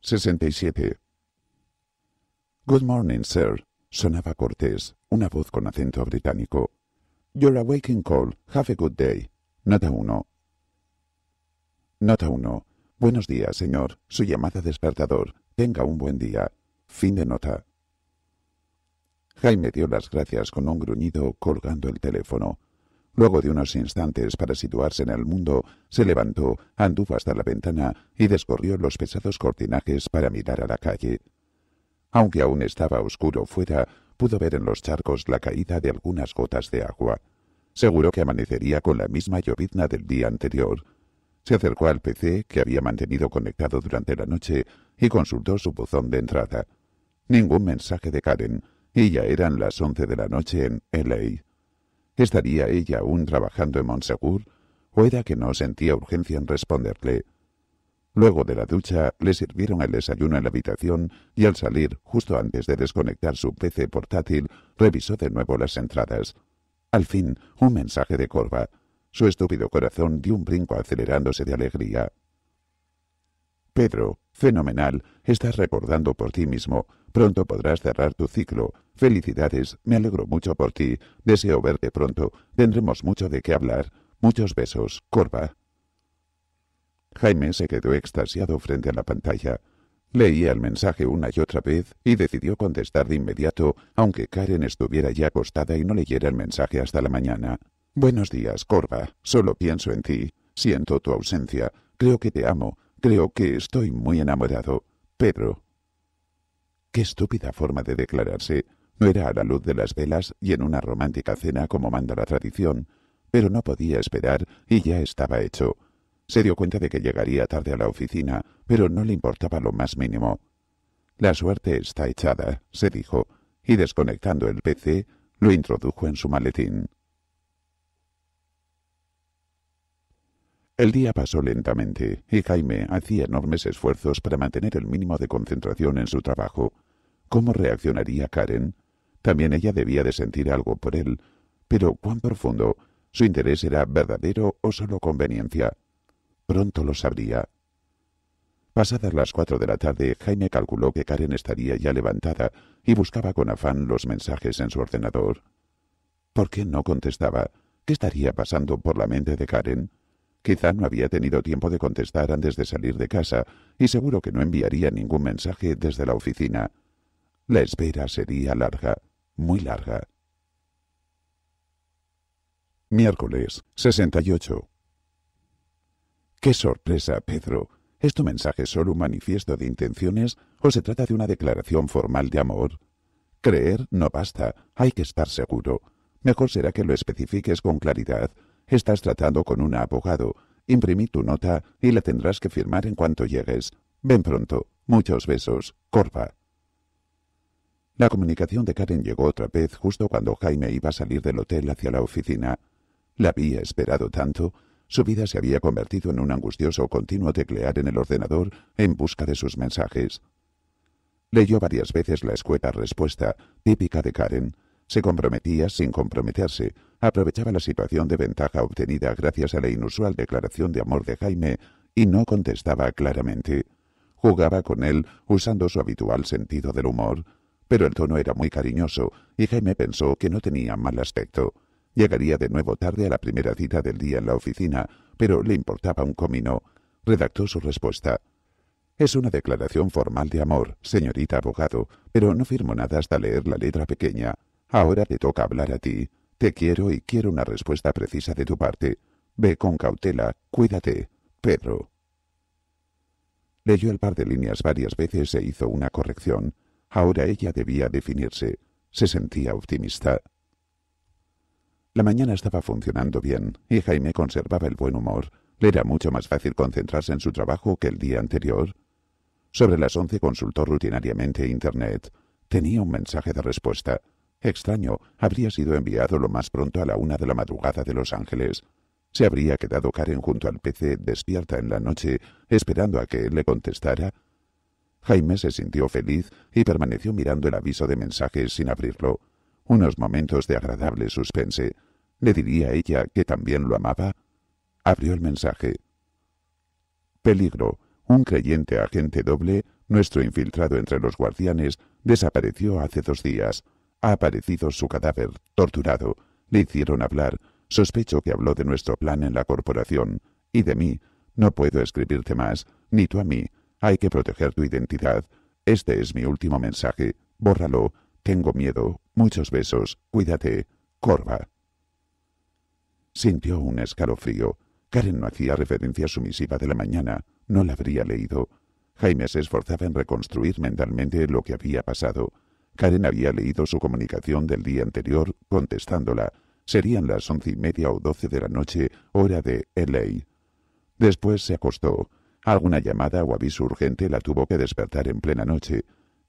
67. Good morning, sir, sonaba cortés, una voz con acento británico. Your awakening call. Have a good day. Nota 1. Nota 1. Buenos días, señor. Su llamada despertador. Tenga un buen día. Fin de nota. Jaime dio las gracias con un gruñido colgando el teléfono. Luego de unos instantes para situarse en el mundo, se levantó, anduvo hasta la ventana y descorrió los pesados cortinajes para mirar a la calle. Aunque aún estaba oscuro fuera, pudo ver en los charcos la caída de algunas gotas de agua. Seguro que amanecería con la misma llovizna del día anterior. Se acercó al PC que había mantenido conectado durante la noche y consultó su buzón de entrada. Ningún mensaje de Karen, y ya eran las once de la noche en LA. ¿Estaría ella aún trabajando en Monsegur o era que no sentía urgencia en responderle? Luego de la ducha le sirvieron el desayuno en la habitación y al salir, justo antes de desconectar su PC portátil, revisó de nuevo las entradas. Al fin, un mensaje de Corva. Su estúpido corazón dio un brinco acelerándose de alegría. Pedro, fenomenal, estás recordando por ti mismo, Pronto podrás cerrar tu ciclo. Felicidades, me alegro mucho por ti. Deseo verte pronto. Tendremos mucho de qué hablar. Muchos besos, Corva. Jaime se quedó extasiado frente a la pantalla. Leía el mensaje una y otra vez y decidió contestar de inmediato, aunque Karen estuviera ya acostada y no leyera el mensaje hasta la mañana. Buenos días, Corva. Solo pienso en ti. Siento tu ausencia. Creo que te amo. Creo que estoy muy enamorado. Pedro. Qué estúpida forma de declararse. No era a la luz de las velas y en una romántica cena como manda la tradición, pero no podía esperar y ya estaba hecho. Se dio cuenta de que llegaría tarde a la oficina, pero no le importaba lo más mínimo. La suerte está echada, se dijo, y desconectando el PC, lo introdujo en su maletín. El día pasó lentamente y Jaime hacía enormes esfuerzos para mantener el mínimo de concentración en su trabajo. ¿Cómo reaccionaría Karen? También ella debía de sentir algo por él, pero ¿cuán profundo? ¿Su interés era verdadero o solo conveniencia? Pronto lo sabría. Pasadas las cuatro de la tarde, Jaime calculó que Karen estaría ya levantada y buscaba con afán los mensajes en su ordenador. ¿Por qué no contestaba? ¿Qué estaría pasando por la mente de Karen? Quizá no había tenido tiempo de contestar antes de salir de casa y seguro que no enviaría ningún mensaje desde la oficina. La espera sería larga, muy larga. Miércoles 68. ¡Qué sorpresa, Pedro! ¿Es tu mensaje solo un manifiesto de intenciones o se trata de una declaración formal de amor? Creer no basta, hay que estar seguro. Mejor será que lo especifiques con claridad Estás tratando con un abogado. Imprimí tu nota y la tendrás que firmar en cuanto llegues. Ven pronto. Muchos besos. Corva. La comunicación de Karen llegó otra vez justo cuando Jaime iba a salir del hotel hacia la oficina. La había esperado tanto. Su vida se había convertido en un angustioso continuo teclear en el ordenador en busca de sus mensajes. Leyó varias veces la escueta respuesta, típica de Karen, se comprometía sin comprometerse, aprovechaba la situación de ventaja obtenida gracias a la inusual declaración de amor de Jaime y no contestaba claramente. Jugaba con él usando su habitual sentido del humor, pero el tono era muy cariñoso y Jaime pensó que no tenía mal aspecto. Llegaría de nuevo tarde a la primera cita del día en la oficina, pero le importaba un comino. Redactó su respuesta. Es una declaración formal de amor, señorita abogado, pero no firmo nada hasta leer la letra pequeña. Ahora te toca hablar a ti. Te quiero y quiero una respuesta precisa de tu parte. Ve con cautela, cuídate, Pedro. Leyó el par de líneas varias veces e hizo una corrección. Ahora ella debía definirse. Se sentía optimista. La mañana estaba funcionando bien y Jaime conservaba el buen humor. Le era mucho más fácil concentrarse en su trabajo que el día anterior. Sobre las once consultó rutinariamente Internet. Tenía un mensaje de respuesta. Extraño, habría sido enviado lo más pronto a la una de la madrugada de Los Ángeles. Se habría quedado Karen junto al PC despierta en la noche, esperando a que él le contestara. Jaime se sintió feliz y permaneció mirando el aviso de mensajes sin abrirlo. Unos momentos de agradable suspense. ¿Le diría a ella que también lo amaba? Abrió el mensaje. Peligro. Un creyente agente doble, nuestro infiltrado entre los guardianes, desapareció hace dos días. Ha aparecido su cadáver, torturado. Le hicieron hablar. Sospecho que habló de nuestro plan en la corporación. Y de mí. No puedo escribirte más, ni tú a mí. Hay que proteger tu identidad. Este es mi último mensaje. Bórralo. Tengo miedo. Muchos besos. Cuídate. Corva. Sintió un escalofrío. Karen no hacía referencia sumisiva de la mañana. No la habría leído. Jaime se esforzaba en reconstruir mentalmente lo que había pasado. Karen había leído su comunicación del día anterior, contestándola. Serían las once y media o doce de la noche, hora de LA. Después se acostó. Alguna llamada o aviso urgente la tuvo que despertar en plena noche.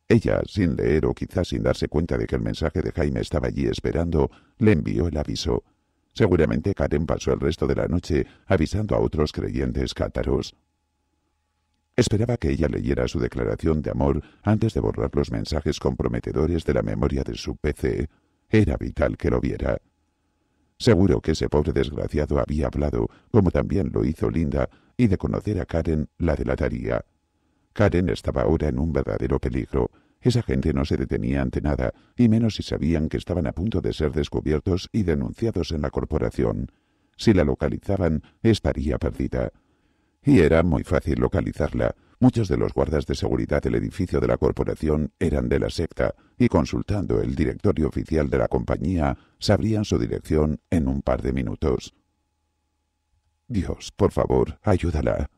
Ella, sin leer o quizás sin darse cuenta de que el mensaje de Jaime estaba allí esperando, le envió el aviso. Seguramente Karen pasó el resto de la noche avisando a otros creyentes cátaros. Esperaba que ella leyera su declaración de amor antes de borrar los mensajes comprometedores de la memoria de su PC. Era vital que lo viera. Seguro que ese pobre desgraciado había hablado, como también lo hizo Linda, y de conocer a Karen la delataría. Karen estaba ahora en un verdadero peligro. Esa gente no se detenía ante nada, y menos si sabían que estaban a punto de ser descubiertos y denunciados en la corporación. Si la localizaban, estaría perdida y era muy fácil localizarla. Muchos de los guardas de seguridad del edificio de la corporación eran de la secta y consultando el directorio oficial de la compañía sabrían su dirección en un par de minutos. Dios, por favor, ayúdala.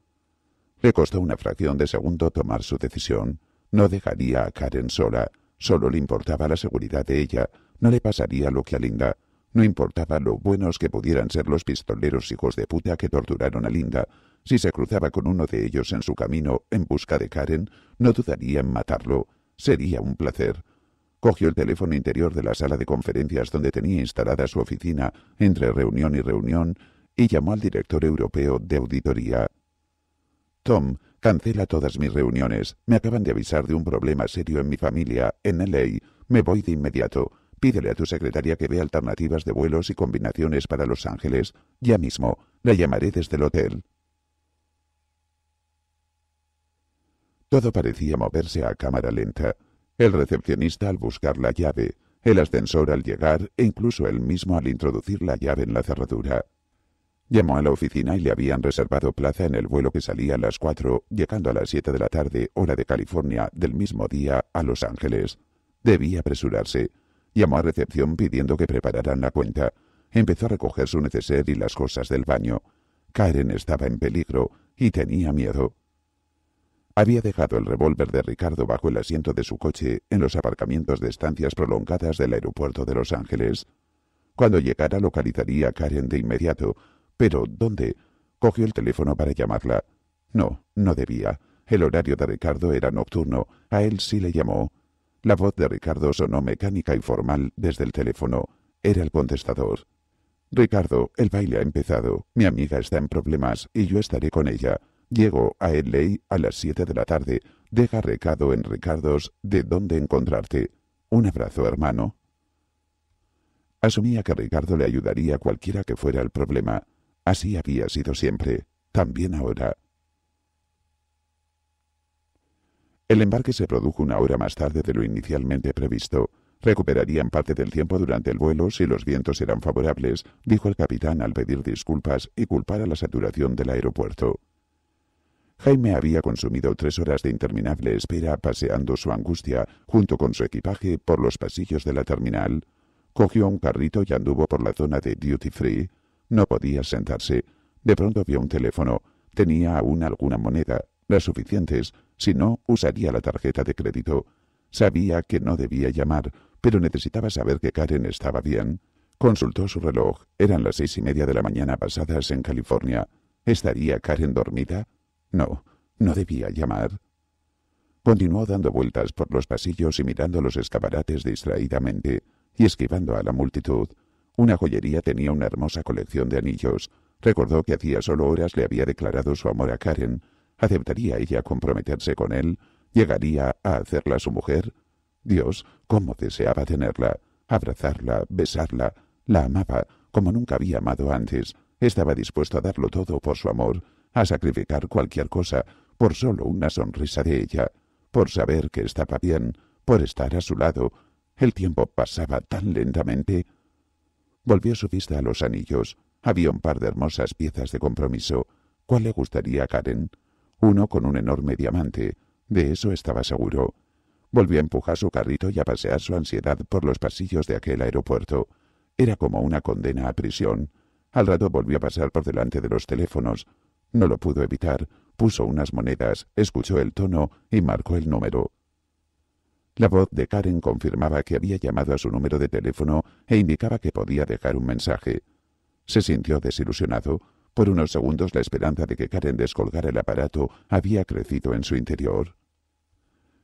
Le costó una fracción de segundo tomar su decisión. No dejaría a Karen sola. Solo le importaba la seguridad de ella. No le pasaría lo que a Linda. No importaba lo buenos que pudieran ser los pistoleros hijos de puta que torturaron a Linda. Si se cruzaba con uno de ellos en su camino en busca de Karen, no dudaría en matarlo. Sería un placer. Cogió el teléfono interior de la sala de conferencias donde tenía instalada su oficina entre reunión y reunión y llamó al director europeo de auditoría. Tom, cancela todas mis reuniones. Me acaban de avisar de un problema serio en mi familia, en LA. Me voy de inmediato. Pídele a tu secretaria que vea alternativas de vuelos y combinaciones para Los Ángeles. Ya mismo. La llamaré desde el hotel. Todo parecía moverse a cámara lenta. El recepcionista al buscar la llave, el ascensor al llegar e incluso él mismo al introducir la llave en la cerradura. Llamó a la oficina y le habían reservado plaza en el vuelo que salía a las cuatro, llegando a las siete de la tarde, hora de California, del mismo día a Los Ángeles. Debía apresurarse. Llamó a recepción pidiendo que prepararan la cuenta. Empezó a recoger su neceser y las cosas del baño. Karen estaba en peligro y tenía miedo. Había dejado el revólver de Ricardo bajo el asiento de su coche en los aparcamientos de estancias prolongadas del aeropuerto de Los Ángeles. Cuando llegara localizaría a Karen de inmediato, pero ¿dónde? Cogió el teléfono para llamarla. No, no debía. El horario de Ricardo era nocturno. A él sí le llamó. La voz de Ricardo sonó mecánica y formal desde el teléfono. Era el contestador. Ricardo, el baile ha empezado. Mi amiga está en problemas y yo estaré con ella. Llego a LA a las 7 de la tarde. Deja recado en Ricardos de dónde encontrarte. Un abrazo, hermano. Asumía que Ricardo le ayudaría cualquiera que fuera el problema. Así había sido siempre, también ahora. El embarque se produjo una hora más tarde de lo inicialmente previsto. Recuperarían parte del tiempo durante el vuelo si los vientos eran favorables, dijo el capitán al pedir disculpas y culpar a la saturación del aeropuerto. Jaime había consumido tres horas de interminable espera paseando su angustia junto con su equipaje por los pasillos de la terminal. Cogió un carrito y anduvo por la zona de Duty Free. No podía sentarse. De pronto vio un teléfono. Tenía aún alguna moneda, las suficientes. Si no, usaría la tarjeta de crédito. Sabía que no debía llamar, pero necesitaba saber que Karen estaba bien. Consultó su reloj. Eran las seis y media de la mañana pasadas en California. ¿Estaría Karen dormida? No, no debía llamar. Continuó dando vueltas por los pasillos y mirando los escaparates distraídamente y esquivando a la multitud. Una joyería tenía una hermosa colección de anillos. Recordó que hacía solo horas le había declarado su amor a Karen. ¿Aceptaría ella comprometerse con él? ¿Llegaría a hacerla su mujer? Dios, cómo deseaba tenerla, abrazarla, besarla. La amaba como nunca había amado antes. Estaba dispuesto a darlo todo por su amor a sacrificar cualquier cosa por solo una sonrisa de ella, por saber que estaba bien, por estar a su lado. El tiempo pasaba tan lentamente. Volvió su vista a los anillos. Había un par de hermosas piezas de compromiso. ¿Cuál le gustaría a Karen? Uno con un enorme diamante. De eso estaba seguro. Volvió a empujar su carrito y a pasear su ansiedad por los pasillos de aquel aeropuerto. Era como una condena a prisión. Al rato volvió a pasar por delante de los teléfonos, no lo pudo evitar, puso unas monedas, escuchó el tono y marcó el número. La voz de Karen confirmaba que había llamado a su número de teléfono e indicaba que podía dejar un mensaje. Se sintió desilusionado. Por unos segundos la esperanza de que Karen descolgara el aparato había crecido en su interior.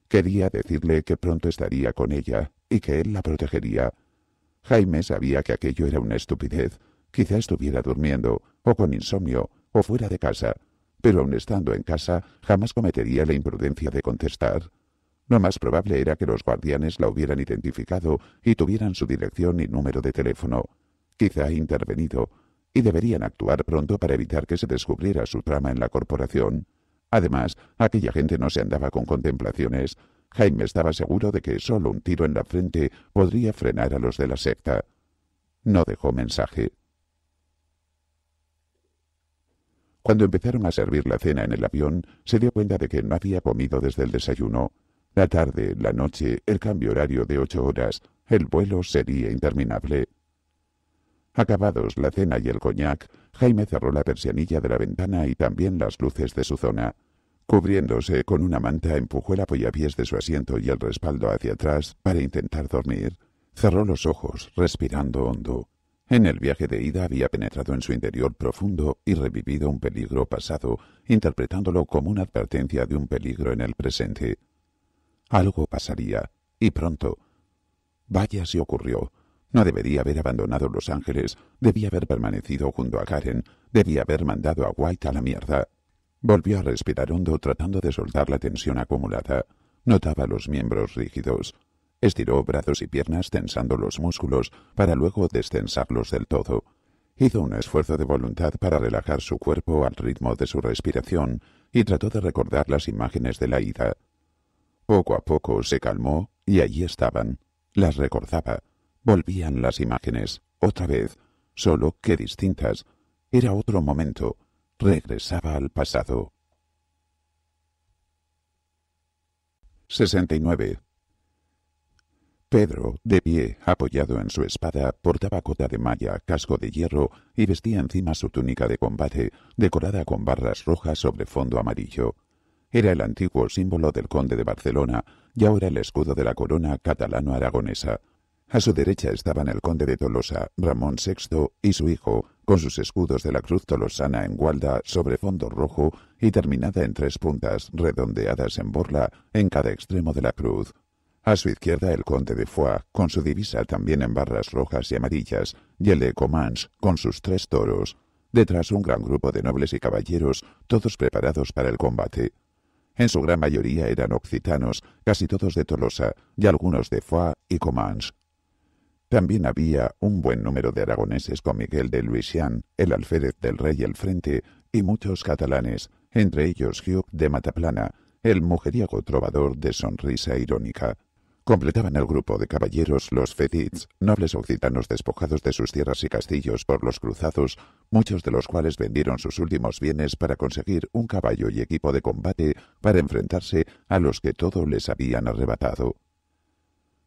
Quería decirle que pronto estaría con ella y que él la protegería. Jaime sabía que aquello era una estupidez. Quizá estuviera durmiendo, o con insomnio, o fuera de casa, pero aun estando en casa jamás cometería la imprudencia de contestar. Lo más probable era que los guardianes la hubieran identificado y tuvieran su dirección y número de teléfono, quizá intervenido, y deberían actuar pronto para evitar que se descubriera su trama en la corporación. Además, aquella gente no se andaba con contemplaciones. Jaime estaba seguro de que solo un tiro en la frente podría frenar a los de la secta. No dejó mensaje. Cuando empezaron a servir la cena en el avión, se dio cuenta de que no había comido desde el desayuno. La tarde, la noche, el cambio horario de ocho horas, el vuelo sería interminable. Acabados la cena y el coñac, Jaime cerró la persianilla de la ventana y también las luces de su zona. Cubriéndose con una manta, empujó el apoyapiés de su asiento y el respaldo hacia atrás para intentar dormir. Cerró los ojos, respirando hondo. En el viaje de ida había penetrado en su interior profundo y revivido un peligro pasado, interpretándolo como una advertencia de un peligro en el presente. Algo pasaría, y pronto. Vaya si ocurrió. No debería haber abandonado Los Ángeles, debía haber permanecido junto a Karen, debía haber mandado a White a la mierda. Volvió a respirar hondo tratando de soltar la tensión acumulada. Notaba los miembros rígidos, Estiró brazos y piernas tensando los músculos para luego descensarlos del todo. Hizo un esfuerzo de voluntad para relajar su cuerpo al ritmo de su respiración y trató de recordar las imágenes de la ida. Poco a poco se calmó y allí estaban. Las recordaba. Volvían las imágenes, otra vez, solo que distintas. Era otro momento. Regresaba al pasado. 69. Pedro, de pie, apoyado en su espada, portaba cota de malla, casco de hierro y vestía encima su túnica de combate, decorada con barras rojas sobre fondo amarillo. Era el antiguo símbolo del conde de Barcelona y ahora el escudo de la corona catalano-aragonesa. A su derecha estaban el conde de Tolosa, Ramón VI y su hijo, con sus escudos de la cruz tolosana en gualda sobre fondo rojo y terminada en tres puntas redondeadas en borla en cada extremo de la cruz, a su izquierda el conde de Foix, con su divisa también en barras rojas y amarillas, y el de Comans, con sus tres toros. Detrás un gran grupo de nobles y caballeros, todos preparados para el combate. En su gran mayoría eran occitanos, casi todos de Tolosa, y algunos de Foix y Comans. También había un buen número de aragoneses con Miguel de Luisian, el alférez del rey al frente, y muchos catalanes, entre ellos Hugh de Mataplana, el mujeriego trovador de sonrisa irónica. Completaban el grupo de caballeros los fedits, nobles occitanos despojados de sus tierras y castillos por los cruzados, muchos de los cuales vendieron sus últimos bienes para conseguir un caballo y equipo de combate para enfrentarse a los que todo les habían arrebatado.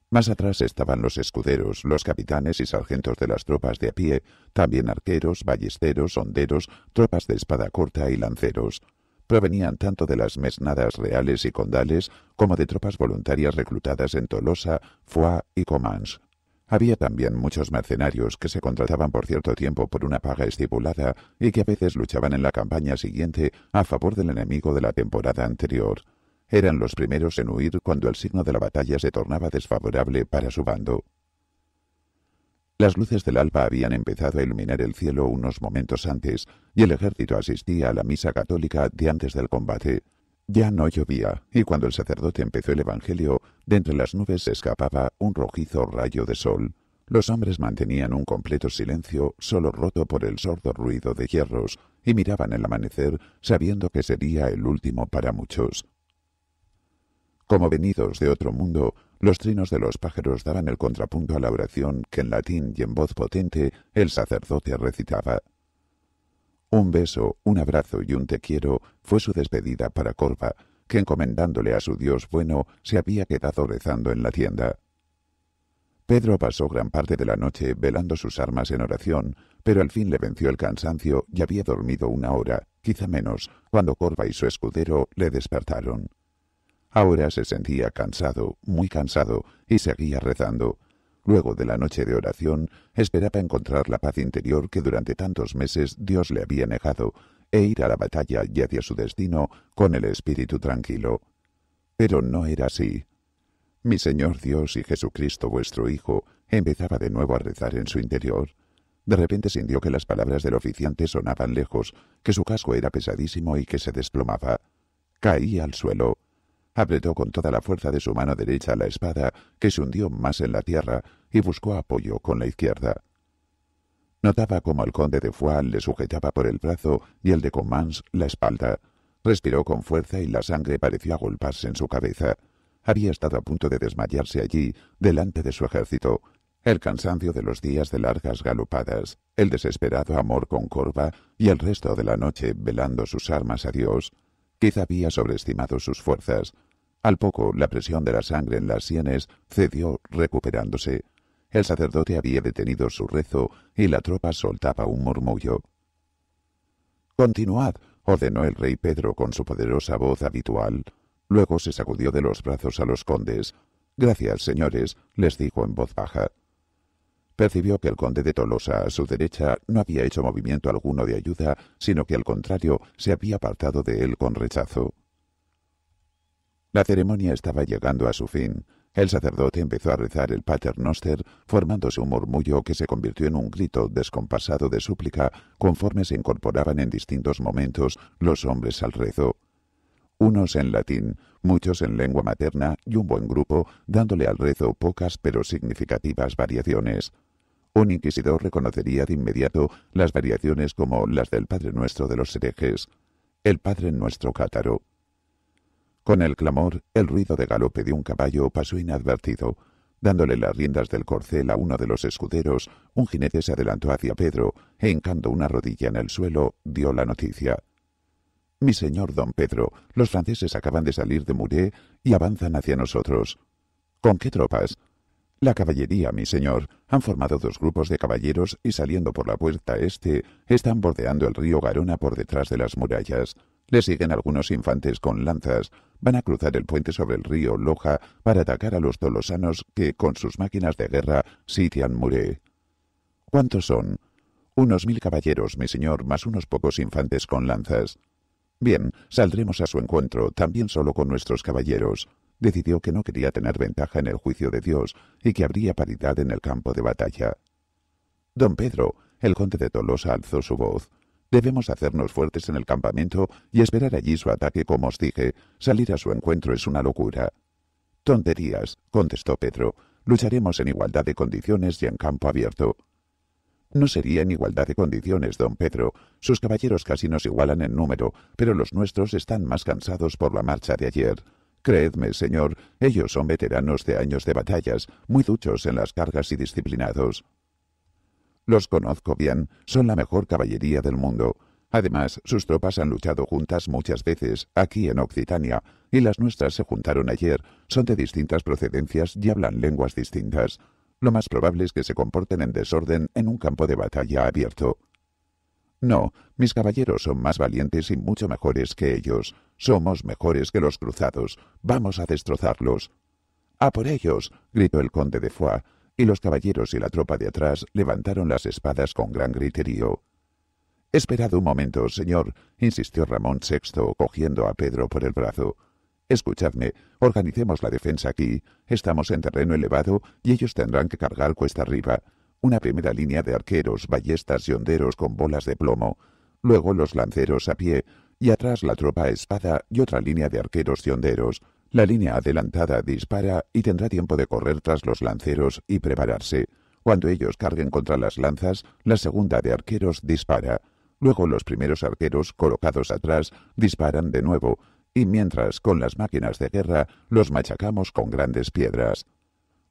Más atrás estaban los escuderos, los capitanes y sargentos de las tropas de a pie, también arqueros, ballesteros, honderos, tropas de espada corta y lanceros provenían tanto de las mesnadas reales y condales como de tropas voluntarias reclutadas en Tolosa, Foix y Comans. Había también muchos mercenarios que se contrataban por cierto tiempo por una paga estipulada y que a veces luchaban en la campaña siguiente a favor del enemigo de la temporada anterior. Eran los primeros en huir cuando el signo de la batalla se tornaba desfavorable para su bando. Las luces del alba habían empezado a iluminar el cielo unos momentos antes, y el ejército asistía a la misa católica de antes del combate. Ya no llovía, y cuando el sacerdote empezó el Evangelio, de entre las nubes escapaba un rojizo rayo de sol. Los hombres mantenían un completo silencio, solo roto por el sordo ruido de hierros, y miraban el amanecer sabiendo que sería el último para muchos. Como venidos de otro mundo, los trinos de los pájaros daban el contrapunto a la oración que en latín y en voz potente el sacerdote recitaba. Un beso, un abrazo y un te quiero fue su despedida para Corva, que encomendándole a su Dios bueno se había quedado rezando en la tienda. Pedro pasó gran parte de la noche velando sus armas en oración, pero al fin le venció el cansancio y había dormido una hora, quizá menos, cuando Corva y su escudero le despertaron. Ahora se sentía cansado, muy cansado, y seguía rezando. Luego de la noche de oración, esperaba encontrar la paz interior que durante tantos meses Dios le había negado, e ir a la batalla y hacia su destino con el espíritu tranquilo. Pero no era así. Mi Señor Dios y Jesucristo vuestro Hijo empezaba de nuevo a rezar en su interior. De repente sintió que las palabras del oficiante sonaban lejos, que su casco era pesadísimo y que se desplomaba. Caía al suelo apretó con toda la fuerza de su mano derecha la espada, que se hundió más en la tierra, y buscó apoyo con la izquierda. Notaba cómo el conde de Foix le sujetaba por el brazo y el de Comans la espalda. Respiró con fuerza y la sangre pareció agolparse en su cabeza. Había estado a punto de desmayarse allí, delante de su ejército. El cansancio de los días de largas galopadas, el desesperado amor con Corva y el resto de la noche velando sus armas a Dios Quizá había sobreestimado sus fuerzas. Al poco, la presión de la sangre en las sienes cedió, recuperándose. El sacerdote había detenido su rezo y la tropa soltaba un murmullo. Continuad, ordenó el rey Pedro con su poderosa voz habitual. Luego se sacudió de los brazos a los condes. Gracias, señores, les dijo en voz baja percibió que el conde de Tolosa a su derecha no había hecho movimiento alguno de ayuda, sino que al contrario se había apartado de él con rechazo. La ceremonia estaba llegando a su fin. El sacerdote empezó a rezar el Noster formándose un murmullo que se convirtió en un grito descompasado de súplica conforme se incorporaban en distintos momentos los hombres al rezo. Unos en latín, muchos en lengua materna y un buen grupo dándole al rezo pocas pero significativas variaciones un inquisidor reconocería de inmediato las variaciones como las del Padre Nuestro de los herejes, el Padre Nuestro cátaro. Con el clamor, el ruido de galope de un caballo pasó inadvertido. Dándole las riendas del corcel a uno de los escuderos, un jinete se adelantó hacia Pedro e hincando una rodilla en el suelo, dio la noticia. Mi señor don Pedro, los franceses acaban de salir de Muret y avanzan hacia nosotros. ¿Con qué tropas? La caballería, mi señor, han formado dos grupos de caballeros y saliendo por la puerta este, están bordeando el río Garona por detrás de las murallas. Le siguen algunos infantes con lanzas, van a cruzar el puente sobre el río Loja para atacar a los tolosanos que, con sus máquinas de guerra, sitian Muré. ¿Cuántos son? Unos mil caballeros, mi señor, más unos pocos infantes con lanzas. Bien, saldremos a su encuentro, también solo con nuestros caballeros decidió que no quería tener ventaja en el juicio de Dios y que habría paridad en el campo de batalla. Don Pedro, el conde de Tolosa, alzó su voz. Debemos hacernos fuertes en el campamento y esperar allí su ataque, como os dije. Salir a su encuentro es una locura. Tonterías, contestó Pedro. Lucharemos en igualdad de condiciones y en campo abierto. No sería en igualdad de condiciones, don Pedro. Sus caballeros casi nos igualan en número, pero los nuestros están más cansados por la marcha de ayer. Creedme, señor, ellos son veteranos de años de batallas, muy duchos en las cargas y disciplinados. Los conozco bien, son la mejor caballería del mundo. Además, sus tropas han luchado juntas muchas veces, aquí en Occitania, y las nuestras se juntaron ayer, son de distintas procedencias y hablan lenguas distintas. Lo más probable es que se comporten en desorden en un campo de batalla abierto. No, mis caballeros son más valientes y mucho mejores que ellos. Somos mejores que los cruzados. Vamos a destrozarlos. ¡A por ellos! gritó el conde de Foix, y los caballeros y la tropa de atrás levantaron las espadas con gran griterío. Esperad un momento, señor, insistió Ramón VI, cogiendo a Pedro por el brazo. Escuchadme, organicemos la defensa aquí. Estamos en terreno elevado y ellos tendrán que cargar cuesta arriba. Una primera línea de arqueros, ballestas y honderos con bolas de plomo. Luego los lanceros a pie, y atrás la tropa espada y otra línea de arqueros cionderos. La línea adelantada dispara y tendrá tiempo de correr tras los lanceros y prepararse. Cuando ellos carguen contra las lanzas, la segunda de arqueros dispara. Luego los primeros arqueros, colocados atrás, disparan de nuevo, y mientras con las máquinas de guerra los machacamos con grandes piedras.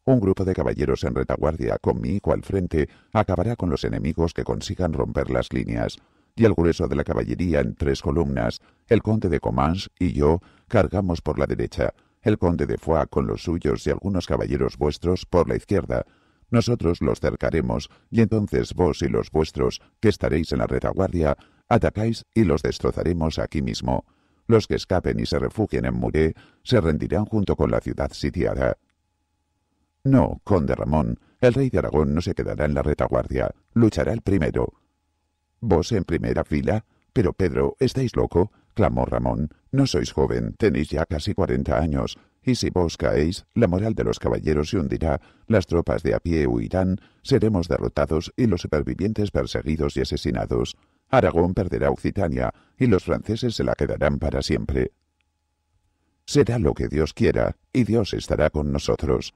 Un grupo de caballeros en retaguardia con mi hijo al frente acabará con los enemigos que consigan romper las líneas y el grueso de la caballería en tres columnas. El conde de Comans y yo cargamos por la derecha, el conde de Foix con los suyos y algunos caballeros vuestros por la izquierda. Nosotros los cercaremos, y entonces vos y los vuestros, que estaréis en la retaguardia, atacáis y los destrozaremos aquí mismo. Los que escapen y se refugien en Muré se rendirán junto con la ciudad sitiada. No, conde Ramón, el rey de Aragón no se quedará en la retaguardia, luchará el primero. Vos en primera fila. Pero Pedro, ¿estáis loco? clamó Ramón. No sois joven, tenéis ya casi cuarenta años, y si vos caéis, la moral de los caballeros se hundirá, las tropas de a pie huirán, seremos derrotados y los supervivientes perseguidos y asesinados. Aragón perderá Occitania y los franceses se la quedarán para siempre. Será lo que Dios quiera, y Dios estará con nosotros.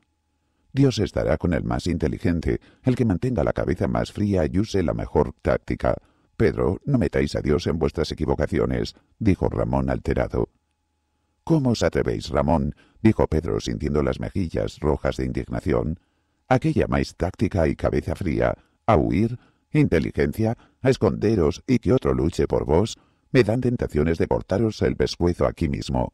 Dios estará con el más inteligente, el que mantenga la cabeza más fría y use la mejor táctica. Pedro, no metáis a Dios en vuestras equivocaciones, dijo Ramón alterado. ¿Cómo os atrevéis, Ramón? dijo Pedro, sintiendo las mejillas rojas de indignación. Aquella qué táctica y cabeza fría? ¿A huir? ¿Inteligencia? ¿A esconderos y que otro luche por vos? Me dan tentaciones de cortaros el pescuezo aquí mismo.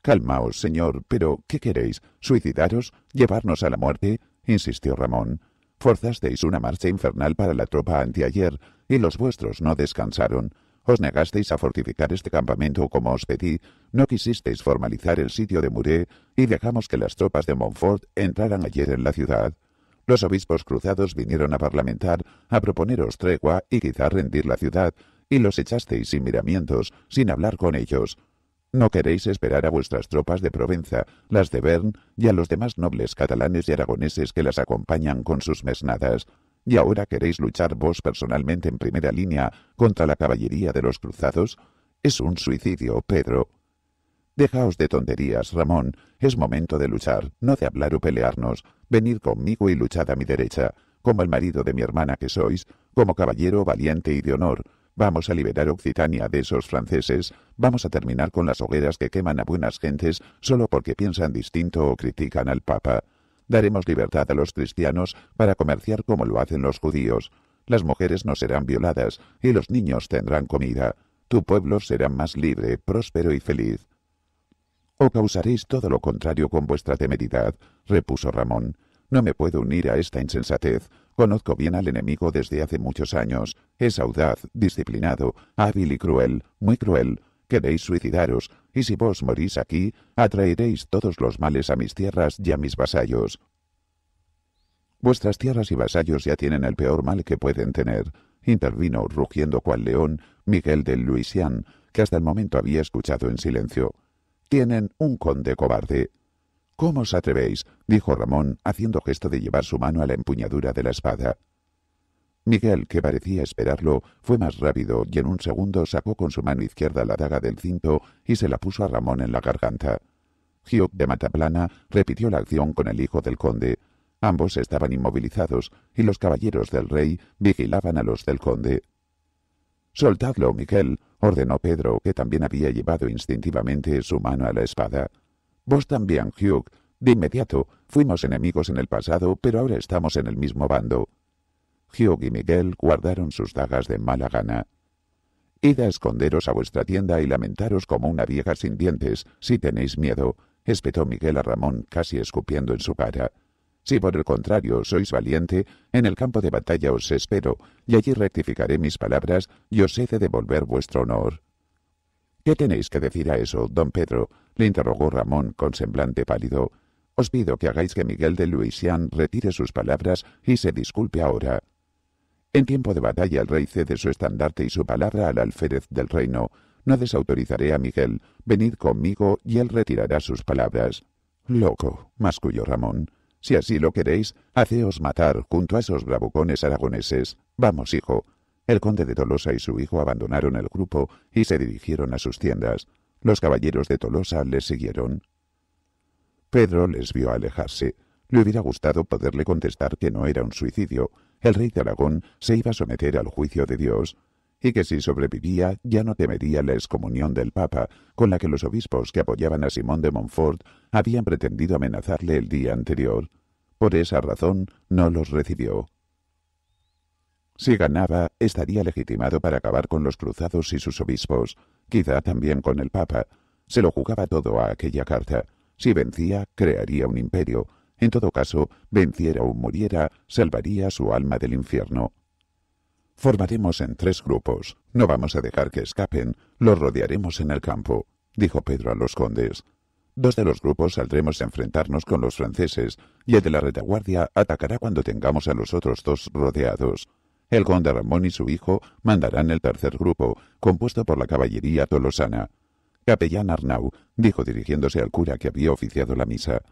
Calmaos, señor, pero ¿qué queréis? ¿Suicidaros? ¿Llevarnos a la muerte? insistió Ramón. Forzasteis una marcha infernal para la tropa anteayer, y los vuestros no descansaron. Os negasteis a fortificar este campamento como os pedí, no quisisteis formalizar el sitio de Muré, y dejamos que las tropas de Montfort entraran ayer en la ciudad. Los obispos cruzados vinieron a parlamentar, a proponeros tregua y quizá rendir la ciudad, y los echasteis sin miramientos, sin hablar con ellos. No queréis esperar a vuestras tropas de Provenza, las de Bern y a los demás nobles catalanes y aragoneses que las acompañan con sus mesnadas, y ahora queréis luchar vos personalmente en primera línea contra la caballería de los cruzados. Es un suicidio, Pedro. Dejaos de tonterías, Ramón. Es momento de luchar, no de hablar o pelearnos. Venid conmigo y luchad a mi derecha, como el marido de mi hermana que sois, como caballero valiente y de honor, Vamos a liberar Occitania de esos franceses, vamos a terminar con las hogueras que queman a buenas gentes solo porque piensan distinto o critican al Papa. Daremos libertad a los cristianos para comerciar como lo hacen los judíos. Las mujeres no serán violadas y los niños tendrán comida. Tu pueblo será más libre, próspero y feliz. O causaréis todo lo contrario con vuestra temeridad, repuso Ramón. No me puedo unir a esta insensatez. Conozco bien al enemigo desde hace muchos años. Es audaz, disciplinado, hábil y cruel, muy cruel. Queréis suicidaros, y si vos morís aquí, atraeréis todos los males a mis tierras y a mis vasallos. Vuestras tierras y vasallos ya tienen el peor mal que pueden tener, intervino, rugiendo cual león, Miguel de Luisian, que hasta el momento había escuchado en silencio. Tienen un conde cobarde. ¿Cómo os atrevéis? dijo Ramón, haciendo gesto de llevar su mano a la empuñadura de la espada. Miguel, que parecía esperarlo, fue más rápido y en un segundo sacó con su mano izquierda la daga del cinto y se la puso a Ramón en la garganta. Hugh de Mataplana repitió la acción con el hijo del conde. Ambos estaban inmovilizados y los caballeros del rey vigilaban a los del conde. Soltadlo, Miguel, ordenó Pedro, que también había llevado instintivamente su mano a la espada. Vos también, Hugh. De inmediato, fuimos enemigos en el pasado, pero ahora estamos en el mismo bando. Hugh y Miguel guardaron sus dagas de mala gana. Id a esconderos a vuestra tienda y lamentaros como una vieja sin dientes, si tenéis miedo, espetó Miguel a Ramón casi escupiendo en su cara. Si por el contrario sois valiente, en el campo de batalla os espero, y allí rectificaré mis palabras y os he de devolver vuestro honor. ¿Qué tenéis que decir a eso, don Pedro? le interrogó Ramón con semblante pálido. Os pido que hagáis que Miguel de Luisian retire sus palabras y se disculpe ahora. En tiempo de batalla el rey cede su estandarte y su palabra al alférez del reino. No desautorizaré a Miguel. Venid conmigo y él retirará sus palabras. Loco, masculló Ramón. Si así lo queréis, haceos matar junto a esos bravucones aragoneses. Vamos, hijo, el conde de Tolosa y su hijo abandonaron el grupo y se dirigieron a sus tiendas. Los caballeros de Tolosa les siguieron. Pedro les vio alejarse. Le hubiera gustado poderle contestar que no era un suicidio. El rey de Aragón se iba a someter al juicio de Dios y que si sobrevivía ya no temería la excomunión del Papa, con la que los obispos que apoyaban a Simón de Montfort habían pretendido amenazarle el día anterior. Por esa razón no los recibió. Si ganaba, estaría legitimado para acabar con los cruzados y sus obispos, quizá también con el Papa. Se lo jugaba todo a aquella carta. Si vencía, crearía un imperio. En todo caso, venciera o muriera, salvaría su alma del infierno. Formaremos en tres grupos. No vamos a dejar que escapen. Los rodearemos en el campo, dijo Pedro a los condes. Dos de los grupos saldremos a enfrentarnos con los franceses y el de la retaguardia atacará cuando tengamos a los otros dos rodeados el conde Ramón y su hijo mandarán el tercer grupo, compuesto por la caballería tolosana. Capellán Arnau dijo dirigiéndose al cura que había oficiado la misa,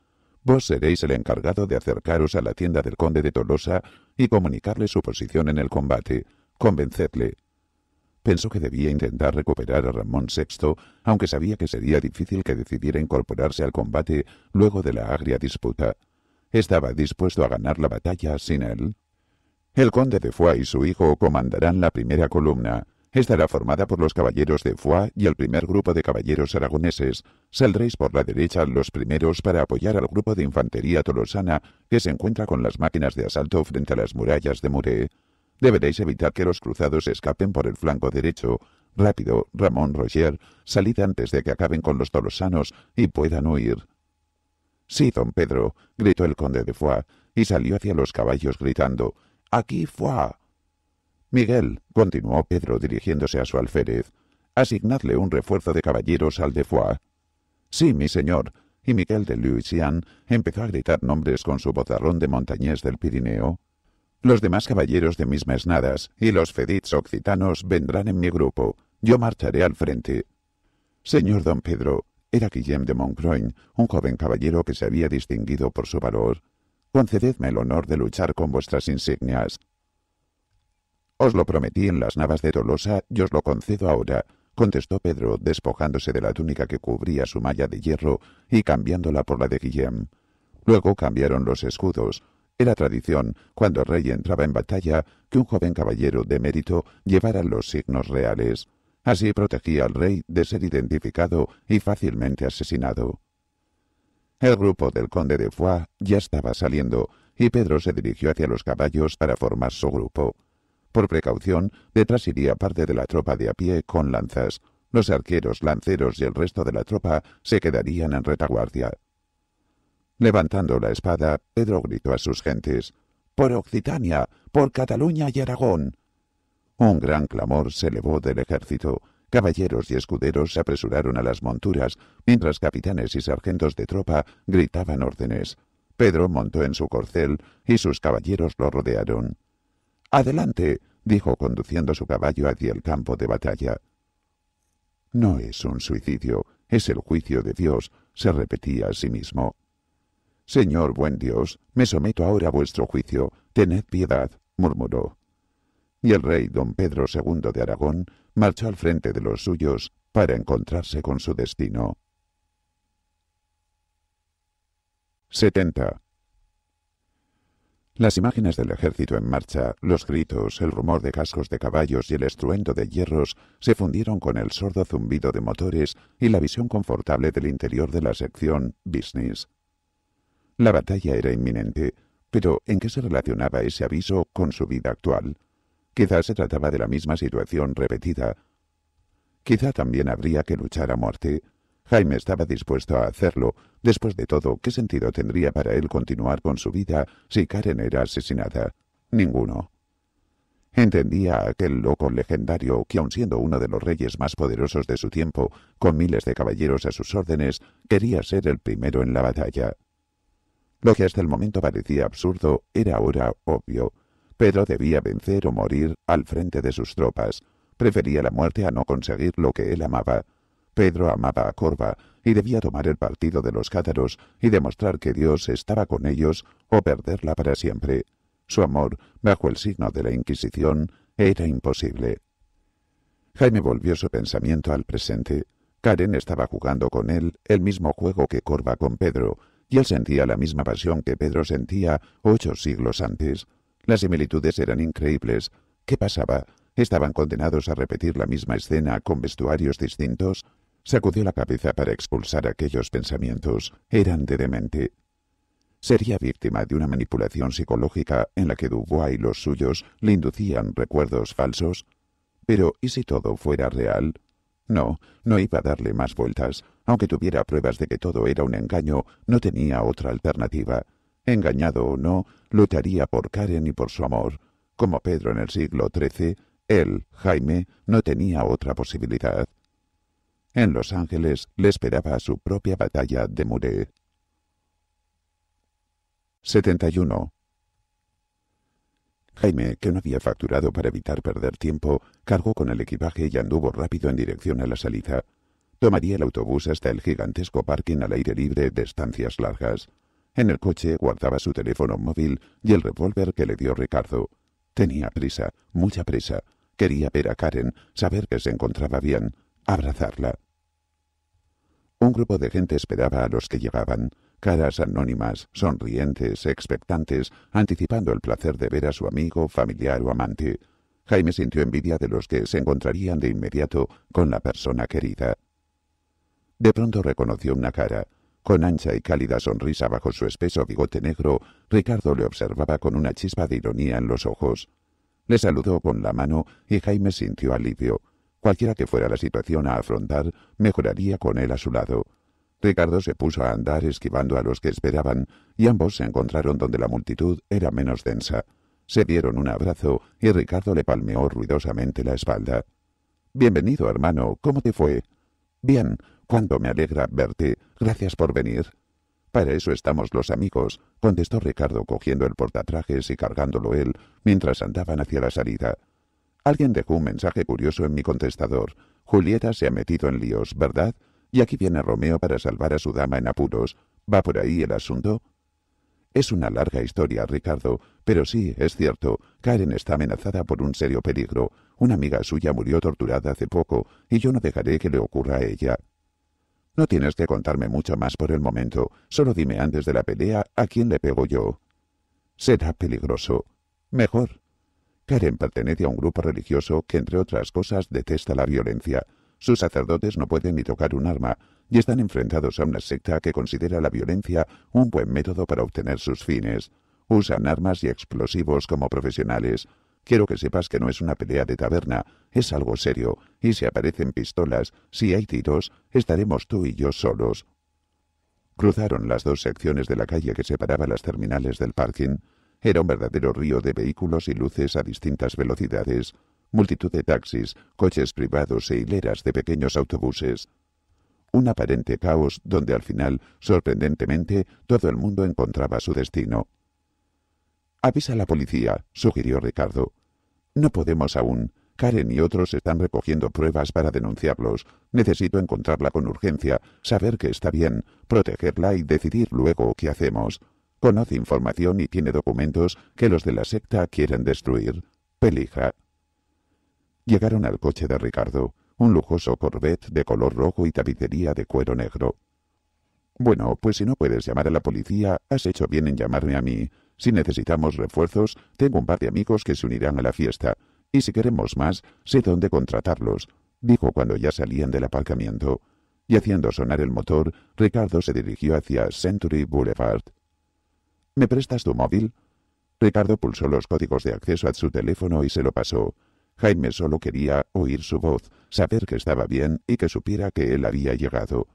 Vos seréis el encargado de acercaros a la tienda del conde de Tolosa y comunicarle su posición en el combate. Convencedle. Pensó que debía intentar recuperar a Ramón VI, aunque sabía que sería difícil que decidiera incorporarse al combate luego de la agria disputa. Estaba dispuesto a ganar la batalla sin él. El conde de Foix y su hijo comandarán la primera columna. Estará formada por los caballeros de Foix y el primer grupo de caballeros aragoneses. Saldréis por la derecha los primeros para apoyar al grupo de infantería tolosana que se encuentra con las máquinas de asalto frente a las murallas de Muré. Deberéis evitar que los cruzados escapen por el flanco derecho. Rápido, Ramón Roger, salid antes de que acaben con los tolosanos y puedan huir. Sí, don Pedro, gritó el conde de Foix, y salió hacia los caballos gritando. Aquí fue. Miguel, continuó Pedro dirigiéndose a su alférez, asignadle un refuerzo de caballeros al de Foix. Sí, mi señor. Y Miguel de Luisian empezó a gritar nombres con su bozarrón de montañés del Pirineo. Los demás caballeros de mis mesnadas y los fedits occitanos vendrán en mi grupo. Yo marcharé al frente. Señor don Pedro, era Guillem de Moncroin, un joven caballero que se había distinguido por su valor concededme el honor de luchar con vuestras insignias. Os lo prometí en las navas de Tolosa y os lo concedo ahora, contestó Pedro, despojándose de la túnica que cubría su malla de hierro y cambiándola por la de Guillem. Luego cambiaron los escudos. Era tradición, cuando el rey entraba en batalla, que un joven caballero de mérito llevara los signos reales. Así protegía al rey de ser identificado y fácilmente asesinado. El grupo del conde de Foix ya estaba saliendo y Pedro se dirigió hacia los caballos para formar su grupo. Por precaución, detrás iría parte de la tropa de a pie con lanzas. Los arqueros, lanceros y el resto de la tropa se quedarían en retaguardia. Levantando la espada, Pedro gritó a sus gentes Por Occitania, por Cataluña y Aragón. Un gran clamor se elevó del ejército. Caballeros y escuderos se apresuraron a las monturas, mientras capitanes y sargentos de tropa gritaban órdenes. Pedro montó en su corcel y sus caballeros lo rodearon. Adelante, dijo conduciendo su caballo hacia el campo de batalla. No es un suicidio, es el juicio de Dios, se repetía a sí mismo. Señor buen Dios, me someto ahora a vuestro juicio, tened piedad, murmuró y el rey don Pedro II de Aragón marchó al frente de los suyos para encontrarse con su destino. 70. Las imágenes del ejército en marcha, los gritos, el rumor de cascos de caballos y el estruendo de hierros se fundieron con el sordo zumbido de motores y la visión confortable del interior de la sección Business. La batalla era inminente, pero ¿en qué se relacionaba ese aviso con su vida actual? Quizá se trataba de la misma situación repetida. Quizá también habría que luchar a muerte. Jaime estaba dispuesto a hacerlo. Después de todo, ¿qué sentido tendría para él continuar con su vida si Karen era asesinada? Ninguno. Entendía a aquel loco legendario que, aun siendo uno de los reyes más poderosos de su tiempo, con miles de caballeros a sus órdenes, quería ser el primero en la batalla. Lo que hasta el momento parecía absurdo era ahora obvio. Pedro debía vencer o morir al frente de sus tropas. Prefería la muerte a no conseguir lo que él amaba. Pedro amaba a Corva y debía tomar el partido de los cátaros y demostrar que Dios estaba con ellos o perderla para siempre. Su amor, bajo el signo de la Inquisición, era imposible. Jaime volvió su pensamiento al presente. Karen estaba jugando con él el mismo juego que Corva con Pedro, y él sentía la misma pasión que Pedro sentía ocho siglos antes. Las similitudes eran increíbles. ¿Qué pasaba? ¿Estaban condenados a repetir la misma escena con vestuarios distintos? Sacudió la cabeza para expulsar aquellos pensamientos. Eran de demente. Sería víctima de una manipulación psicológica en la que Dubois y los suyos le inducían recuerdos falsos. Pero ¿y si todo fuera real? No, no iba a darle más vueltas. Aunque tuviera pruebas de que todo era un engaño, no tenía otra alternativa. Engañado o no, lucharía por Karen y por su amor. Como Pedro en el siglo XIII, él, Jaime, no tenía otra posibilidad. En Los Ángeles le esperaba su propia batalla de Muret. 71. Jaime, que no había facturado para evitar perder tiempo, cargó con el equipaje y anduvo rápido en dirección a la salida. Tomaría el autobús hasta el gigantesco parking al aire libre de estancias largas. En el coche guardaba su teléfono móvil y el revólver que le dio Ricardo. Tenía prisa, mucha prisa. Quería ver a Karen, saber que se encontraba bien, abrazarla. Un grupo de gente esperaba a los que llegaban, caras anónimas, sonrientes, expectantes, anticipando el placer de ver a su amigo, familiar o amante. Jaime sintió envidia de los que se encontrarían de inmediato con la persona querida. De pronto reconoció una cara, con ancha y cálida sonrisa bajo su espeso bigote negro, Ricardo le observaba con una chispa de ironía en los ojos. Le saludó con la mano y Jaime sintió alivio. Cualquiera que fuera la situación a afrontar, mejoraría con él a su lado. Ricardo se puso a andar esquivando a los que esperaban, y ambos se encontraron donde la multitud era menos densa. Se dieron un abrazo y Ricardo le palmeó ruidosamente la espalda. Bienvenido, hermano. ¿Cómo te fue? Bien, cuánto me alegra verte. Gracias por venir. Para eso estamos los amigos, contestó Ricardo cogiendo el portatrajes y cargándolo él mientras andaban hacia la salida. Alguien dejó un mensaje curioso en mi contestador. Julieta se ha metido en líos, ¿verdad? Y aquí viene Romeo para salvar a su dama en apuros. ¿Va por ahí el asunto? Es una larga historia, Ricardo, pero sí, es cierto, Karen está amenazada por un serio peligro. Una amiga suya murió torturada hace poco, y yo no dejaré que le ocurra a ella. No tienes que contarme mucho más por el momento, solo dime antes de la pelea a quién le pego yo. Será peligroso. Mejor. Karen pertenece a un grupo religioso que, entre otras cosas, detesta la violencia. Sus sacerdotes no pueden ni tocar un arma y están enfrentados a una secta que considera la violencia un buen método para obtener sus fines. Usan armas y explosivos como profesionales, Quiero que sepas que no es una pelea de taberna, es algo serio, y si aparecen pistolas, si hay tiros, estaremos tú y yo solos. Cruzaron las dos secciones de la calle que separaba las terminales del parking. Era un verdadero río de vehículos y luces a distintas velocidades, multitud de taxis, coches privados e hileras de pequeños autobuses. Un aparente caos donde al final, sorprendentemente, todo el mundo encontraba su destino. Avisa a la policía, sugirió Ricardo. No podemos aún. Karen y otros están recogiendo pruebas para denunciarlos. Necesito encontrarla con urgencia, saber que está bien, protegerla y decidir luego qué hacemos. Conoce información y tiene documentos que los de la secta quieren destruir. Pelija. Llegaron al coche de Ricardo, un lujoso Corvette de color rojo y tapicería de cuero negro. Bueno, pues si no puedes llamar a la policía, has hecho bien en llamarme a mí. Si necesitamos refuerzos, tengo un par de amigos que se unirán a la fiesta, y si queremos más, sé dónde contratarlos, dijo cuando ya salían del aparcamiento. Y haciendo sonar el motor, Ricardo se dirigió hacia Century Boulevard. ¿Me prestas tu móvil? Ricardo pulsó los códigos de acceso a su teléfono y se lo pasó. Jaime solo quería oír su voz, saber que estaba bien y que supiera que él había llegado.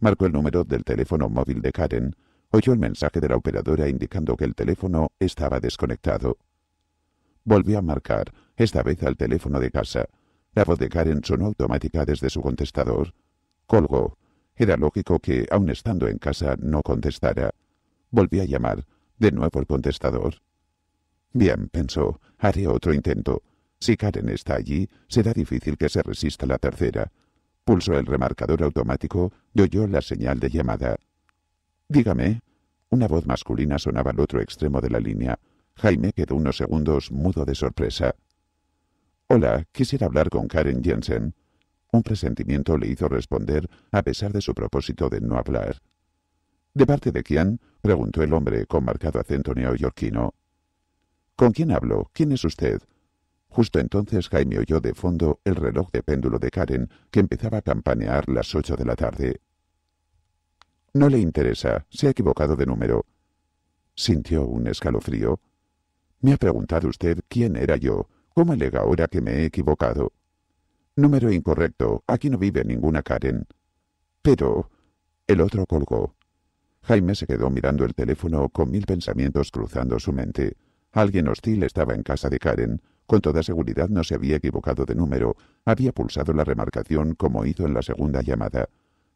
Marcó el número del teléfono móvil de Karen, Oyó el mensaje de la operadora indicando que el teléfono estaba desconectado. Volvió a marcar, esta vez al teléfono de casa. La voz de Karen sonó automática desde su contestador. Colgó. Era lógico que, aun estando en casa, no contestara. Volvió a llamar, de nuevo el contestador. Bien, pensó, haré otro intento. Si Karen está allí, será difícil que se resista la tercera. Pulsó el remarcador automático y oyó la señal de llamada. Dígame. Una voz masculina sonaba al otro extremo de la línea. Jaime quedó unos segundos mudo de sorpresa. Hola, quisiera hablar con Karen Jensen. Un presentimiento le hizo responder a pesar de su propósito de no hablar. ¿De parte de quién? preguntó el hombre con marcado acento neoyorquino. ¿Con quién hablo? ¿Quién es usted? Justo entonces Jaime oyó de fondo el reloj de péndulo de Karen que empezaba a campanear las ocho de la tarde. No le interesa, se ha equivocado de número. Sintió un escalofrío. Me ha preguntado usted quién era yo. ¿Cómo alega ahora que me he equivocado? Número incorrecto. Aquí no vive ninguna Karen. Pero... El otro colgó. Jaime se quedó mirando el teléfono con mil pensamientos cruzando su mente. Alguien hostil estaba en casa de Karen. Con toda seguridad no se había equivocado de número. Había pulsado la remarcación como hizo en la segunda llamada.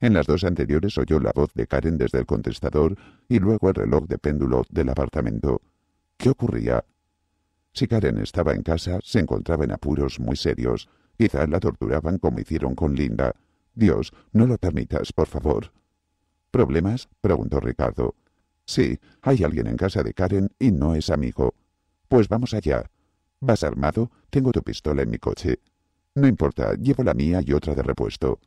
En las dos anteriores oyó la voz de Karen desde el contestador y luego el reloj de péndulo del apartamento. ¿Qué ocurría? Si Karen estaba en casa, se encontraba en apuros muy serios. Quizá la torturaban como hicieron con Linda. Dios, no lo permitas, por favor. ¿Problemas? preguntó Ricardo. Sí, hay alguien en casa de Karen y no es amigo. Pues vamos allá. ¿Vas armado? Tengo tu pistola en mi coche. No importa, llevo la mía y otra de repuesto.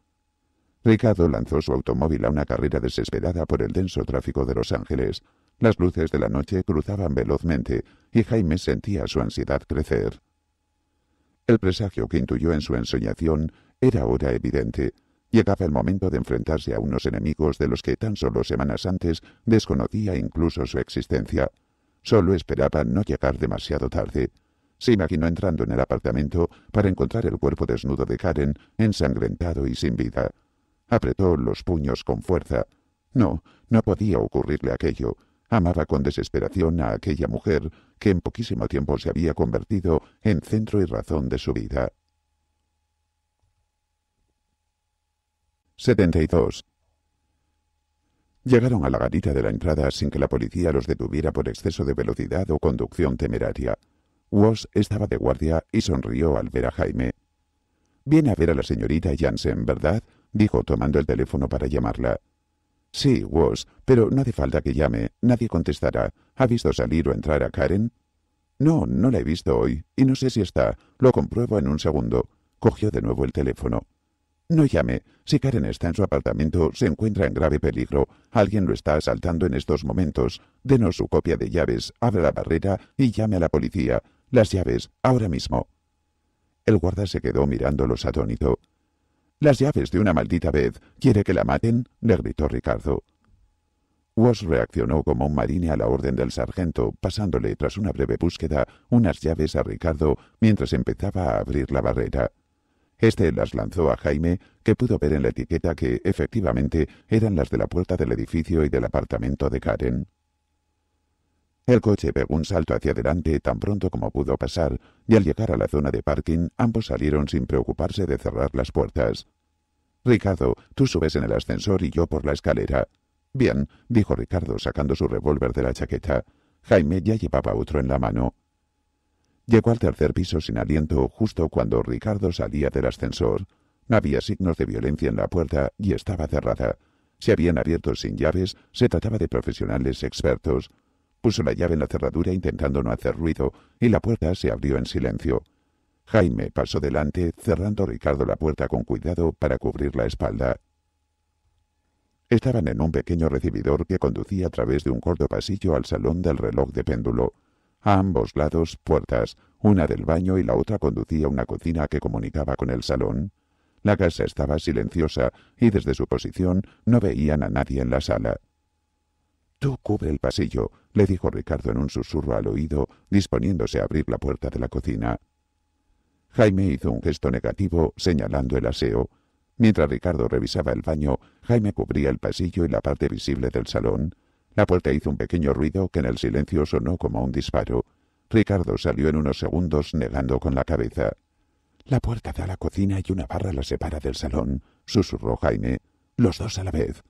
Ricardo lanzó su automóvil a una carrera desesperada por el denso tráfico de Los Ángeles. Las luces de la noche cruzaban velozmente y Jaime sentía su ansiedad crecer. El presagio que intuyó en su ensoñación era ahora evidente. Llegaba el momento de enfrentarse a unos enemigos de los que tan solo semanas antes desconocía incluso su existencia. Solo esperaba no llegar demasiado tarde. Se imaginó entrando en el apartamento para encontrar el cuerpo desnudo de Karen, ensangrentado y sin vida. Apretó los puños con fuerza. No, no podía ocurrirle aquello. Amaba con desesperación a aquella mujer que en poquísimo tiempo se había convertido en centro y razón de su vida. 72. Llegaron a la garita de la entrada sin que la policía los detuviera por exceso de velocidad o conducción temeraria. Walsh estaba de guardia y sonrió al ver a Jaime. Viene a ver a la señorita Jansen, ¿verdad? dijo tomando el teléfono para llamarla. Sí, Walsh, pero no hace falta que llame, nadie contestará. ¿Ha visto salir o entrar a Karen? No, no la he visto hoy, y no sé si está, lo compruebo en un segundo. Cogió de nuevo el teléfono. No llame. Si Karen está en su apartamento, se encuentra en grave peligro. Alguien lo está asaltando en estos momentos. Denos su copia de llaves, abra la barrera y llame a la policía. Las llaves, ahora mismo. El guarda se quedó mirándolos atónito. Las llaves de una maldita vez. ¿Quiere que la maten? le gritó Ricardo. Walsh reaccionó como un marine a la orden del sargento, pasándole, tras una breve búsqueda, unas llaves a Ricardo mientras empezaba a abrir la barrera. Este las lanzó a Jaime, que pudo ver en la etiqueta que, efectivamente, eran las de la puerta del edificio y del apartamento de Karen. El coche pegó un salto hacia adelante tan pronto como pudo pasar, y al llegar a la zona de parking ambos salieron sin preocuparse de cerrar las puertas. Ricardo, tú subes en el ascensor y yo por la escalera. Bien, dijo Ricardo sacando su revólver de la chaqueta. Jaime ya llevaba otro en la mano. Llegó al tercer piso sin aliento justo cuando Ricardo salía del ascensor. no Había signos de violencia en la puerta y estaba cerrada. Se habían abierto sin llaves, se trataba de profesionales expertos. Puso la llave en la cerradura intentando no hacer ruido y la puerta se abrió en silencio. Jaime pasó delante, cerrando Ricardo la puerta con cuidado para cubrir la espalda. Estaban en un pequeño recibidor que conducía a través de un corto pasillo al salón del reloj de péndulo. A ambos lados puertas, una del baño y la otra conducía a una cocina que comunicaba con el salón. La casa estaba silenciosa y desde su posición no veían a nadie en la sala. Tú cubre el pasillo, le dijo Ricardo en un susurro al oído, disponiéndose a abrir la puerta de la cocina. Jaime hizo un gesto negativo, señalando el aseo. Mientras Ricardo revisaba el baño, Jaime cubría el pasillo y la parte visible del salón. La puerta hizo un pequeño ruido que en el silencio sonó como un disparo. Ricardo salió en unos segundos negando con la cabeza. La puerta da a la cocina y una barra la separa del salón, susurró Jaime. Los dos a la vez.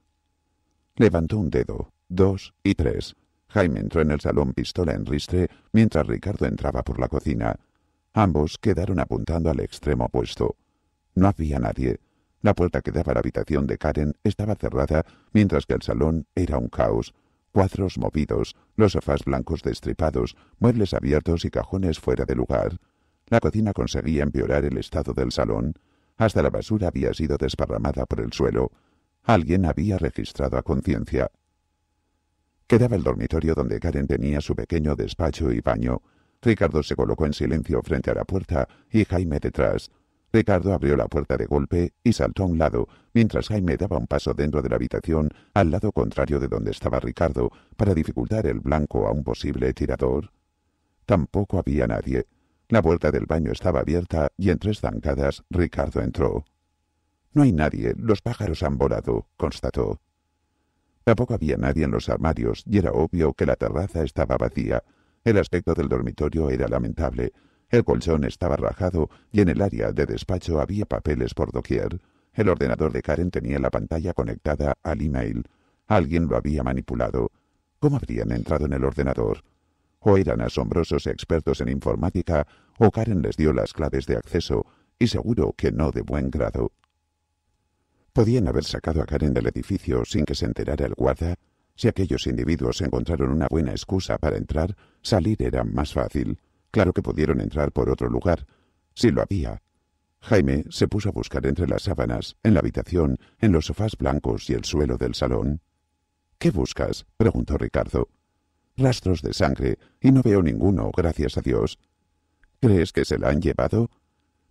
Levantó un dedo, Dos y tres. Jaime entró en el salón pistola en ristre mientras Ricardo entraba por la cocina. Ambos quedaron apuntando al extremo opuesto. No había nadie. La puerta que daba a la habitación de Karen estaba cerrada, mientras que el salón era un caos. Cuadros movidos, los sofás blancos destripados, muebles abiertos y cajones fuera de lugar. La cocina conseguía empeorar el estado del salón. Hasta la basura había sido desparramada por el suelo. Alguien había registrado a conciencia quedaba el dormitorio donde Karen tenía su pequeño despacho y baño. Ricardo se colocó en silencio frente a la puerta y Jaime detrás. Ricardo abrió la puerta de golpe y saltó a un lado, mientras Jaime daba un paso dentro de la habitación, al lado contrario de donde estaba Ricardo, para dificultar el blanco a un posible tirador. Tampoco había nadie. La puerta del baño estaba abierta y en tres zancadas Ricardo entró. No hay nadie, los pájaros han volado, constató. Tampoco había nadie en los armarios y era obvio que la terraza estaba vacía. El aspecto del dormitorio era lamentable. El colchón estaba rajado y en el área de despacho había papeles por doquier. El ordenador de Karen tenía la pantalla conectada al email. Alguien lo había manipulado. ¿Cómo habrían entrado en el ordenador? O eran asombrosos expertos en informática, o Karen les dio las claves de acceso, y seguro que no de buen grado. Podían haber sacado a Karen del edificio sin que se enterara el guarda. Si aquellos individuos encontraron una buena excusa para entrar, salir era más fácil. Claro que pudieron entrar por otro lugar. Si lo había. Jaime se puso a buscar entre las sábanas, en la habitación, en los sofás blancos y el suelo del salón. ¿Qué buscas? preguntó Ricardo. Rastros de sangre, y no veo ninguno, gracias a Dios. ¿Crees que se la han llevado?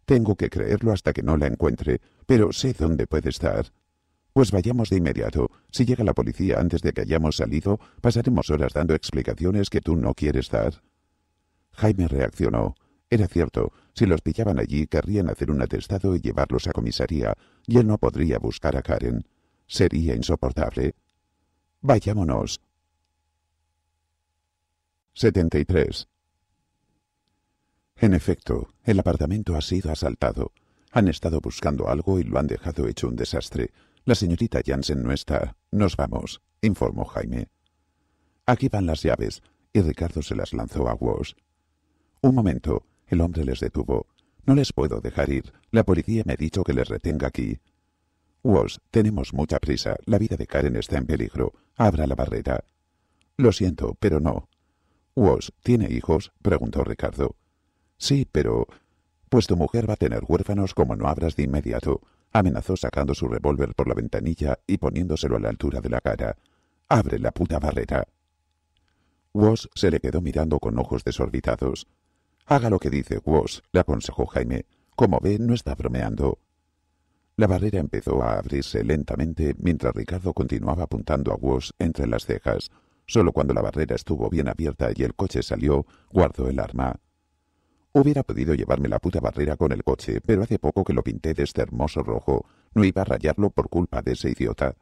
Tengo que creerlo hasta que no la encuentre, pero sé dónde puede estar. Pues vayamos de inmediato. Si llega la policía antes de que hayamos salido, pasaremos horas dando explicaciones que tú no quieres dar. Jaime reaccionó. Era cierto, si los pillaban allí querrían hacer un atestado y llevarlos a comisaría, y él no podría buscar a Karen. Sería insoportable. Vayámonos. 73. En efecto, el apartamento ha sido asaltado. Han estado buscando algo y lo han dejado hecho un desastre. La señorita Jansen no está. Nos vamos, informó Jaime. Aquí van las llaves, y Ricardo se las lanzó a Walsh. Un momento, el hombre les detuvo. No les puedo dejar ir. La policía me ha dicho que les retenga aquí. Walsh, tenemos mucha prisa. La vida de Karen está en peligro. Abra la barrera. Lo siento, pero no. Walsh, ¿tiene hijos? preguntó Ricardo. Sí, pero... Pues tu mujer va a tener huérfanos como no abras de inmediato, amenazó sacando su revólver por la ventanilla y poniéndoselo a la altura de la cara. Abre la puta barrera. Woss se le quedó mirando con ojos desorbitados. Haga lo que dice Woss, le aconsejó Jaime. Como ve, no está bromeando. La barrera empezó a abrirse lentamente mientras Ricardo continuaba apuntando a Woss entre las cejas. Solo cuando la barrera estuvo bien abierta y el coche salió, guardó el arma. Hubiera podido llevarme la puta barrera con el coche, pero hace poco que lo pinté de este hermoso rojo. No iba a rayarlo por culpa de ese idiota.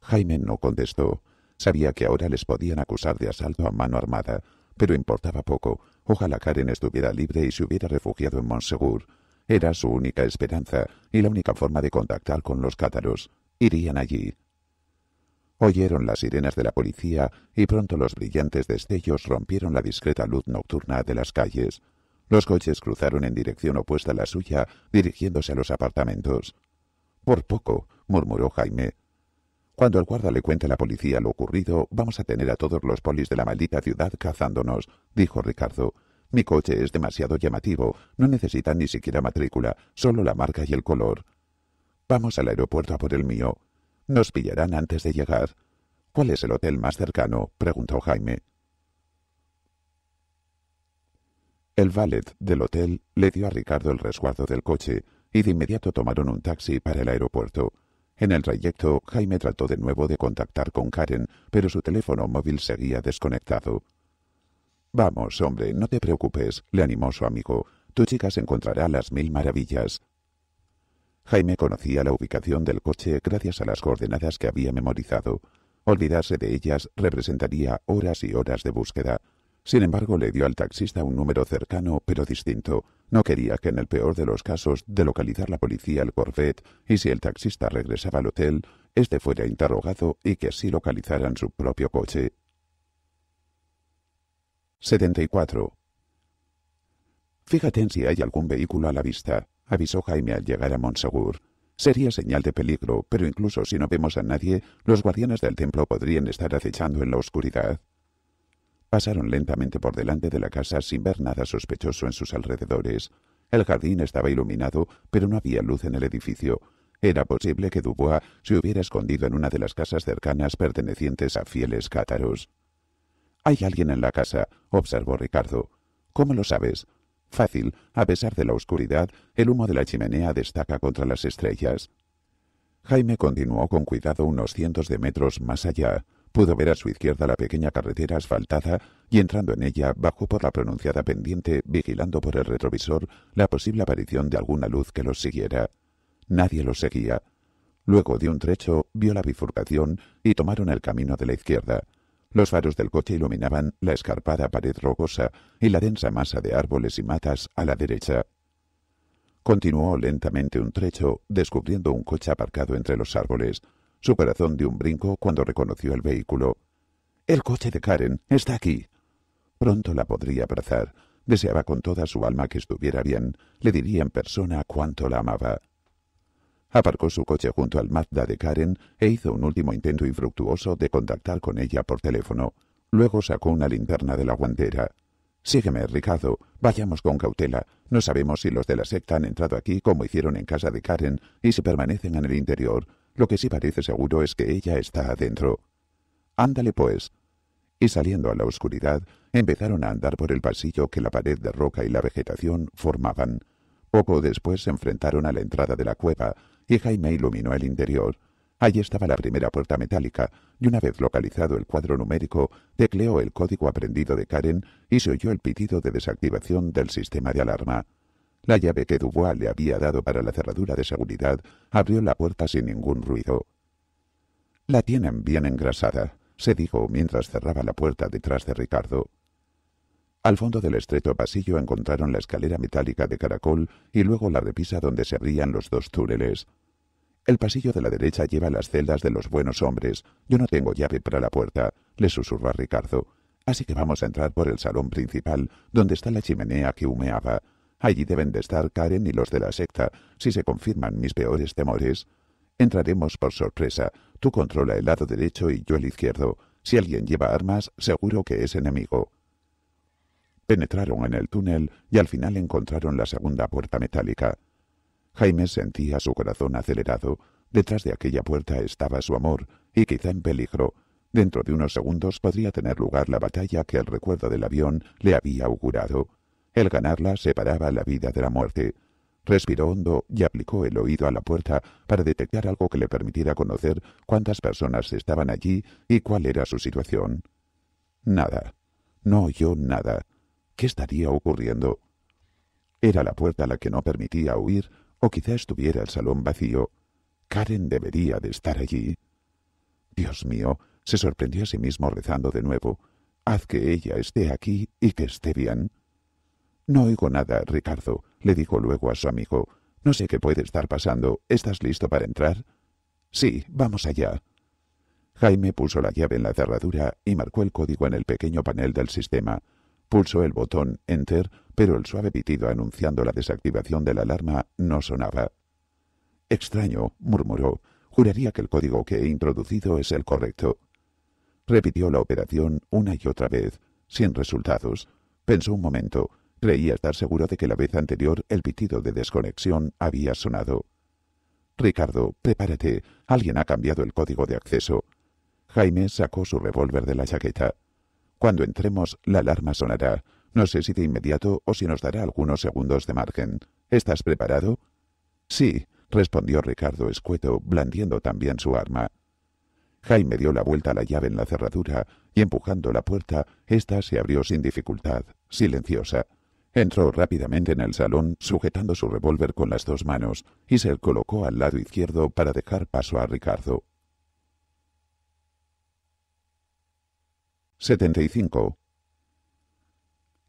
Jaime no contestó. Sabía que ahora les podían acusar de asalto a mano armada, pero importaba poco. Ojalá Karen estuviera libre y se hubiera refugiado en Monsegur. Era su única esperanza y la única forma de contactar con los cátaros. Irían allí. Oyeron las sirenas de la policía y pronto los brillantes destellos rompieron la discreta luz nocturna de las calles. Los coches cruzaron en dirección opuesta a la suya, dirigiéndose a los apartamentos. Por poco, murmuró Jaime. Cuando el guarda le cuente a la policía lo ocurrido, vamos a tener a todos los polis de la maldita ciudad cazándonos, dijo Ricardo. Mi coche es demasiado llamativo, no necesita ni siquiera matrícula, solo la marca y el color. Vamos al aeropuerto a por el mío. Nos pillarán antes de llegar. ¿Cuál es el hotel más cercano? preguntó Jaime. El valet del hotel le dio a Ricardo el resguardo del coche y de inmediato tomaron un taxi para el aeropuerto. En el trayecto, Jaime trató de nuevo de contactar con Karen, pero su teléfono móvil seguía desconectado. Vamos, hombre, no te preocupes, le animó su amigo. Tu chica se encontrará las mil maravillas. Jaime conocía la ubicación del coche gracias a las coordenadas que había memorizado. Olvidarse de ellas representaría horas y horas de búsqueda. Sin embargo, le dio al taxista un número cercano pero distinto. No quería que en el peor de los casos de localizar la policía el Corvette y si el taxista regresaba al hotel, éste fuera interrogado y que así localizaran su propio coche. 74. Fíjate en si hay algún vehículo a la vista, avisó Jaime al llegar a Monsegur. Sería señal de peligro, pero incluso si no vemos a nadie, los guardianes del templo podrían estar acechando en la oscuridad. Pasaron lentamente por delante de la casa sin ver nada sospechoso en sus alrededores. El jardín estaba iluminado, pero no había luz en el edificio. Era posible que Dubois se hubiera escondido en una de las casas cercanas pertenecientes a fieles cátaros. Hay alguien en la casa, observó Ricardo. ¿Cómo lo sabes? Fácil, a pesar de la oscuridad, el humo de la chimenea destaca contra las estrellas. Jaime continuó con cuidado unos cientos de metros más allá. Pudo ver a su izquierda la pequeña carretera asfaltada y entrando en ella bajó por la pronunciada pendiente vigilando por el retrovisor la posible aparición de alguna luz que los siguiera. Nadie los seguía. Luego de un trecho vio la bifurcación y tomaron el camino de la izquierda. Los faros del coche iluminaban la escarpada pared rocosa y la densa masa de árboles y matas a la derecha. Continuó lentamente un trecho, descubriendo un coche aparcado entre los árboles. Su corazón dio un brinco cuando reconoció el vehículo. El coche de Karen está aquí. Pronto la podría abrazar. Deseaba con toda su alma que estuviera bien. Le diría en persona cuánto la amaba. Aparcó su coche junto al Mazda de Karen e hizo un último intento infructuoso de contactar con ella por teléfono. Luego sacó una linterna de la guantera. Sígueme, Ricardo. Vayamos con cautela. No sabemos si los de la secta han entrado aquí como hicieron en casa de Karen y si permanecen en el interior lo que sí parece seguro es que ella está adentro. Ándale, pues. Y saliendo a la oscuridad, empezaron a andar por el pasillo que la pared de roca y la vegetación formaban. Poco después se enfrentaron a la entrada de la cueva, y Jaime iluminó el interior. Allí estaba la primera puerta metálica, y una vez localizado el cuadro numérico, tecleó el código aprendido de Karen y se oyó el pitido de desactivación del sistema de alarma. La llave que Dubois le había dado para la cerradura de seguridad abrió la puerta sin ningún ruido. La tienen bien engrasada, se dijo mientras cerraba la puerta detrás de Ricardo. Al fondo del estrecho pasillo encontraron la escalera metálica de caracol y luego la repisa donde se abrían los dos túneles. El pasillo de la derecha lleva las celdas de los buenos hombres. Yo no tengo llave para la puerta, le susurró a Ricardo. Así que vamos a entrar por el salón principal, donde está la chimenea que humeaba. Allí deben de estar Karen y los de la secta, si se confirman mis peores temores. Entraremos por sorpresa. Tú controla el lado derecho y yo el izquierdo. Si alguien lleva armas, seguro que es enemigo. Penetraron en el túnel y al final encontraron la segunda puerta metálica. Jaime sentía su corazón acelerado. Detrás de aquella puerta estaba su amor, y quizá en peligro. Dentro de unos segundos podría tener lugar la batalla que el recuerdo del avión le había augurado. El ganarla separaba la vida de la muerte. Respiró hondo y aplicó el oído a la puerta para detectar algo que le permitiera conocer cuántas personas estaban allí y cuál era su situación. Nada. No oyó nada. ¿Qué estaría ocurriendo? Era la puerta la que no permitía huir, o quizá estuviera el salón vacío. Karen debería de estar allí. Dios mío, se sorprendió a sí mismo rezando de nuevo. Haz que ella esté aquí y que esté bien. No oigo nada, Ricardo, le dijo luego a su amigo. No sé qué puede estar pasando. ¿Estás listo para entrar? Sí, vamos allá. Jaime puso la llave en la cerradura y marcó el código en el pequeño panel del sistema. Pulsó el botón Enter, pero el suave pitido anunciando la desactivación de la alarma no sonaba. Extraño, murmuró. Juraría que el código que he introducido es el correcto. Repitió la operación una y otra vez, sin resultados. Pensó un momento, Creía estar seguro de que la vez anterior el pitido de desconexión había sonado. Ricardo, prepárate. Alguien ha cambiado el código de acceso. Jaime sacó su revólver de la chaqueta. Cuando entremos, la alarma sonará. No sé si de inmediato o si nos dará algunos segundos de margen. ¿Estás preparado? Sí, respondió Ricardo escueto, blandiendo también su arma. Jaime dio la vuelta a la llave en la cerradura y empujando la puerta, ésta se abrió sin dificultad, silenciosa. Entró rápidamente en el salón, sujetando su revólver con las dos manos, y se colocó al lado izquierdo para dejar paso a Ricardo. 75.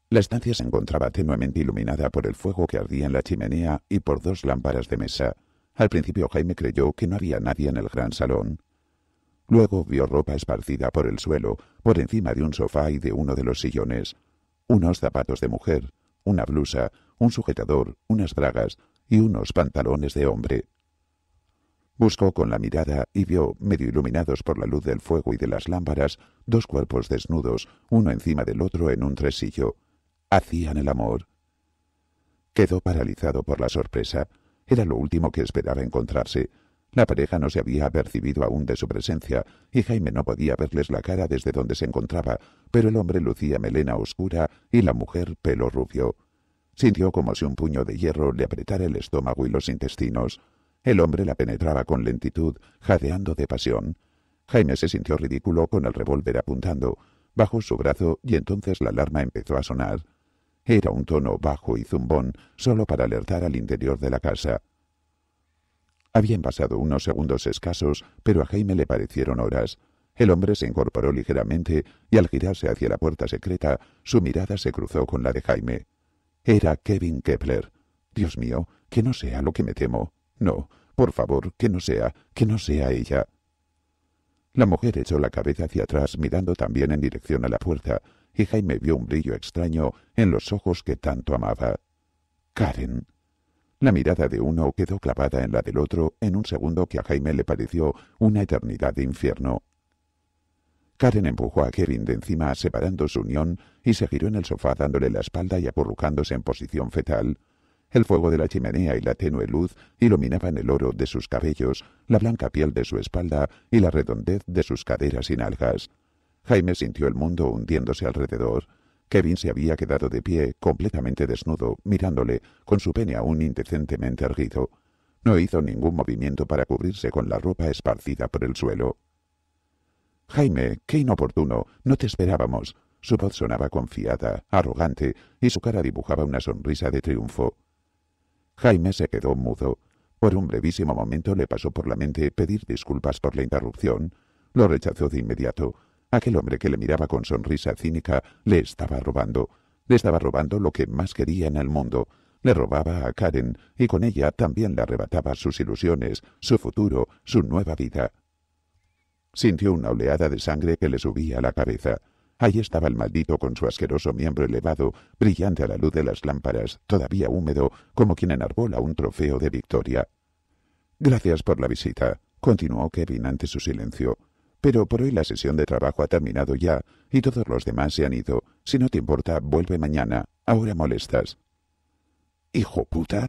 La estancia se encontraba tenuemente iluminada por el fuego que ardía en la chimenea y por dos lámparas de mesa. Al principio Jaime creyó que no había nadie en el gran salón. Luego vio ropa esparcida por el suelo, por encima de un sofá y de uno de los sillones, unos zapatos de mujer, una blusa, un sujetador, unas bragas y unos pantalones de hombre. Buscó con la mirada y vio, medio iluminados por la luz del fuego y de las lámparas, dos cuerpos desnudos, uno encima del otro en un tresillo. Hacían el amor. Quedó paralizado por la sorpresa. Era lo último que esperaba encontrarse, la pareja no se había percibido aún de su presencia, y Jaime no podía verles la cara desde donde se encontraba, pero el hombre lucía melena oscura y la mujer pelo rubio. Sintió como si un puño de hierro le apretara el estómago y los intestinos. El hombre la penetraba con lentitud, jadeando de pasión. Jaime se sintió ridículo con el revólver apuntando. bajo su brazo y entonces la alarma empezó a sonar. Era un tono bajo y zumbón, solo para alertar al interior de la casa. Habían pasado unos segundos escasos, pero a Jaime le parecieron horas. El hombre se incorporó ligeramente y al girarse hacia la puerta secreta, su mirada se cruzó con la de Jaime. Era Kevin Kepler. Dios mío, que no sea lo que me temo. No, por favor, que no sea, que no sea ella. La mujer echó la cabeza hacia atrás mirando también en dirección a la puerta, y Jaime vio un brillo extraño en los ojos que tanto amaba. Karen. La mirada de uno quedó clavada en la del otro en un segundo que a Jaime le pareció una eternidad de infierno. Karen empujó a Kevin de encima separando su unión y se giró en el sofá dándole la espalda y acurrucándose en posición fetal. El fuego de la chimenea y la tenue luz iluminaban el oro de sus cabellos, la blanca piel de su espalda y la redondez de sus caderas sin algas. Jaime sintió el mundo hundiéndose alrededor. Kevin se había quedado de pie, completamente desnudo, mirándole, con su pene aún indecentemente erguido. No hizo ningún movimiento para cubrirse con la ropa esparcida por el suelo. Jaime, qué inoportuno, no te esperábamos. Su voz sonaba confiada, arrogante, y su cara dibujaba una sonrisa de triunfo. Jaime se quedó mudo. Por un brevísimo momento le pasó por la mente pedir disculpas por la interrupción. Lo rechazó de inmediato, Aquel hombre que le miraba con sonrisa cínica le estaba robando. Le estaba robando lo que más quería en el mundo. Le robaba a Karen y con ella también le arrebataba sus ilusiones, su futuro, su nueva vida. Sintió una oleada de sangre que le subía a la cabeza. Allí estaba el maldito con su asqueroso miembro elevado, brillante a la luz de las lámparas, todavía húmedo, como quien enarbola un trofeo de victoria. Gracias por la visita, continuó Kevin ante su silencio. Pero por hoy la sesión de trabajo ha terminado ya y todos los demás se han ido. Si no te importa, vuelve mañana. Ahora molestas. Hijo puta.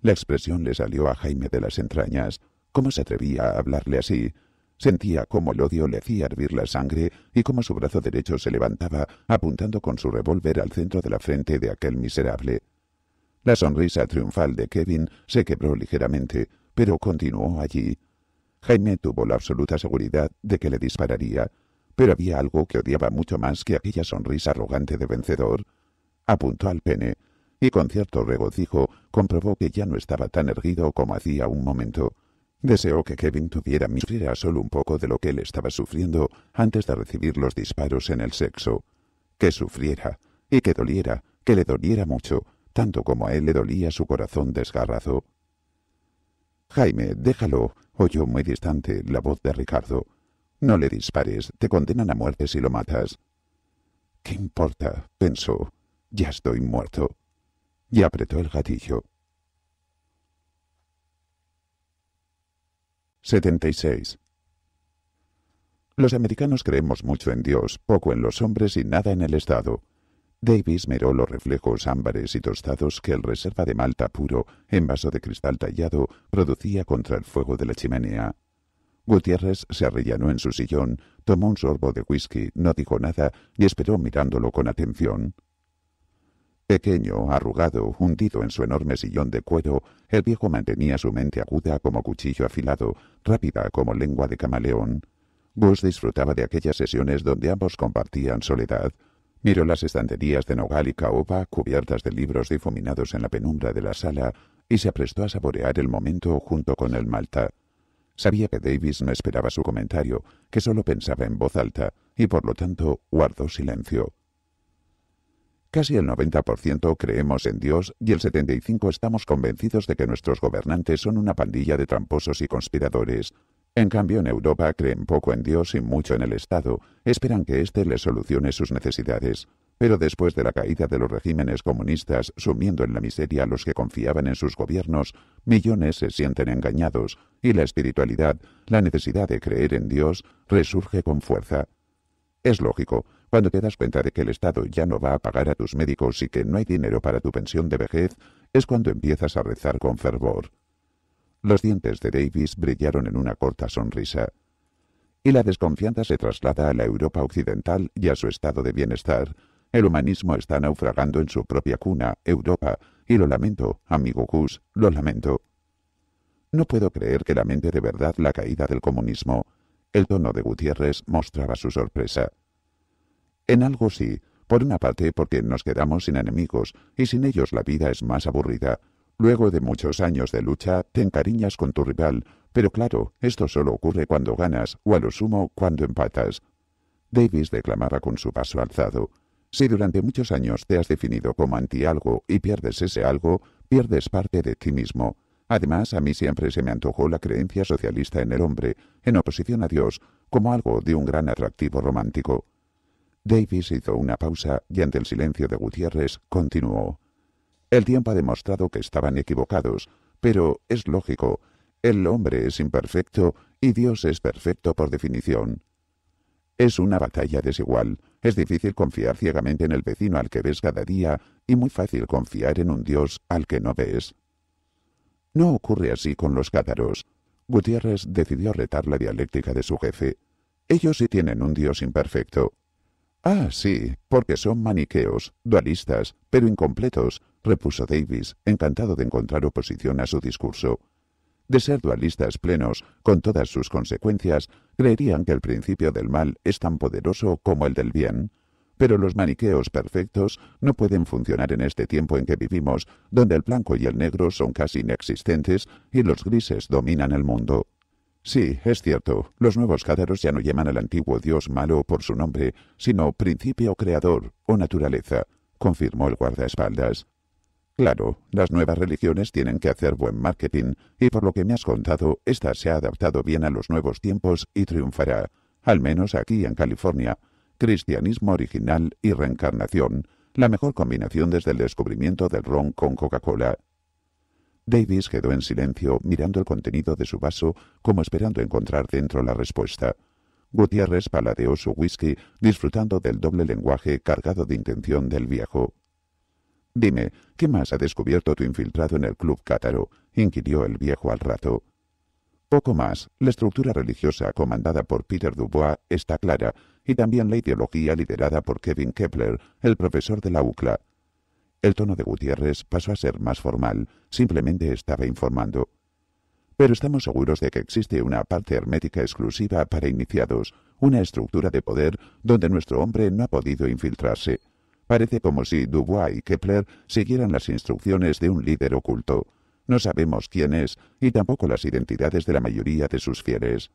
La expresión le salió a Jaime de las entrañas. ¿Cómo se atrevía a hablarle así? Sentía cómo el odio le hacía hervir la sangre y cómo su brazo derecho se levantaba apuntando con su revólver al centro de la frente de aquel miserable. La sonrisa triunfal de Kevin se quebró ligeramente, pero continuó allí, Jaime tuvo la absoluta seguridad de que le dispararía, pero había algo que odiaba mucho más que aquella sonrisa arrogante de vencedor. Apuntó al pene y con cierto regocijo comprobó que ya no estaba tan erguido como hacía un momento. Deseó que Kevin tuviera sufriera solo un poco de lo que él estaba sufriendo antes de recibir los disparos en el sexo. Que sufriera y que doliera, que le doliera mucho, tanto como a él le dolía su corazón desgarrado. Jaime, déjalo, Oyó muy distante la voz de Ricardo. No le dispares, te condenan a muerte si lo matas. ¿Qué importa? pensó. Ya estoy muerto. Y apretó el gatillo. 76. Los americanos creemos mucho en Dios, poco en los hombres y nada en el Estado. Davis miró los reflejos ámbares y tostados que el reserva de Malta puro, en vaso de cristal tallado, producía contra el fuego de la chimenea. Gutiérrez se arrellanó en su sillón, tomó un sorbo de whisky, no dijo nada y esperó mirándolo con atención. Pequeño, arrugado, hundido en su enorme sillón de cuero, el viejo mantenía su mente aguda como cuchillo afilado, rápida como lengua de camaleón. Gus disfrutaba de aquellas sesiones donde ambos compartían soledad, Miró las estanterías de nogal y caoba cubiertas de libros difuminados en la penumbra de la sala y se aprestó a saborear el momento junto con el Malta. Sabía que Davis no esperaba su comentario, que solo pensaba en voz alta, y por lo tanto guardó silencio. Casi el 90% creemos en Dios y el 75% estamos convencidos de que nuestros gobernantes son una pandilla de tramposos y conspiradores, en cambio, en Europa creen poco en Dios y mucho en el Estado, esperan que éste les solucione sus necesidades. Pero después de la caída de los regímenes comunistas, sumiendo en la miseria a los que confiaban en sus gobiernos, millones se sienten engañados, y la espiritualidad, la necesidad de creer en Dios, resurge con fuerza. Es lógico, cuando te das cuenta de que el Estado ya no va a pagar a tus médicos y que no hay dinero para tu pensión de vejez, es cuando empiezas a rezar con fervor. Los dientes de Davis brillaron en una corta sonrisa. Y la desconfianza se traslada a la Europa occidental y a su estado de bienestar. El humanismo está naufragando en su propia cuna, Europa, y lo lamento, amigo Gus, lo lamento. No puedo creer que lamente de verdad la caída del comunismo. El tono de Gutiérrez mostraba su sorpresa. En algo sí, por una parte porque nos quedamos sin enemigos y sin ellos la vida es más aburrida, Luego de muchos años de lucha, te encariñas con tu rival, pero claro, esto solo ocurre cuando ganas o a lo sumo cuando empatas. Davis declamaba con su paso alzado. Si durante muchos años te has definido como anti algo y pierdes ese algo, pierdes parte de ti mismo. Además, a mí siempre se me antojó la creencia socialista en el hombre, en oposición a Dios, como algo de un gran atractivo romántico. Davis hizo una pausa y ante el silencio de Gutiérrez continuó. El tiempo ha demostrado que estaban equivocados, pero es lógico, el hombre es imperfecto y Dios es perfecto por definición. Es una batalla desigual, es difícil confiar ciegamente en el vecino al que ves cada día y muy fácil confiar en un Dios al que no ves. No ocurre así con los cátaros. Gutiérrez decidió retar la dialéctica de su jefe. Ellos sí tienen un Dios imperfecto. Ah, sí, porque son maniqueos, dualistas, pero incompletos, repuso Davis, encantado de encontrar oposición a su discurso. De ser dualistas plenos, con todas sus consecuencias, creerían que el principio del mal es tan poderoso como el del bien. Pero los maniqueos perfectos no pueden funcionar en este tiempo en que vivimos, donde el blanco y el negro son casi inexistentes y los grises dominan el mundo. Sí, es cierto, los nuevos caderos ya no llaman al antiguo dios malo por su nombre, sino principio creador o naturaleza, confirmó el guardaespaldas. Claro, las nuevas religiones tienen que hacer buen marketing, y por lo que me has contado, esta se ha adaptado bien a los nuevos tiempos y triunfará, al menos aquí en California. Cristianismo original y reencarnación, la mejor combinación desde el descubrimiento del ron con Coca-Cola. Davis quedó en silencio mirando el contenido de su vaso como esperando encontrar dentro la respuesta. Gutiérrez paladeó su whisky disfrutando del doble lenguaje cargado de intención del viejo. Dime, ¿qué más ha descubierto tu infiltrado en el club cátaro? inquirió el viejo al rato. Poco más, la estructura religiosa comandada por Peter Dubois está clara, y también la ideología liderada por Kevin Kepler, el profesor de la UCLA. El tono de Gutiérrez pasó a ser más formal, simplemente estaba informando. Pero estamos seguros de que existe una parte hermética exclusiva para iniciados, una estructura de poder donde nuestro hombre no ha podido infiltrarse. Parece como si Dubois y Kepler siguieran las instrucciones de un líder oculto. No sabemos quién es y tampoco las identidades de la mayoría de sus fieles.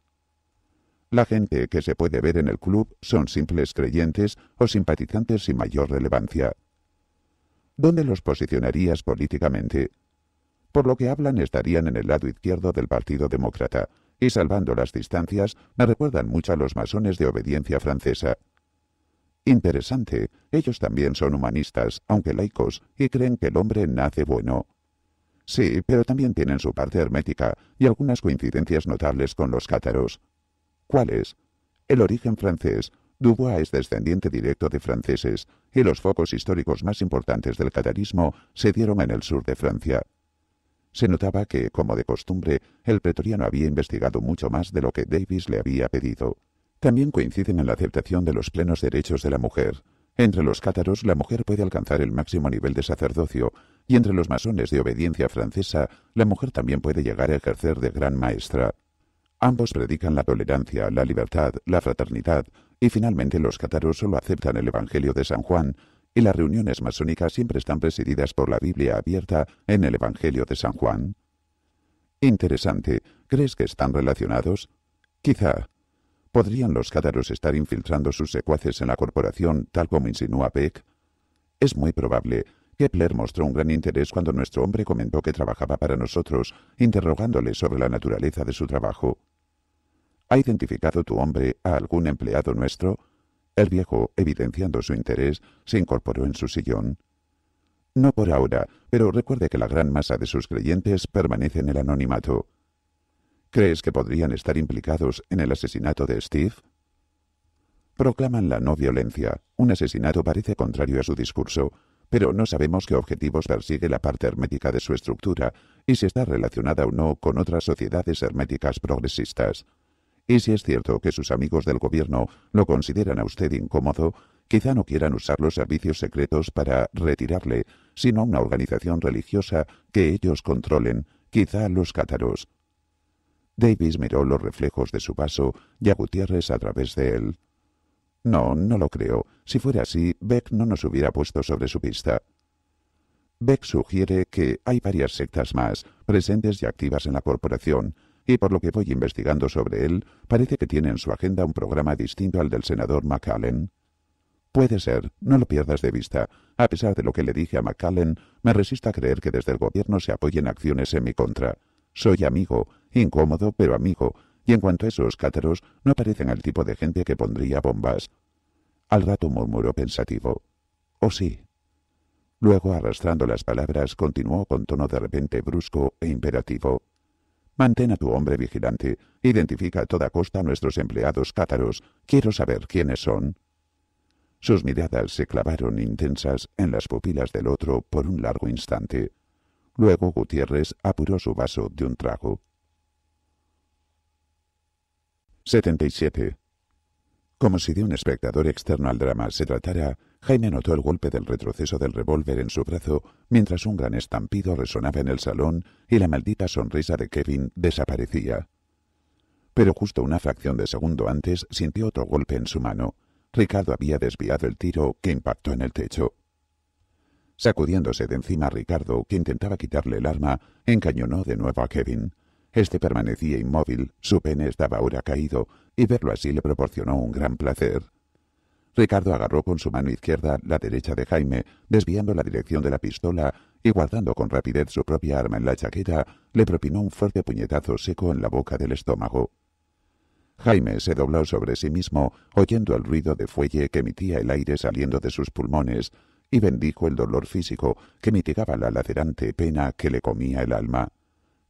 La gente que se puede ver en el club son simples creyentes o simpatizantes sin mayor relevancia. ¿Dónde los posicionarías políticamente? Por lo que hablan estarían en el lado izquierdo del Partido Demócrata, y salvando las distancias me recuerdan mucho a los masones de obediencia francesa. Interesante, ellos también son humanistas, aunque laicos, y creen que el hombre nace bueno. Sí, pero también tienen su parte hermética y algunas coincidencias notables con los cátaros. ¿Cuáles? El origen francés. Dubois es descendiente directo de franceses, y los focos históricos más importantes del catarismo se dieron en el sur de Francia. Se notaba que, como de costumbre, el pretoriano había investigado mucho más de lo que Davis le había pedido también coinciden en la aceptación de los plenos derechos de la mujer. Entre los cátaros, la mujer puede alcanzar el máximo nivel de sacerdocio, y entre los masones de obediencia francesa, la mujer también puede llegar a ejercer de gran maestra. Ambos predican la tolerancia, la libertad, la fraternidad, y finalmente los cátaros solo aceptan el Evangelio de San Juan, y las reuniones masónicas siempre están presididas por la Biblia abierta en el Evangelio de San Juan. Interesante, ¿crees que están relacionados? Quizá, ¿Podrían los cátaros estar infiltrando sus secuaces en la corporación, tal como insinúa Peck? Es muy probable. Kepler mostró un gran interés cuando nuestro hombre comentó que trabajaba para nosotros, interrogándole sobre la naturaleza de su trabajo. ¿Ha identificado tu hombre a algún empleado nuestro? El viejo, evidenciando su interés, se incorporó en su sillón. No por ahora, pero recuerde que la gran masa de sus creyentes permanece en el anonimato. ¿Crees que podrían estar implicados en el asesinato de Steve? Proclaman la no violencia. Un asesinato parece contrario a su discurso, pero no sabemos qué objetivos persigue la parte hermética de su estructura y si está relacionada o no con otras sociedades herméticas progresistas. Y si es cierto que sus amigos del gobierno lo consideran a usted incómodo, quizá no quieran usar los servicios secretos para retirarle, sino una organización religiosa que ellos controlen, quizá los cátaros. Davis miró los reflejos de su vaso y a Gutiérrez a través de él. No, no lo creo. Si fuera así, Beck no nos hubiera puesto sobre su pista. Beck sugiere que hay varias sectas más, presentes y activas en la corporación, y por lo que voy investigando sobre él, parece que tiene en su agenda un programa distinto al del senador McAllen. Puede ser, no lo pierdas de vista. A pesar de lo que le dije a McAllen, me resisto a creer que desde el gobierno se apoyen acciones en mi contra. Soy amigo, incómodo pero amigo, y en cuanto a esos cátaros, no parecen al tipo de gente que pondría bombas. Al rato murmuró pensativo. Oh sí. Luego, arrastrando las palabras, continuó con tono de repente brusco e imperativo. Mantén a tu hombre vigilante. Identifica a toda costa a nuestros empleados cátaros. Quiero saber quiénes son. Sus miradas se clavaron intensas en las pupilas del otro por un largo instante. Luego Gutiérrez apuró su vaso de un trago. 77. Como si de un espectador externo al drama se tratara, Jaime notó el golpe del retroceso del revólver en su brazo mientras un gran estampido resonaba en el salón y la maldita sonrisa de Kevin desaparecía. Pero justo una fracción de segundo antes sintió otro golpe en su mano. Ricardo había desviado el tiro que impactó en el techo. Sacudiéndose de encima a Ricardo, que intentaba quitarle el arma, encañonó de nuevo a Kevin. Este permanecía inmóvil, su pene estaba ahora caído, y verlo así le proporcionó un gran placer. Ricardo agarró con su mano izquierda la derecha de Jaime, desviando la dirección de la pistola, y guardando con rapidez su propia arma en la chaqueta, le propinó un fuerte puñetazo seco en la boca del estómago. Jaime se dobló sobre sí mismo, oyendo el ruido de fuelle que emitía el aire saliendo de sus pulmones, y bendijo el dolor físico que mitigaba la lacerante pena que le comía el alma.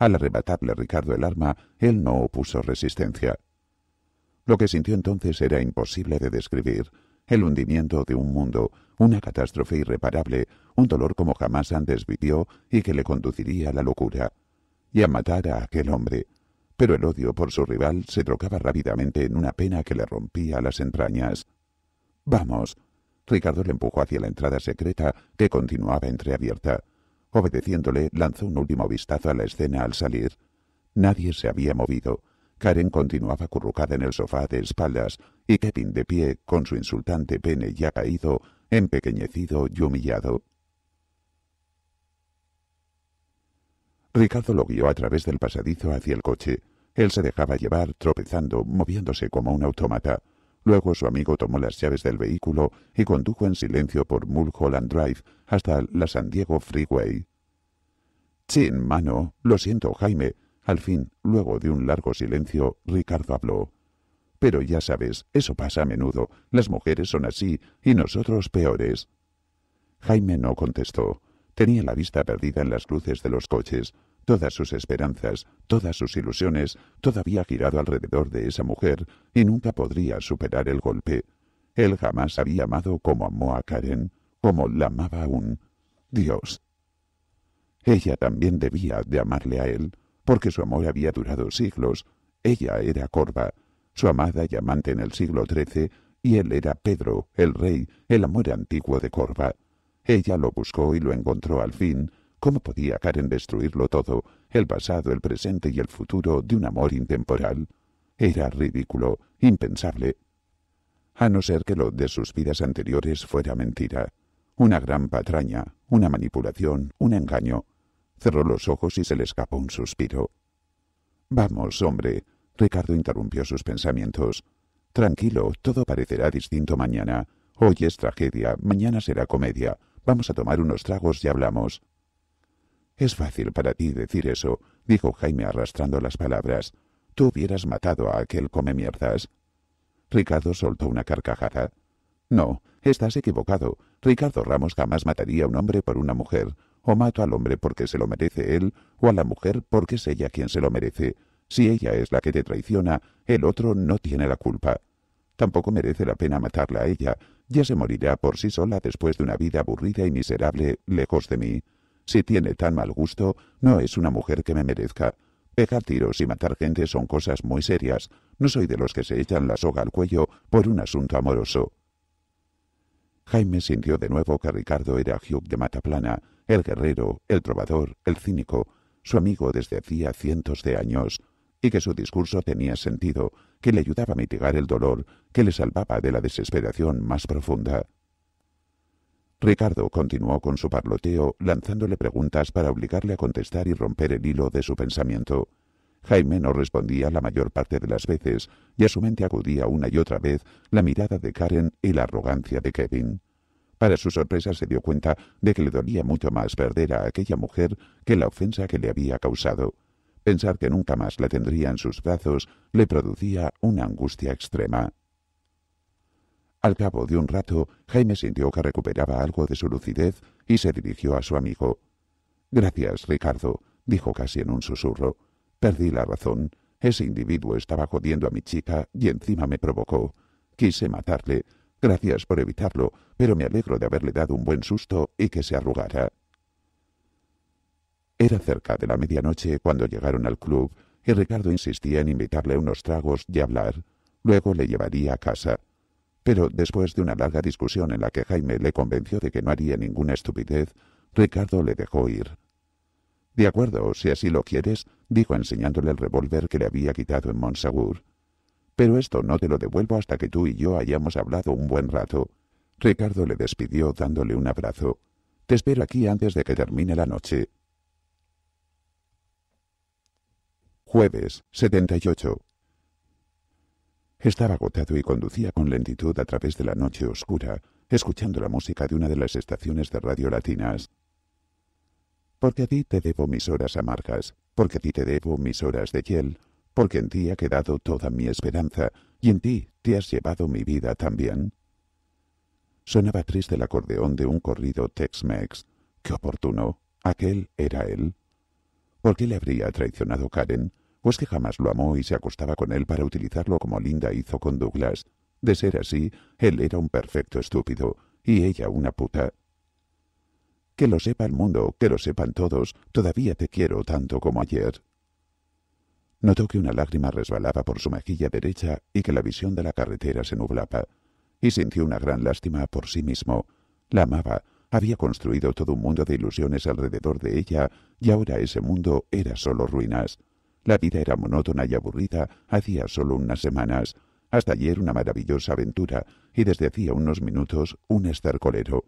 Al arrebatarle Ricardo el arma, él no opuso resistencia. Lo que sintió entonces era imposible de describir, el hundimiento de un mundo, una catástrofe irreparable, un dolor como jamás antes vivió y que le conduciría a la locura, y a matar a aquel hombre. Pero el odio por su rival se trocaba rápidamente en una pena que le rompía las entrañas. Vamos. Ricardo le empujó hacia la entrada secreta que continuaba entreabierta. Obedeciéndole, lanzó un último vistazo a la escena al salir. Nadie se había movido. Karen continuaba currucada en el sofá de espaldas y Kevin de pie, con su insultante pene ya caído, empequeñecido y humillado. Ricardo lo guió a través del pasadizo hacia el coche. Él se dejaba llevar, tropezando, moviéndose como un autómata. Luego su amigo tomó las llaves del vehículo y condujo en silencio por Mulholland Drive hasta la San Diego Freeway. Chin, mano, lo siento, Jaime. Al fin, luego de un largo silencio, Ricardo habló. Pero ya sabes, eso pasa a menudo. Las mujeres son así y nosotros peores. Jaime no contestó. Tenía la vista perdida en las luces de los coches. Todas sus esperanzas, todas sus ilusiones, todavía girado alrededor de esa mujer y nunca podría superar el golpe. Él jamás había amado como amó a Karen, como la amaba aún. Dios. Ella también debía de amarle a él, porque su amor había durado siglos. Ella era Corva, su amada y amante en el siglo XIII, y él era Pedro, el rey, el amor antiguo de Corva. Ella lo buscó y lo encontró al fin, ¿Cómo podía Karen destruirlo todo, el pasado, el presente y el futuro de un amor intemporal? Era ridículo, impensable. A no ser que lo de sus vidas anteriores fuera mentira. Una gran patraña, una manipulación, un engaño. Cerró los ojos y se le escapó un suspiro. Vamos, hombre. Ricardo interrumpió sus pensamientos. Tranquilo, todo parecerá distinto mañana. Hoy es tragedia, mañana será comedia. Vamos a tomar unos tragos y hablamos. Es fácil para ti decir eso, dijo Jaime arrastrando las palabras. Tú hubieras matado a aquel come mierdas. Ricardo soltó una carcajada. No, estás equivocado. Ricardo Ramos jamás mataría a un hombre por una mujer. O mato al hombre porque se lo merece él, o a la mujer porque es ella quien se lo merece. Si ella es la que te traiciona, el otro no tiene la culpa. Tampoco merece la pena matarla a ella. Ya se morirá por sí sola después de una vida aburrida y miserable lejos de mí. Si tiene tan mal gusto, no es una mujer que me merezca. Pegar tiros y matar gente son cosas muy serias. No soy de los que se echan la soga al cuello por un asunto amoroso. Jaime sintió de nuevo que Ricardo era Hugh de Mataplana, el guerrero, el trovador, el cínico, su amigo desde hacía cientos de años, y que su discurso tenía sentido, que le ayudaba a mitigar el dolor, que le salvaba de la desesperación más profunda. Ricardo continuó con su parloteo, lanzándole preguntas para obligarle a contestar y romper el hilo de su pensamiento. Jaime no respondía la mayor parte de las veces, y a su mente acudía una y otra vez la mirada de Karen y la arrogancia de Kevin. Para su sorpresa se dio cuenta de que le dolía mucho más perder a aquella mujer que la ofensa que le había causado. Pensar que nunca más la tendría en sus brazos le producía una angustia extrema. Al cabo de un rato, Jaime sintió que recuperaba algo de su lucidez y se dirigió a su amigo. Gracias, Ricardo, dijo casi en un susurro. Perdí la razón. Ese individuo estaba jodiendo a mi chica y encima me provocó. Quise matarle. Gracias por evitarlo, pero me alegro de haberle dado un buen susto y que se arrugara. Era cerca de la medianoche cuando llegaron al club y Ricardo insistía en invitarle unos tragos y hablar. Luego le llevaría a casa. Pero después de una larga discusión en la que Jaime le convenció de que no haría ninguna estupidez, Ricardo le dejó ir. De acuerdo, si así lo quieres, dijo enseñándole el revólver que le había quitado en Monsagur. Pero esto no te lo devuelvo hasta que tú y yo hayamos hablado un buen rato. Ricardo le despidió dándole un abrazo. Te espero aquí antes de que termine la noche. Jueves 78. Estaba agotado y conducía con lentitud a través de la noche oscura, escuchando la música de una de las estaciones de radio latinas. Porque a ti te debo mis horas amargas, porque a ti te debo mis horas de hiel, porque en ti ha quedado toda mi esperanza, y en ti te has llevado mi vida también. Sonaba triste el acordeón de un corrido Tex-Mex. ¡Qué oportuno! Aquel era él. ¿Por qué le habría traicionado Karen? pues que jamás lo amó y se acostaba con él para utilizarlo como Linda hizo con Douglas? De ser así, él era un perfecto estúpido y ella una puta. Que lo sepa el mundo, que lo sepan todos, todavía te quiero tanto como ayer. Notó que una lágrima resbalaba por su mejilla derecha y que la visión de la carretera se nublaba, y sintió una gran lástima por sí mismo. La amaba, había construido todo un mundo de ilusiones alrededor de ella, y ahora ese mundo era solo ruinas. La vida era monótona y aburrida hacía solo unas semanas. Hasta ayer una maravillosa aventura y desde hacía unos minutos un estercolero.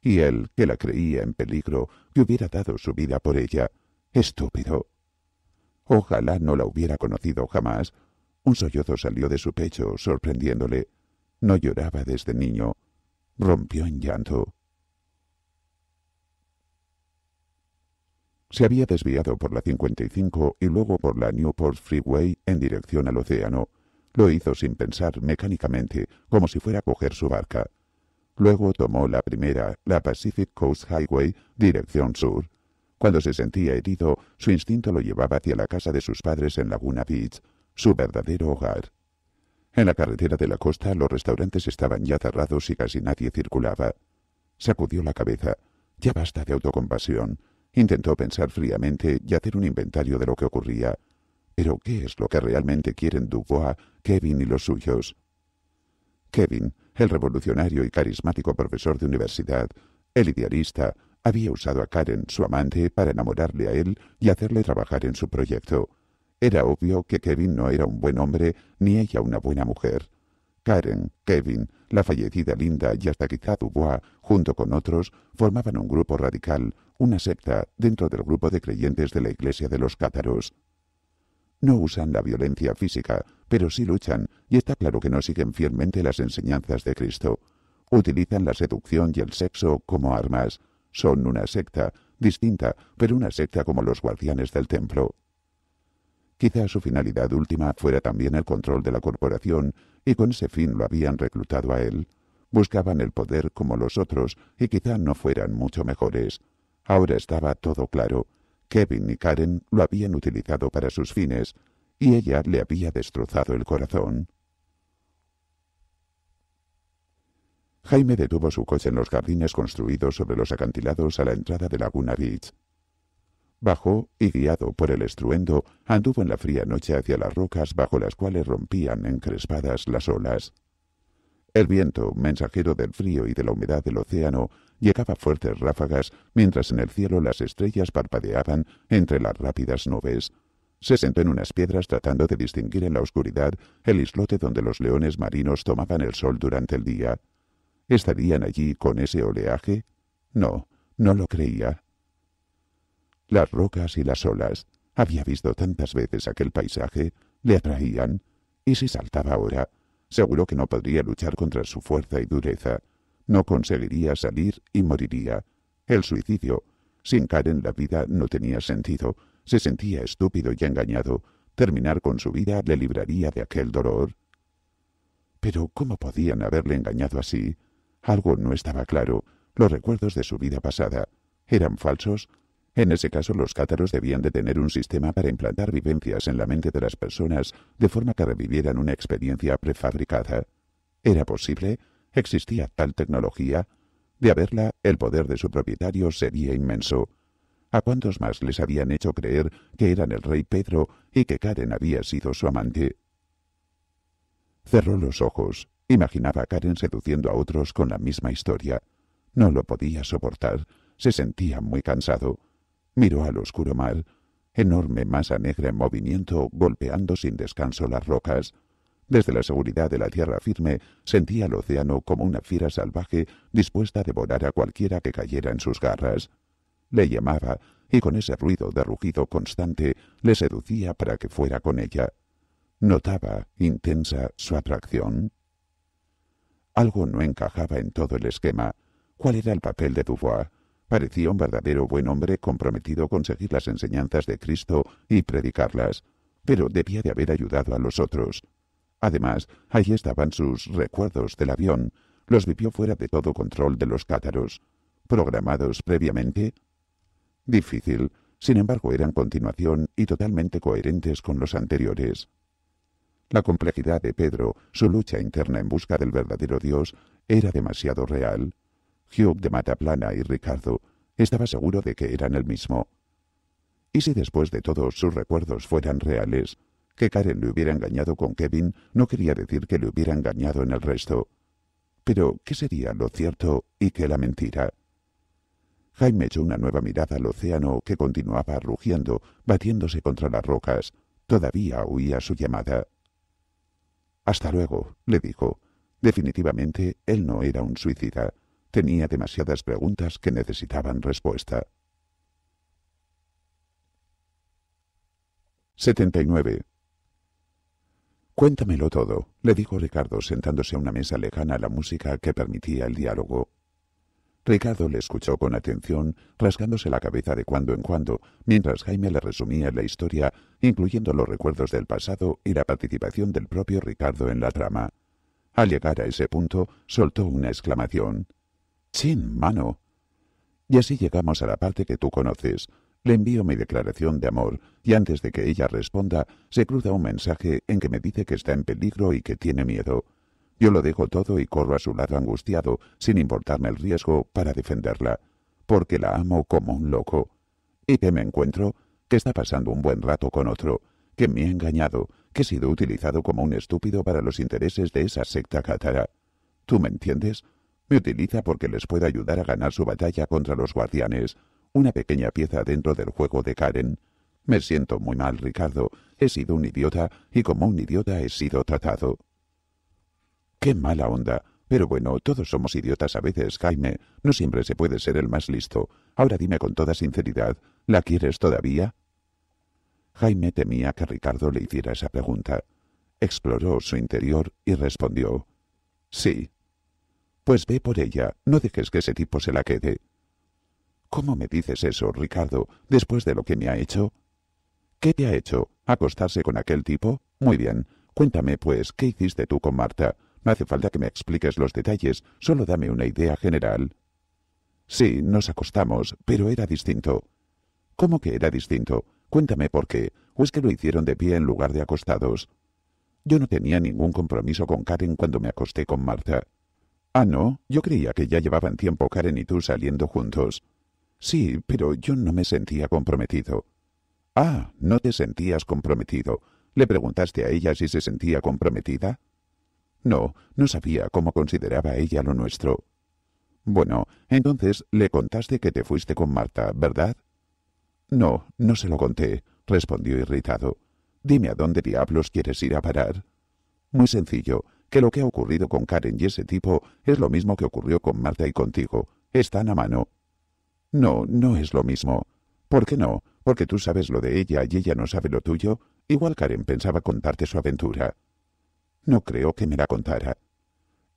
Y él, que la creía en peligro, que hubiera dado su vida por ella. Estúpido. Ojalá no la hubiera conocido jamás. Un sollozo salió de su pecho, sorprendiéndole. No lloraba desde niño. Rompió en llanto. Se había desviado por la 55 y luego por la Newport Freeway en dirección al océano. Lo hizo sin pensar mecánicamente, como si fuera a coger su barca. Luego tomó la primera, la Pacific Coast Highway, dirección sur. Cuando se sentía herido, su instinto lo llevaba hacia la casa de sus padres en Laguna Beach, su verdadero hogar. En la carretera de la costa los restaurantes estaban ya cerrados y casi nadie circulaba. Sacudió la cabeza. Ya basta de autocompasión. Intentó pensar fríamente y hacer un inventario de lo que ocurría. Pero ¿qué es lo que realmente quieren Dubois, Kevin y los suyos? Kevin, el revolucionario y carismático profesor de universidad, el idealista, había usado a Karen, su amante, para enamorarle a él y hacerle trabajar en su proyecto. Era obvio que Kevin no era un buen hombre ni ella una buena mujer. Karen, Kevin, la fallecida Linda y hasta quizá Dubois, junto con otros, formaban un grupo radical, una secta dentro del grupo de creyentes de la Iglesia de los Cátaros. No usan la violencia física, pero sí luchan, y está claro que no siguen fielmente las enseñanzas de Cristo. Utilizan la seducción y el sexo como armas. Son una secta, distinta, pero una secta como los guardianes del templo. Quizá su finalidad última fuera también el control de la corporación, y con ese fin lo habían reclutado a él. Buscaban el poder como los otros, y quizá no fueran mucho mejores. Ahora estaba todo claro. Kevin y Karen lo habían utilizado para sus fines y ella le había destrozado el corazón. Jaime detuvo su coche en los jardines construidos sobre los acantilados a la entrada de Laguna Beach. Bajó y, guiado por el estruendo, anduvo en la fría noche hacia las rocas bajo las cuales rompían encrespadas las olas. El viento, mensajero del frío y de la humedad del océano, llegaba fuertes ráfagas mientras en el cielo las estrellas parpadeaban entre las rápidas nubes. Se sentó en unas piedras tratando de distinguir en la oscuridad el islote donde los leones marinos tomaban el sol durante el día. ¿Estarían allí con ese oleaje? No, no lo creía. Las rocas y las olas, había visto tantas veces aquel paisaje, le atraían. ¿Y si saltaba ahora? Seguro que no podría luchar contra su fuerza y dureza no conseguiría salir y moriría. El suicidio. Sin Karen la vida no tenía sentido. Se sentía estúpido y engañado. Terminar con su vida le libraría de aquel dolor. Pero ¿cómo podían haberle engañado así? Algo no estaba claro. Los recuerdos de su vida pasada eran falsos. En ese caso, los cátaros debían de tener un sistema para implantar vivencias en la mente de las personas de forma que revivieran una experiencia prefabricada. ¿Era posible? existía tal tecnología, de haberla el poder de su propietario sería inmenso. ¿A cuántos más les habían hecho creer que eran el rey Pedro y que Karen había sido su amante? Cerró los ojos. Imaginaba a Karen seduciendo a otros con la misma historia. No lo podía soportar. Se sentía muy cansado. Miró al oscuro mar. Enorme masa negra en movimiento, golpeando sin descanso las rocas. Desde la seguridad de la tierra firme, sentía el océano como una fiera salvaje dispuesta a devorar a cualquiera que cayera en sus garras. Le llamaba, y con ese ruido de rugido constante le seducía para que fuera con ella. Notaba, intensa, su atracción. Algo no encajaba en todo el esquema. ¿Cuál era el papel de Dubois? Parecía un verdadero buen hombre comprometido con seguir las enseñanzas de Cristo y predicarlas, pero debía de haber ayudado a los otros. Además, allí estaban sus recuerdos del avión. Los vivió fuera de todo control de los cátaros. ¿Programados previamente? Difícil. Sin embargo, eran continuación y totalmente coherentes con los anteriores. La complejidad de Pedro, su lucha interna en busca del verdadero Dios, era demasiado real. Hugh de Mataplana y Ricardo estaba seguro de que eran el mismo. ¿Y si después de todos sus recuerdos fueran reales? Que Karen le hubiera engañado con Kevin no quería decir que le hubiera engañado en el resto. Pero, ¿qué sería lo cierto y qué la mentira? Jaime echó una nueva mirada al océano que continuaba rugiendo, batiéndose contra las rocas. Todavía oía su llamada. Hasta luego, le dijo. Definitivamente él no era un suicida. Tenía demasiadas preguntas que necesitaban respuesta. 79. Cuéntamelo todo, le dijo Ricardo sentándose a una mesa lejana a la música que permitía el diálogo. Ricardo le escuchó con atención, rasgándose la cabeza de cuando en cuando, mientras Jaime le resumía la historia, incluyendo los recuerdos del pasado y la participación del propio Ricardo en la trama. Al llegar a ese punto, soltó una exclamación. ¡Chin, mano! Y así llegamos a la parte que tú conoces, le envío mi declaración de amor y antes de que ella responda, se cruza un mensaje en que me dice que está en peligro y que tiene miedo. Yo lo dejo todo y corro a su lado angustiado, sin importarme el riesgo, para defenderla, porque la amo como un loco. ¿Y que me encuentro? Que está pasando un buen rato con otro, que me ha engañado, que he sido utilizado como un estúpido para los intereses de esa secta cátara. ¿Tú me entiendes? Me utiliza porque les pueda ayudar a ganar su batalla contra los guardianes, una pequeña pieza dentro del juego de Karen. Me siento muy mal, Ricardo. He sido un idiota y como un idiota he sido tratado. Qué mala onda. Pero bueno, todos somos idiotas a veces, Jaime. No siempre se puede ser el más listo. Ahora dime con toda sinceridad, ¿la quieres todavía? Jaime temía que Ricardo le hiciera esa pregunta. Exploró su interior y respondió Sí. Pues ve por ella, no dejes que ese tipo se la quede. ¿Cómo me dices eso, Ricardo, después de lo que me ha hecho? ¿Qué te ha hecho? ¿Acostarse con aquel tipo? Muy bien. Cuéntame, pues, ¿qué hiciste tú con Marta? No hace falta que me expliques los detalles, solo dame una idea general. Sí, nos acostamos, pero era distinto. ¿Cómo que era distinto? Cuéntame por qué. ¿O es que lo hicieron de pie en lugar de acostados? Yo no tenía ningún compromiso con Karen cuando me acosté con Marta. Ah, no, yo creía que ya llevaban tiempo Karen y tú saliendo juntos. Sí, pero yo no me sentía comprometido. Ah, no te sentías comprometido. ¿Le preguntaste a ella si se sentía comprometida? No, no sabía cómo consideraba ella lo nuestro. Bueno, entonces le contaste que te fuiste con Marta, ¿verdad? No, no se lo conté, respondió irritado. Dime a dónde diablos quieres ir a parar. Muy sencillo, que lo que ha ocurrido con Karen y ese tipo es lo mismo que ocurrió con Marta y contigo. Están a mano. No, no es lo mismo. ¿Por qué no? Porque tú sabes lo de ella y ella no sabe lo tuyo. Igual Karen pensaba contarte su aventura. No creo que me la contara.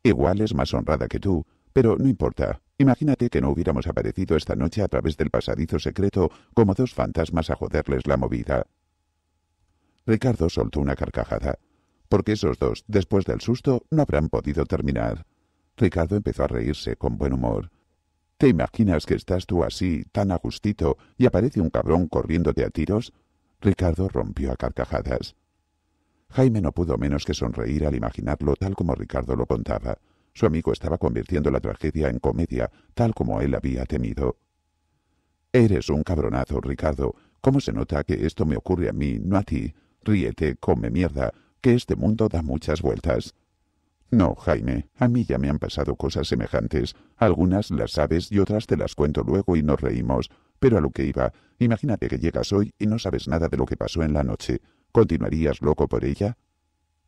Igual es más honrada que tú, pero no importa. Imagínate que no hubiéramos aparecido esta noche a través del pasadizo secreto como dos fantasmas a joderles la movida. Ricardo soltó una carcajada, porque esos dos, después del susto, no habrán podido terminar. Ricardo empezó a reírse con buen humor. ¿Te imaginas que estás tú así, tan ajustito y aparece un cabrón corriéndote a tiros? Ricardo rompió a carcajadas. Jaime no pudo menos que sonreír al imaginarlo tal como Ricardo lo contaba. Su amigo estaba convirtiendo la tragedia en comedia, tal como él había temido. Eres un cabronazo, Ricardo. ¿Cómo se nota que esto me ocurre a mí, no a ti? Ríete, come mierda, que este mundo da muchas vueltas. No, Jaime, a mí ya me han pasado cosas semejantes. Algunas las sabes y otras te las cuento luego y nos reímos. Pero a lo que iba, imagínate que llegas hoy y no sabes nada de lo que pasó en la noche. ¿Continuarías loco por ella?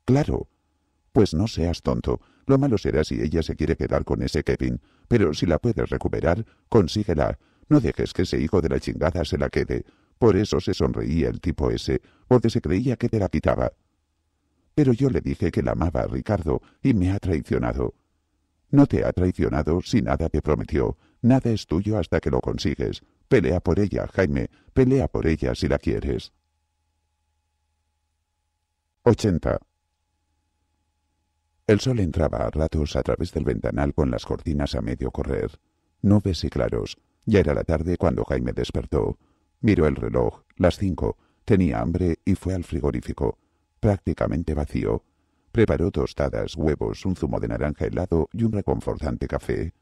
Claro. Pues no seas tonto. Lo malo será si ella se quiere quedar con ese Kevin. Pero si la puedes recuperar, consíguela. No dejes que ese hijo de la chingada se la quede. Por eso se sonreía el tipo ese, porque se creía que te la quitaba pero yo le dije que la amaba a Ricardo y me ha traicionado. No te ha traicionado si nada te prometió. Nada es tuyo hasta que lo consigues. Pelea por ella, Jaime. Pelea por ella si la quieres. 80. El sol entraba a ratos a través del ventanal con las cortinas a medio correr. Nubes y claros. Ya era la tarde cuando Jaime despertó. Miró el reloj, las cinco. Tenía hambre y fue al frigorífico prácticamente vacío. Preparó tostadas, huevos, un zumo de naranja helado y un reconfortante café.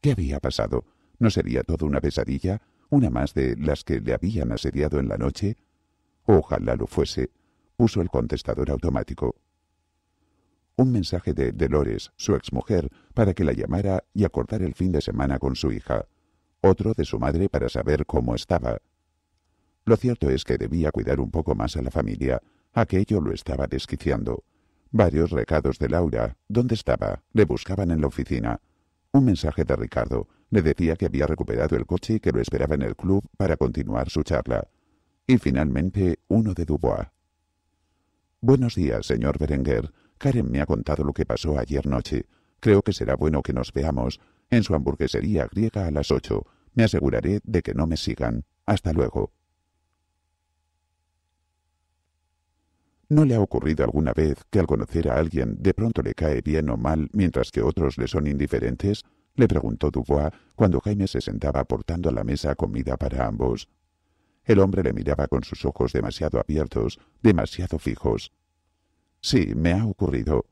¿Qué había pasado? ¿No sería todo una pesadilla? ¿Una más de las que le habían asediado en la noche? Ojalá lo fuese. Puso el contestador automático. Un mensaje de Dolores su exmujer, para que la llamara y acordar el fin de semana con su hija. Otro de su madre para saber cómo estaba. Lo cierto es que debía cuidar un poco más a la familia, Aquello lo estaba desquiciando. Varios recados de Laura, ¿dónde estaba? Le buscaban en la oficina. Un mensaje de Ricardo le decía que había recuperado el coche y que lo esperaba en el club para continuar su charla. Y finalmente uno de Dubois. Buenos días, señor Berenguer. Karen me ha contado lo que pasó ayer noche. Creo que será bueno que nos veamos en su hamburguesería griega a las ocho. Me aseguraré de que no me sigan. Hasta luego. ¿No le ha ocurrido alguna vez que al conocer a alguien de pronto le cae bien o mal mientras que otros le son indiferentes? le preguntó Dubois cuando Jaime se sentaba portando a la mesa comida para ambos. El hombre le miraba con sus ojos demasiado abiertos, demasiado fijos. Sí, me ha ocurrido.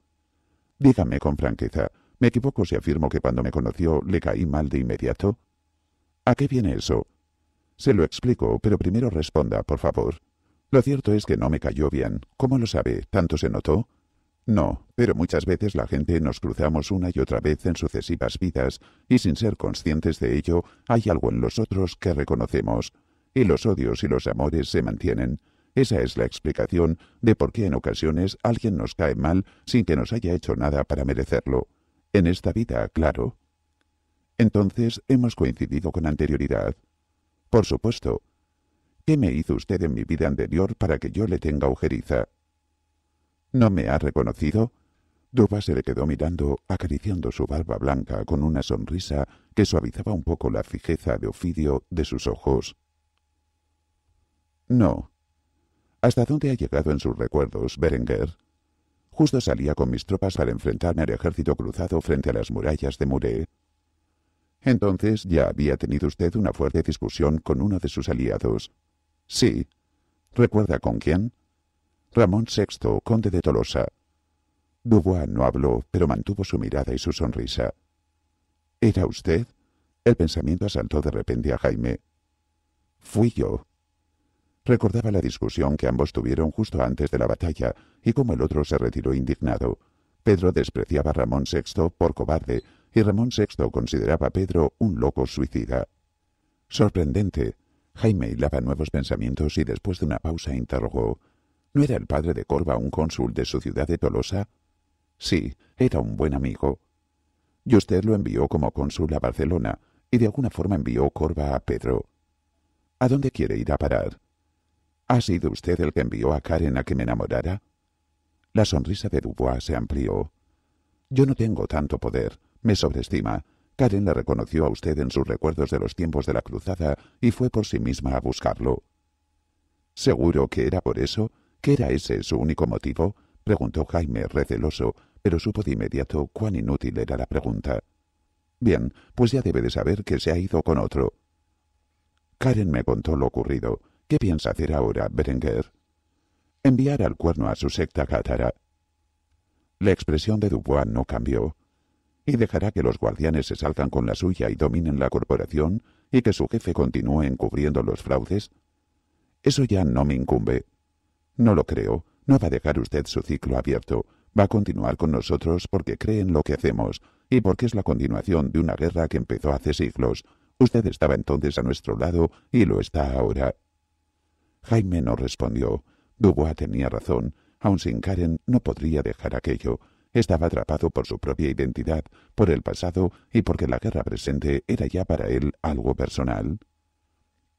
Dígame con franqueza, ¿me equivoco si afirmo que cuando me conoció le caí mal de inmediato? ¿A qué viene eso? Se lo explico, pero primero responda, por favor. Lo cierto es que no me cayó bien. ¿Cómo lo sabe? ¿Tanto se notó? No, pero muchas veces la gente nos cruzamos una y otra vez en sucesivas vidas y sin ser conscientes de ello hay algo en los otros que reconocemos. Y los odios y los amores se mantienen. Esa es la explicación de por qué en ocasiones alguien nos cae mal sin que nos haya hecho nada para merecerlo. En esta vida, claro. Entonces hemos coincidido con anterioridad. Por supuesto, ¿Qué me hizo usted en mi vida anterior para que yo le tenga ojeriza? ¿No me ha reconocido? Duba se le quedó mirando, acariciando su barba blanca con una sonrisa que suavizaba un poco la fijeza de ofidio de sus ojos. No. ¿Hasta dónde ha llegado en sus recuerdos, Berenguer? Justo salía con mis tropas para enfrentarme al ejército cruzado frente a las murallas de Muré. Entonces ya había tenido usted una fuerte discusión con uno de sus aliados. Sí. ¿Recuerda con quién? Ramón VI, conde de Tolosa. Dubois no habló, pero mantuvo su mirada y su sonrisa. ¿Era usted? El pensamiento asaltó de repente a Jaime. Fui yo. Recordaba la discusión que ambos tuvieron justo antes de la batalla y cómo el otro se retiró indignado. Pedro despreciaba a Ramón VI por cobarde y Ramón VI consideraba a Pedro un loco suicida. Sorprendente, Jaime hilaba nuevos pensamientos y después de una pausa interrogó ¿No era el padre de Corva un cónsul de su ciudad de Tolosa? Sí, era un buen amigo. Y usted lo envió como cónsul a Barcelona y de alguna forma envió Corva a Pedro. ¿A dónde quiere ir a parar? ¿Ha sido usted el que envió a Karen a que me enamorara? La sonrisa de Dubois se amplió. Yo no tengo tanto poder, me sobreestima, Karen la reconoció a usted en sus recuerdos de los tiempos de la cruzada y fue por sí misma a buscarlo. ¿Seguro que era por eso? ¿Que era ese su único motivo? preguntó Jaime receloso, pero supo de inmediato cuán inútil era la pregunta. Bien, pues ya debe de saber que se ha ido con otro. Karen me contó lo ocurrido. ¿Qué piensa hacer ahora, Berenguer? Enviar al cuerno a su secta cátara. La expresión de Dubois no cambió y dejará que los guardianes se salgan con la suya y dominen la corporación y que su jefe continúe encubriendo los fraudes? Eso ya no me incumbe. No lo creo. No va a dejar usted su ciclo abierto. Va a continuar con nosotros porque cree en lo que hacemos y porque es la continuación de una guerra que empezó hace siglos. Usted estaba entonces a nuestro lado y lo está ahora. Jaime no respondió. Dubois tenía razón. Aun sin Karen no podría dejar aquello estaba atrapado por su propia identidad, por el pasado y porque la guerra presente era ya para él algo personal.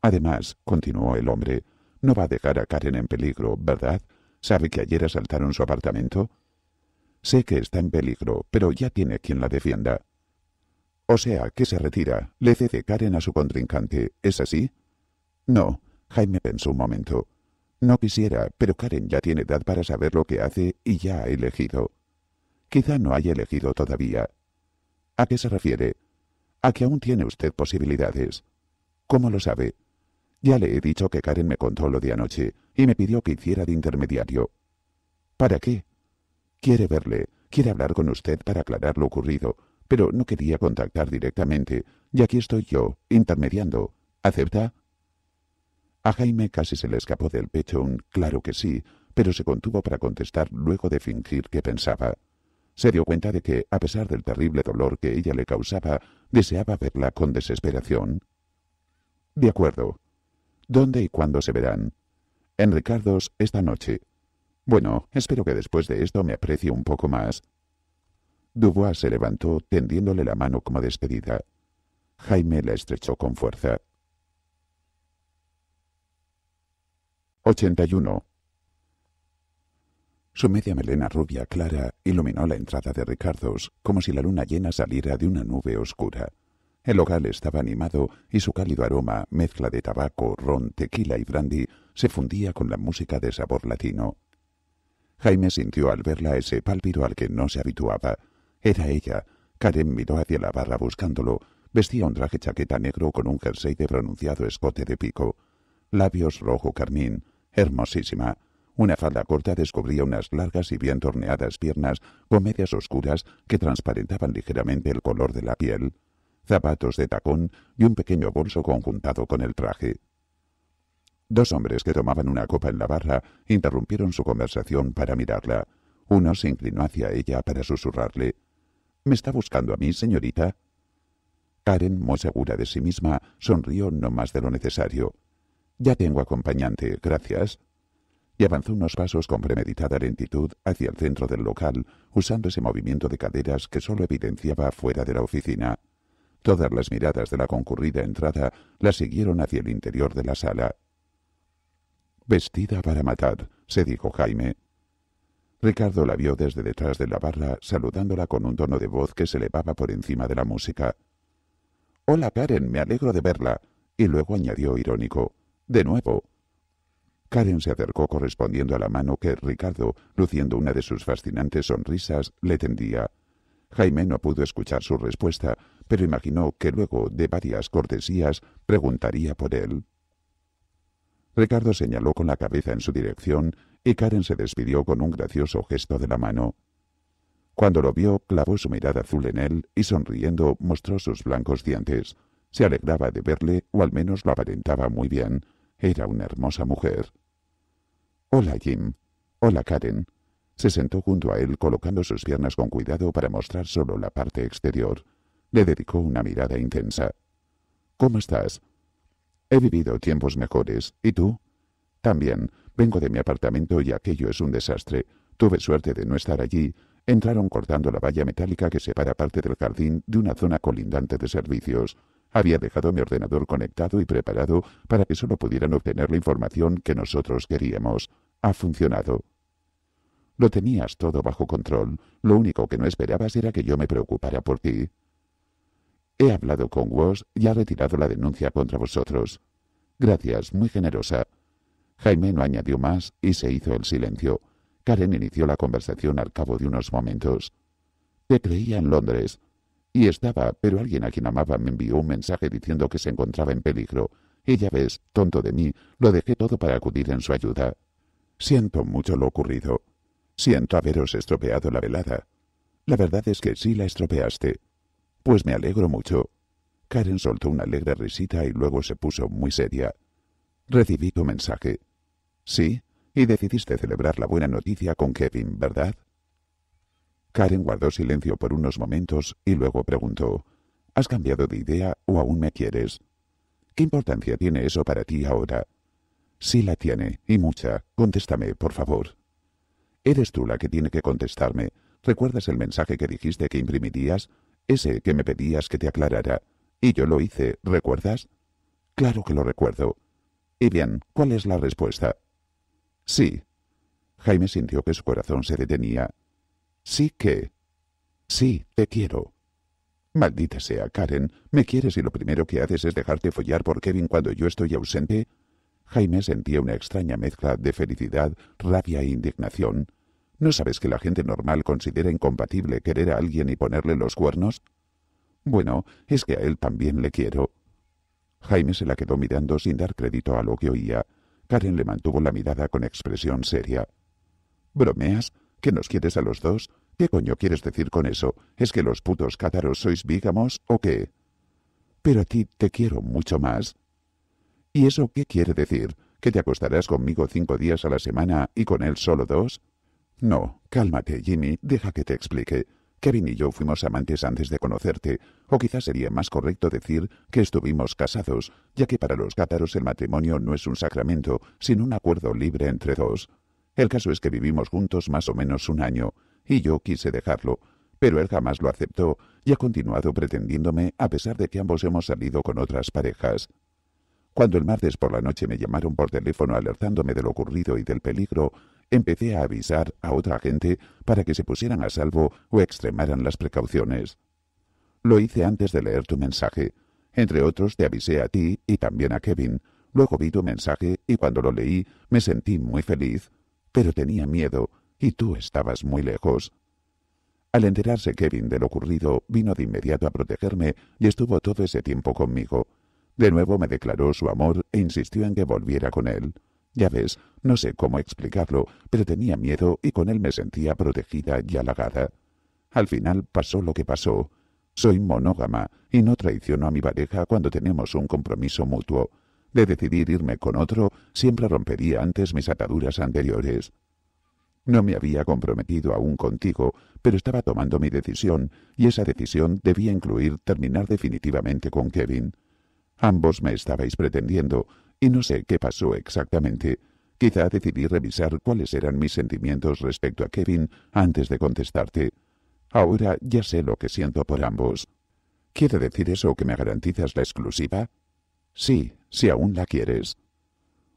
Además, continuó el hombre, no va a dejar a Karen en peligro, ¿verdad? ¿Sabe que ayer asaltaron su apartamento? Sé que está en peligro, pero ya tiene quien la defienda. O sea, que se retira, le cede Karen a su contrincante, ¿es así? No, Jaime pensó un momento. No quisiera, pero Karen ya tiene edad para saber lo que hace y ya ha elegido. Quizá no haya elegido todavía. ¿A qué se refiere? A que aún tiene usted posibilidades. ¿Cómo lo sabe? Ya le he dicho que Karen me contó lo de anoche y me pidió que hiciera de intermediario. ¿Para qué? Quiere verle, quiere hablar con usted para aclarar lo ocurrido, pero no quería contactar directamente, y aquí estoy yo, intermediando. ¿Acepta? A Jaime casi se le escapó del pecho un claro que sí, pero se contuvo para contestar luego de fingir que pensaba se dio cuenta de que, a pesar del terrible dolor que ella le causaba, deseaba verla con desesperación. De acuerdo. ¿Dónde y cuándo se verán? En Ricardo's esta noche. Bueno, espero que después de esto me aprecie un poco más. Dubois se levantó tendiéndole la mano como despedida. Jaime la estrechó con fuerza. 81. Su media melena rubia clara iluminó la entrada de Ricardos como si la luna llena saliera de una nube oscura. El hogar estaba animado y su cálido aroma, mezcla de tabaco, ron, tequila y brandy, se fundía con la música de sabor latino. Jaime sintió al verla ese pálviro al que no se habituaba. Era ella. Karen miró hacia la barra buscándolo. Vestía un traje chaqueta negro con un jersey de pronunciado escote de pico. Labios rojo carmín. Hermosísima. Una falda corta descubría unas largas y bien torneadas piernas con medias oscuras que transparentaban ligeramente el color de la piel, zapatos de tacón y un pequeño bolso conjuntado con el traje. Dos hombres que tomaban una copa en la barra interrumpieron su conversación para mirarla. Uno se inclinó hacia ella para susurrarle. ¿Me está buscando a mí, señorita? Karen, muy segura de sí misma, sonrió no más de lo necesario. Ya tengo acompañante, gracias y avanzó unos pasos con premeditada lentitud hacia el centro del local, usando ese movimiento de caderas que solo evidenciaba fuera de la oficina. Todas las miradas de la concurrida entrada la siguieron hacia el interior de la sala. Vestida para matar, se dijo Jaime. Ricardo la vio desde detrás de la barra, saludándola con un tono de voz que se elevaba por encima de la música. Hola Karen, me alegro de verla. Y luego añadió irónico. De nuevo, Karen se acercó correspondiendo a la mano que Ricardo, luciendo una de sus fascinantes sonrisas, le tendía. Jaime no pudo escuchar su respuesta, pero imaginó que luego de varias cortesías preguntaría por él. Ricardo señaló con la cabeza en su dirección y Karen se despidió con un gracioso gesto de la mano. Cuando lo vio, clavó su mirada azul en él y sonriendo mostró sus blancos dientes. Se alegraba de verle, o al menos lo aparentaba muy bien. Era una hermosa mujer. Hola, Jim. Hola, Karen. Se sentó junto a él colocando sus piernas con cuidado para mostrar solo la parte exterior. Le dedicó una mirada intensa. ¿Cómo estás? He vivido tiempos mejores. ¿Y tú? También. Vengo de mi apartamento y aquello es un desastre. Tuve suerte de no estar allí. Entraron cortando la valla metálica que separa parte del jardín de una zona colindante de servicios. Había dejado mi ordenador conectado y preparado para que solo pudieran obtener la información que nosotros queríamos ha funcionado. Lo tenías todo bajo control, lo único que no esperabas era que yo me preocupara por ti. He hablado con vos y ha retirado la denuncia contra vosotros. Gracias, muy generosa. Jaime no añadió más y se hizo el silencio. Karen inició la conversación al cabo de unos momentos. Te creía en Londres. Y estaba, pero alguien a quien amaba me envió un mensaje diciendo que se encontraba en peligro. Y ya ves, tonto de mí, lo dejé todo para acudir en su ayuda. Siento mucho lo ocurrido. Siento haberos estropeado la velada. La verdad es que sí la estropeaste. Pues me alegro mucho. Karen soltó una alegre risita y luego se puso muy seria. Recibí tu mensaje. Sí, y decidiste celebrar la buena noticia con Kevin, ¿verdad? Karen guardó silencio por unos momentos y luego preguntó, ¿Has cambiado de idea o aún me quieres? ¿Qué importancia tiene eso para ti ahora? Sí la tiene, y mucha. Contéstame, por favor. Eres tú la que tiene que contestarme. ¿Recuerdas el mensaje que dijiste que imprimirías? Ese que me pedías que te aclarara. Y yo lo hice, ¿recuerdas? Claro que lo recuerdo. Y bien, ¿cuál es la respuesta? Sí. Jaime sintió que su corazón se detenía. Sí que. Sí, te quiero. Maldita sea, Karen, ¿me quieres y lo primero que haces es dejarte follar por Kevin cuando yo estoy ausente? Jaime sentía una extraña mezcla de felicidad, rabia e indignación. ¿No sabes que la gente normal considera incompatible querer a alguien y ponerle los cuernos? Bueno, es que a él también le quiero. Jaime se la quedó mirando sin dar crédito a lo que oía. Karen le mantuvo la mirada con expresión seria. ¿Bromeas? ¿Que nos quieres a los dos? ¿Qué coño quieres decir con eso? ¿Es que los putos cátaros sois bígamos o qué? Pero a ti te quiero mucho más. ¿Y eso qué quiere decir? ¿Que te acostarás conmigo cinco días a la semana y con él solo dos? No, cálmate, Jimmy, deja que te explique. Kevin y yo fuimos amantes antes de conocerte, o quizás sería más correcto decir que estuvimos casados, ya que para los cátaros el matrimonio no es un sacramento, sino un acuerdo libre entre dos. El caso es que vivimos juntos más o menos un año, y yo quise dejarlo, pero él jamás lo aceptó y ha continuado pretendiéndome a pesar de que ambos hemos salido con otras parejas. Cuando el martes por la noche me llamaron por teléfono alertándome de lo ocurrido y del peligro, empecé a avisar a otra gente para que se pusieran a salvo o extremaran las precauciones. Lo hice antes de leer tu mensaje. Entre otros, te avisé a ti y también a Kevin. Luego vi tu mensaje y cuando lo leí me sentí muy feliz, pero tenía miedo y tú estabas muy lejos. Al enterarse Kevin de lo ocurrido, vino de inmediato a protegerme y estuvo todo ese tiempo conmigo. De nuevo me declaró su amor e insistió en que volviera con él. Ya ves, no sé cómo explicarlo, pero tenía miedo y con él me sentía protegida y halagada. Al final pasó lo que pasó. Soy monógama y no traiciono a mi pareja cuando tenemos un compromiso mutuo. De decidir irme con otro, siempre rompería antes mis ataduras anteriores. No me había comprometido aún contigo, pero estaba tomando mi decisión, y esa decisión debía incluir terminar definitivamente con Kevin. Ambos me estabais pretendiendo y no sé qué pasó exactamente. Quizá decidí revisar cuáles eran mis sentimientos respecto a Kevin antes de contestarte. Ahora ya sé lo que siento por ambos. ¿Quiere decir eso que me garantizas la exclusiva? Sí, si aún la quieres.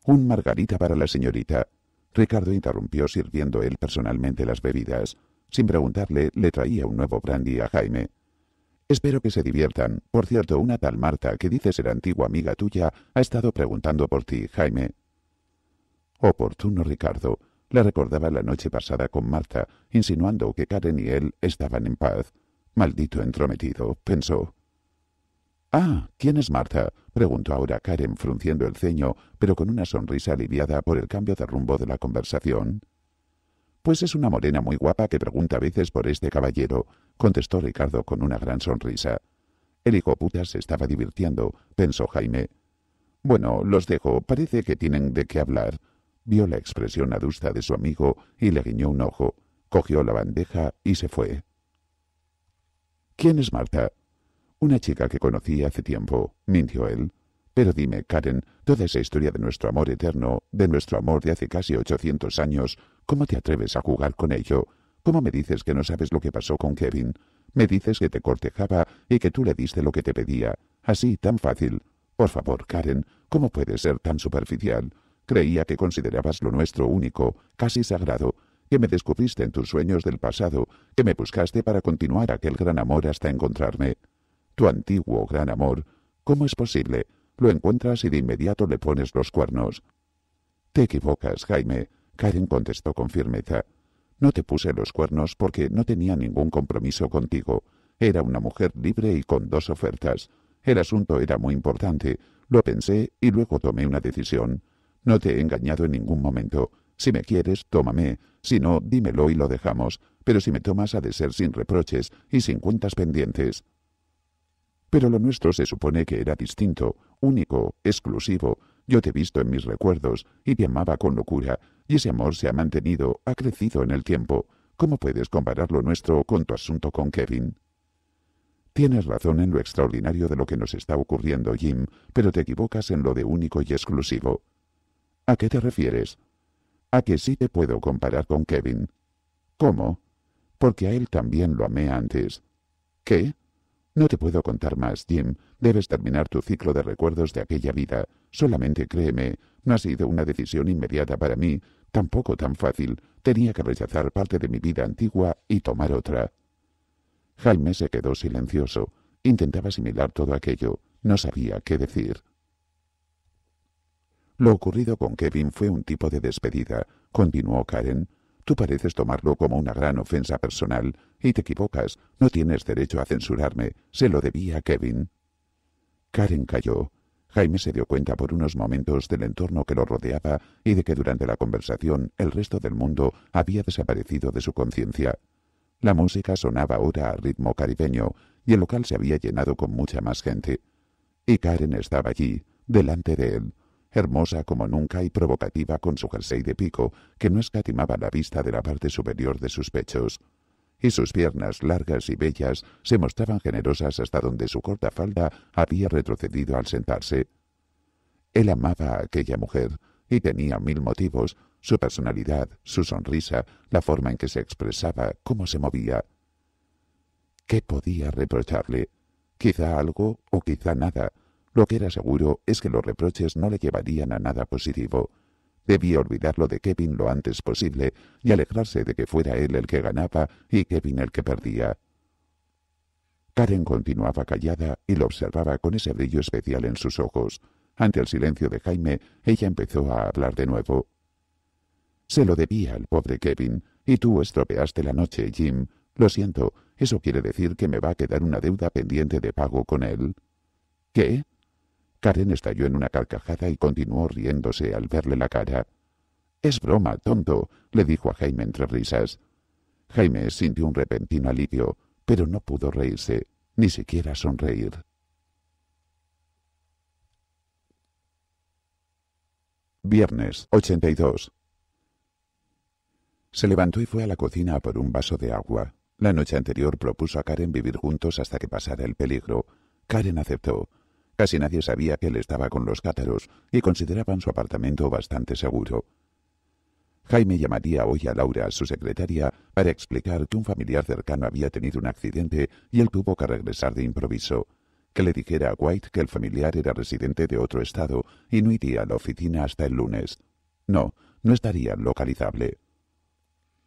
Un margarita para la señorita. Ricardo interrumpió sirviendo él personalmente las bebidas. Sin preguntarle, le traía un nuevo brandy a Jaime. Espero que se diviertan. Por cierto, una tal Marta que dices ser antigua amiga tuya ha estado preguntando por ti, Jaime. Oportuno Ricardo. La recordaba la noche pasada con Marta, insinuando que Karen y él estaban en paz. Maldito entrometido, pensó. Ah, ¿quién es Marta? preguntó ahora Karen frunciendo el ceño, pero con una sonrisa aliviada por el cambio de rumbo de la conversación. Pues es una morena muy guapa que pregunta a veces por este caballero, contestó Ricardo con una gran sonrisa. El hijo puta se estaba divirtiendo, pensó Jaime. Bueno, los dejo, parece que tienen de qué hablar. Vio la expresión adusta de su amigo y le guiñó un ojo, cogió la bandeja y se fue. ¿Quién es Marta? Una chica que conocí hace tiempo, mintió él. Pero dime, Karen, toda esa historia de nuestro amor eterno, de nuestro amor de hace casi 800 años, ¿cómo te atreves a jugar con ello? ¿Cómo me dices que no sabes lo que pasó con Kevin? Me dices que te cortejaba y que tú le diste lo que te pedía. Así, tan fácil. Por favor, Karen, ¿cómo puedes ser tan superficial? Creía que considerabas lo nuestro único, casi sagrado, que me descubriste en tus sueños del pasado, que me buscaste para continuar aquel gran amor hasta encontrarme. Tu antiguo gran amor, ¿cómo es posible? lo encuentras y de inmediato le pones los cuernos. Te equivocas, Jaime, Karen contestó con firmeza. No te puse los cuernos porque no tenía ningún compromiso contigo. Era una mujer libre y con dos ofertas. El asunto era muy importante. Lo pensé y luego tomé una decisión. No te he engañado en ningún momento. Si me quieres, tómame. Si no, dímelo y lo dejamos. Pero si me tomas ha de ser sin reproches y sin cuentas pendientes. Pero lo nuestro se supone que era distinto, único, exclusivo. Yo te he visto en mis recuerdos y te amaba con locura, y ese amor se ha mantenido, ha crecido en el tiempo. ¿Cómo puedes comparar lo nuestro con tu asunto con Kevin? Tienes razón en lo extraordinario de lo que nos está ocurriendo, Jim, pero te equivocas en lo de único y exclusivo. ¿A qué te refieres? A que sí te puedo comparar con Kevin. ¿Cómo? Porque a él también lo amé antes. ¿Qué? No te puedo contar más, Jim. Debes terminar tu ciclo de recuerdos de aquella vida. Solamente créeme, no ha sido una decisión inmediata para mí, tampoco tan fácil. Tenía que rechazar parte de mi vida antigua y tomar otra. Jaime se quedó silencioso. Intentaba asimilar todo aquello. No sabía qué decir. Lo ocurrido con Kevin fue un tipo de despedida, continuó Karen. Tú pareces tomarlo como una gran ofensa personal y te equivocas. No tienes derecho a censurarme. Se lo debía Kevin. Karen calló. Jaime se dio cuenta por unos momentos del entorno que lo rodeaba y de que durante la conversación el resto del mundo había desaparecido de su conciencia. La música sonaba ahora a ritmo caribeño y el local se había llenado con mucha más gente. Y Karen estaba allí, delante de él, hermosa como nunca y provocativa con su jersey de pico que no escatimaba la vista de la parte superior de sus pechos. Y sus piernas largas y bellas se mostraban generosas hasta donde su corta falda había retrocedido al sentarse. Él amaba a aquella mujer, y tenía mil motivos, su personalidad, su sonrisa, la forma en que se expresaba, cómo se movía. ¿Qué podía reprocharle? Quizá algo o quizá nada, lo que era seguro es que los reproches no le llevarían a nada positivo. Debía olvidarlo de Kevin lo antes posible y alegrarse de que fuera él el que ganaba y Kevin el que perdía. Karen continuaba callada y lo observaba con ese brillo especial en sus ojos. Ante el silencio de Jaime, ella empezó a hablar de nuevo. Se lo debía al pobre Kevin, y tú estropeaste la noche, Jim. Lo siento, eso quiere decir que me va a quedar una deuda pendiente de pago con él. ¿Qué? Karen estalló en una carcajada y continuó riéndose al verle la cara. Es broma, tonto, le dijo a Jaime entre risas. Jaime sintió un repentino alivio, pero no pudo reírse, ni siquiera sonreír. Viernes 82. Se levantó y fue a la cocina por un vaso de agua. La noche anterior propuso a Karen vivir juntos hasta que pasara el peligro. Karen aceptó. Casi nadie sabía que él estaba con los cátaros y consideraban su apartamento bastante seguro. Jaime llamaría hoy a Laura, su secretaria, para explicar que un familiar cercano había tenido un accidente y él tuvo que regresar de improviso. Que le dijera a White que el familiar era residente de otro estado y no iría a la oficina hasta el lunes. No, no estaría localizable.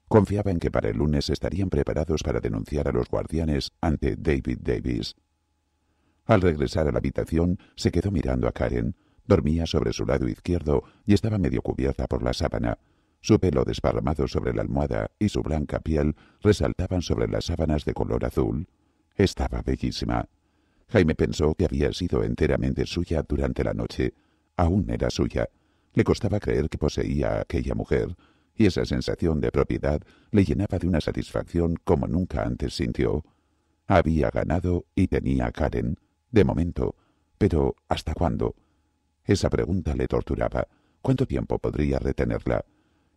Confiaba en que para el lunes estarían preparados para denunciar a los guardianes ante David Davis. Al regresar a la habitación, se quedó mirando a Karen. Dormía sobre su lado izquierdo y estaba medio cubierta por la sábana. Su pelo desparramado sobre la almohada y su blanca piel resaltaban sobre las sábanas de color azul. Estaba bellísima. Jaime pensó que había sido enteramente suya durante la noche. Aún era suya. Le costaba creer que poseía a aquella mujer, y esa sensación de propiedad le llenaba de una satisfacción como nunca antes sintió. Había ganado y tenía a Karen. De momento. Pero ¿hasta cuándo? Esa pregunta le torturaba. ¿Cuánto tiempo podría retenerla?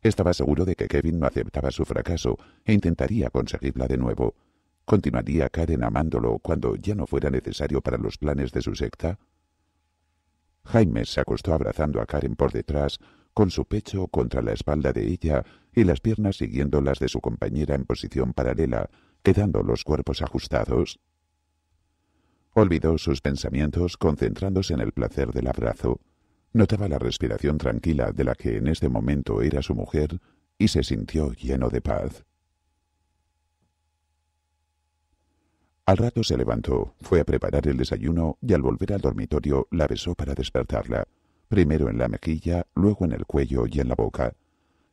Estaba seguro de que Kevin no aceptaba su fracaso e intentaría conseguirla de nuevo. ¿Continuaría Karen amándolo cuando ya no fuera necesario para los planes de su secta? Jaime se acostó abrazando a Karen por detrás, con su pecho contra la espalda de ella y las piernas siguiendo las de su compañera en posición paralela, quedando los cuerpos ajustados. Olvidó sus pensamientos concentrándose en el placer del abrazo. Notaba la respiración tranquila de la que en este momento era su mujer y se sintió lleno de paz. Al rato se levantó, fue a preparar el desayuno y al volver al dormitorio la besó para despertarla, primero en la mejilla, luego en el cuello y en la boca.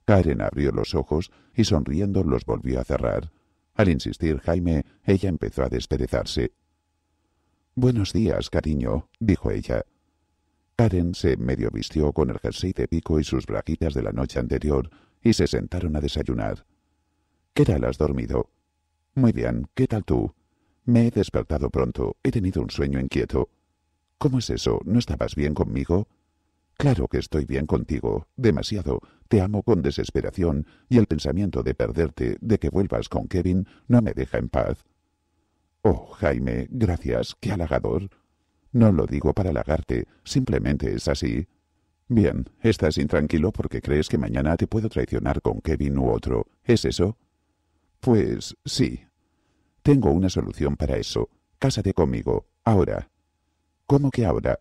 Karen abrió los ojos y sonriendo los volvió a cerrar. Al insistir Jaime, ella empezó a desperezarse. Buenos días, cariño, dijo ella. Karen se medio vistió con el jersey de pico y sus braguitas de la noche anterior y se sentaron a desayunar. ¿Qué tal has dormido? Muy bien, ¿qué tal tú? Me he despertado pronto, he tenido un sueño inquieto. ¿Cómo es eso? ¿No estabas bien conmigo? Claro que estoy bien contigo, demasiado. Te amo con desesperación y el pensamiento de perderte, de que vuelvas con Kevin, no me deja en paz. Oh, Jaime, gracias, qué halagador. No lo digo para halagarte, simplemente es así. Bien, estás intranquilo porque crees que mañana te puedo traicionar con Kevin u otro, ¿es eso? Pues sí. Tengo una solución para eso. Cásate conmigo, ahora. ¿Cómo que ahora?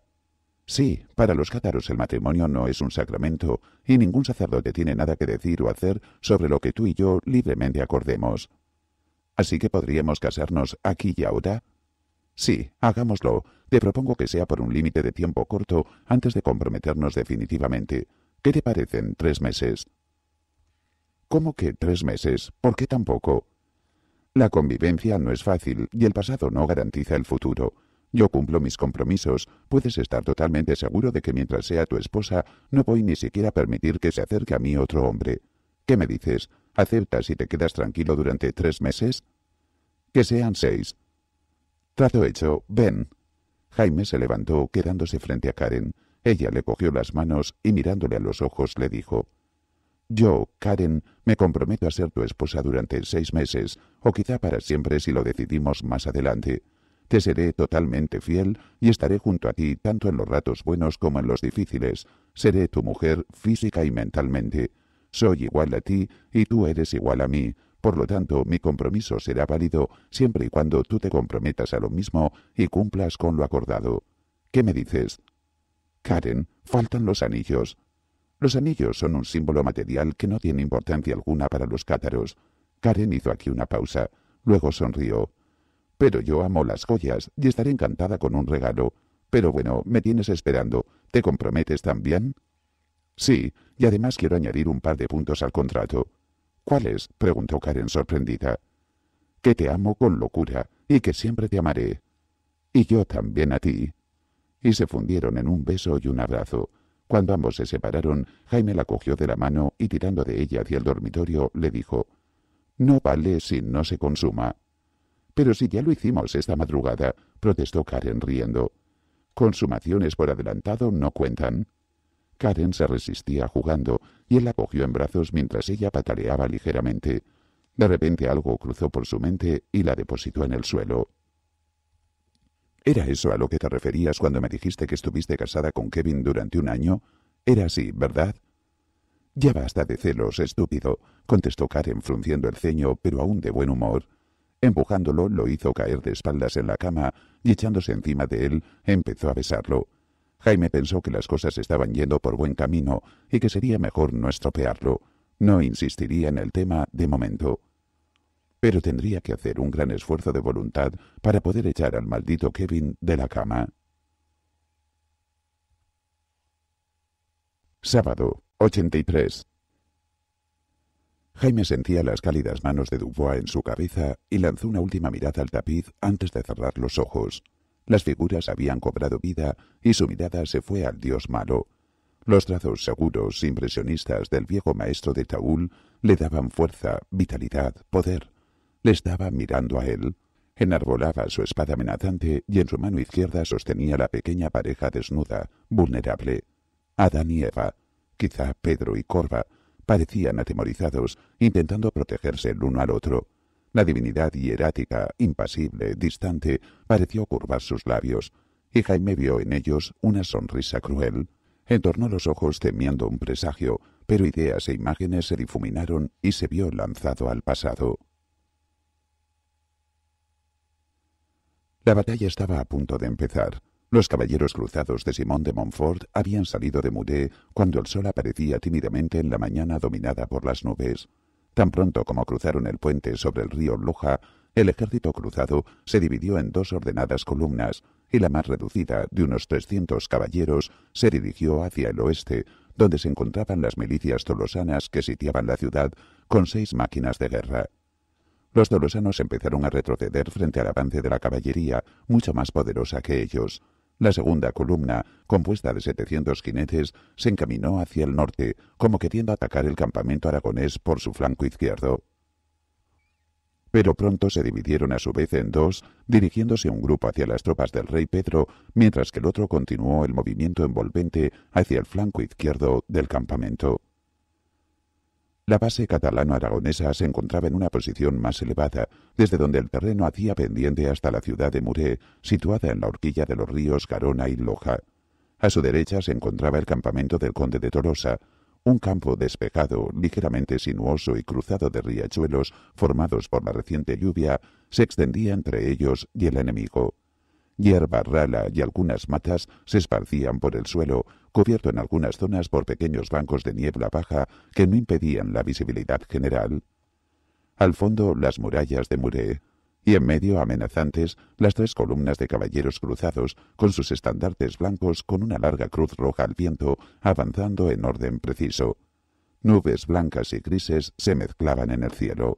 Sí, para los cátaros el matrimonio no es un sacramento y ningún sacerdote tiene nada que decir o hacer sobre lo que tú y yo libremente acordemos. Así que podríamos casarnos aquí y ahora. Sí, hagámoslo. Te propongo que sea por un límite de tiempo corto antes de comprometernos definitivamente. ¿Qué te parecen tres meses? ¿Cómo que tres meses? ¿Por qué tampoco? La convivencia no es fácil y el pasado no garantiza el futuro. Yo cumplo mis compromisos. Puedes estar totalmente seguro de que mientras sea tu esposa, no voy ni siquiera a permitir que se acerque a mí otro hombre. ¿Qué me dices? ¿Aceptas y te quedas tranquilo durante tres meses? Que sean seis. Trato hecho, ven. Jaime se levantó quedándose frente a Karen. Ella le cogió las manos y mirándole a los ojos le dijo, Yo, Karen, me comprometo a ser tu esposa durante seis meses, o quizá para siempre si lo decidimos más adelante. Te seré totalmente fiel y estaré junto a ti tanto en los ratos buenos como en los difíciles. Seré tu mujer física y mentalmente. Soy igual a ti y tú eres igual a mí. Por lo tanto, mi compromiso será válido siempre y cuando tú te comprometas a lo mismo y cumplas con lo acordado. ¿Qué me dices? Karen, faltan los anillos. Los anillos son un símbolo material que no tiene importancia alguna para los cátaros. Karen hizo aquí una pausa, luego sonrió. Pero yo amo las joyas y estaré encantada con un regalo. Pero bueno, me tienes esperando. ¿Te comprometes también? Sí, y además quiero añadir un par de puntos al contrato. ¿Cuáles? preguntó Karen sorprendida. Que te amo con locura y que siempre te amaré. Y yo también a ti. Y se fundieron en un beso y un abrazo. Cuando ambos se separaron, Jaime la cogió de la mano y tirando de ella hacia el dormitorio le dijo, No vale si no se consuma. Pero si ya lo hicimos esta madrugada, protestó Karen riendo. Consumaciones por adelantado no cuentan. Karen se resistía jugando y él la cogió en brazos mientras ella pataleaba ligeramente. De repente algo cruzó por su mente y la depositó en el suelo. ¿Era eso a lo que te referías cuando me dijiste que estuviste casada con Kevin durante un año? Era así, ¿verdad? Ya basta de celos, estúpido, contestó Karen frunciendo el ceño, pero aún de buen humor. Empujándolo, lo hizo caer de espaldas en la cama y echándose encima de él, empezó a besarlo. Jaime pensó que las cosas estaban yendo por buen camino y que sería mejor no estropearlo. No insistiría en el tema de momento. Pero tendría que hacer un gran esfuerzo de voluntad para poder echar al maldito Kevin de la cama. Sábado, 83. Jaime sentía las cálidas manos de Dubois en su cabeza y lanzó una última mirada al tapiz antes de cerrar los ojos. Las figuras habían cobrado vida y su mirada se fue al dios malo. Los trazos seguros, impresionistas del viejo maestro de Taúl le daban fuerza, vitalidad, poder. Le estaba mirando a él. Enarbolaba su espada amenazante y en su mano izquierda sostenía la pequeña pareja desnuda, vulnerable. Adán y Eva, quizá Pedro y Corva, parecían atemorizados, intentando protegerse el uno al otro. La divinidad hierática, impasible, distante, pareció curvar sus labios, y Jaime vio en ellos una sonrisa cruel. Entornó los ojos temiendo un presagio, pero ideas e imágenes se difuminaron y se vio lanzado al pasado. La batalla estaba a punto de empezar. Los caballeros cruzados de Simón de Montfort habían salido de Muré cuando el sol aparecía tímidamente en la mañana dominada por las nubes. Tan pronto como cruzaron el puente sobre el río Loja, el ejército cruzado se dividió en dos ordenadas columnas, y la más reducida, de unos 300 caballeros, se dirigió hacia el oeste, donde se encontraban las milicias tolosanas que sitiaban la ciudad con seis máquinas de guerra. Los tolosanos empezaron a retroceder frente al avance de la caballería, mucho más poderosa que ellos, la segunda columna, compuesta de 700 jinetes, se encaminó hacia el norte, como queriendo atacar el campamento aragonés por su flanco izquierdo. Pero pronto se dividieron a su vez en dos, dirigiéndose un grupo hacia las tropas del rey Pedro, mientras que el otro continuó el movimiento envolvente hacia el flanco izquierdo del campamento. La base catalano-aragonesa se encontraba en una posición más elevada, desde donde el terreno hacía pendiente hasta la ciudad de Muré, situada en la horquilla de los ríos Garona y Loja. A su derecha se encontraba el campamento del conde de Torosa, un campo despejado, ligeramente sinuoso y cruzado de riachuelos formados por la reciente lluvia, se extendía entre ellos y el enemigo. Hierba rala y algunas matas se esparcían por el suelo, cubierto en algunas zonas por pequeños bancos de niebla baja que no impedían la visibilidad general. Al fondo las murallas de Muré, y en medio amenazantes las tres columnas de caballeros cruzados con sus estandartes blancos con una larga cruz roja al viento avanzando en orden preciso. Nubes blancas y grises se mezclaban en el cielo.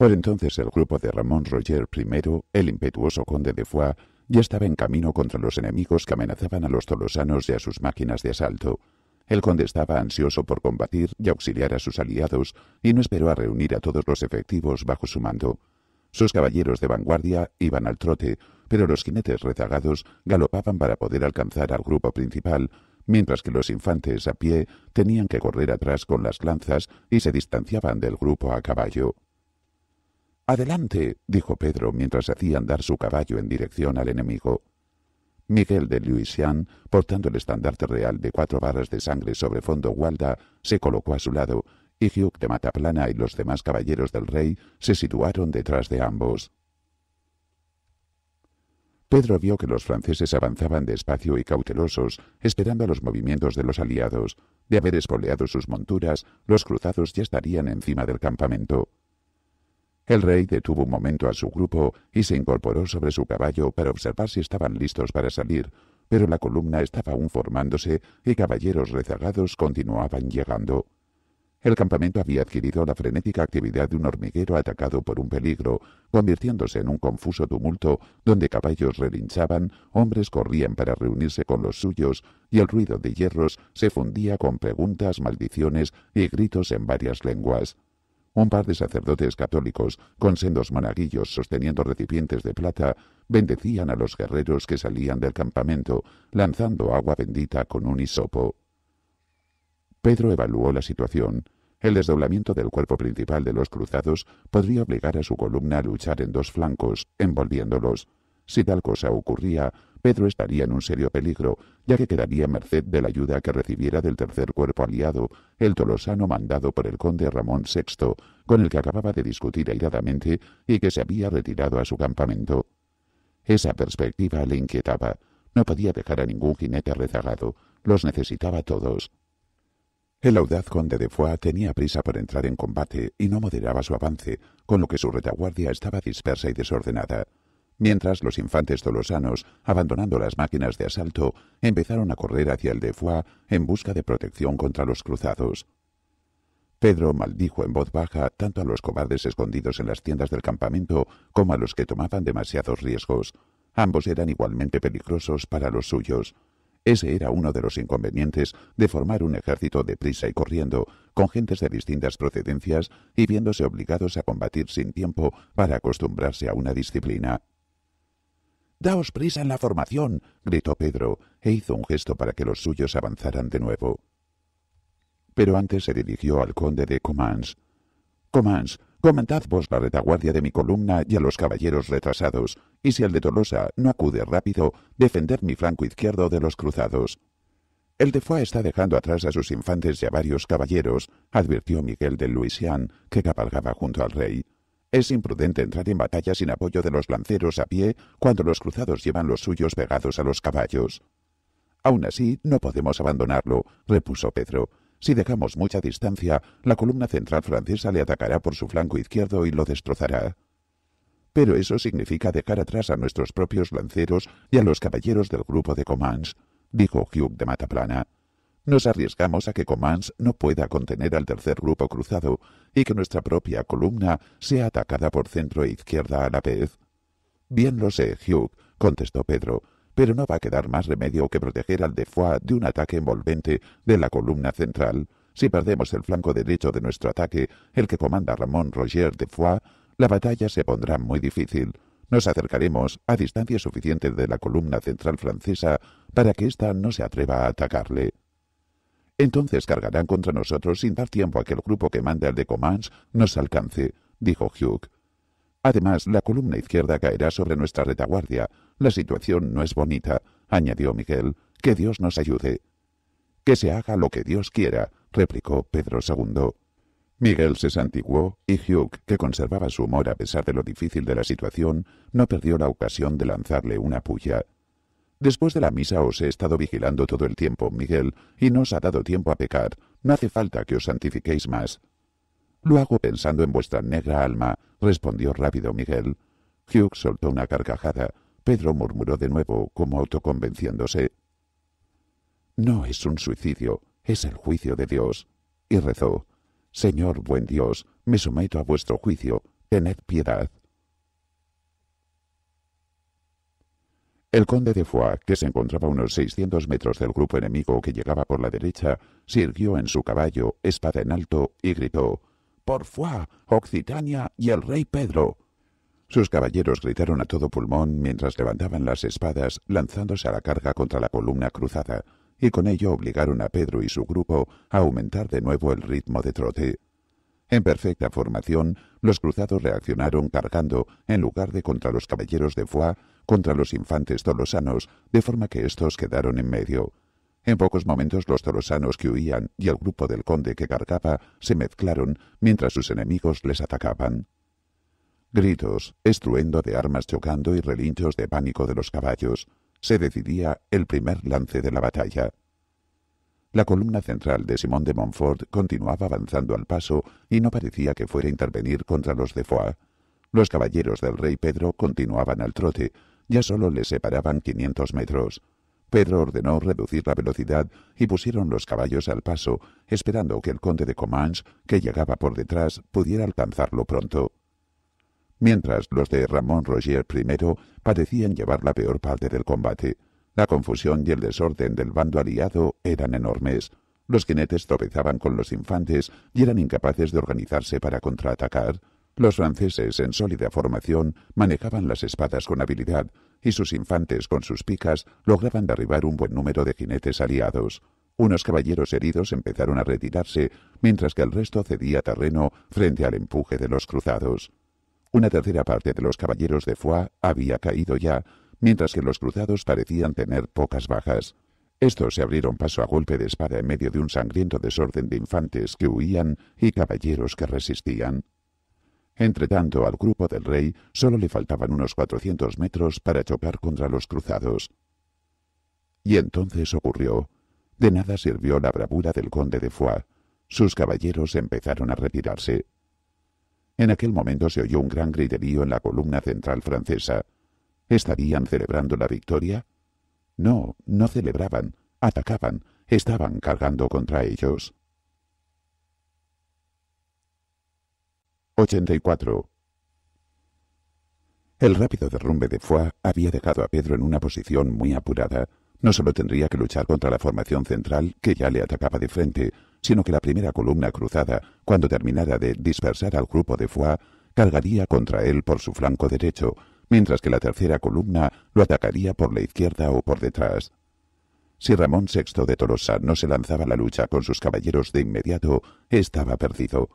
Por entonces el grupo de Ramón Roger I, el impetuoso conde de Foix, ya estaba en camino contra los enemigos que amenazaban a los tolosanos y a sus máquinas de asalto. El conde estaba ansioso por combatir y auxiliar a sus aliados y no esperó a reunir a todos los efectivos bajo su mando. Sus caballeros de vanguardia iban al trote, pero los jinetes rezagados galopaban para poder alcanzar al grupo principal, mientras que los infantes a pie tenían que correr atrás con las lanzas y se distanciaban del grupo a caballo. Adelante, dijo Pedro mientras hacía andar su caballo en dirección al enemigo. Miguel de Luisian, portando el estandarte real de cuatro barras de sangre sobre fondo gualda, se colocó a su lado, y Hugh de Mataplana y los demás caballeros del rey se situaron detrás de ambos. Pedro vio que los franceses avanzaban despacio y cautelosos, esperando a los movimientos de los aliados. De haber espoleado sus monturas, los cruzados ya estarían encima del campamento. El rey detuvo un momento a su grupo y se incorporó sobre su caballo para observar si estaban listos para salir, pero la columna estaba aún formándose y caballeros rezagados continuaban llegando. El campamento había adquirido la frenética actividad de un hormiguero atacado por un peligro, convirtiéndose en un confuso tumulto donde caballos relinchaban, hombres corrían para reunirse con los suyos y el ruido de hierros se fundía con preguntas, maldiciones y gritos en varias lenguas un par de sacerdotes católicos con sendos monaguillos sosteniendo recipientes de plata bendecían a los guerreros que salían del campamento, lanzando agua bendita con un hisopo. Pedro evaluó la situación. El desdoblamiento del cuerpo principal de los cruzados podría obligar a su columna a luchar en dos flancos, envolviéndolos. Si tal cosa ocurría, Pedro estaría en un serio peligro, ya que quedaría merced de la ayuda que recibiera del tercer cuerpo aliado, el tolosano mandado por el conde Ramón VI, con el que acababa de discutir airadamente y que se había retirado a su campamento. Esa perspectiva le inquietaba. No podía dejar a ningún jinete rezagado. Los necesitaba todos. El audaz conde de Foix tenía prisa por entrar en combate y no moderaba su avance, con lo que su retaguardia estaba dispersa y desordenada mientras los infantes tolosanos, abandonando las máquinas de asalto, empezaron a correr hacia el de Foix en busca de protección contra los cruzados. Pedro maldijo en voz baja tanto a los cobardes escondidos en las tiendas del campamento como a los que tomaban demasiados riesgos. Ambos eran igualmente peligrosos para los suyos. Ese era uno de los inconvenientes de formar un ejército de prisa y corriendo, con gentes de distintas procedencias y viéndose obligados a combatir sin tiempo para acostumbrarse a una disciplina. Daos prisa en la formación, gritó Pedro, e hizo un gesto para que los suyos avanzaran de nuevo. Pero antes se dirigió al conde de Comans. Comans, comandad vos la retaguardia de mi columna y a los caballeros retrasados, y si el de Tolosa no acude rápido, defender mi flanco izquierdo de los cruzados. El de Foix está dejando atrás a sus infantes y a varios caballeros, advirtió Miguel de Luisian, que cabalgaba junto al rey. Es imprudente entrar en batalla sin apoyo de los lanceros a pie cuando los cruzados llevan los suyos pegados a los caballos. Aún así, no podemos abandonarlo, repuso Pedro. Si dejamos mucha distancia, la columna central francesa le atacará por su flanco izquierdo y lo destrozará. Pero eso significa dejar atrás a nuestros propios lanceros y a los caballeros del grupo de Comans, dijo Hugh de Mataplana nos arriesgamos a que Comans no pueda contener al tercer grupo cruzado y que nuestra propia columna sea atacada por centro e izquierda a la vez. Bien lo sé, Hugh, contestó Pedro, pero no va a quedar más remedio que proteger al de Foix de un ataque envolvente de la columna central. Si perdemos el flanco derecho de nuestro ataque, el que comanda Ramón Roger de Foix, la batalla se pondrá muy difícil. Nos acercaremos a distancia suficiente de la columna central francesa para que ésta no se atreva a atacarle. Entonces cargarán contra nosotros sin dar tiempo a que el grupo que manda el de Comans nos alcance, dijo Hugh. Además, la columna izquierda caerá sobre nuestra retaguardia. La situación no es bonita, añadió Miguel. Que Dios nos ayude. Que se haga lo que Dios quiera, replicó Pedro II. Miguel se santiguó y Hugh, que conservaba su humor a pesar de lo difícil de la situación, no perdió la ocasión de lanzarle una puya. Después de la misa os he estado vigilando todo el tiempo, Miguel, y no os ha dado tiempo a pecar. No hace falta que os santifiquéis más. Lo hago pensando en vuestra negra alma, respondió rápido Miguel. Hugh soltó una carcajada. Pedro murmuró de nuevo, como autoconvenciéndose. No es un suicidio, es el juicio de Dios. Y rezó. Señor buen Dios, me someto a vuestro juicio, tened piedad. El conde de Foix, que se encontraba a unos 600 metros del grupo enemigo que llegaba por la derecha, sirvió en su caballo, espada en alto, y gritó «¡Por Foix, Occitania y el rey Pedro!». Sus caballeros gritaron a todo pulmón mientras levantaban las espadas, lanzándose a la carga contra la columna cruzada, y con ello obligaron a Pedro y su grupo a aumentar de nuevo el ritmo de trote. En perfecta formación, los cruzados reaccionaron cargando, en lugar de contra los caballeros de Foix, contra los infantes tolosanos, de forma que estos quedaron en medio. En pocos momentos los tolosanos que huían y el grupo del conde que cargaba se mezclaron mientras sus enemigos les atacaban. Gritos, estruendo de armas chocando y relinchos de pánico de los caballos. Se decidía el primer lance de la batalla. La columna central de Simón de Montfort continuaba avanzando al paso y no parecía que fuera a intervenir contra los de Foix. Los caballeros del rey Pedro continuaban al trote, ya solo les separaban 500 metros. Pedro ordenó reducir la velocidad y pusieron los caballos al paso, esperando que el conde de Comanche, que llegaba por detrás, pudiera alcanzarlo pronto. Mientras los de Ramón Roger I parecían llevar la peor parte del combate, la confusión y el desorden del bando aliado eran enormes. Los jinetes tropezaban con los infantes y eran incapaces de organizarse para contraatacar. Los franceses, en sólida formación, manejaban las espadas con habilidad, y sus infantes, con sus picas, lograban derribar un buen número de jinetes aliados. Unos caballeros heridos empezaron a retirarse, mientras que el resto cedía terreno frente al empuje de los cruzados. Una tercera parte de los caballeros de Foix había caído ya, mientras que los cruzados parecían tener pocas bajas. Estos se abrieron paso a golpe de espada en medio de un sangriento desorden de infantes que huían y caballeros que resistían. Entretanto, al grupo del rey solo le faltaban unos cuatrocientos metros para chocar contra los cruzados. Y entonces ocurrió. De nada sirvió la bravura del conde de Foix. Sus caballeros empezaron a retirarse. En aquel momento se oyó un gran griterío en la columna central francesa. ¿Estarían celebrando la victoria? No, no celebraban, atacaban, estaban cargando contra ellos. 84. El rápido derrumbe de Foix había dejado a Pedro en una posición muy apurada. No solo tendría que luchar contra la formación central, que ya le atacaba de frente, sino que la primera columna cruzada, cuando terminara de dispersar al grupo de Foix, cargaría contra él por su flanco derecho, mientras que la tercera columna lo atacaría por la izquierda o por detrás. Si Ramón VI de Tolosa no se lanzaba a la lucha con sus caballeros de inmediato, estaba perdido.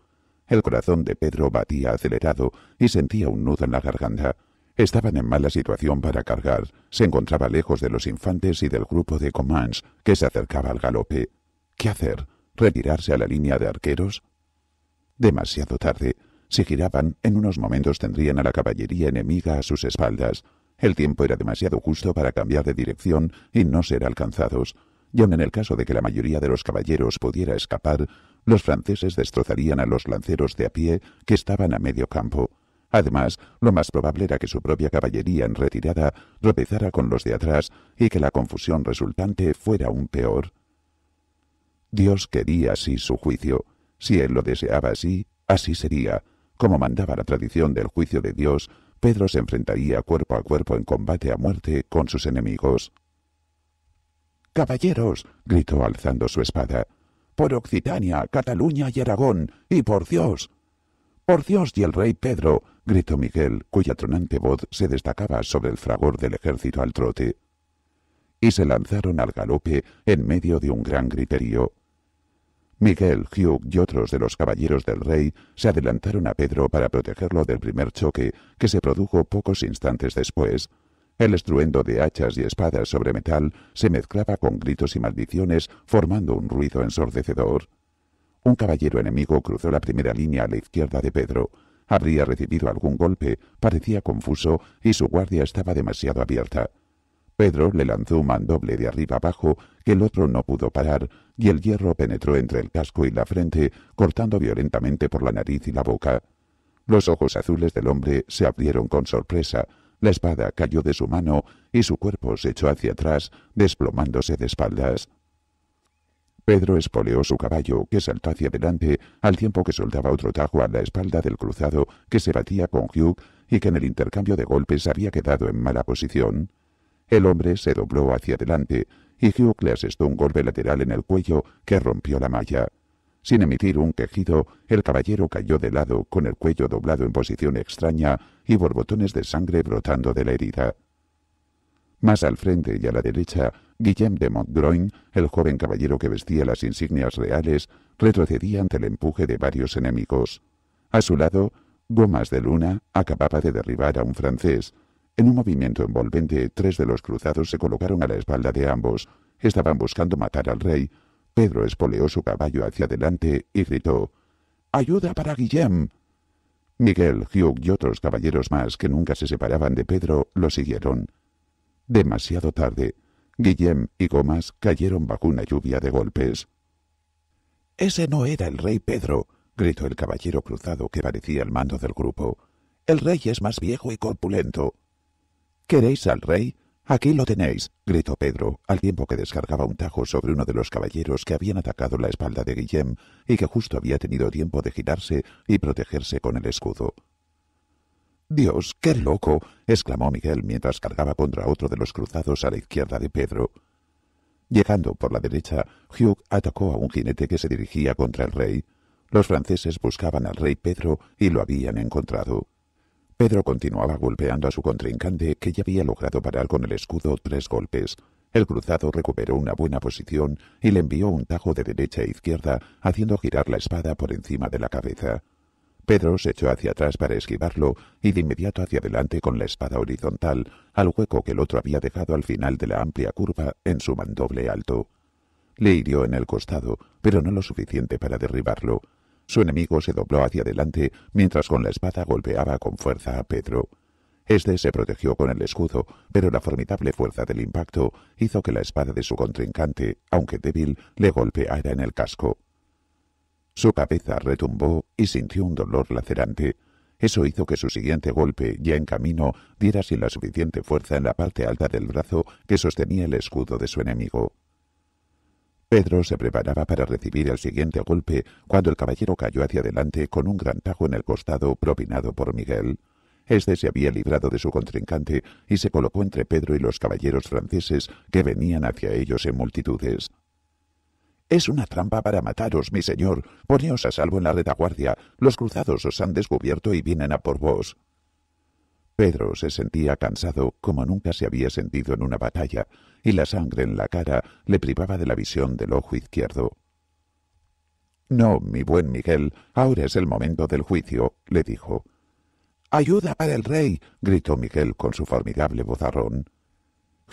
El corazón de Pedro batía acelerado y sentía un nudo en la garganta. Estaban en mala situación para cargar. Se encontraba lejos de los infantes y del grupo de Comans, que se acercaba al galope. ¿Qué hacer? ¿Retirarse a la línea de arqueros? Demasiado tarde. Si giraban, en unos momentos tendrían a la caballería enemiga a sus espaldas. El tiempo era demasiado justo para cambiar de dirección y no ser alcanzados. Y aun en el caso de que la mayoría de los caballeros pudiera escapar, los franceses destrozarían a los lanceros de a pie que estaban a medio campo. Además, lo más probable era que su propia caballería en retirada tropezara con los de atrás y que la confusión resultante fuera aún peor. Dios quería así su juicio. Si él lo deseaba así, así sería. Como mandaba la tradición del juicio de Dios, Pedro se enfrentaría cuerpo a cuerpo en combate a muerte con sus enemigos. Caballeros, gritó alzando su espada, por Occitania, Cataluña y Aragón, y por Dios. Por Dios y el rey Pedro, gritó Miguel, cuya tronante voz se destacaba sobre el fragor del ejército al trote. Y se lanzaron al galope en medio de un gran griterío. Miguel, Hugh y otros de los caballeros del rey se adelantaron a Pedro para protegerlo del primer choque que se produjo pocos instantes después. El estruendo de hachas y espadas sobre metal se mezclaba con gritos y maldiciones formando un ruido ensordecedor. Un caballero enemigo cruzó la primera línea a la izquierda de Pedro. Habría recibido algún golpe, parecía confuso y su guardia estaba demasiado abierta. Pedro le lanzó un mandoble de arriba abajo que el otro no pudo parar, y el hierro penetró entre el casco y la frente, cortando violentamente por la nariz y la boca. Los ojos azules del hombre se abrieron con sorpresa, la espada cayó de su mano y su cuerpo se echó hacia atrás, desplomándose de espaldas. Pedro espoleó su caballo, que saltó hacia adelante, al tiempo que soltaba otro tajo a la espalda del cruzado que se batía con Hugh y que en el intercambio de golpes había quedado en mala posición. El hombre se dobló hacia adelante y Hugh asestó un golpe lateral en el cuello que rompió la malla. Sin emitir un quejido, el caballero cayó de lado con el cuello doblado en posición extraña y borbotones de sangre brotando de la herida. Más al frente y a la derecha, Guillem de Montgroin, el joven caballero que vestía las insignias reales, retrocedía ante el empuje de varios enemigos. A su lado, Gomas de Luna acababa de derribar a un francés, en un movimiento envolvente, tres de los cruzados se colocaron a la espalda de ambos. Estaban buscando matar al rey. Pedro espoleó su caballo hacia adelante y gritó ¡Ayuda para Guillem! Miguel, Hugh y otros caballeros más que nunca se separaban de Pedro lo siguieron. Demasiado tarde, Guillem y Gomas cayeron bajo una lluvia de golpes. Ese no era el rey Pedro, gritó el caballero cruzado que parecía el mando del grupo. El rey es más viejo y corpulento. ¿Queréis al rey? Aquí lo tenéis, gritó Pedro, al tiempo que descargaba un tajo sobre uno de los caballeros que habían atacado la espalda de Guillem y que justo había tenido tiempo de girarse y protegerse con el escudo. Dios, qué loco, exclamó Miguel mientras cargaba contra otro de los cruzados a la izquierda de Pedro. Llegando por la derecha, Hugh atacó a un jinete que se dirigía contra el rey. Los franceses buscaban al rey Pedro y lo habían encontrado. Pedro continuaba golpeando a su contrincante, que ya había logrado parar con el escudo tres golpes. El cruzado recuperó una buena posición y le envió un tajo de derecha e izquierda, haciendo girar la espada por encima de la cabeza. Pedro se echó hacia atrás para esquivarlo y de inmediato hacia adelante con la espada horizontal, al hueco que el otro había dejado al final de la amplia curva en su mandoble alto. Le hirió en el costado, pero no lo suficiente para derribarlo. Su enemigo se dobló hacia adelante mientras con la espada golpeaba con fuerza a Pedro. Este se protegió con el escudo, pero la formidable fuerza del impacto hizo que la espada de su contrincante, aunque débil, le golpeara en el casco. Su cabeza retumbó y sintió un dolor lacerante. Eso hizo que su siguiente golpe, ya en camino, diera sin la suficiente fuerza en la parte alta del brazo que sostenía el escudo de su enemigo. Pedro se preparaba para recibir el siguiente golpe cuando el caballero cayó hacia adelante con un gran tajo en el costado propinado por Miguel. Este se había librado de su contrincante y se colocó entre Pedro y los caballeros franceses que venían hacia ellos en multitudes. Es una trampa para mataros, mi señor. Poneos a salvo en la retaguardia. Los cruzados os han descubierto y vienen a por vos. Pedro se sentía cansado como nunca se había sentido en una batalla, y la sangre en la cara le privaba de la visión del ojo izquierdo. No, mi buen Miguel, ahora es el momento del juicio, le dijo. ¡Ayuda para el rey! gritó Miguel con su formidable vozarrón.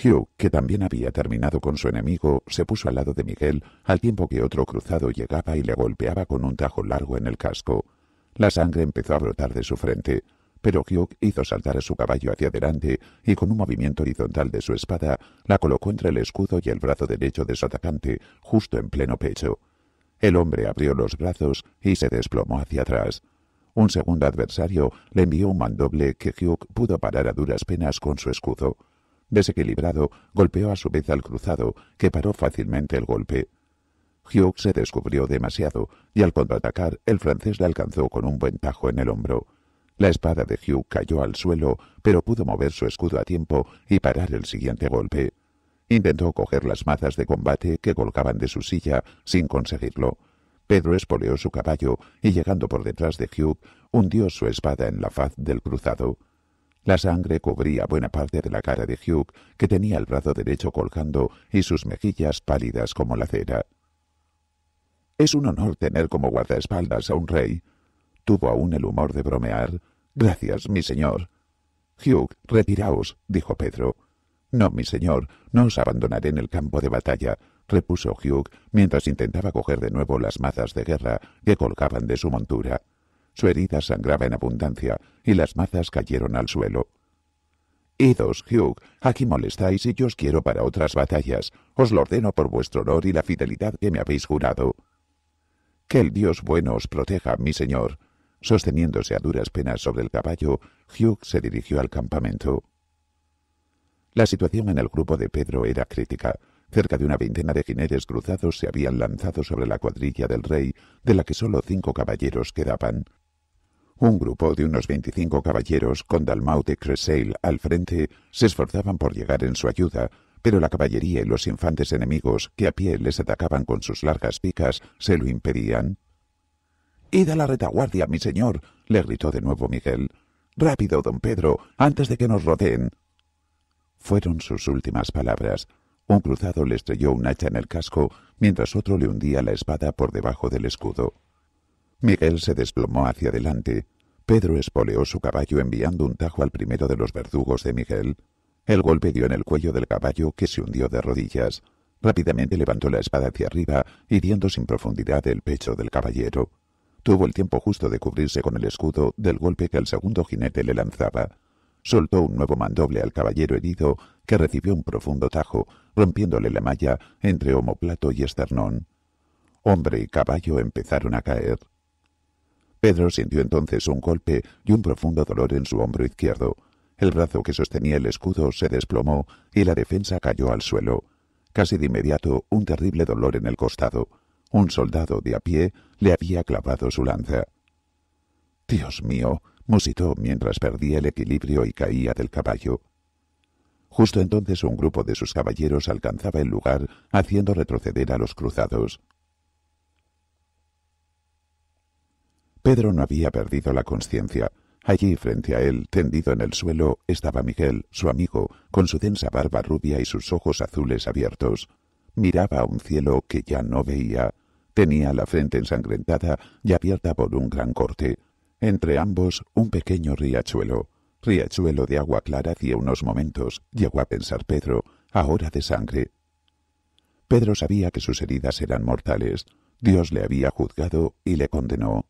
Hugh, que también había terminado con su enemigo, se puso al lado de Miguel al tiempo que otro cruzado llegaba y le golpeaba con un tajo largo en el casco. La sangre empezó a brotar de su frente pero Hugh hizo saltar a su caballo hacia adelante y con un movimiento horizontal de su espada la colocó entre el escudo y el brazo derecho de su atacante, justo en pleno pecho. El hombre abrió los brazos y se desplomó hacia atrás. Un segundo adversario le envió un mandoble que Hugh pudo parar a duras penas con su escudo. Desequilibrado, golpeó a su vez al cruzado, que paró fácilmente el golpe. Hugh se descubrió demasiado y al contraatacar el francés le alcanzó con un buen tajo en el hombro. La espada de Hugh cayó al suelo, pero pudo mover su escudo a tiempo y parar el siguiente golpe. Intentó coger las mazas de combate que colgaban de su silla sin conseguirlo. Pedro espoleó su caballo y llegando por detrás de Hugh, hundió su espada en la faz del cruzado. La sangre cubría buena parte de la cara de Hugh, que tenía el brazo derecho colgando y sus mejillas pálidas como la cera. Es un honor tener como guardaespaldas a un rey. Tuvo aún el humor de bromear, Gracias, mi señor. Hugh, retiraos, dijo Pedro. No, mi señor, no os abandonaré en el campo de batalla, repuso Hugh, mientras intentaba coger de nuevo las mazas de guerra que colgaban de su montura. Su herida sangraba en abundancia y las mazas cayeron al suelo. Idos, Hugh, aquí molestáis y yo os quiero para otras batallas. Os lo ordeno por vuestro honor y la fidelidad que me habéis jurado. Que el Dios bueno os proteja, mi señor, Sosteniéndose a duras penas sobre el caballo, Hugh se dirigió al campamento. La situación en el grupo de Pedro era crítica. Cerca de una veintena de jinetes cruzados se habían lanzado sobre la cuadrilla del rey, de la que solo cinco caballeros quedaban. Un grupo de unos veinticinco caballeros, con Dalmau de Cresail al frente, se esforzaban por llegar en su ayuda, pero la caballería y los infantes enemigos, que a pie les atacaban con sus largas picas, se lo impedían. Id a la retaguardia, mi señor, le gritó de nuevo Miguel. Rápido, don Pedro, antes de que nos rodeen. Fueron sus últimas palabras. Un cruzado le estrelló un hacha en el casco, mientras otro le hundía la espada por debajo del escudo. Miguel se desplomó hacia adelante. Pedro espoleó su caballo enviando un tajo al primero de los verdugos de Miguel. El golpe dio en el cuello del caballo que se hundió de rodillas. Rápidamente levantó la espada hacia arriba, hiriendo sin profundidad el pecho del caballero. Tuvo el tiempo justo de cubrirse con el escudo del golpe que el segundo jinete le lanzaba. Soltó un nuevo mandoble al caballero herido, que recibió un profundo tajo, rompiéndole la malla entre omoplato y esternón. Hombre y caballo empezaron a caer. Pedro sintió entonces un golpe y un profundo dolor en su hombro izquierdo. El brazo que sostenía el escudo se desplomó y la defensa cayó al suelo. Casi de inmediato un terrible dolor en el costado. Un soldado de a pie le había clavado su lanza. Dios mío, musitó mientras perdía el equilibrio y caía del caballo. Justo entonces un grupo de sus caballeros alcanzaba el lugar, haciendo retroceder a los cruzados. Pedro no había perdido la conciencia. Allí, frente a él, tendido en el suelo, estaba Miguel, su amigo, con su densa barba rubia y sus ojos azules abiertos. Miraba a un cielo que ya no veía, Tenía la frente ensangrentada y abierta por un gran corte. Entre ambos un pequeño riachuelo. Riachuelo de agua clara hacía unos momentos, llegó a pensar Pedro, ahora de sangre. Pedro sabía que sus heridas eran mortales. Dios le había juzgado y le condenó.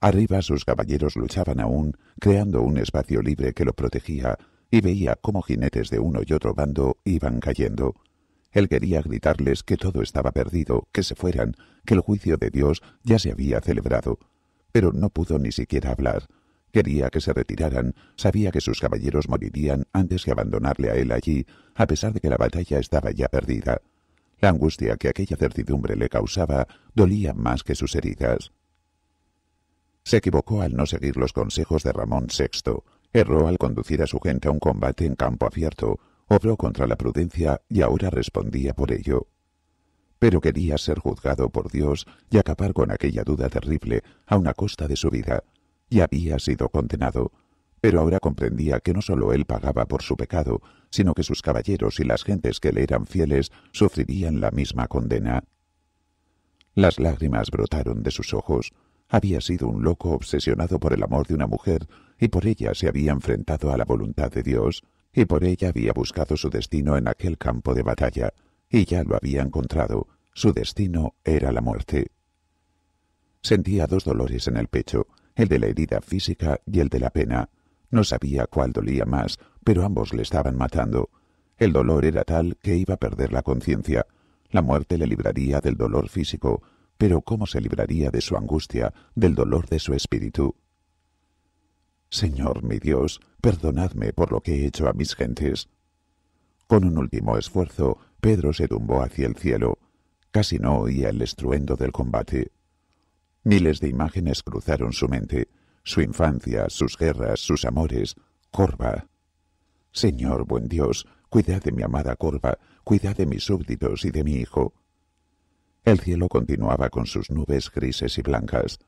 Arriba sus caballeros luchaban aún, creando un espacio libre que lo protegía, y veía cómo jinetes de uno y otro bando iban cayendo. Él quería gritarles que todo estaba perdido, que se fueran, que el juicio de Dios ya se había celebrado, pero no pudo ni siquiera hablar. Quería que se retiraran, sabía que sus caballeros morirían antes que abandonarle a él allí, a pesar de que la batalla estaba ya perdida. La angustia que aquella certidumbre le causaba dolía más que sus heridas. Se equivocó al no seguir los consejos de Ramón VI, erró al conducir a su gente a un combate en campo abierto, obró contra la prudencia y ahora respondía por ello. Pero quería ser juzgado por Dios y acabar con aquella duda terrible a una costa de su vida, y había sido condenado. Pero ahora comprendía que no sólo él pagaba por su pecado, sino que sus caballeros y las gentes que le eran fieles sufrirían la misma condena. Las lágrimas brotaron de sus ojos. Había sido un loco obsesionado por el amor de una mujer y por ella se había enfrentado a la voluntad de Dios y por ella había buscado su destino en aquel campo de batalla, y ya lo había encontrado, su destino era la muerte. Sentía dos dolores en el pecho, el de la herida física y el de la pena. No sabía cuál dolía más, pero ambos le estaban matando. El dolor era tal que iba a perder la conciencia. La muerte le libraría del dolor físico, pero ¿cómo se libraría de su angustia, del dolor de su espíritu? Señor mi Dios, perdonadme por lo que he hecho a mis gentes. Con un último esfuerzo, Pedro se tumbó hacia el cielo. Casi no oía el estruendo del combate. Miles de imágenes cruzaron su mente, su infancia, sus guerras, sus amores. Corva. Señor buen Dios, cuidad de mi amada Corva, cuidad de mis súbditos y de mi hijo. El cielo continuaba con sus nubes grises y blancas.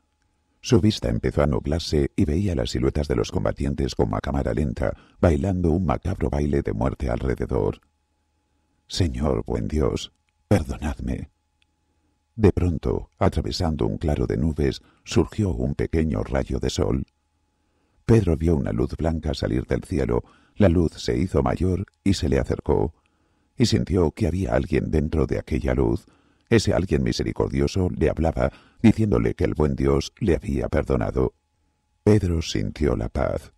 Su vista empezó a nublarse y veía las siluetas de los combatientes como a cámara lenta, bailando un macabro baile de muerte alrededor. Señor buen Dios, perdonadme. De pronto, atravesando un claro de nubes, surgió un pequeño rayo de sol. Pedro vio una luz blanca salir del cielo, la luz se hizo mayor y se le acercó, y sintió que había alguien dentro de aquella luz, ese alguien misericordioso le hablaba, diciéndole que el buen Dios le había perdonado. Pedro sintió la paz.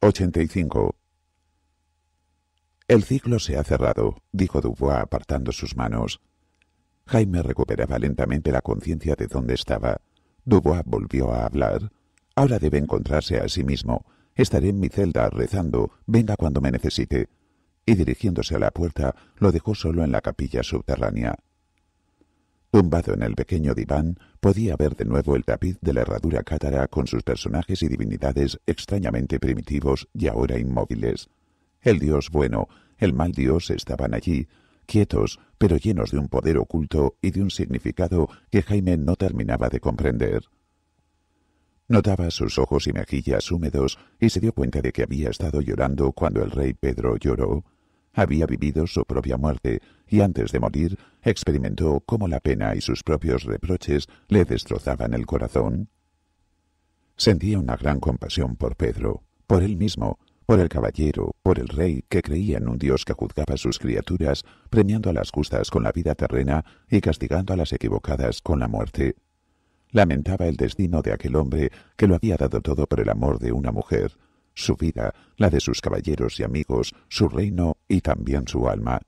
85. El ciclo se ha cerrado, dijo Dubois apartando sus manos. Jaime recuperaba lentamente la conciencia de dónde estaba. Dubois volvió a hablar. Ahora debe encontrarse a sí mismo. Estaré en mi celda rezando, venga cuando me necesite y dirigiéndose a la puerta lo dejó solo en la capilla subterránea. Tumbado en el pequeño diván, podía ver de nuevo el tapiz de la herradura cátara con sus personajes y divinidades extrañamente primitivos y ahora inmóviles. El dios bueno, el mal dios estaban allí, quietos, pero llenos de un poder oculto y de un significado que Jaime no terminaba de comprender. Notaba sus ojos y mejillas húmedos y se dio cuenta de que había estado llorando cuando el rey Pedro lloró había vivido su propia muerte y antes de morir experimentó cómo la pena y sus propios reproches le destrozaban el corazón. Sentía una gran compasión por Pedro, por él mismo, por el caballero, por el rey que creía en un Dios que juzgaba sus criaturas, premiando a las justas con la vida terrena y castigando a las equivocadas con la muerte. Lamentaba el destino de aquel hombre que lo había dado todo por el amor de una mujer, su vida, la de sus caballeros y amigos, su reino y también su alma.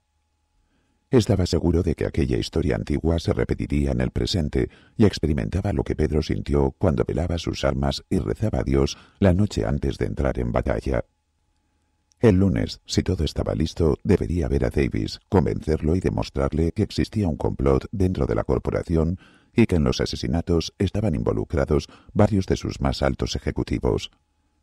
Estaba seguro de que aquella historia antigua se repetiría en el presente y experimentaba lo que Pedro sintió cuando velaba sus armas y rezaba a Dios la noche antes de entrar en batalla. El lunes, si todo estaba listo, debería ver a Davis, convencerlo y demostrarle que existía un complot dentro de la corporación y que en los asesinatos estaban involucrados varios de sus más altos ejecutivos.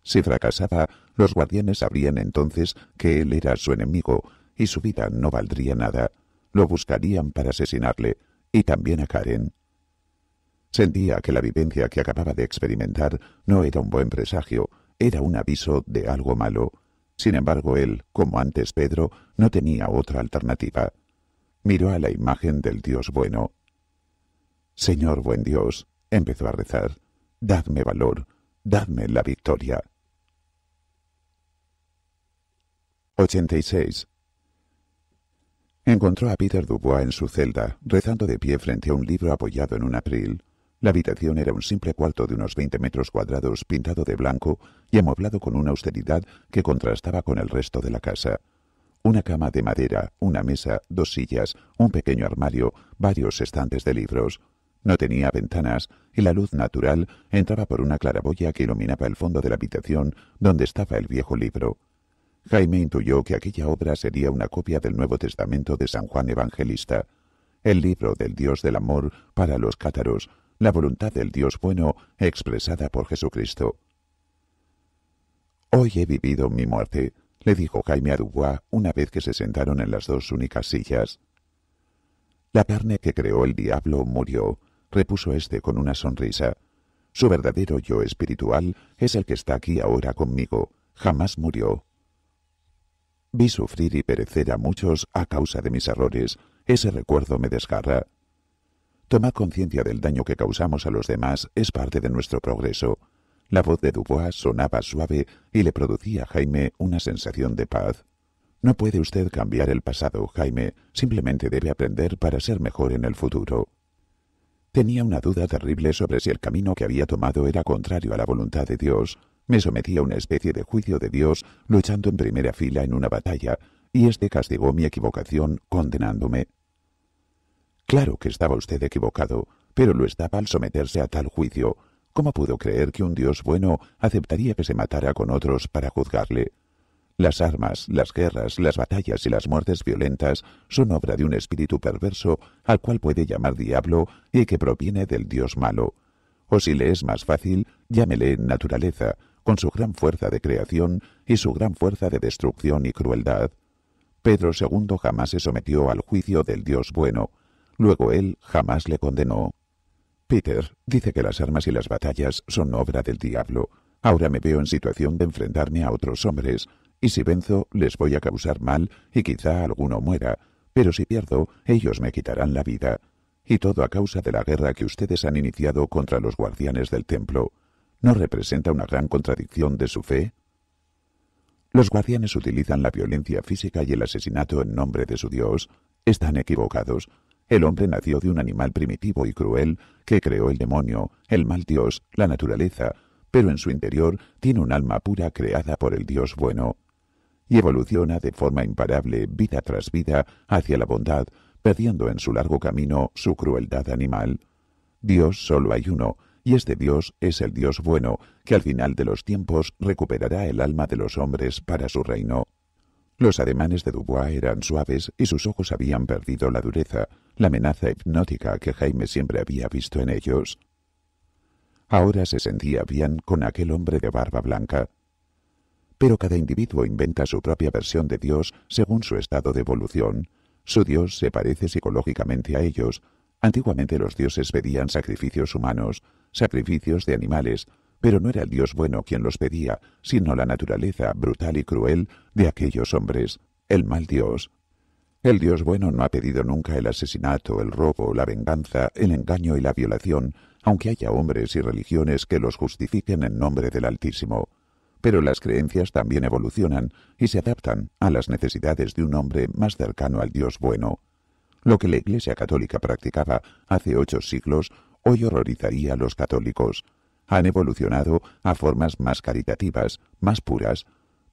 Si fracasaba, los guardianes sabrían entonces que él era su enemigo y su vida no valdría nada. Lo buscarían para asesinarle y también a Karen. Sentía que la vivencia que acababa de experimentar no era un buen presagio, era un aviso de algo malo. Sin embargo, él, como antes Pedro, no tenía otra alternativa. Miró a la imagen del Dios bueno. Señor buen Dios, empezó a rezar, dadme valor, dadme la victoria. 86. Encontró a Peter Dubois en su celda, rezando de pie frente a un libro apoyado en un april. La habitación era un simple cuarto de unos 20 metros cuadrados pintado de blanco y amueblado con una austeridad que contrastaba con el resto de la casa. Una cama de madera, una mesa, dos sillas, un pequeño armario, varios estantes de libros. No tenía ventanas y la luz natural entraba por una claraboya que iluminaba el fondo de la habitación donde estaba el viejo libro. Jaime intuyó que aquella obra sería una copia del Nuevo Testamento de San Juan Evangelista, el libro del Dios del amor para los cátaros, la voluntad del Dios bueno expresada por Jesucristo. Hoy he vivido mi muerte, le dijo Jaime a Dubois una vez que se sentaron en las dos únicas sillas. La carne que creó el diablo murió, repuso éste con una sonrisa. Su verdadero yo espiritual es el que está aquí ahora conmigo. Jamás murió, Vi sufrir y perecer a muchos a causa de mis errores. Ese recuerdo me desgarra. Tomar conciencia del daño que causamos a los demás es parte de nuestro progreso. La voz de Dubois sonaba suave y le producía a Jaime una sensación de paz. No puede usted cambiar el pasado, Jaime, simplemente debe aprender para ser mejor en el futuro. Tenía una duda terrible sobre si el camino que había tomado era contrario a la voluntad de Dios, me sometí a una especie de juicio de Dios, luchando en primera fila en una batalla, y éste castigó mi equivocación condenándome. Claro que estaba usted equivocado, pero lo estaba al someterse a tal juicio. ¿Cómo pudo creer que un Dios bueno aceptaría que se matara con otros para juzgarle? Las armas, las guerras, las batallas y las muertes violentas son obra de un espíritu perverso al cual puede llamar diablo y que proviene del Dios malo. O si le es más fácil, llámele naturaleza, con su gran fuerza de creación y su gran fuerza de destrucción y crueldad, Pedro II jamás se sometió al juicio del Dios bueno, luego él jamás le condenó. Peter dice que las armas y las batallas son obra del diablo. Ahora me veo en situación de enfrentarme a otros hombres, y si venzo les voy a causar mal y quizá alguno muera, pero si pierdo ellos me quitarán la vida. Y todo a causa de la guerra que ustedes han iniciado contra los guardianes del templo. ¿No representa una gran contradicción de su fe? Los guardianes utilizan la violencia física y el asesinato en nombre de su Dios. Están equivocados. El hombre nació de un animal primitivo y cruel que creó el demonio, el mal Dios, la naturaleza, pero en su interior tiene un alma pura creada por el Dios bueno. Y evoluciona de forma imparable, vida tras vida, hacia la bondad, perdiendo en su largo camino su crueldad animal. Dios solo hay uno, y este Dios es el Dios bueno, que al final de los tiempos recuperará el alma de los hombres para su reino. Los ademanes de Dubois eran suaves y sus ojos habían perdido la dureza, la amenaza hipnótica que Jaime siempre había visto en ellos. Ahora se sentía bien con aquel hombre de barba blanca. Pero cada individuo inventa su propia versión de Dios según su estado de evolución. Su Dios se parece psicológicamente a ellos. Antiguamente los dioses pedían sacrificios humanos, sacrificios de animales, pero no era el Dios bueno quien los pedía, sino la naturaleza brutal y cruel de aquellos hombres, el mal Dios. El Dios bueno no ha pedido nunca el asesinato, el robo, la venganza, el engaño y la violación, aunque haya hombres y religiones que los justifiquen en nombre del Altísimo. Pero las creencias también evolucionan y se adaptan a las necesidades de un hombre más cercano al Dios bueno. Lo que la Iglesia Católica practicaba hace ocho siglos hoy horrorizaría a los católicos. Han evolucionado a formas más caritativas, más puras.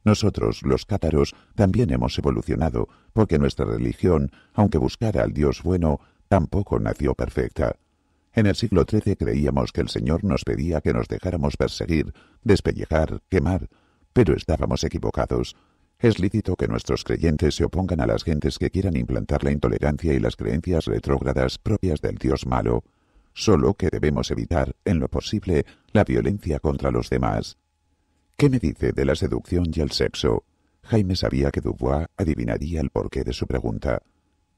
Nosotros, los cátaros, también hemos evolucionado, porque nuestra religión, aunque buscara al Dios bueno, tampoco nació perfecta. En el siglo XIII creíamos que el Señor nos pedía que nos dejáramos perseguir, despellejar, quemar, pero estábamos equivocados. Es lícito que nuestros creyentes se opongan a las gentes que quieran implantar la intolerancia y las creencias retrógradas propias del Dios malo solo que debemos evitar, en lo posible, la violencia contra los demás. ¿Qué me dice de la seducción y el sexo? Jaime sabía que Dubois adivinaría el porqué de su pregunta.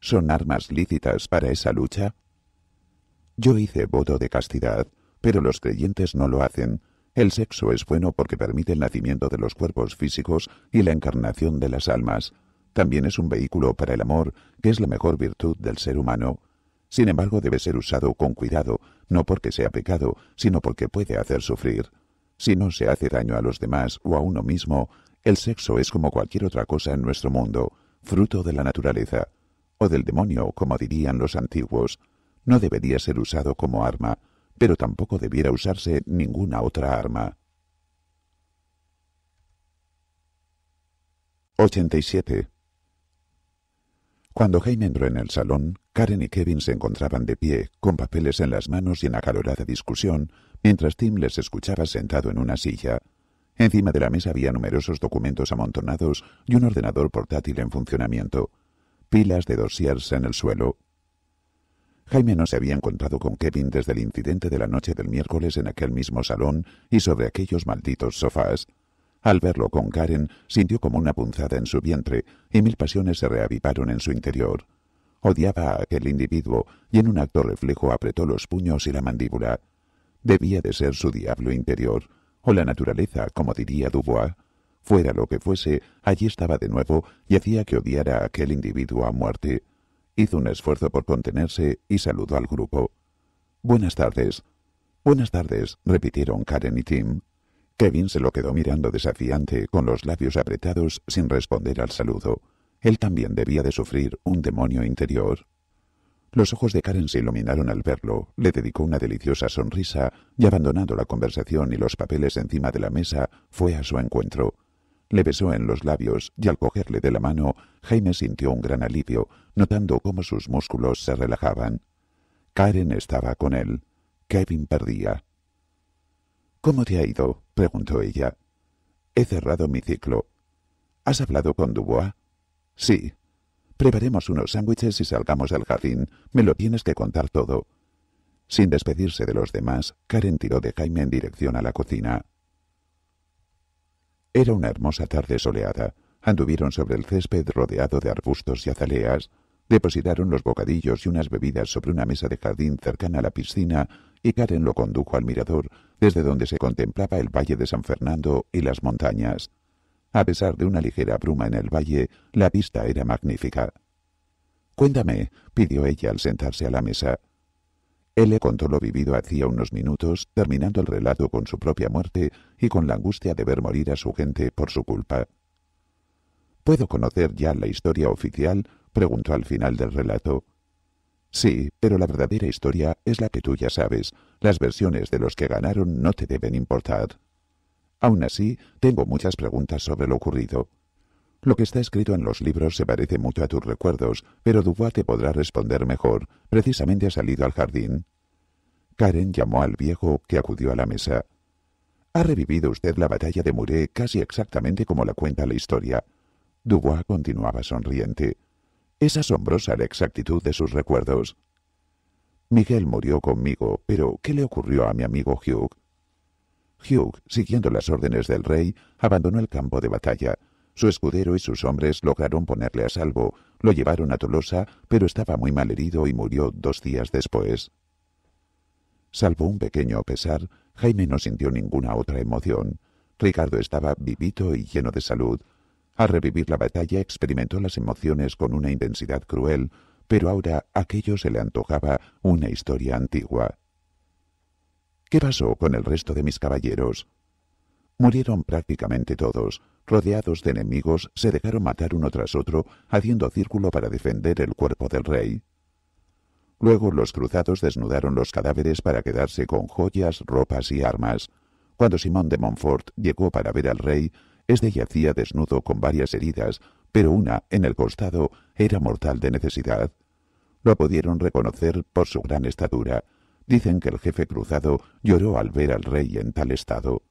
¿Son armas lícitas para esa lucha? Yo hice voto de castidad, pero los creyentes no lo hacen. El sexo es bueno porque permite el nacimiento de los cuerpos físicos y la encarnación de las almas. También es un vehículo para el amor, que es la mejor virtud del ser humano. Sin embargo, debe ser usado con cuidado, no porque sea pecado, sino porque puede hacer sufrir. Si no se hace daño a los demás o a uno mismo, el sexo es como cualquier otra cosa en nuestro mundo, fruto de la naturaleza, o del demonio, como dirían los antiguos. No debería ser usado como arma, pero tampoco debiera usarse ninguna otra arma. 87. Cuando Jaime entró en el salón, Karen y Kevin se encontraban de pie, con papeles en las manos y en acalorada discusión, mientras Tim les escuchaba sentado en una silla. Encima de la mesa había numerosos documentos amontonados y un ordenador portátil en funcionamiento. Pilas de dossiers en el suelo. Jaime no se había encontrado con Kevin desde el incidente de la noche del miércoles en aquel mismo salón y sobre aquellos malditos sofás. Al verlo con Karen, sintió como una punzada en su vientre y mil pasiones se reavivaron en su interior. Odiaba a aquel individuo y en un acto reflejo apretó los puños y la mandíbula. Debía de ser su diablo interior, o la naturaleza, como diría Dubois. Fuera lo que fuese, allí estaba de nuevo y hacía que odiara a aquel individuo a muerte. Hizo un esfuerzo por contenerse y saludó al grupo. Buenas tardes. Buenas tardes, repitieron Karen y Tim. Kevin se lo quedó mirando desafiante, con los labios apretados, sin responder al saludo. Él también debía de sufrir un demonio interior. Los ojos de Karen se iluminaron al verlo, le dedicó una deliciosa sonrisa y abandonando la conversación y los papeles encima de la mesa, fue a su encuentro. Le besó en los labios y al cogerle de la mano, Jaime sintió un gran alivio, notando cómo sus músculos se relajaban. Karen estaba con él. Kevin perdía. ¿Cómo te ha ido? preguntó ella. He cerrado mi ciclo. ¿Has hablado con Dubois? Sí. Preparemos unos sándwiches y salgamos al jardín. Me lo tienes que contar todo. Sin despedirse de los demás, Karen tiró de Jaime en dirección a la cocina. Era una hermosa tarde soleada. Anduvieron sobre el césped rodeado de arbustos y azaleas, depositaron los bocadillos y unas bebidas sobre una mesa de jardín cercana a la piscina y Karen lo condujo al mirador, desde donde se contemplaba el valle de San Fernando y las montañas. A pesar de una ligera bruma en el valle, la vista era magnífica. Cuéntame, pidió ella al sentarse a la mesa. Él le contó lo vivido hacía unos minutos, terminando el relato con su propia muerte y con la angustia de ver morir a su gente por su culpa. ¿Puedo conocer ya la historia oficial? preguntó al final del relato. Sí, pero la verdadera historia es la que tú ya sabes. Las versiones de los que ganaron no te deben importar. Aún así, tengo muchas preguntas sobre lo ocurrido. Lo que está escrito en los libros se parece mucho a tus recuerdos, pero Dubois te podrá responder mejor. Precisamente ha salido al jardín. Karen llamó al viejo, que acudió a la mesa. Ha revivido usted la batalla de Muret casi exactamente como la cuenta la historia. Dubois continuaba sonriente. Es asombrosa la exactitud de sus recuerdos. Miguel murió conmigo, pero ¿qué le ocurrió a mi amigo Hugh? Hugh, siguiendo las órdenes del rey, abandonó el campo de batalla. Su escudero y sus hombres lograron ponerle a salvo, lo llevaron a Tolosa, pero estaba muy mal herido y murió dos días después. Salvo un pequeño pesar, Jaime no sintió ninguna otra emoción. Ricardo estaba vivito y lleno de salud, al revivir la batalla experimentó las emociones con una intensidad cruel, pero ahora aquello se le antojaba una historia antigua. ¿Qué pasó con el resto de mis caballeros? Murieron prácticamente todos. Rodeados de enemigos, se dejaron matar uno tras otro, haciendo círculo para defender el cuerpo del rey. Luego los cruzados desnudaron los cadáveres para quedarse con joyas, ropas y armas. Cuando Simón de Montfort llegó para ver al rey, este yacía desnudo con varias heridas, pero una, en el costado, era mortal de necesidad. Lo pudieron reconocer por su gran estatura. Dicen que el jefe cruzado lloró al ver al rey en tal estado.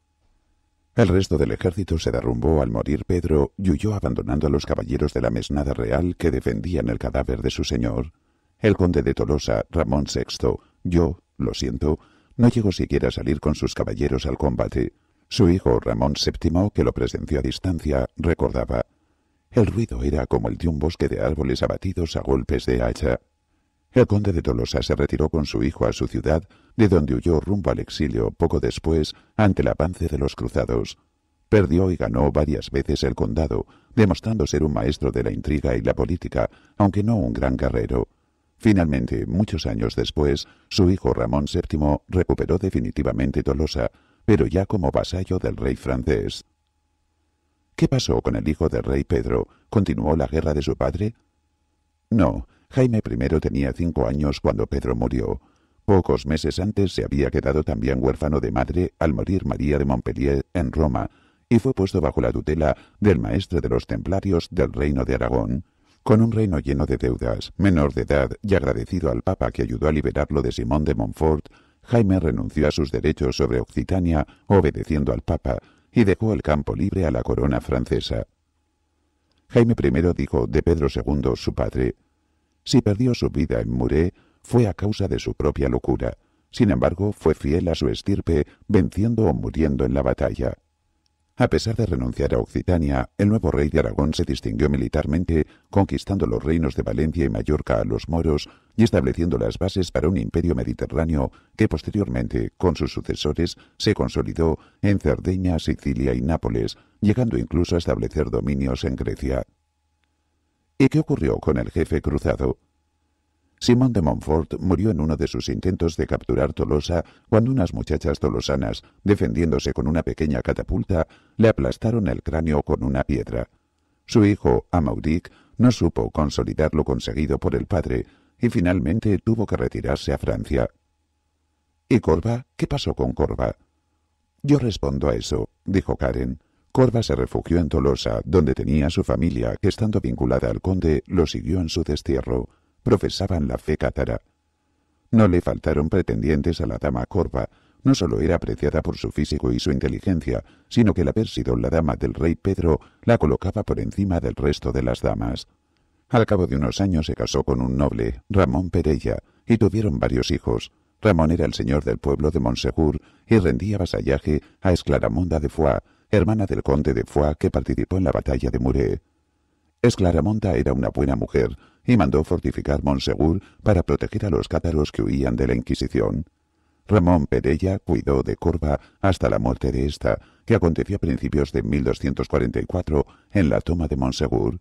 El resto del ejército se derrumbó al morir Pedro y huyó abandonando a los caballeros de la mesnada real que defendían el cadáver de su señor. El conde de Tolosa, Ramón VI, yo, lo siento, no llegó siquiera a salir con sus caballeros al combate. Su hijo Ramón VII, que lo presenció a distancia, recordaba, el ruido era como el de un bosque de árboles abatidos a golpes de hacha. El conde de Tolosa se retiró con su hijo a su ciudad, de donde huyó rumbo al exilio poco después ante el avance de los cruzados. Perdió y ganó varias veces el condado, demostrando ser un maestro de la intriga y la política, aunque no un gran guerrero. Finalmente, muchos años después, su hijo Ramón VII recuperó definitivamente Tolosa, pero ya como vasallo del rey francés. ¿Qué pasó con el hijo del rey Pedro? ¿Continuó la guerra de su padre? No, Jaime I tenía cinco años cuando Pedro murió. Pocos meses antes se había quedado también huérfano de madre al morir María de Montpellier en Roma y fue puesto bajo la tutela del maestre de los templarios del reino de Aragón, con un reino lleno de deudas, menor de edad y agradecido al Papa que ayudó a liberarlo de Simón de Montfort, Jaime renunció a sus derechos sobre Occitania obedeciendo al Papa y dejó el campo libre a la corona francesa. Jaime I dijo de Pedro II, su padre, si perdió su vida en Muré fue a causa de su propia locura. Sin embargo, fue fiel a su estirpe, venciendo o muriendo en la batalla. A pesar de renunciar a Occitania, el nuevo rey de Aragón se distinguió militarmente, conquistando los reinos de Valencia y Mallorca a los moros y estableciendo las bases para un imperio mediterráneo que posteriormente, con sus sucesores, se consolidó en Cerdeña, Sicilia y Nápoles, llegando incluso a establecer dominios en Grecia. ¿Y qué ocurrió con el jefe cruzado? Simón de Montfort murió en uno de sus intentos de capturar Tolosa cuando unas muchachas tolosanas, defendiéndose con una pequeña catapulta, le aplastaron el cráneo con una piedra. Su hijo, Amaudic, no supo consolidar lo conseguido por el padre y finalmente tuvo que retirarse a Francia. ¿Y Corva? ¿Qué pasó con Corva? Yo respondo a eso, dijo Karen. Corva se refugió en Tolosa, donde tenía su familia, que estando vinculada al conde, lo siguió en su destierro profesaban la fe cátara. No le faltaron pretendientes a la dama Corva, no solo era apreciada por su físico y su inteligencia, sino que la sido la dama del rey Pedro, la colocaba por encima del resto de las damas. Al cabo de unos años se casó con un noble, Ramón Pereya, y tuvieron varios hijos. Ramón era el señor del pueblo de Monsegur y rendía vasallaje a Esclaramonda de Foix, hermana del conde de Foix que participó en la batalla de Muré. Esclaramonda era una buena mujer, y mandó fortificar Monsegur para proteger a los cátaros que huían de la Inquisición. Ramón Perella cuidó de Corva hasta la muerte de esta, que aconteció a principios de 1244 en la toma de Monsegur.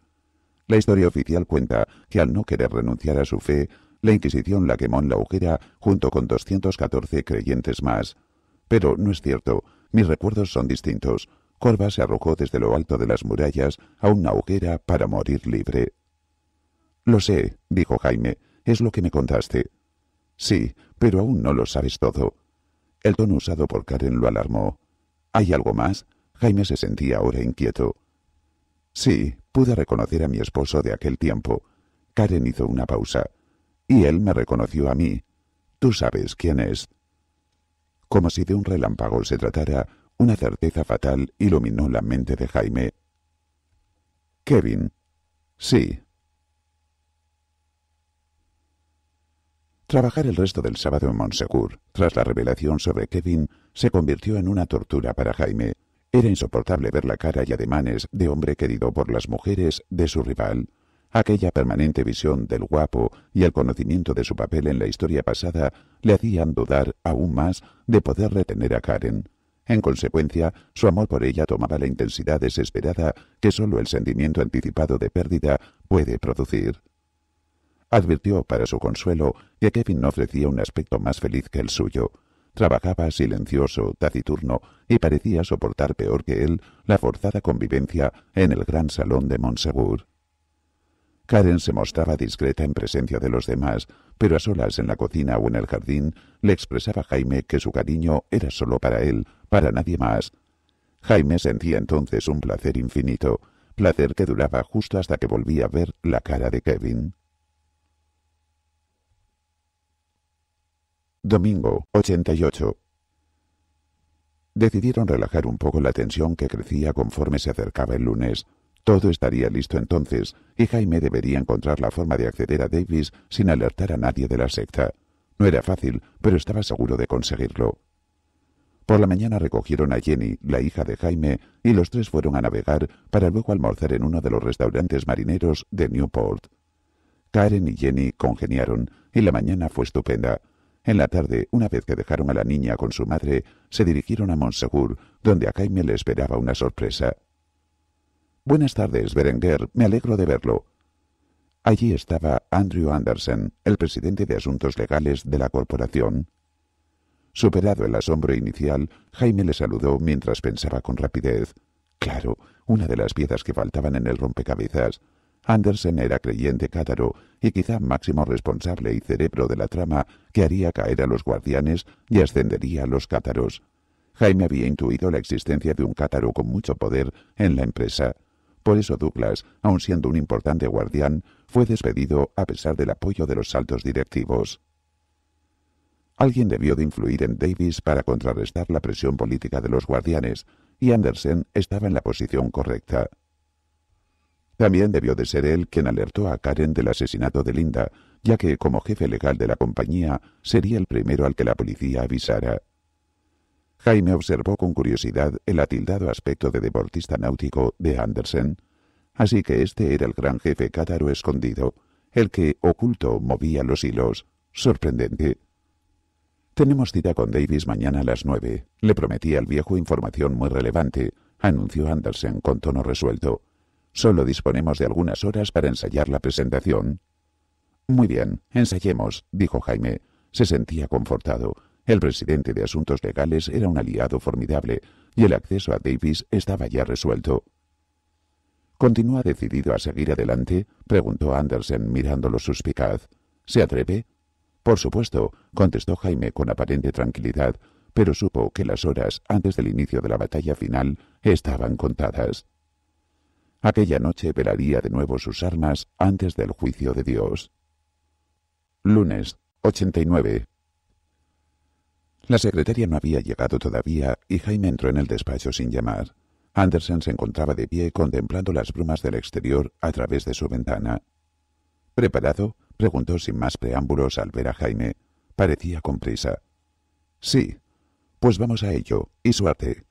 La historia oficial cuenta que al no querer renunciar a su fe, la Inquisición la quemó en la hoguera junto con 214 creyentes más. Pero no es cierto, mis recuerdos son distintos. Corva se arrojó desde lo alto de las murallas a una hoguera para morir libre. Lo sé, dijo Jaime, es lo que me contaste. Sí, pero aún no lo sabes todo. El tono usado por Karen lo alarmó. ¿Hay algo más? Jaime se sentía ahora inquieto. Sí, pude reconocer a mi esposo de aquel tiempo. Karen hizo una pausa. Y él me reconoció a mí. Tú sabes quién es. Como si de un relámpago se tratara, una certeza fatal iluminó la mente de Jaime. Kevin. Sí, Trabajar el resto del sábado en Monsegur, tras la revelación sobre Kevin, se convirtió en una tortura para Jaime. Era insoportable ver la cara y ademanes de hombre querido por las mujeres de su rival. Aquella permanente visión del guapo y el conocimiento de su papel en la historia pasada le hacían dudar aún más de poder retener a Karen. En consecuencia, su amor por ella tomaba la intensidad desesperada que sólo el sentimiento anticipado de pérdida puede producir. Advirtió para su consuelo que Kevin no ofrecía un aspecto más feliz que el suyo. Trabajaba silencioso, taciturno, y parecía soportar peor que él la forzada convivencia en el gran salón de Monsegur. Karen se mostraba discreta en presencia de los demás, pero a solas en la cocina o en el jardín le expresaba a Jaime que su cariño era solo para él, para nadie más. Jaime sentía entonces un placer infinito, placer que duraba justo hasta que volvía a ver la cara de Kevin. Domingo, 88. Decidieron relajar un poco la tensión que crecía conforme se acercaba el lunes. Todo estaría listo entonces, y Jaime debería encontrar la forma de acceder a Davis sin alertar a nadie de la secta. No era fácil, pero estaba seguro de conseguirlo. Por la mañana recogieron a Jenny, la hija de Jaime, y los tres fueron a navegar para luego almorzar en uno de los restaurantes marineros de Newport. Karen y Jenny congeniaron, y la mañana fue estupenda. En la tarde, una vez que dejaron a la niña con su madre, se dirigieron a Monsegur, donde a Jaime le esperaba una sorpresa. Buenas tardes, Berenguer, me alegro de verlo. Allí estaba Andrew Anderson, el presidente de Asuntos Legales de la corporación. Superado el asombro inicial, Jaime le saludó mientras pensaba con rapidez. Claro, una de las piezas que faltaban en el rompecabezas. Andersen era creyente cátaro y quizá máximo responsable y cerebro de la trama que haría caer a los guardianes y ascendería a los cátaros. Jaime había intuido la existencia de un cátaro con mucho poder en la empresa. Por eso Douglas, aun siendo un importante guardián, fue despedido a pesar del apoyo de los altos directivos. Alguien debió de influir en Davis para contrarrestar la presión política de los guardianes, y Andersen estaba en la posición correcta. También debió de ser él quien alertó a Karen del asesinato de Linda, ya que como jefe legal de la compañía sería el primero al que la policía avisara. Jaime observó con curiosidad el atildado aspecto de deportista náutico de Andersen, así que este era el gran jefe cátaro escondido, el que, oculto, movía los hilos. Sorprendente. Tenemos cita con Davis mañana a las nueve. Le prometí al viejo información muy relevante, anunció Andersen con tono resuelto. Solo disponemos de algunas horas para ensayar la presentación. Muy bien, ensayemos, dijo Jaime. Se sentía confortado. El presidente de Asuntos Legales era un aliado formidable y el acceso a Davis estaba ya resuelto. ¿Continúa decidido a seguir adelante? preguntó Andersen mirándolo suspicaz. ¿Se atreve? Por supuesto, contestó Jaime con aparente tranquilidad, pero supo que las horas antes del inicio de la batalla final estaban contadas. Aquella noche velaría de nuevo sus armas antes del juicio de Dios. Lunes 89. La secretaria no había llegado todavía y Jaime entró en el despacho sin llamar. Andersen se encontraba de pie contemplando las brumas del exterior a través de su ventana. ¿Preparado? preguntó sin más preámbulos al ver a Jaime. Parecía con prisa. Sí. Pues vamos a ello, y suerte.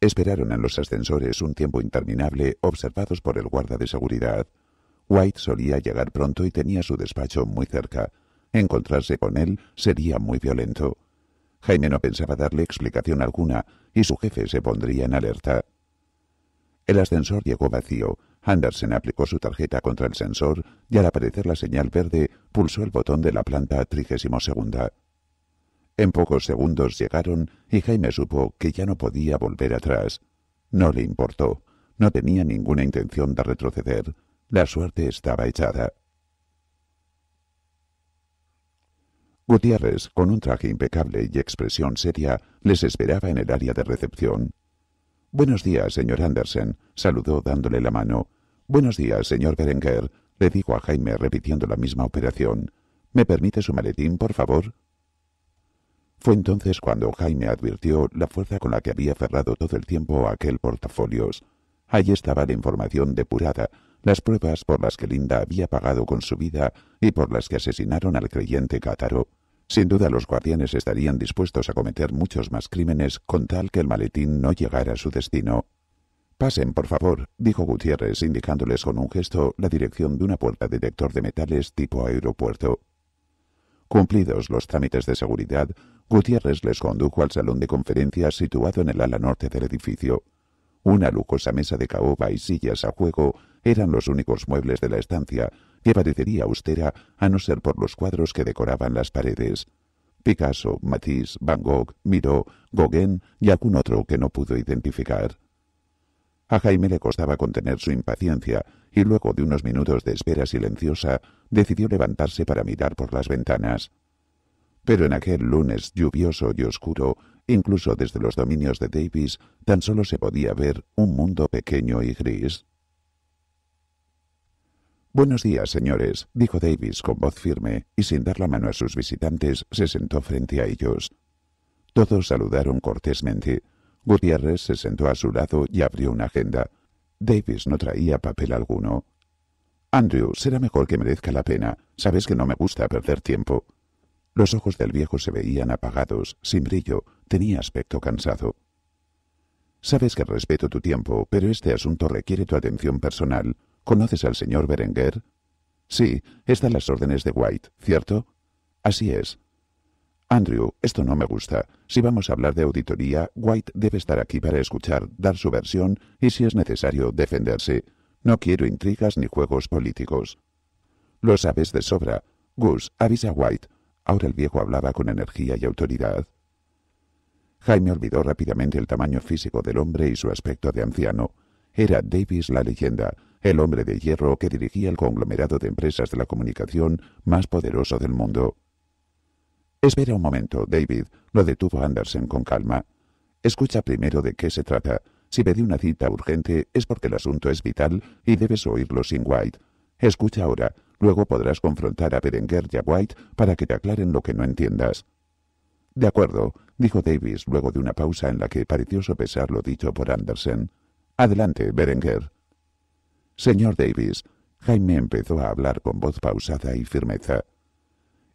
Esperaron en los ascensores un tiempo interminable observados por el guarda de seguridad. White solía llegar pronto y tenía su despacho muy cerca. Encontrarse con él sería muy violento. Jaime no pensaba darle explicación alguna y su jefe se pondría en alerta. El ascensor llegó vacío. Anderson aplicó su tarjeta contra el sensor y al aparecer la señal verde pulsó el botón de la planta 32. En pocos segundos llegaron y Jaime supo que ya no podía volver atrás. No le importó. No tenía ninguna intención de retroceder. La suerte estaba echada. Gutiérrez, con un traje impecable y expresión seria, les esperaba en el área de recepción. Buenos días, señor Andersen, saludó dándole la mano. Buenos días, señor Berenguer, le dijo a Jaime repitiendo la misma operación. ¿Me permite su maletín, por favor? Fue entonces cuando Jaime advirtió la fuerza con la que había cerrado todo el tiempo aquel portafolios. Allí estaba la información depurada, las pruebas por las que Linda había pagado con su vida y por las que asesinaron al creyente cátaro. Sin duda los guardianes estarían dispuestos a cometer muchos más crímenes con tal que el maletín no llegara a su destino. Pasen, por favor, dijo Gutiérrez, indicándoles con un gesto la dirección de una puerta detector de metales tipo aeropuerto. Cumplidos los trámites de seguridad, Gutiérrez les condujo al salón de conferencias situado en el ala norte del edificio. Una lujosa mesa de caoba y sillas a juego eran los únicos muebles de la estancia, que parecería austera a no ser por los cuadros que decoraban las paredes. Picasso, Matisse, Van Gogh, Miró, Gauguin y algún otro que no pudo identificar. A Jaime le costaba contener su impaciencia y luego de unos minutos de espera silenciosa decidió levantarse para mirar por las ventanas. Pero en aquel lunes lluvioso y oscuro, incluso desde los dominios de Davis, tan solo se podía ver un mundo pequeño y gris. Buenos días, señores, dijo Davis con voz firme, y sin dar la mano a sus visitantes, se sentó frente a ellos. Todos saludaron cortésmente. Gutiérrez se sentó a su lado y abrió una agenda. Davis no traía papel alguno. Andrew, será mejor que merezca la pena. Sabes que no me gusta perder tiempo. Los ojos del viejo se veían apagados, sin brillo, tenía aspecto cansado. Sabes que respeto tu tiempo, pero este asunto requiere tu atención personal. ¿Conoces al señor Berenguer? Sí, están las órdenes de White, ¿cierto? Así es. Andrew, esto no me gusta. Si vamos a hablar de auditoría, White debe estar aquí para escuchar, dar su versión y, si es necesario, defenderse. No quiero intrigas ni juegos políticos. Lo sabes de sobra. Gus, avisa a White. Ahora el viejo hablaba con energía y autoridad. Jaime olvidó rápidamente el tamaño físico del hombre y su aspecto de anciano. Era Davis la leyenda, el hombre de hierro que dirigía el conglomerado de empresas de la comunicación más poderoso del mundo. Espera un momento, David, lo detuvo Andersen con calma. Escucha primero de qué se trata. Si pedí una cita urgente es porque el asunto es vital y debes oírlo sin White. Escucha ahora, Luego podrás confrontar a Berenguer y a White para que te aclaren lo que no entiendas. De acuerdo, dijo Davis luego de una pausa en la que pareció sopesar lo dicho por Andersen. Adelante, Berenguer. Señor Davis, Jaime empezó a hablar con voz pausada y firmeza.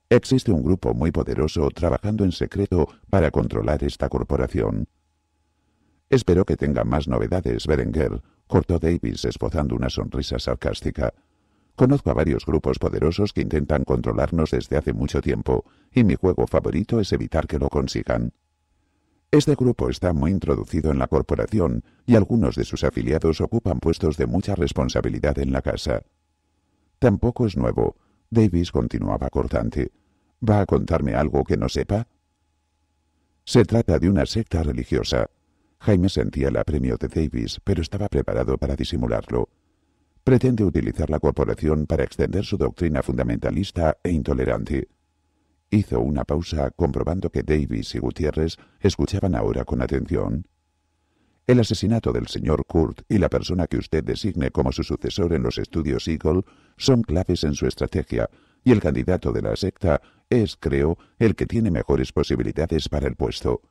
Existe un grupo muy poderoso trabajando en secreto para controlar esta corporación. Espero que tenga más novedades, Berenger. cortó Davis esbozando una sonrisa sarcástica. Conozco a varios grupos poderosos que intentan controlarnos desde hace mucho tiempo, y mi juego favorito es evitar que lo consigan. Este grupo está muy introducido en la corporación y algunos de sus afiliados ocupan puestos de mucha responsabilidad en la casa. Tampoco es nuevo. Davis continuaba cortante. ¿Va a contarme algo que no sepa? Se trata de una secta religiosa. Jaime sentía el apremio de Davis, pero estaba preparado para disimularlo pretende utilizar la corporación para extender su doctrina fundamentalista e intolerante. Hizo una pausa comprobando que Davis y Gutiérrez escuchaban ahora con atención. El asesinato del señor Kurt y la persona que usted designe como su sucesor en los estudios Eagle son claves en su estrategia, y el candidato de la secta es, creo, el que tiene mejores posibilidades para el puesto.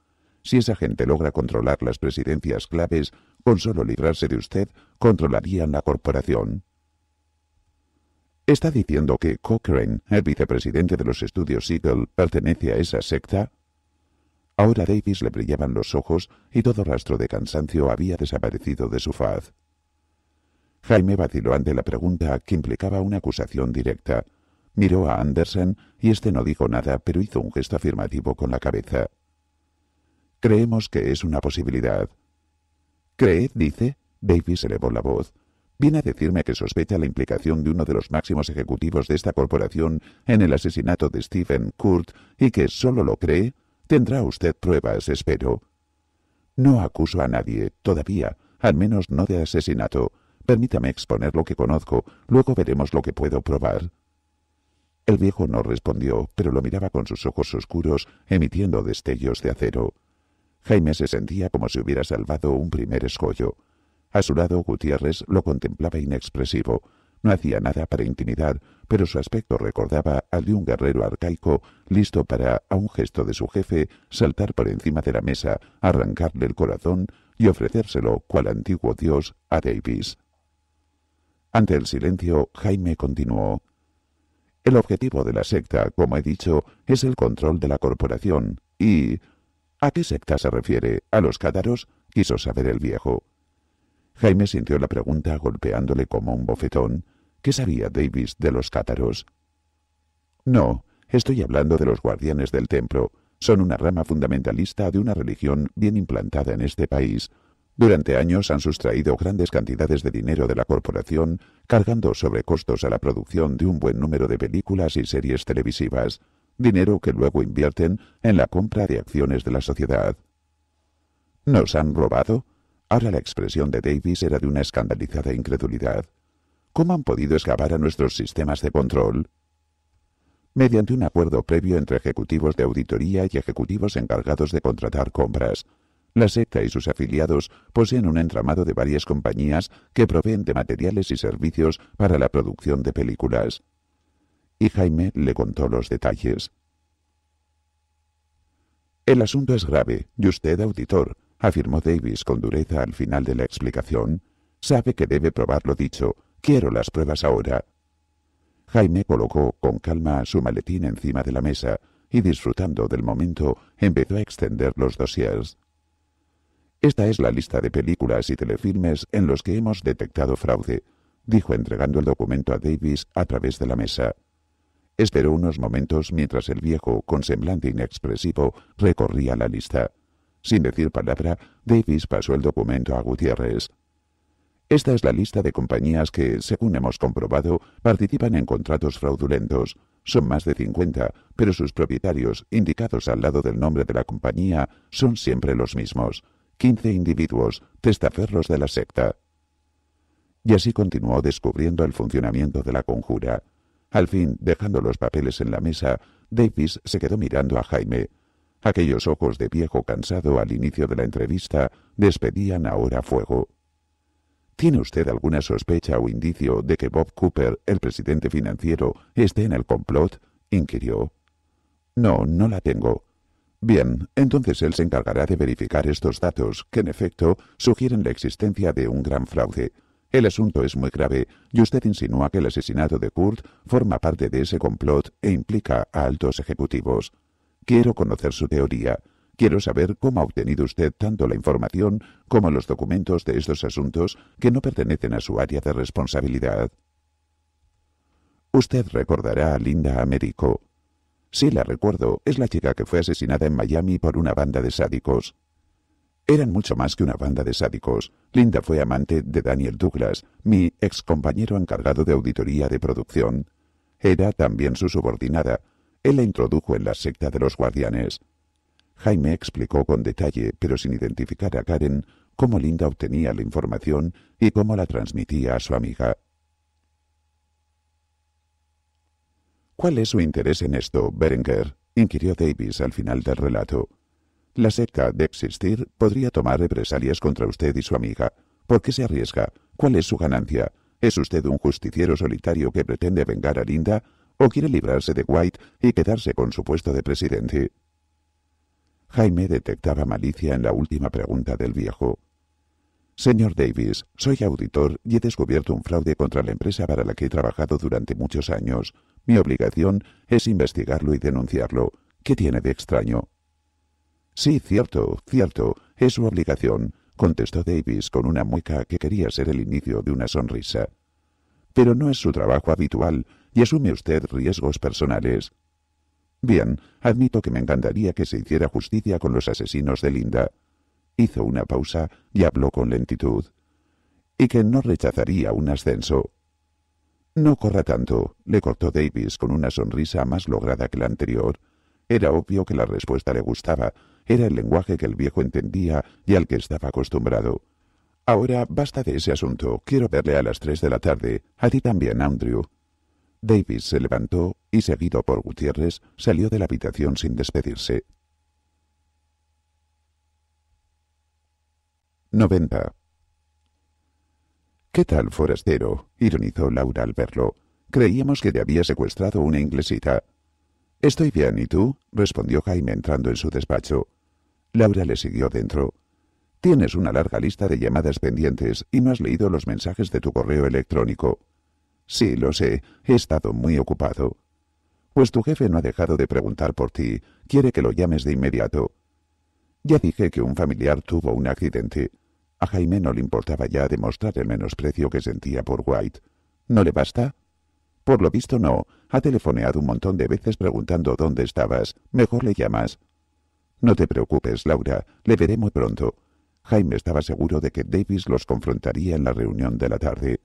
Si esa gente logra controlar las presidencias claves, con solo librarse de usted, controlarían la corporación. ¿Está diciendo que Cochrane, el vicepresidente de los estudios Eagle, pertenece a esa secta? Ahora Davis le brillaban los ojos y todo rastro de cansancio había desaparecido de su faz. Jaime vaciló ante la pregunta que implicaba una acusación directa. Miró a Anderson y este no dijo nada, pero hizo un gesto afirmativo con la cabeza. Creemos que es una posibilidad, Creed, dice. Davis elevó la voz. Viene a decirme que sospecha la implicación de uno de los máximos ejecutivos de esta corporación en el asesinato de Stephen Kurt y que solo lo cree. Tendrá usted pruebas, espero. No acuso a nadie, todavía, al menos no de asesinato. Permítame exponer lo que conozco, luego veremos lo que puedo probar. El viejo no respondió, pero lo miraba con sus ojos oscuros, emitiendo destellos de acero. Jaime se sentía como si hubiera salvado un primer escollo. A su lado, Gutiérrez lo contemplaba inexpresivo. No hacía nada para intimidar, pero su aspecto recordaba al de un guerrero arcaico listo para, a un gesto de su jefe, saltar por encima de la mesa, arrancarle el corazón y ofrecérselo, cual antiguo dios, a Davis. Ante el silencio, Jaime continuó. El objetivo de la secta, como he dicho, es el control de la corporación y, ¿A qué secta se refiere? ¿A los cátaros? quiso saber el viejo. Jaime sintió la pregunta golpeándole como un bofetón. ¿Qué sabía Davis de los cátaros? No, estoy hablando de los guardianes del templo. Son una rama fundamentalista de una religión bien implantada en este país. Durante años han sustraído grandes cantidades de dinero de la corporación, cargando sobrecostos a la producción de un buen número de películas y series televisivas dinero que luego invierten en la compra de acciones de la sociedad. ¿Nos han robado? Ahora la expresión de Davis era de una escandalizada incredulidad. ¿Cómo han podido escapar a nuestros sistemas de control? Mediante un acuerdo previo entre ejecutivos de auditoría y ejecutivos encargados de contratar compras, la secta y sus afiliados poseen un entramado de varias compañías que proveen de materiales y servicios para la producción de películas y Jaime le contó los detalles. El asunto es grave, y usted, auditor, afirmó Davis con dureza al final de la explicación, sabe que debe probar lo dicho, quiero las pruebas ahora. Jaime colocó con calma su maletín encima de la mesa y disfrutando del momento empezó a extender los dossiers. Esta es la lista de películas y telefilmes en los que hemos detectado fraude, dijo entregando el documento a Davis a través de la mesa. Esperó unos momentos mientras el viejo, con semblante inexpresivo, recorría la lista. Sin decir palabra, Davis pasó el documento a Gutiérrez. Esta es la lista de compañías que, según hemos comprobado, participan en contratos fraudulentos. Son más de cincuenta, pero sus propietarios, indicados al lado del nombre de la compañía, son siempre los mismos. Quince individuos, testaferros de la secta. Y así continuó descubriendo el funcionamiento de la conjura. Al fin, dejando los papeles en la mesa, Davis se quedó mirando a Jaime. Aquellos ojos de viejo cansado al inicio de la entrevista despedían ahora fuego. ¿Tiene usted alguna sospecha o indicio de que Bob Cooper, el presidente financiero, esté en el complot? inquirió. No, no la tengo. Bien, entonces él se encargará de verificar estos datos, que en efecto sugieren la existencia de un gran fraude. El asunto es muy grave y usted insinúa que el asesinato de Kurt forma parte de ese complot e implica a altos ejecutivos. Quiero conocer su teoría. Quiero saber cómo ha obtenido usted tanto la información como los documentos de estos asuntos que no pertenecen a su área de responsabilidad. Usted recordará a Linda Américo. Sí, la recuerdo. Es la chica que fue asesinada en Miami por una banda de sádicos. Eran mucho más que una banda de sádicos. Linda fue amante de Daniel Douglas, mi ex compañero encargado de auditoría de producción. Era también su subordinada. Él la introdujo en la secta de los guardianes. Jaime explicó con detalle, pero sin identificar a Karen, cómo Linda obtenía la información y cómo la transmitía a su amiga. ¿Cuál es su interés en esto, Berenger? inquirió Davis al final del relato. La seca de existir podría tomar represalias contra usted y su amiga. ¿Por qué se arriesga? ¿Cuál es su ganancia? ¿Es usted un justiciero solitario que pretende vengar a Linda o quiere librarse de White y quedarse con su puesto de presidente? Jaime detectaba malicia en la última pregunta del viejo. Señor Davis, soy auditor y he descubierto un fraude contra la empresa para la que he trabajado durante muchos años. Mi obligación es investigarlo y denunciarlo. ¿Qué tiene de extraño? Sí, cierto, cierto, es su obligación, contestó Davis con una mueca que quería ser el inicio de una sonrisa. Pero no es su trabajo habitual y asume usted riesgos personales. Bien, admito que me encantaría que se hiciera justicia con los asesinos de Linda. Hizo una pausa y habló con lentitud. Y que no rechazaría un ascenso. No corra tanto, le cortó Davis con una sonrisa más lograda que la anterior. Era obvio que la respuesta le gustaba, era el lenguaje que el viejo entendía y al que estaba acostumbrado. Ahora basta de ese asunto. Quiero verle a las tres de la tarde. A ti también, Andrew. Davis se levantó y, seguido por Gutiérrez, salió de la habitación sin despedirse. 90. ¿Qué tal, forastero? ironizó Laura al verlo. Creíamos que te había secuestrado una inglesita. Estoy bien, ¿y tú? respondió Jaime entrando en su despacho. Laura le siguió dentro. Tienes una larga lista de llamadas pendientes y no has leído los mensajes de tu correo electrónico. Sí, lo sé, he estado muy ocupado. Pues tu jefe no ha dejado de preguntar por ti, quiere que lo llames de inmediato. Ya dije que un familiar tuvo un accidente. A Jaime no le importaba ya demostrar el menosprecio que sentía por White. ¿No le basta? Por lo visto no, ha telefoneado un montón de veces preguntando dónde estabas. Mejor le llamas. No te preocupes, Laura. Le veré muy pronto. Jaime estaba seguro de que Davis los confrontaría en la reunión de la tarde.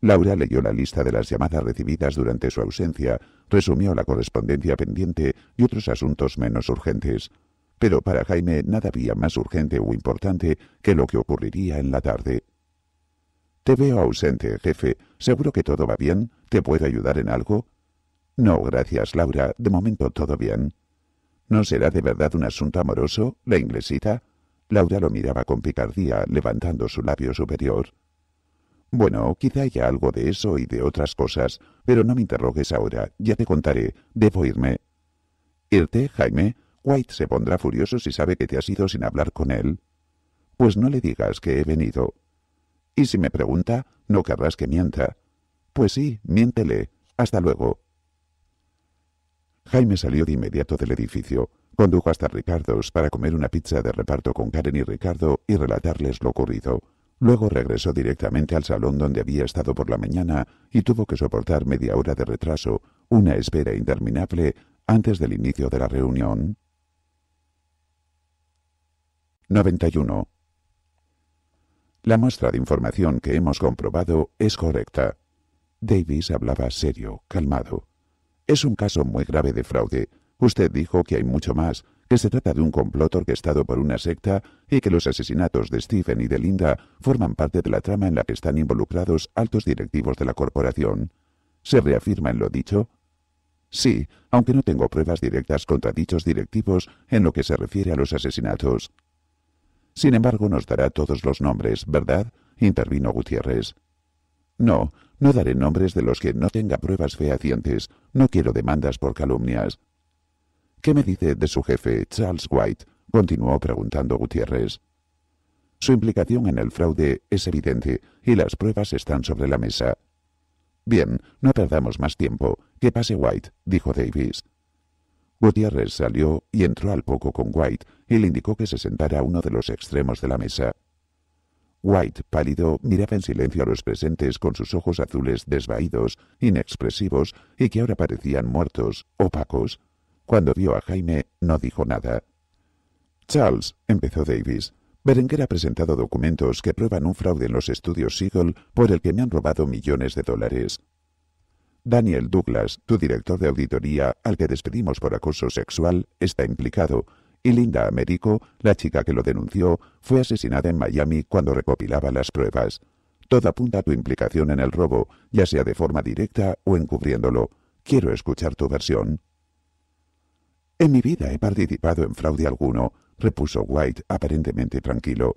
Laura leyó la lista de las llamadas recibidas durante su ausencia, resumió la correspondencia pendiente y otros asuntos menos urgentes. Pero para Jaime nada había más urgente o importante que lo que ocurriría en la tarde. Te veo ausente, jefe. ¿Seguro que todo va bien? ¿Te puedo ayudar en algo? No, gracias, Laura. De momento todo bien. ¿No será de verdad un asunto amoroso, la inglesita? Laura lo miraba con picardía, levantando su labio superior. Bueno, quizá haya algo de eso y de otras cosas, pero no me interrogues ahora, ya te contaré. Debo irme. ¿Irte, Jaime? White se pondrá furioso si sabe que te has ido sin hablar con él. Pues no le digas que he venido, y si me pregunta, no querrás que mienta. Pues sí, miéntele. Hasta luego. Jaime salió de inmediato del edificio. Condujo hasta Ricardo's para comer una pizza de reparto con Karen y Ricardo y relatarles lo ocurrido. Luego regresó directamente al salón donde había estado por la mañana y tuvo que soportar media hora de retraso, una espera interminable, antes del inicio de la reunión. 91. La muestra de información que hemos comprobado es correcta. Davis hablaba serio, calmado. Es un caso muy grave de fraude. Usted dijo que hay mucho más, que se trata de un complot orquestado por una secta y que los asesinatos de Stephen y de Linda forman parte de la trama en la que están involucrados altos directivos de la corporación. ¿Se reafirma en lo dicho? Sí, aunque no tengo pruebas directas contra dichos directivos en lo que se refiere a los asesinatos. Sin embargo, nos dará todos los nombres, ¿verdad? intervino Gutiérrez. No, no daré nombres de los que no tenga pruebas fehacientes. No quiero demandas por calumnias. ¿Qué me dice de su jefe, Charles White? continuó preguntando Gutiérrez. Su implicación en el fraude es evidente y las pruebas están sobre la mesa. Bien, no perdamos más tiempo. Que pase White, dijo Davis. Gutiérrez salió y entró al poco con White y le indicó que se sentara a uno de los extremos de la mesa. White, pálido, miraba en silencio a los presentes con sus ojos azules desvaídos, inexpresivos y que ahora parecían muertos, opacos. Cuando vio a Jaime, no dijo nada. Charles, empezó Davis, Berenguer ha presentado documentos que prueban un fraude en los estudios Siegel por el que me han robado millones de dólares. Daniel Douglas, tu director de auditoría, al que despedimos por acoso sexual, está implicado, y Linda Americo, la chica que lo denunció, fue asesinada en Miami cuando recopilaba las pruebas. Todo apunta a tu implicación en el robo, ya sea de forma directa o encubriéndolo. Quiero escuchar tu versión. En mi vida he participado en fraude alguno, repuso White aparentemente tranquilo.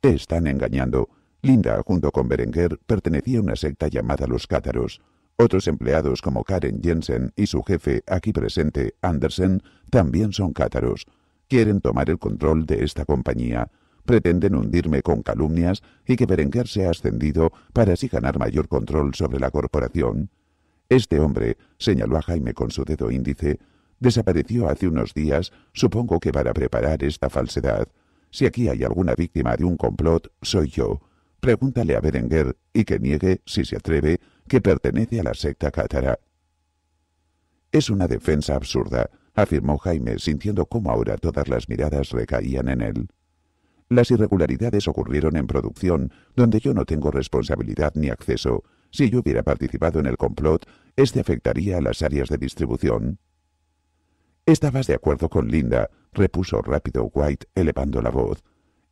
Te están engañando. Linda, junto con Berenguer, pertenecía a una secta llamada Los Cátaros. Otros empleados como Karen Jensen y su jefe aquí presente, Andersen, también son cátaros. Quieren tomar el control de esta compañía. Pretenden hundirme con calumnias y que Berenguer sea ascendido para así ganar mayor control sobre la corporación. Este hombre, señaló a Jaime con su dedo índice, desapareció hace unos días, supongo que para preparar esta falsedad. Si aquí hay alguna víctima de un complot, soy yo. Pregúntale a Berenguer y que niegue, si se atreve, que pertenece a la secta cátara. Es una defensa absurda, afirmó Jaime, sintiendo cómo ahora todas las miradas recaían en él. Las irregularidades ocurrieron en producción, donde yo no tengo responsabilidad ni acceso. Si yo hubiera participado en el complot, este afectaría a las áreas de distribución. Estabas de acuerdo con Linda, repuso rápido White, elevando la voz.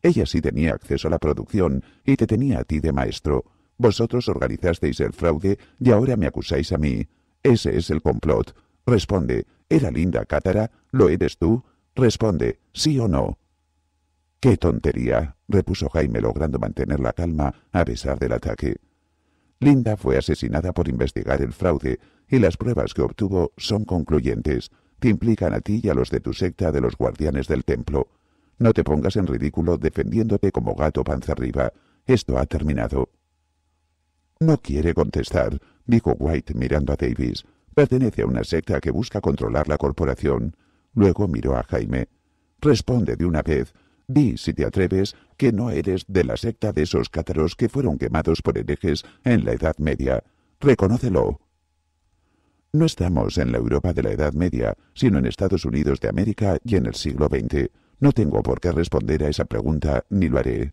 Ella sí tenía acceso a la producción y te tenía a ti de maestro. Vosotros organizasteis el fraude y ahora me acusáis a mí. Ese es el complot. Responde, ¿era linda Cátara? ¿Lo eres tú? Responde, ¿sí o no? ¡Qué tontería! repuso Jaime logrando mantener la calma a pesar del ataque. Linda fue asesinada por investigar el fraude y las pruebas que obtuvo son concluyentes. Te implican a ti y a los de tu secta de los guardianes del templo. No te pongas en ridículo defendiéndote como gato panza arriba. Esto ha terminado. No quiere contestar, dijo White mirando a Davis. Pertenece a una secta que busca controlar la corporación. Luego miró a Jaime. Responde de una vez. Di, si te atreves, que no eres de la secta de esos cátaros que fueron quemados por herejes en la Edad Media. Reconócelo. No estamos en la Europa de la Edad Media, sino en Estados Unidos de América y en el siglo XX. No tengo por qué responder a esa pregunta, ni lo haré.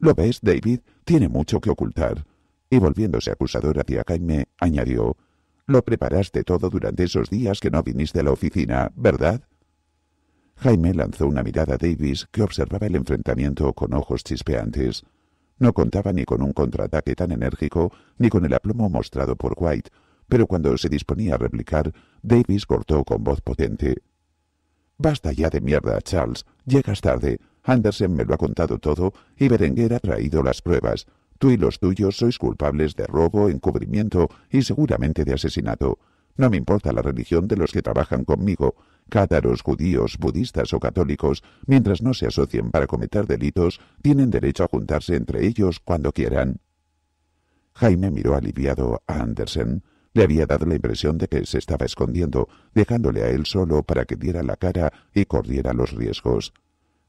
¿Lo ves, David? Tiene mucho que ocultar. Y volviéndose acusador hacia Jaime, añadió, Lo preparaste todo durante esos días que no viniste a la oficina, ¿verdad? Jaime lanzó una mirada a Davis, que observaba el enfrentamiento con ojos chispeantes. No contaba ni con un contraataque tan enérgico, ni con el aplomo mostrado por White, pero cuando se disponía a replicar, Davis cortó con voz potente. Basta ya de mierda, Charles. Llegas tarde. Andersen me lo ha contado todo y Berenguer ha traído las pruebas. Tú y los tuyos sois culpables de robo, encubrimiento y seguramente de asesinato. No me importa la religión de los que trabajan conmigo, cátaros, judíos, budistas o católicos, mientras no se asocien para cometer delitos, tienen derecho a juntarse entre ellos cuando quieran. Jaime miró aliviado a Andersen. Le había dado la impresión de que se estaba escondiendo, dejándole a él solo para que diera la cara y corriera los riesgos.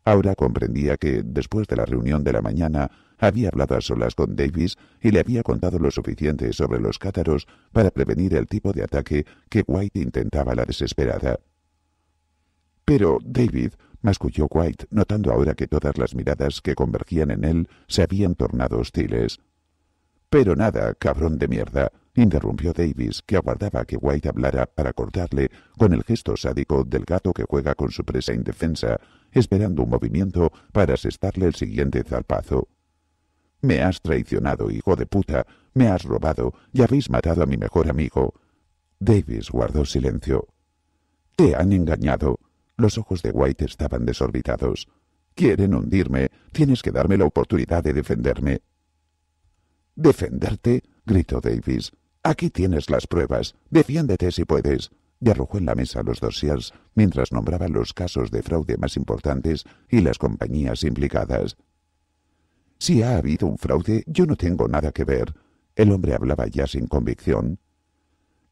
Ahora comprendía que, después de la reunión de la mañana, había hablado a solas con Davis y le había contado lo suficiente sobre los cátaros para prevenir el tipo de ataque que White intentaba la desesperada. Pero, David, masculló White, notando ahora que todas las miradas que convergían en él se habían tornado hostiles. Pero nada, cabrón de mierda, interrumpió Davis, que aguardaba que White hablara para cortarle con el gesto sádico del gato que juega con su presa indefensa, esperando un movimiento para asestarle el siguiente zarpazo. Me has traicionado, hijo de puta, me has robado y habéis matado a mi mejor amigo. Davis guardó silencio. Te han engañado. Los ojos de White estaban desorbitados. Quieren hundirme. Tienes que darme la oportunidad de defenderme. ¿Defenderte? gritó Davis. Aquí tienes las pruebas. Defiéndete si puedes. Y arrojó en la mesa los dossiers mientras nombraba los casos de fraude más importantes y las compañías implicadas. Si ha habido un fraude, yo no tengo nada que ver. El hombre hablaba ya sin convicción.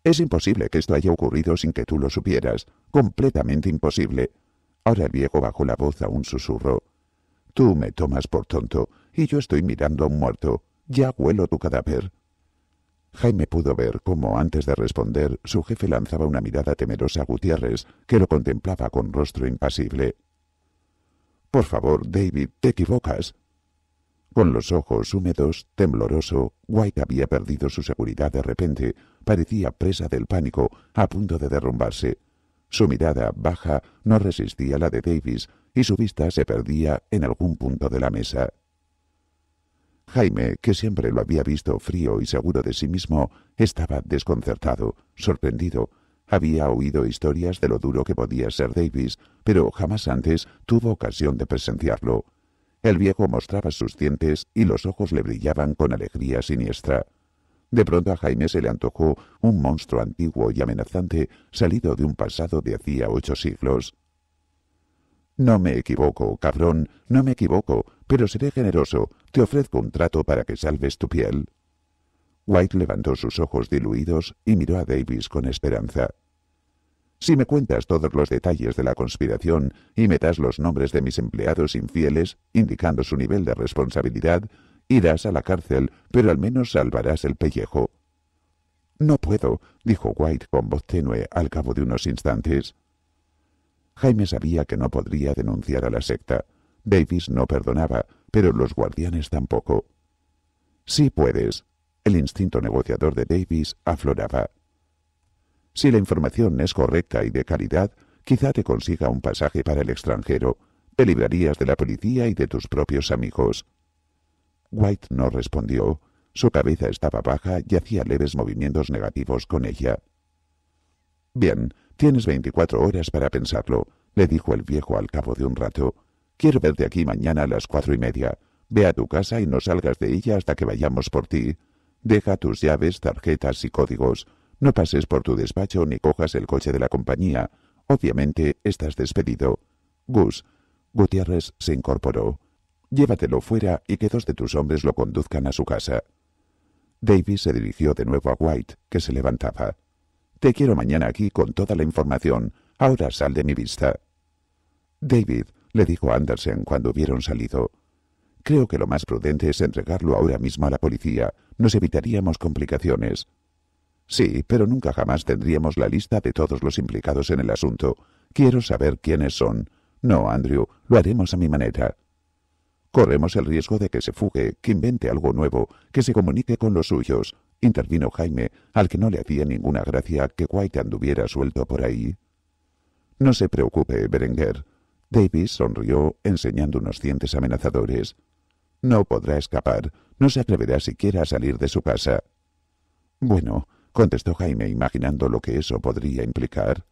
Es imposible que esto haya ocurrido sin que tú lo supieras. Completamente imposible. Ahora el viejo bajó la voz a un susurro. Tú me tomas por tonto, y yo estoy mirando a un muerto. Ya huelo tu cadáver. Jaime pudo ver cómo, antes de responder, su jefe lanzaba una mirada temerosa a Gutiérrez, que lo contemplaba con rostro impasible. Por favor, David, te equivocas. Con los ojos húmedos, tembloroso, White había perdido su seguridad de repente, parecía presa del pánico, a punto de derrumbarse. Su mirada baja no resistía la de Davis y su vista se perdía en algún punto de la mesa. Jaime, que siempre lo había visto frío y seguro de sí mismo, estaba desconcertado, sorprendido. Había oído historias de lo duro que podía ser Davis, pero jamás antes tuvo ocasión de presenciarlo. El viejo mostraba sus dientes y los ojos le brillaban con alegría siniestra. De pronto a Jaime se le antojó un monstruo antiguo y amenazante salido de un pasado de hacía ocho siglos. No me equivoco, cabrón, no me equivoco, pero seré generoso, te ofrezco un trato para que salves tu piel. White levantó sus ojos diluidos y miró a Davis con esperanza. Si me cuentas todos los detalles de la conspiración y me das los nombres de mis empleados infieles, indicando su nivel de responsabilidad, irás a la cárcel, pero al menos salvarás el pellejo. No puedo, dijo White con voz tenue al cabo de unos instantes. Jaime sabía que no podría denunciar a la secta Davis no perdonaba, pero los guardianes tampoco. Sí puedes. El instinto negociador de Davis afloraba. Si la información es correcta y de calidad, quizá te consiga un pasaje para el extranjero. Te librarías de la policía y de tus propios amigos. White no respondió. Su cabeza estaba baja y hacía leves movimientos negativos con ella. Bien, tienes veinticuatro horas para pensarlo, le dijo el viejo al cabo de un rato. Quiero verte aquí mañana a las cuatro y media. Ve a tu casa y no salgas de ella hasta que vayamos por ti. Deja tus llaves, tarjetas y códigos. No pases por tu despacho ni cojas el coche de la compañía. Obviamente estás despedido. Gus. Gutiérrez se incorporó. Llévatelo fuera y que dos de tus hombres lo conduzcan a su casa. David se dirigió de nuevo a White, que se levantaba. Te quiero mañana aquí con toda la información. Ahora sal de mi vista. David, le dijo Andersen cuando hubieron salido. Creo que lo más prudente es entregarlo ahora mismo a la policía. Nos evitaríamos complicaciones. Sí, pero nunca jamás tendríamos la lista de todos los implicados en el asunto. Quiero saber quiénes son. No, Andrew, lo haremos a mi manera. Corremos el riesgo de que se fugue, que invente algo nuevo, que se comunique con los suyos, intervino Jaime, al que no le hacía ninguna gracia que White anduviera suelto por ahí. No se preocupe, Berenguer, Davis sonrió, enseñando unos dientes amenazadores. No podrá escapar. No se atreverá siquiera a salir de su casa. Bueno, contestó Jaime, imaginando lo que eso podría implicar.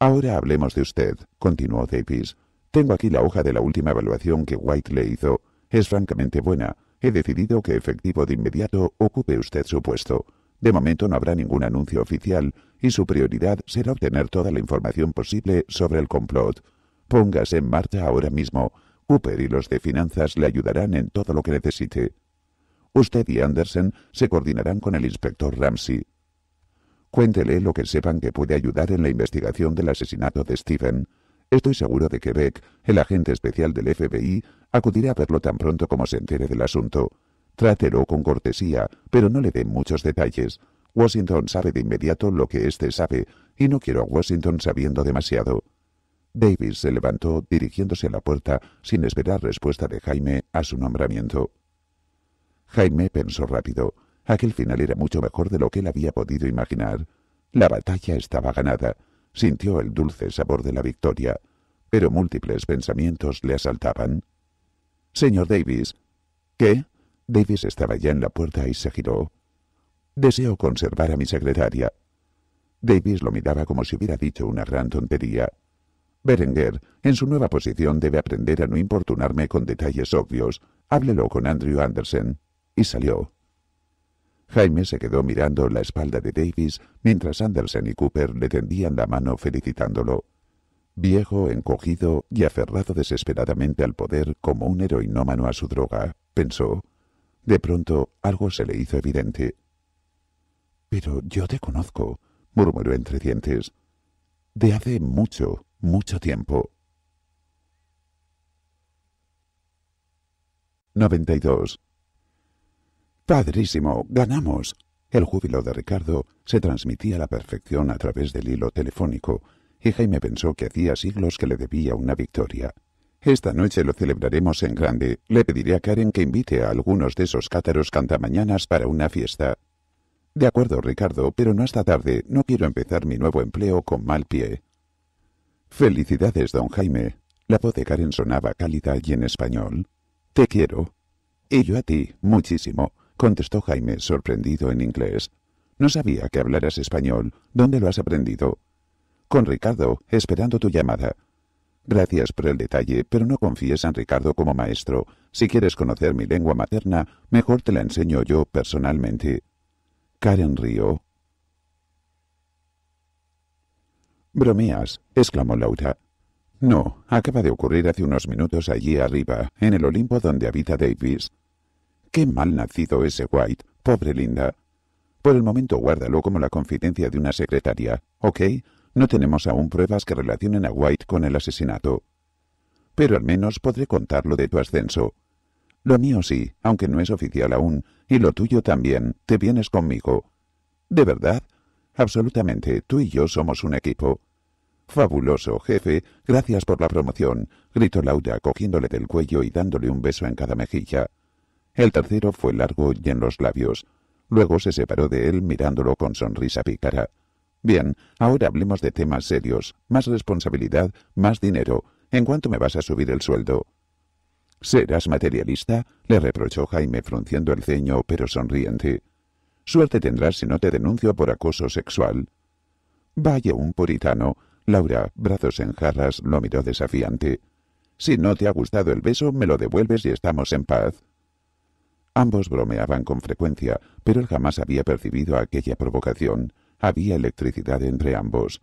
Ahora hablemos de usted, continuó Davis. Tengo aquí la hoja de la última evaluación que White le hizo. Es francamente buena. He decidido que efectivo de inmediato ocupe usted su puesto. De momento no habrá ningún anuncio oficial y su prioridad será obtener toda la información posible sobre el complot. Póngase en marcha ahora mismo. Cooper y los de finanzas le ayudarán en todo lo que necesite. Usted y Anderson se coordinarán con el inspector Ramsey. Cuéntele lo que sepan que puede ayudar en la investigación del asesinato de Stephen. Estoy seguro de que Beck, el agente especial del FBI, acudirá a verlo tan pronto como se entere del asunto. Trátelo con cortesía, pero no le den muchos detalles. Washington sabe de inmediato lo que éste sabe, y no quiero a Washington sabiendo demasiado. Davis se levantó dirigiéndose a la puerta sin esperar respuesta de Jaime a su nombramiento. Jaime pensó rápido. Aquel final era mucho mejor de lo que él había podido imaginar. La batalla estaba ganada. Sintió el dulce sabor de la victoria, pero múltiples pensamientos le asaltaban. Señor Davis. ¿Qué? Davis estaba ya en la puerta y se giró. Deseo conservar a mi secretaria. Davis lo miraba como si hubiera dicho una gran tontería. Berenguer, en su nueva posición, debe aprender a no importunarme con detalles obvios. Háblelo con Andrew Anderson. Y salió. Jaime se quedó mirando la espalda de Davis mientras Anderson y Cooper le tendían la mano felicitándolo. Viejo, encogido y aferrado desesperadamente al poder como un heroinómano a su droga, pensó. De pronto algo se le hizo evidente. Pero yo te conozco, murmuró entre dientes. De hace mucho mucho tiempo. 92. Padrísimo, ganamos. El júbilo de Ricardo se transmitía a la perfección a través del hilo telefónico, y Jaime pensó que hacía siglos que le debía una victoria. Esta noche lo celebraremos en grande. Le pediré a Karen que invite a algunos de esos cátaros cantamañanas para una fiesta. De acuerdo, Ricardo, pero no hasta tarde. No quiero empezar mi nuevo empleo con mal pie. Felicidades, don Jaime. La voz de Karen sonaba cálida y en español. Te quiero. Y yo a ti, muchísimo, contestó Jaime, sorprendido en inglés. No sabía que hablaras español. ¿Dónde lo has aprendido? Con Ricardo, esperando tu llamada. Gracias por el detalle, pero no confíes en Ricardo como maestro. Si quieres conocer mi lengua materna, mejor te la enseño yo personalmente. Karen rió. Bromeas, exclamó Laura. No, acaba de ocurrir hace unos minutos allí arriba, en el Olimpo donde habita Davis. Qué mal nacido ese White, pobre Linda. Por el momento guárdalo como la confidencia de una secretaria, ¿ok? No tenemos aún pruebas que relacionen a White con el asesinato. Pero al menos podré contarlo de tu ascenso. Lo mío sí, aunque no es oficial aún, y lo tuyo también, te vienes conmigo. ¿De verdad? Absolutamente, tú y yo somos un equipo. Fabuloso, jefe, gracias por la promoción, gritó Laura cogiéndole del cuello y dándole un beso en cada mejilla. El tercero fue largo y en los labios. Luego se separó de él mirándolo con sonrisa pícara. Bien, ahora hablemos de temas serios, más responsabilidad, más dinero. ¿En cuánto me vas a subir el sueldo? ¿Serás materialista? le reprochó Jaime frunciendo el ceño, pero sonriente. Suerte tendrás si no te denuncio por acoso sexual. Vaya un puritano, Laura, brazos en jarras, lo miró desafiante. Si no te ha gustado el beso, me lo devuelves y estamos en paz. Ambos bromeaban con frecuencia, pero él jamás había percibido aquella provocación. Había electricidad entre ambos.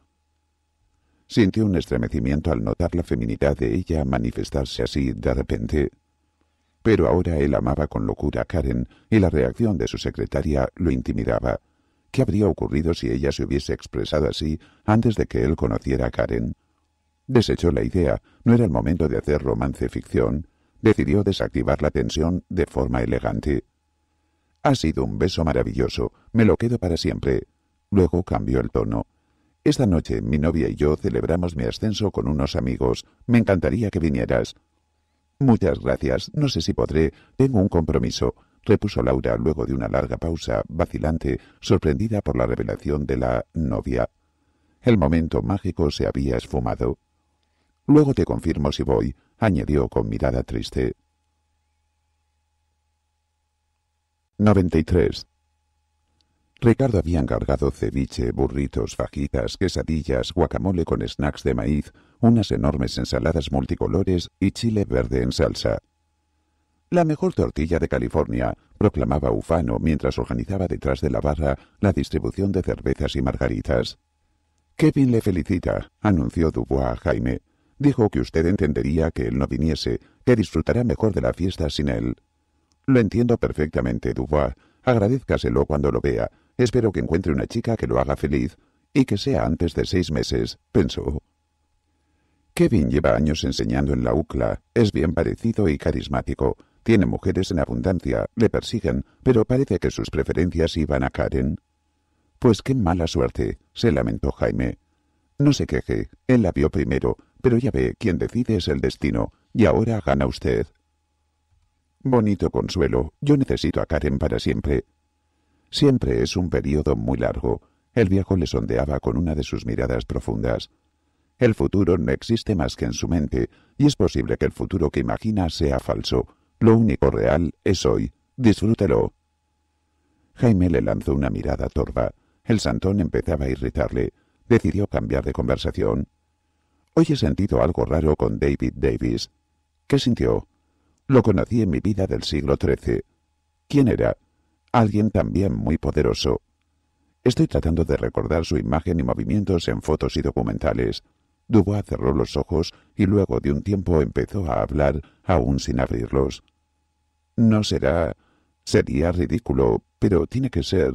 Sintió un estremecimiento al notar la feminidad de ella manifestarse así de repente. Pero ahora él amaba con locura a Karen y la reacción de su secretaria lo intimidaba. ¿Qué habría ocurrido si ella se hubiese expresado así antes de que él conociera a Karen? Desechó la idea, no era el momento de hacer romance ficción, decidió desactivar la tensión de forma elegante. Ha sido un beso maravilloso, me lo quedo para siempre. Luego cambió el tono. Esta noche mi novia y yo celebramos mi ascenso con unos amigos. Me encantaría que vinieras. Muchas gracias, no sé si podré, tengo un compromiso repuso Laura luego de una larga pausa, vacilante, sorprendida por la revelación de la novia. El momento mágico se había esfumado. Luego te confirmo si voy, añadió con mirada triste. 93. Ricardo había encargado ceviche, burritos, fajitas, quesadillas, guacamole con snacks de maíz, unas enormes ensaladas multicolores y chile verde en salsa. La mejor tortilla de California, proclamaba Ufano mientras organizaba detrás de la barra la distribución de cervezas y margaritas. Kevin le felicita, anunció Dubois a Jaime. Dijo que usted entendería que él no viniese, que disfrutará mejor de la fiesta sin él. Lo entiendo perfectamente, Dubois. Agradezcaselo cuando lo vea. Espero que encuentre una chica que lo haga feliz y que sea antes de seis meses, pensó. Kevin lleva años enseñando en la UCLA, es bien parecido y carismático. Tiene mujeres en abundancia, le persiguen, pero parece que sus preferencias iban a Karen. Pues qué mala suerte, se lamentó Jaime. No se queje, él la vio primero, pero ya ve, quien decide es el destino, y ahora gana usted. Bonito consuelo, yo necesito a Karen para siempre. Siempre es un periodo muy largo. El viejo le sondeaba con una de sus miradas profundas. El futuro no existe más que en su mente, y es posible que el futuro que imagina sea falso, lo único real es hoy. Disfrútelo». Jaime le lanzó una mirada torva. El santón empezaba a irritarle. Decidió cambiar de conversación. Hoy he sentido algo raro con David Davis. ¿Qué sintió? Lo conocí en mi vida del siglo XIII. ¿Quién era? Alguien también muy poderoso. Estoy tratando de recordar su imagen y movimientos en fotos y documentales. Dubois cerró los ojos y luego de un tiempo empezó a hablar, aún sin abrirlos. No será... Sería ridículo, pero tiene que ser...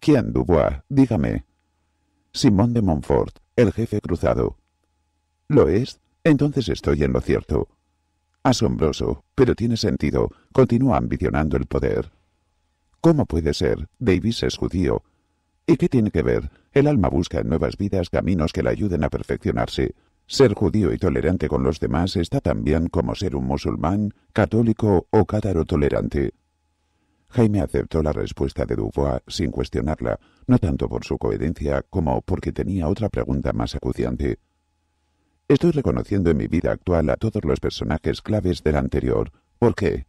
¿Quién, Dubois? Dígame. Simón de Montfort, el jefe cruzado. ¿Lo es? Entonces estoy en lo cierto. Asombroso, pero tiene sentido. Continúa ambicionando el poder. ¿Cómo puede ser? Davis es judío. ¿Y qué tiene que ver? El alma busca en nuevas vidas caminos que la ayuden a perfeccionarse. Ser judío y tolerante con los demás está tan bien como ser un musulmán, católico o cátaro tolerante. Jaime aceptó la respuesta de Dubois sin cuestionarla, no tanto por su coherencia como porque tenía otra pregunta más acuciante. Estoy reconociendo en mi vida actual a todos los personajes claves del anterior. ¿Por qué?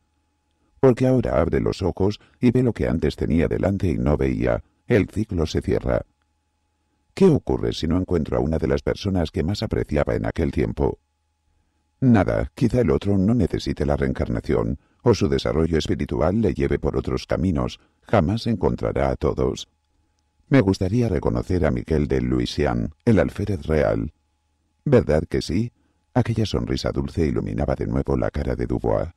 Porque ahora abre los ojos y ve lo que antes tenía delante y no veía. El ciclo se cierra. ¿Qué ocurre si no encuentro a una de las personas que más apreciaba en aquel tiempo? Nada, quizá el otro no necesite la reencarnación, o su desarrollo espiritual le lleve por otros caminos, jamás encontrará a todos. Me gustaría reconocer a Miquel de Luisian, el alférez real. ¿Verdad que sí? Aquella sonrisa dulce iluminaba de nuevo la cara de Dubois.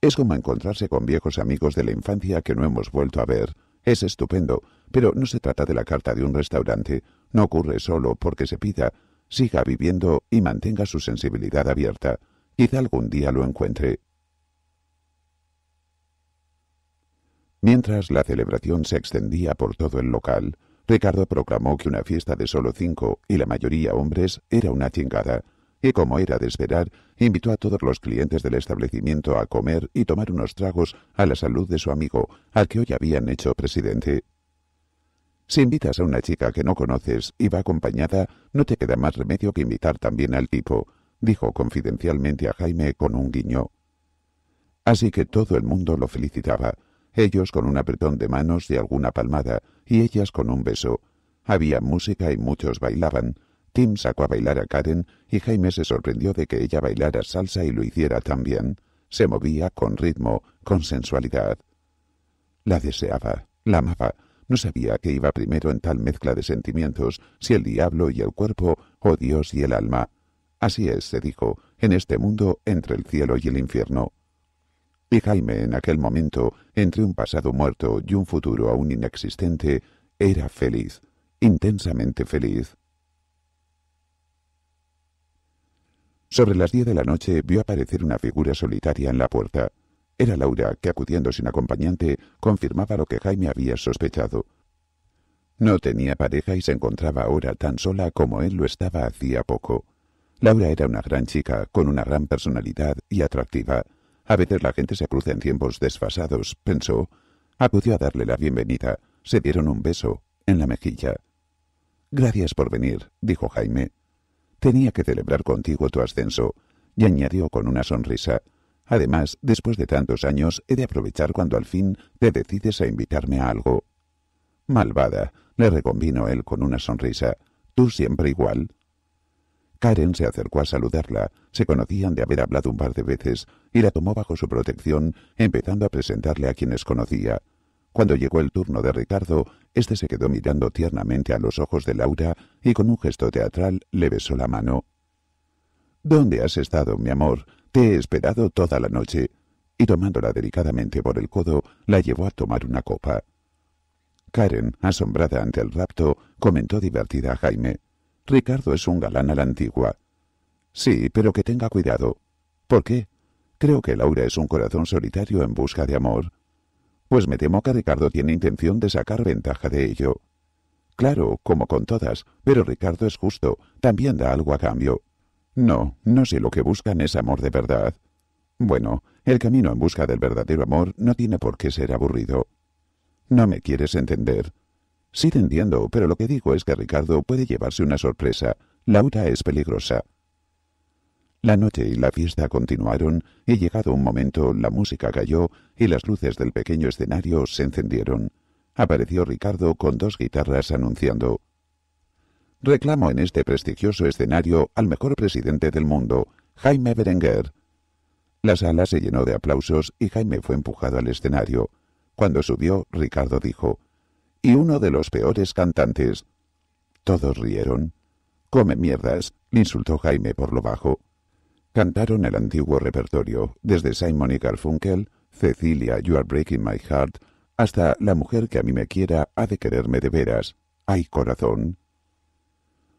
Es como encontrarse con viejos amigos de la infancia que no hemos vuelto a ver. Es estupendo, pero no se trata de la carta de un restaurante, no ocurre solo porque se pida, siga viviendo y mantenga su sensibilidad abierta. Quizá algún día lo encuentre. Mientras la celebración se extendía por todo el local, Ricardo proclamó que una fiesta de solo cinco y la mayoría hombres era una chingada, y como era de esperar, invitó a todos los clientes del establecimiento a comer y tomar unos tragos a la salud de su amigo, al que hoy habían hecho presidente. Si invitas a una chica que no conoces y va acompañada, no te queda más remedio que invitar también al tipo, dijo confidencialmente a Jaime con un guiño. Así que todo el mundo lo felicitaba, ellos con un apretón de manos y alguna palmada, y ellas con un beso. Había música y muchos bailaban. Tim sacó a bailar a Karen y Jaime se sorprendió de que ella bailara salsa y lo hiciera tan bien. Se movía con ritmo, con sensualidad. La deseaba, la amaba, no sabía qué iba primero en tal mezcla de sentimientos, si el diablo y el cuerpo, o Dios y el alma. Así es, se dijo, en este mundo entre el cielo y el infierno. Y Jaime en aquel momento, entre un pasado muerto y un futuro aún inexistente, era feliz, intensamente feliz. Sobre las diez de la noche vio aparecer una figura solitaria en la puerta. Era Laura, que acudiendo sin acompañante, confirmaba lo que Jaime había sospechado. No tenía pareja y se encontraba ahora tan sola como él lo estaba hacía poco. Laura era una gran chica, con una gran personalidad y atractiva. A veces la gente se cruza en tiempos desfasados, pensó. Acudió a darle la bienvenida. Se dieron un beso en la mejilla. Gracias por venir, dijo Jaime. Tenía que celebrar contigo tu ascenso, y añadió con una sonrisa. Además, después de tantos años, he de aprovechar cuando al fin te decides a invitarme a algo. Malvada, le reconvino él con una sonrisa. ¿Tú siempre igual? Karen se acercó a saludarla, se conocían de haber hablado un par de veces, y la tomó bajo su protección, empezando a presentarle a quienes conocía. Cuando llegó el turno de Ricardo, éste se quedó mirando tiernamente a los ojos de Laura y con un gesto teatral le besó la mano. ¿Dónde has estado, mi amor? Te he esperado toda la noche. Y tomándola delicadamente por el codo, la llevó a tomar una copa. Karen, asombrada ante el rapto, comentó divertida a Jaime. Ricardo es un galán a la antigua. Sí, pero que tenga cuidado. ¿Por qué? Creo que Laura es un corazón solitario en busca de amor. Pues me temo que Ricardo tiene intención de sacar ventaja de ello. Claro, como con todas, pero Ricardo es justo, también da algo a cambio. No, no sé lo que buscan es amor de verdad. Bueno, el camino en busca del verdadero amor no tiene por qué ser aburrido. No me quieres entender. Sí te entiendo, pero lo que digo es que Ricardo puede llevarse una sorpresa. Laura es peligrosa. La noche y la fiesta continuaron y llegado un momento la música cayó y las luces del pequeño escenario se encendieron. Apareció Ricardo con dos guitarras anunciando Reclamo en este prestigioso escenario al mejor presidente del mundo, Jaime Berenguer. La sala se llenó de aplausos y Jaime fue empujado al escenario. Cuando subió, Ricardo dijo, y uno de los peores cantantes. Todos rieron. Come mierdas, le insultó Jaime por lo bajo. Cantaron el antiguo repertorio, desde Simon y Garfunkel, Cecilia, You Are Breaking My Heart, hasta La mujer que a mí me quiera ha de quererme de veras. ¡Ay, corazón!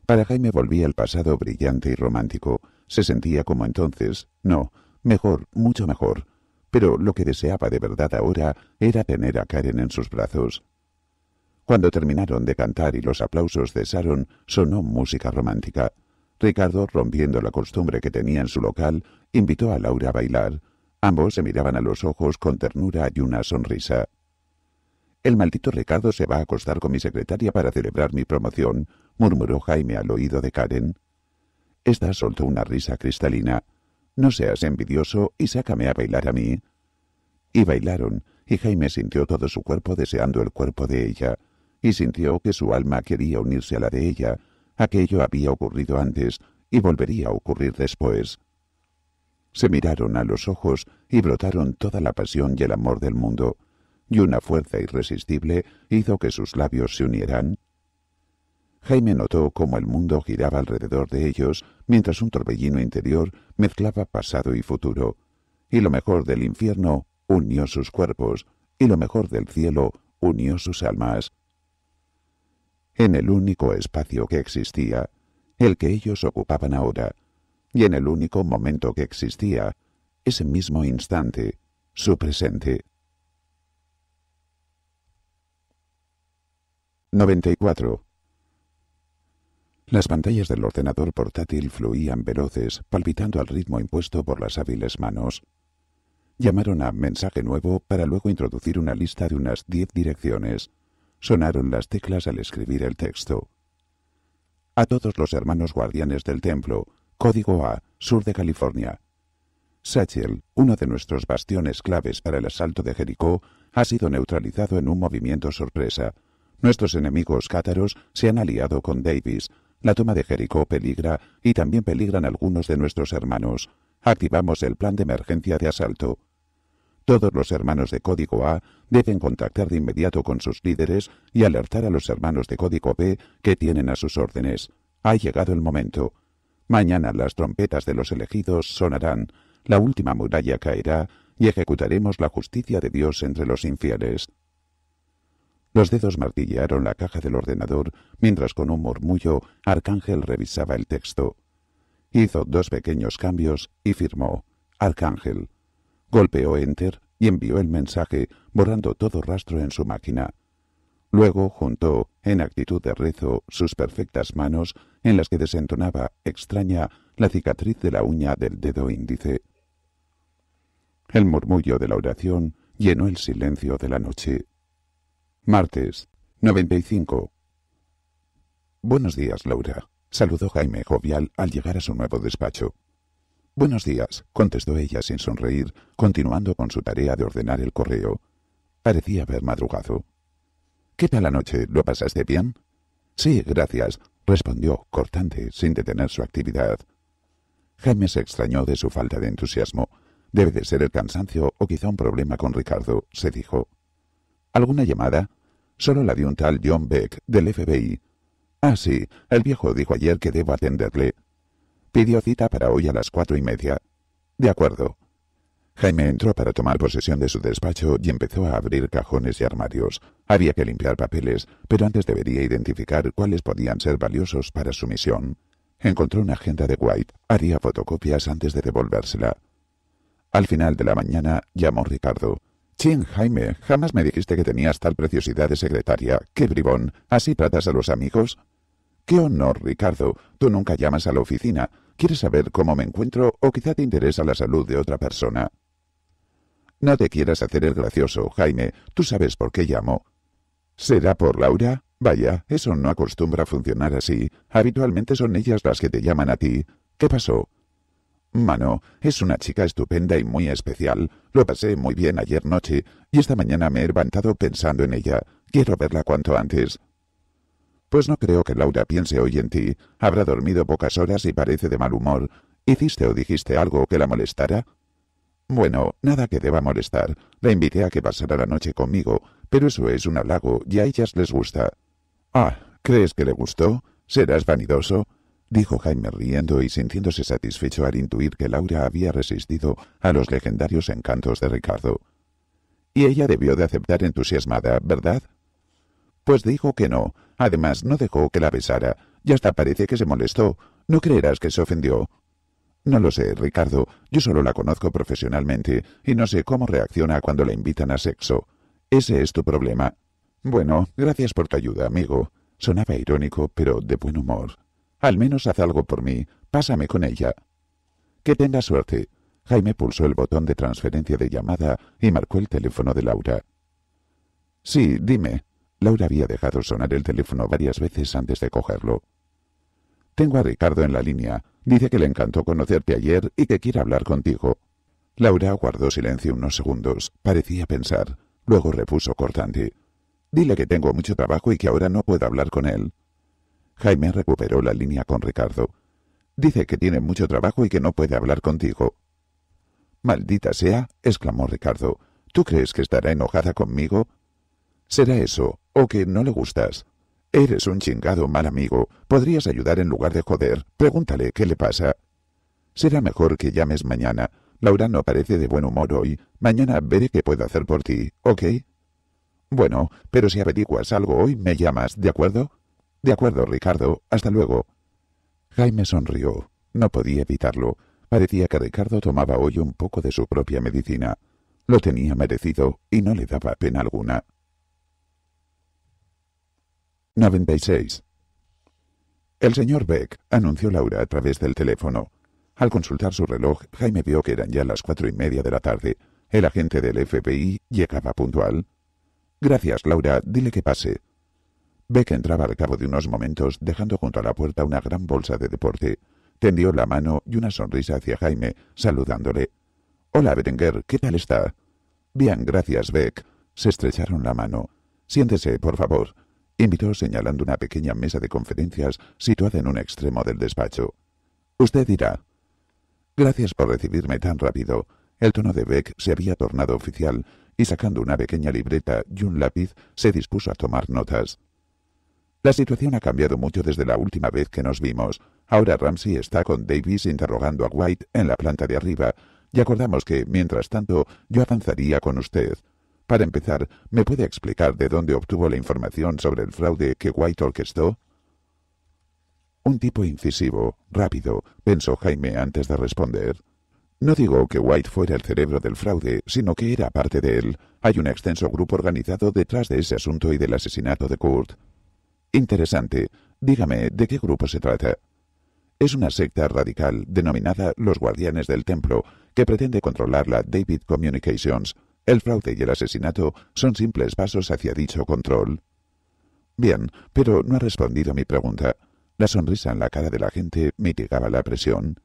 Para Jaime volvía el pasado brillante y romántico. Se sentía como entonces. No, mejor, mucho mejor. Pero lo que deseaba de verdad ahora era tener a Karen en sus brazos. Cuando terminaron de cantar y los aplausos cesaron, sonó música romántica. Ricardo, rompiendo la costumbre que tenía en su local, invitó a Laura a bailar. Ambos se miraban a los ojos con ternura y una sonrisa. El maldito Ricardo se va a acostar con mi secretaria para celebrar mi promoción, murmuró Jaime al oído de Karen. Esta soltó una risa cristalina. No seas envidioso y sácame a bailar a mí. Y bailaron, y Jaime sintió todo su cuerpo deseando el cuerpo de ella, y sintió que su alma quería unirse a la de ella. Aquello había ocurrido antes y volvería a ocurrir después. Se miraron a los ojos y brotaron toda la pasión y el amor del mundo, y una fuerza irresistible hizo que sus labios se unieran Jaime notó cómo el mundo giraba alrededor de ellos mientras un torbellino interior mezclaba pasado y futuro, y lo mejor del infierno unió sus cuerpos, y lo mejor del cielo unió sus almas. En el único espacio que existía, el que ellos ocupaban ahora, y en el único momento que existía, ese mismo instante, su presente. 94. Las pantallas del ordenador portátil fluían veloces, palpitando al ritmo impuesto por las hábiles manos. Llamaron a mensaje nuevo para luego introducir una lista de unas diez direcciones. Sonaron las teclas al escribir el texto. A todos los hermanos guardianes del templo, código A, sur de California. Satchel, uno de nuestros bastiones claves para el asalto de Jericó, ha sido neutralizado en un movimiento sorpresa. Nuestros enemigos cátaros se han aliado con Davis, la toma de Jericó peligra y también peligran algunos de nuestros hermanos. Activamos el plan de emergencia de asalto. Todos los hermanos de Código A deben contactar de inmediato con sus líderes y alertar a los hermanos de Código B que tienen a sus órdenes. Ha llegado el momento. Mañana las trompetas de los elegidos sonarán, la última muralla caerá y ejecutaremos la justicia de Dios entre los infieles. Los dedos martillaron la caja del ordenador mientras con un murmullo Arcángel revisaba el texto. Hizo dos pequeños cambios y firmó Arcángel. Golpeó Enter y envió el mensaje, borrando todo rastro en su máquina. Luego juntó, en actitud de rezo, sus perfectas manos en las que desentonaba, extraña, la cicatriz de la uña del dedo índice. El murmullo de la oración llenó el silencio de la noche. Martes, 95. Buenos días, Laura. Saludó Jaime jovial al llegar a su nuevo despacho. Buenos días, contestó ella sin sonreír, continuando con su tarea de ordenar el correo. Parecía haber madrugado. ¿Qué tal la noche? ¿Lo pasaste bien? Sí, gracias, respondió, cortante, sin detener su actividad. Jaime se extrañó de su falta de entusiasmo. Debe de ser el cansancio o quizá un problema con Ricardo, se dijo. ¿Alguna llamada? solo la de un tal John Beck, del FBI. Ah, sí, el viejo dijo ayer que debo atenderle. Pidió cita para hoy a las cuatro y media. De acuerdo. Jaime entró para tomar posesión de su despacho y empezó a abrir cajones y armarios. Había que limpiar papeles, pero antes debería identificar cuáles podían ser valiosos para su misión. Encontró una agenda de White, haría fotocopias antes de devolvérsela. Al final de la mañana llamó Ricardo. Chin, Jaime, jamás me dijiste que tenías tal preciosidad de secretaria. ¡Qué bribón! ¿Así tratas a los amigos? ¡Qué honor, Ricardo! Tú nunca llamas a la oficina. ¿Quieres saber cómo me encuentro o quizá te interesa la salud de otra persona? No te quieras hacer el gracioso, Jaime. Tú sabes por qué llamo. ¿Será por Laura? Vaya, eso no acostumbra a funcionar así. Habitualmente son ellas las que te llaman a ti. ¿Qué pasó? Mano, es una chica estupenda y muy especial. Lo pasé muy bien ayer noche y esta mañana me he levantado pensando en ella. Quiero verla cuanto antes. Pues no creo que Laura piense hoy en ti. Habrá dormido pocas horas y parece de mal humor. ¿Hiciste o dijiste algo que la molestara? Bueno, nada que deba molestar. La invité a que pasara la noche conmigo, pero eso es un halago y a ellas les gusta. Ah, ¿crees que le gustó? ¿Serás vanidoso? dijo Jaime riendo y sintiéndose satisfecho al intuir que Laura había resistido a los legendarios encantos de Ricardo. Y ella debió de aceptar entusiasmada, ¿verdad? Pues dijo que no. Además, no dejó que la besara. Y hasta parece que se molestó. No creerás que se ofendió. No lo sé, Ricardo. Yo solo la conozco profesionalmente y no sé cómo reacciona cuando la invitan a sexo. Ese es tu problema. Bueno, gracias por tu ayuda, amigo. Sonaba irónico, pero de buen humor. Al menos haz algo por mí. Pásame con ella. Que tenga suerte. Jaime pulsó el botón de transferencia de llamada y marcó el teléfono de Laura. Sí, dime. Laura había dejado sonar el teléfono varias veces antes de cogerlo. Tengo a Ricardo en la línea. Dice que le encantó conocerte ayer y que quiere hablar contigo. Laura guardó silencio unos segundos. Parecía pensar. Luego repuso cortante. Dile que tengo mucho trabajo y que ahora no puedo hablar con él. Jaime recuperó la línea con Ricardo. Dice que tiene mucho trabajo y que no puede hablar contigo. Maldita sea, exclamó Ricardo. ¿Tú crees que estará enojada conmigo? Será eso, o que no le gustas. Eres un chingado mal amigo. Podrías ayudar en lugar de joder. Pregúntale qué le pasa. Será mejor que llames mañana. Laura no parece de buen humor hoy. Mañana veré qué puedo hacer por ti, ¿ok? Bueno, pero si averiguas algo hoy, me llamas, ¿de acuerdo? De acuerdo, Ricardo, hasta luego. Jaime sonrió. No podía evitarlo. Parecía que Ricardo tomaba hoy un poco de su propia medicina. Lo tenía merecido y no le daba pena alguna. 96. El señor Beck anunció Laura a través del teléfono. Al consultar su reloj, Jaime vio que eran ya las cuatro y media de la tarde. El agente del FBI llegaba puntual. Gracias, Laura. Dile que pase. Beck entraba al cabo de unos momentos, dejando junto a la puerta una gran bolsa de deporte. Tendió la mano y una sonrisa hacia Jaime, saludándole. Hola, Berenguer, ¿qué tal está? Bien, gracias, Beck. Se estrecharon la mano. Siéntese, por favor. Invitó señalando una pequeña mesa de conferencias situada en un extremo del despacho. Usted dirá. Gracias por recibirme tan rápido. El tono de Beck se había tornado oficial y sacando una pequeña libreta y un lápiz se dispuso a tomar notas. La situación ha cambiado mucho desde la última vez que nos vimos. Ahora Ramsey está con Davis interrogando a White en la planta de arriba y acordamos que, mientras tanto, yo avanzaría con usted. Para empezar, ¿me puede explicar de dónde obtuvo la información sobre el fraude que White orquestó? Un tipo incisivo, rápido, pensó Jaime antes de responder. No digo que White fuera el cerebro del fraude, sino que era parte de él. Hay un extenso grupo organizado detrás de ese asunto y del asesinato de Kurt. Interesante. Dígame, ¿de qué grupo se trata? Es una secta radical denominada los Guardianes del Templo, que pretende controlar la David Communications. El fraude y el asesinato son simples pasos hacia dicho control. Bien, pero no ha respondido a mi pregunta. La sonrisa en la cara de la gente mitigaba la presión.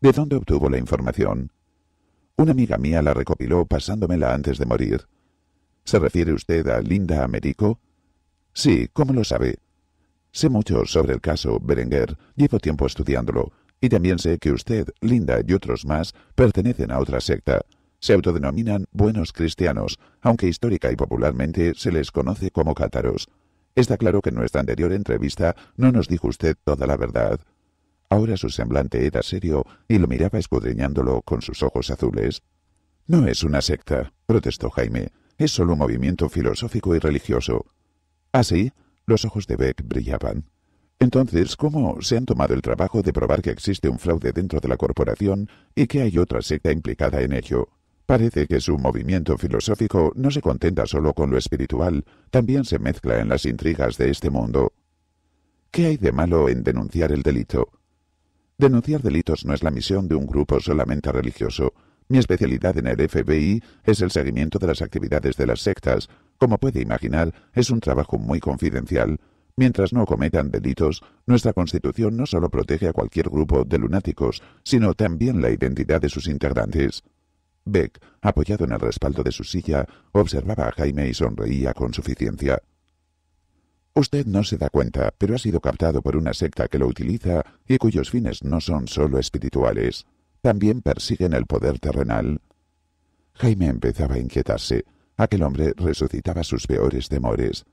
¿De dónde obtuvo la información? Una amiga mía la recopiló pasándomela antes de morir. ¿Se refiere usted a Linda Americo?» Sí, ¿cómo lo sabe? Sé mucho sobre el caso Berenguer, llevo tiempo estudiándolo, y también sé que usted, Linda y otros más pertenecen a otra secta. Se autodenominan buenos cristianos, aunque histórica y popularmente se les conoce como cátaros. Está claro que en nuestra anterior entrevista no nos dijo usted toda la verdad. Ahora su semblante era serio y lo miraba escudriñándolo con sus ojos azules. No es una secta, protestó Jaime. Es solo un movimiento filosófico y religioso. ¿Ah, sí? Los ojos de Beck brillaban. Entonces, ¿cómo se han tomado el trabajo de probar que existe un fraude dentro de la corporación y que hay otra secta implicada en ello? Parece que su movimiento filosófico no se contenta solo con lo espiritual, también se mezcla en las intrigas de este mundo. ¿Qué hay de malo en denunciar el delito? Denunciar delitos no es la misión de un grupo solamente religioso, mi especialidad en el FBI es el seguimiento de las actividades de las sectas. Como puede imaginar, es un trabajo muy confidencial. Mientras no cometan delitos, nuestra Constitución no solo protege a cualquier grupo de lunáticos, sino también la identidad de sus integrantes. Beck, apoyado en el respaldo de su silla, observaba a Jaime y sonreía con suficiencia. Usted no se da cuenta, pero ha sido captado por una secta que lo utiliza y cuyos fines no son solo espirituales también persiguen el poder terrenal. Jaime empezaba a inquietarse. Aquel hombre resucitaba sus peores temores.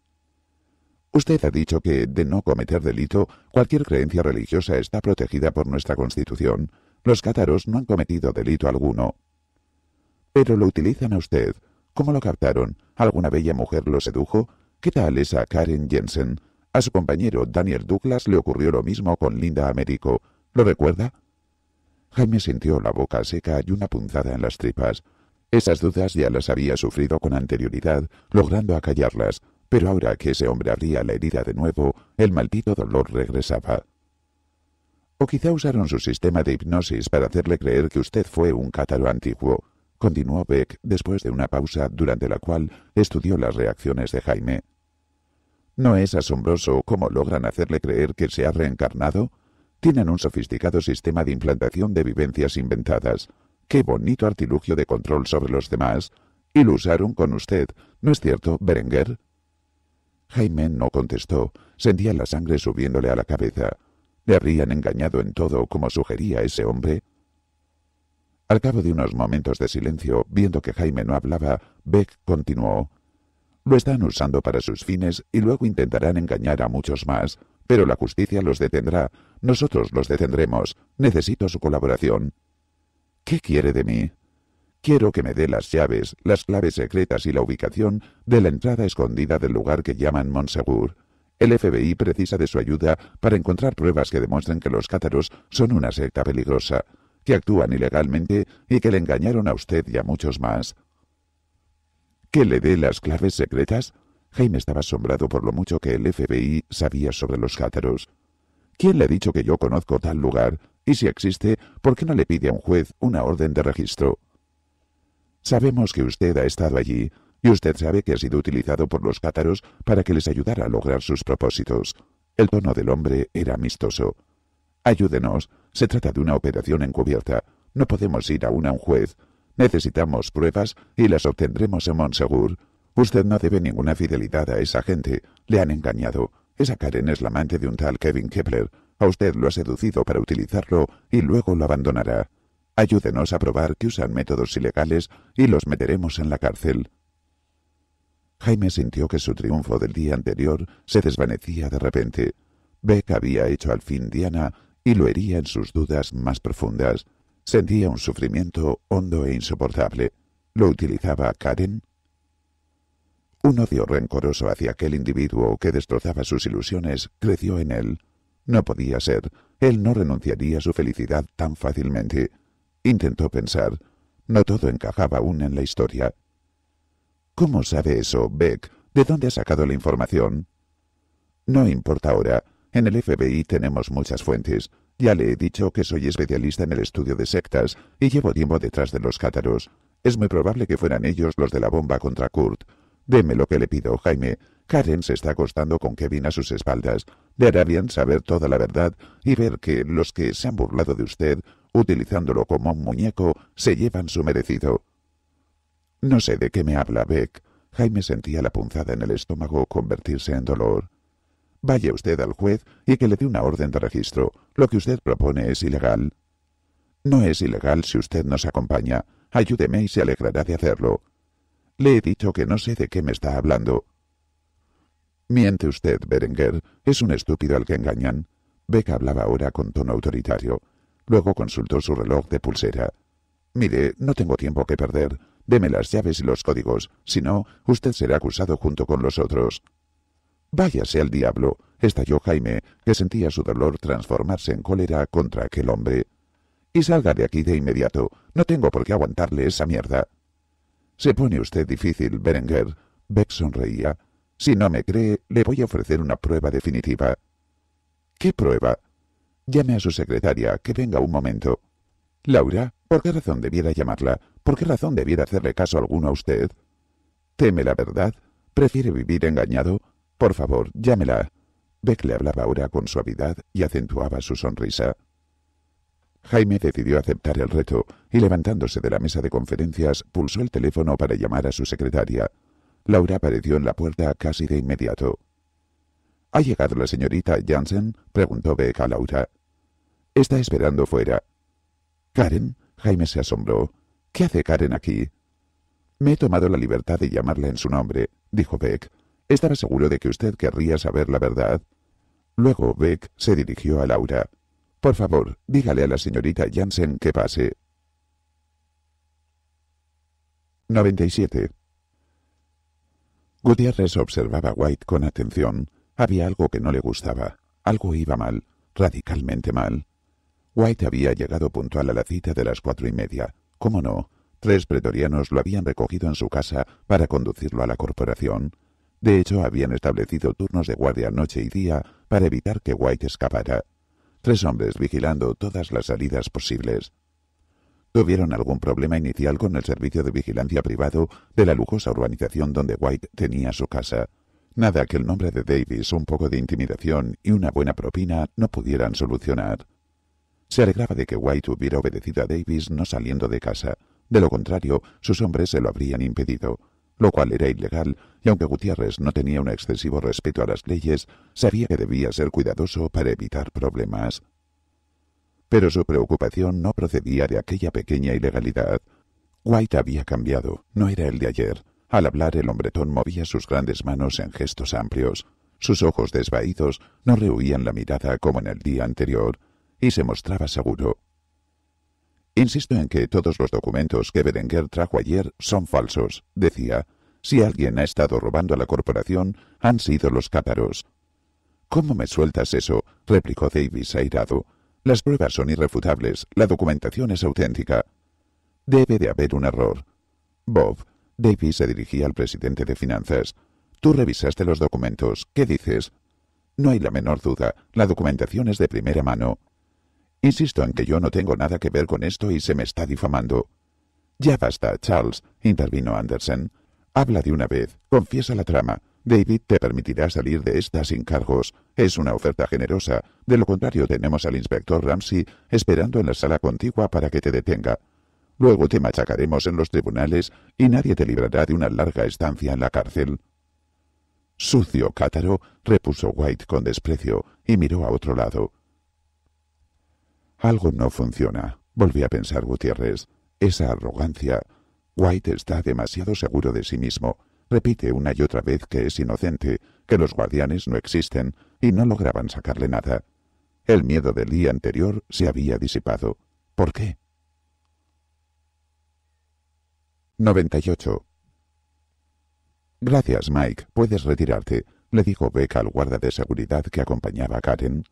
Usted ha dicho que, de no cometer delito, cualquier creencia religiosa está protegida por nuestra Constitución. Los cátaros no han cometido delito alguno. Pero lo utilizan a usted. ¿Cómo lo captaron? ¿Alguna bella mujer lo sedujo? ¿Qué tal esa Karen Jensen? A su compañero Daniel Douglas le ocurrió lo mismo con Linda Américo. ¿Lo recuerda? Jaime sintió la boca seca y una punzada en las tripas. Esas dudas ya las había sufrido con anterioridad, logrando acallarlas, pero ahora que ese hombre abría la herida de nuevo, el maldito dolor regresaba. O quizá usaron su sistema de hipnosis para hacerle creer que usted fue un cátaro antiguo, continuó Beck después de una pausa durante la cual estudió las reacciones de Jaime. ¿No es asombroso cómo logran hacerle creer que se ha reencarnado? tienen un sofisticado sistema de implantación de vivencias inventadas. Qué bonito artilugio de control sobre los demás. Y lo usaron con usted, ¿no es cierto, Berenguer? Jaime no contestó. Sentía la sangre subiéndole a la cabeza. ¿Le habrían engañado en todo como sugería ese hombre? Al cabo de unos momentos de silencio, viendo que Jaime no hablaba, Beck continuó. Lo están usando para sus fines y luego intentarán engañar a muchos más pero la justicia los detendrá. Nosotros los detendremos. Necesito su colaboración. ¿Qué quiere de mí? Quiero que me dé las llaves, las claves secretas y la ubicación de la entrada escondida del lugar que llaman Monsegur. El FBI precisa de su ayuda para encontrar pruebas que demuestren que los cátaros son una secta peligrosa, que actúan ilegalmente y que le engañaron a usted y a muchos más. ¿Que le dé las claves secretas? Jaime estaba asombrado por lo mucho que el FBI sabía sobre los cátaros. ¿Quién le ha dicho que yo conozco tal lugar? Y si existe, ¿por qué no le pide a un juez una orden de registro? Sabemos que usted ha estado allí, y usted sabe que ha sido utilizado por los cátaros para que les ayudara a lograr sus propósitos. El tono del hombre era amistoso. Ayúdenos, se trata de una operación encubierta. No podemos ir aún a un juez. Necesitamos pruebas y las obtendremos en Monsegur. Usted no debe ninguna fidelidad a esa gente. Le han engañado. Esa Karen es la amante de un tal Kevin Kepler. A usted lo ha seducido para utilizarlo y luego lo abandonará. Ayúdenos a probar que usan métodos ilegales y los meteremos en la cárcel. Jaime sintió que su triunfo del día anterior se desvanecía de repente. Beck había hecho al fin Diana y lo hería en sus dudas más profundas. Sentía un sufrimiento hondo e insoportable. ¿Lo utilizaba Karen? Un odio rencoroso hacia aquel individuo que destrozaba sus ilusiones creció en él. No podía ser, él no renunciaría a su felicidad tan fácilmente. Intentó pensar. No todo encajaba aún en la historia. ¿Cómo sabe eso, Beck? ¿De dónde ha sacado la información? No importa ahora. En el FBI tenemos muchas fuentes. Ya le he dicho que soy especialista en el estudio de sectas y llevo tiempo detrás de los cátaros. Es muy probable que fueran ellos los de la bomba contra Kurt. Deme lo que le pido, Jaime. Karen se está acostando con Kevin a sus espaldas. Le hará bien saber toda la verdad y ver que los que se han burlado de usted, utilizándolo como un muñeco, se llevan su merecido. No sé de qué me habla, Beck. Jaime sentía la punzada en el estómago convertirse en dolor. Vaya usted al juez y que le dé una orden de registro. Lo que usted propone es ilegal. No es ilegal si usted nos acompaña. Ayúdeme y se alegrará de hacerlo. Le he dicho que no sé de qué me está hablando. Miente usted, Berenguer. Es un estúpido al que engañan. Beck hablaba ahora con tono autoritario. Luego consultó su reloj de pulsera. Mire, no tengo tiempo que perder. Deme las llaves y los códigos. Si no, usted será acusado junto con los otros. Váyase al diablo, estalló Jaime, que sentía su dolor transformarse en cólera contra aquel hombre. Y salga de aquí de inmediato. No tengo por qué aguantarle esa mierda. Se pone usted difícil, Berenguer. Beck sonreía. Si no me cree, le voy a ofrecer una prueba definitiva. ¿Qué prueba? Llame a su secretaria, que venga un momento. Laura, ¿por qué razón debiera llamarla? ¿Por qué razón debiera hacerle caso alguno a usted? ¿Teme la verdad? ¿Prefiere vivir engañado? Por favor, llámela. Beck le hablaba ahora con suavidad y acentuaba su sonrisa. Jaime decidió aceptar el reto y levantándose de la mesa de conferencias pulsó el teléfono para llamar a su secretaria. Laura apareció en la puerta casi de inmediato. ¿Ha llegado la señorita Jansen? preguntó Beck a Laura. Está esperando fuera. ¿Karen? Jaime se asombró. ¿Qué hace Karen aquí? Me he tomado la libertad de llamarla en su nombre, dijo Beck. Estaba seguro de que usted querría saber la verdad. Luego Beck se dirigió a Laura. Por favor, dígale a la señorita Jansen que pase. 97. Gutiérrez observaba a White con atención. Había algo que no le gustaba. Algo iba mal, radicalmente mal. White había llegado puntual a la cita de las cuatro y media. ¿Cómo no? Tres pretorianos lo habían recogido en su casa para conducirlo a la corporación. De hecho, habían establecido turnos de guardia noche y día para evitar que White escapara tres hombres vigilando todas las salidas posibles. Tuvieron algún problema inicial con el servicio de vigilancia privado de la lujosa urbanización donde White tenía su casa. Nada que el nombre de Davis, un poco de intimidación y una buena propina no pudieran solucionar. Se alegraba de que White hubiera obedecido a Davis no saliendo de casa. De lo contrario, sus hombres se lo habrían impedido lo cual era ilegal, y aunque Gutiérrez no tenía un excesivo respeto a las leyes, sabía que debía ser cuidadoso para evitar problemas. Pero su preocupación no procedía de aquella pequeña ilegalidad. White había cambiado, no era el de ayer. Al hablar el hombretón movía sus grandes manos en gestos amplios. Sus ojos desvaídos no rehuían la mirada como en el día anterior, y se mostraba seguro, Insisto en que todos los documentos que Berenguer trajo ayer son falsos, decía. Si alguien ha estado robando a la corporación, han sido los cátaros. ¿Cómo me sueltas eso? replicó Davis airado. Las pruebas son irrefutables, la documentación es auténtica. Debe de haber un error. Bob, Davis se dirigía al presidente de finanzas. Tú revisaste los documentos. ¿Qué dices? No hay la menor duda. La documentación es de primera mano. Insisto en que yo no tengo nada que ver con esto y se me está difamando. Ya basta, Charles, intervino Anderson. Habla de una vez, confiesa la trama. David te permitirá salir de esta sin cargos. Es una oferta generosa. De lo contrario, tenemos al inspector Ramsey esperando en la sala contigua para que te detenga. Luego te machacaremos en los tribunales y nadie te librará de una larga estancia en la cárcel. Sucio cátaro, repuso White con desprecio y miró a otro lado. Algo no funciona, volví a pensar Gutiérrez. Esa arrogancia. White está demasiado seguro de sí mismo. Repite una y otra vez que es inocente, que los guardianes no existen y no lograban sacarle nada. El miedo del día anterior se había disipado. ¿Por qué? 98. Gracias, Mike. Puedes retirarte, le dijo Beck al guarda de seguridad que acompañaba a Karen.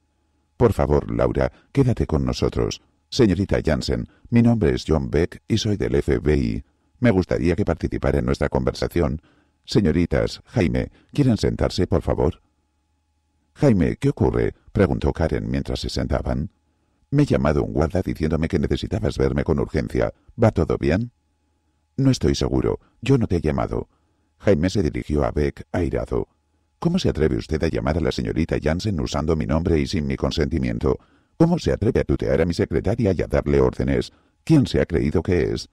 Por favor, Laura, quédate con nosotros. Señorita Jansen, mi nombre es John Beck y soy del FBI. Me gustaría que participara en nuestra conversación. Señoritas, Jaime, ¿quieren sentarse, por favor? Jaime, ¿qué ocurre? preguntó Karen mientras se sentaban. Me he llamado un guarda diciéndome que necesitabas verme con urgencia. ¿Va todo bien? No estoy seguro. Yo no te he llamado. Jaime se dirigió a Beck, airado. ¿Cómo se atreve usted a llamar a la señorita Jansen usando mi nombre y sin mi consentimiento? ¿Cómo se atreve a tutear a mi secretaria y a darle órdenes? ¿Quién se ha creído que es?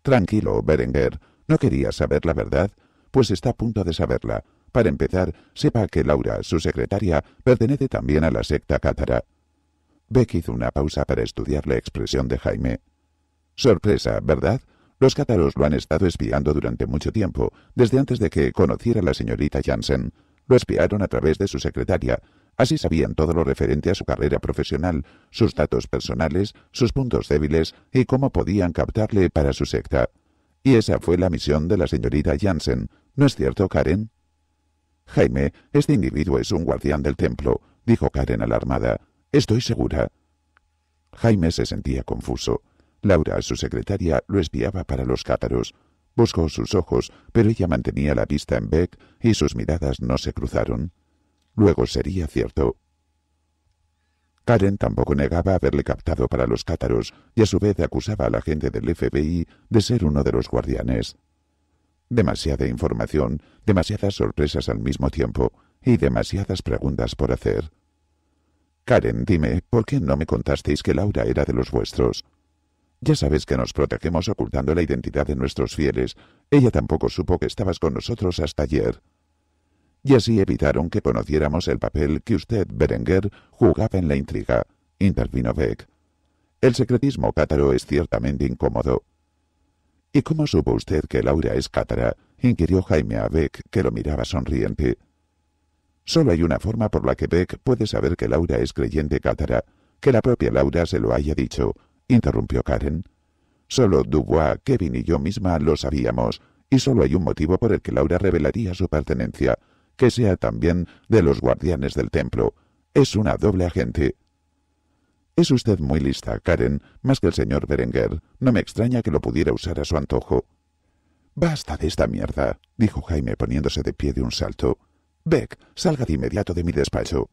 Tranquilo, Berenguer. ¿No quería saber la verdad? Pues está a punto de saberla. Para empezar, sepa que Laura, su secretaria, pertenece también a la secta cátara. Beck hizo una pausa para estudiar la expresión de Jaime. Sorpresa, ¿verdad? Los cátaros lo han estado espiando durante mucho tiempo, desde antes de que conociera a la señorita Jansen. Lo espiaron a través de su secretaria. Así sabían todo lo referente a su carrera profesional, sus datos personales, sus puntos débiles y cómo podían captarle para su secta. Y esa fue la misión de la señorita Jansen. ¿No es cierto, Karen? Jaime, este individuo es un guardián del templo, dijo Karen alarmada. Estoy segura. Jaime se sentía confuso. Laura, su secretaria, lo espiaba para los cátaros. Buscó sus ojos, pero ella mantenía la vista en Beck y sus miradas no se cruzaron. Luego sería cierto. Karen tampoco negaba haberle captado para los cátaros y a su vez acusaba a la gente del FBI de ser uno de los guardianes. Demasiada información, demasiadas sorpresas al mismo tiempo y demasiadas preguntas por hacer. Karen, dime, ¿por qué no me contasteis que Laura era de los vuestros? Ya sabes que nos protegemos ocultando la identidad de nuestros fieles. Ella tampoco supo que estabas con nosotros hasta ayer. Y así evitaron que conociéramos el papel que usted, Berenguer, jugaba en la intriga, intervino Beck. El secretismo cátaro es ciertamente incómodo. ¿Y cómo supo usted que Laura es cátara? inquirió Jaime a Beck, que lo miraba sonriente. Solo hay una forma por la que Beck puede saber que Laura es creyente cátara, que la propia Laura se lo haya dicho, interrumpió Karen. Solo Dubois, Kevin y yo misma lo sabíamos, y solo hay un motivo por el que Laura revelaría su pertenencia, que sea también de los guardianes del templo. Es una doble agente. Es usted muy lista, Karen, más que el señor Berenguer. No me extraña que lo pudiera usar a su antojo. Basta de esta mierda, dijo Jaime poniéndose de pie de un salto. Beck, salga de inmediato de mi despacho.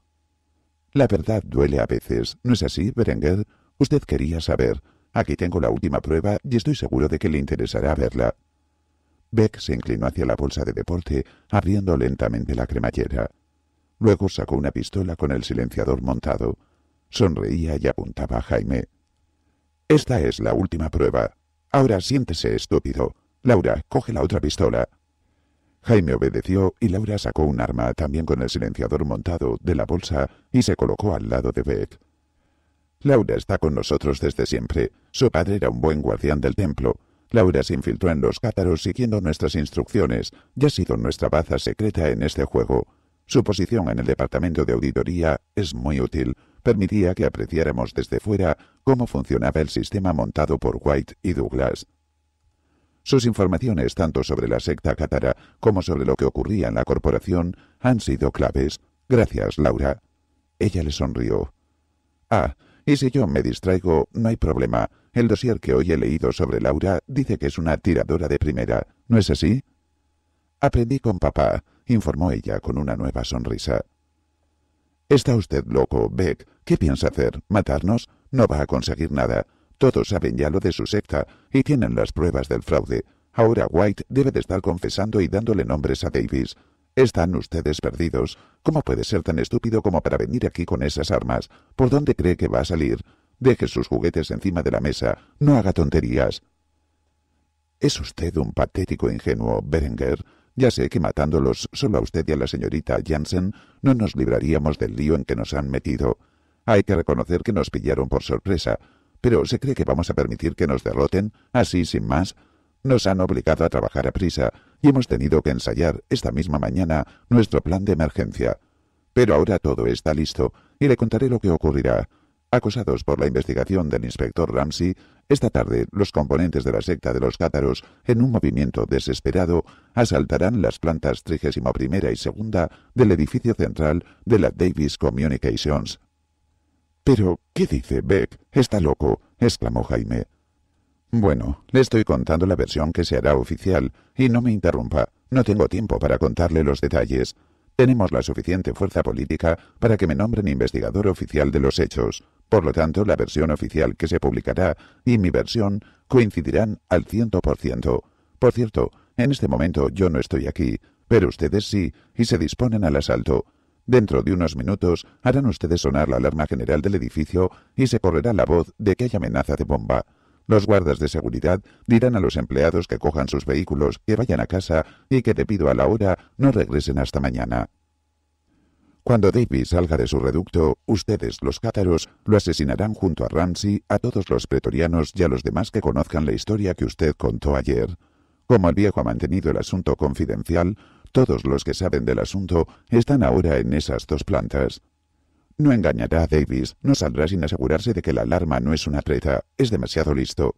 La verdad duele a veces, ¿no es así, Berenguer? Usted quería saber. Aquí tengo la última prueba y estoy seguro de que le interesará verla. Beck se inclinó hacia la bolsa de deporte, abriendo lentamente la cremallera. Luego sacó una pistola con el silenciador montado. Sonreía y apuntaba a Jaime. Esta es la última prueba. Ahora siéntese, estúpido. Laura, coge la otra pistola. Jaime obedeció y Laura sacó un arma, también con el silenciador montado, de la bolsa y se colocó al lado de Beck. Laura está con nosotros desde siempre. Su padre era un buen guardián del templo. Laura se infiltró en los cátaros siguiendo nuestras instrucciones y ha sido nuestra baza secreta en este juego. Su posición en el departamento de auditoría es muy útil. Permitía que apreciáramos desde fuera cómo funcionaba el sistema montado por White y Douglas. Sus informaciones tanto sobre la secta cátara como sobre lo que ocurría en la corporación han sido claves. Gracias, Laura. Ella le sonrió. Ah, y si yo me distraigo, no hay problema. El dossier que hoy he leído sobre Laura dice que es una tiradora de primera, ¿no es así? Aprendí con papá, informó ella con una nueva sonrisa. Está usted loco, Beck. ¿Qué piensa hacer? ¿Matarnos? No va a conseguir nada. Todos saben ya lo de su secta y tienen las pruebas del fraude. Ahora White debe de estar confesando y dándole nombres a Davis. Están ustedes perdidos. ¿Cómo puede ser tan estúpido como para venir aquí con esas armas? ¿Por dónde cree que va a salir? Deje sus juguetes encima de la mesa. No haga tonterías. Es usted un patético ingenuo, Berenger. Ya sé que matándolos solo a usted y a la señorita Jansen no nos libraríamos del lío en que nos han metido. Hay que reconocer que nos pillaron por sorpresa. Pero ¿se cree que vamos a permitir que nos derroten? Así, sin más. Nos han obligado a trabajar a prisa, y hemos tenido que ensayar esta misma mañana nuestro plan de emergencia. Pero ahora todo está listo y le contaré lo que ocurrirá. Acosados por la investigación del inspector Ramsey, esta tarde los componentes de la secta de los cátaros, en un movimiento desesperado, asaltarán las plantas 31 primera y segunda del edificio central de la Davis Communications. Pero, ¿qué dice Beck? Está loco, exclamó Jaime. Bueno, le estoy contando la versión que se hará oficial, y no me interrumpa, no tengo tiempo para contarle los detalles. Tenemos la suficiente fuerza política para que me nombren investigador oficial de los hechos. Por lo tanto, la versión oficial que se publicará y mi versión coincidirán al ciento. Por cierto, en este momento yo no estoy aquí, pero ustedes sí, y se disponen al asalto. Dentro de unos minutos harán ustedes sonar la alarma general del edificio y se correrá la voz de que hay amenaza de bomba. Los guardas de seguridad dirán a los empleados que cojan sus vehículos, que vayan a casa y que debido a la hora no regresen hasta mañana. Cuando Davy salga de su reducto, ustedes, los cátaros, lo asesinarán junto a Ramsey, a todos los pretorianos y a los demás que conozcan la historia que usted contó ayer. Como el viejo ha mantenido el asunto confidencial, todos los que saben del asunto están ahora en esas dos plantas. No engañará a Davis, no saldrá sin asegurarse de que la alarma no es una treta, es demasiado listo.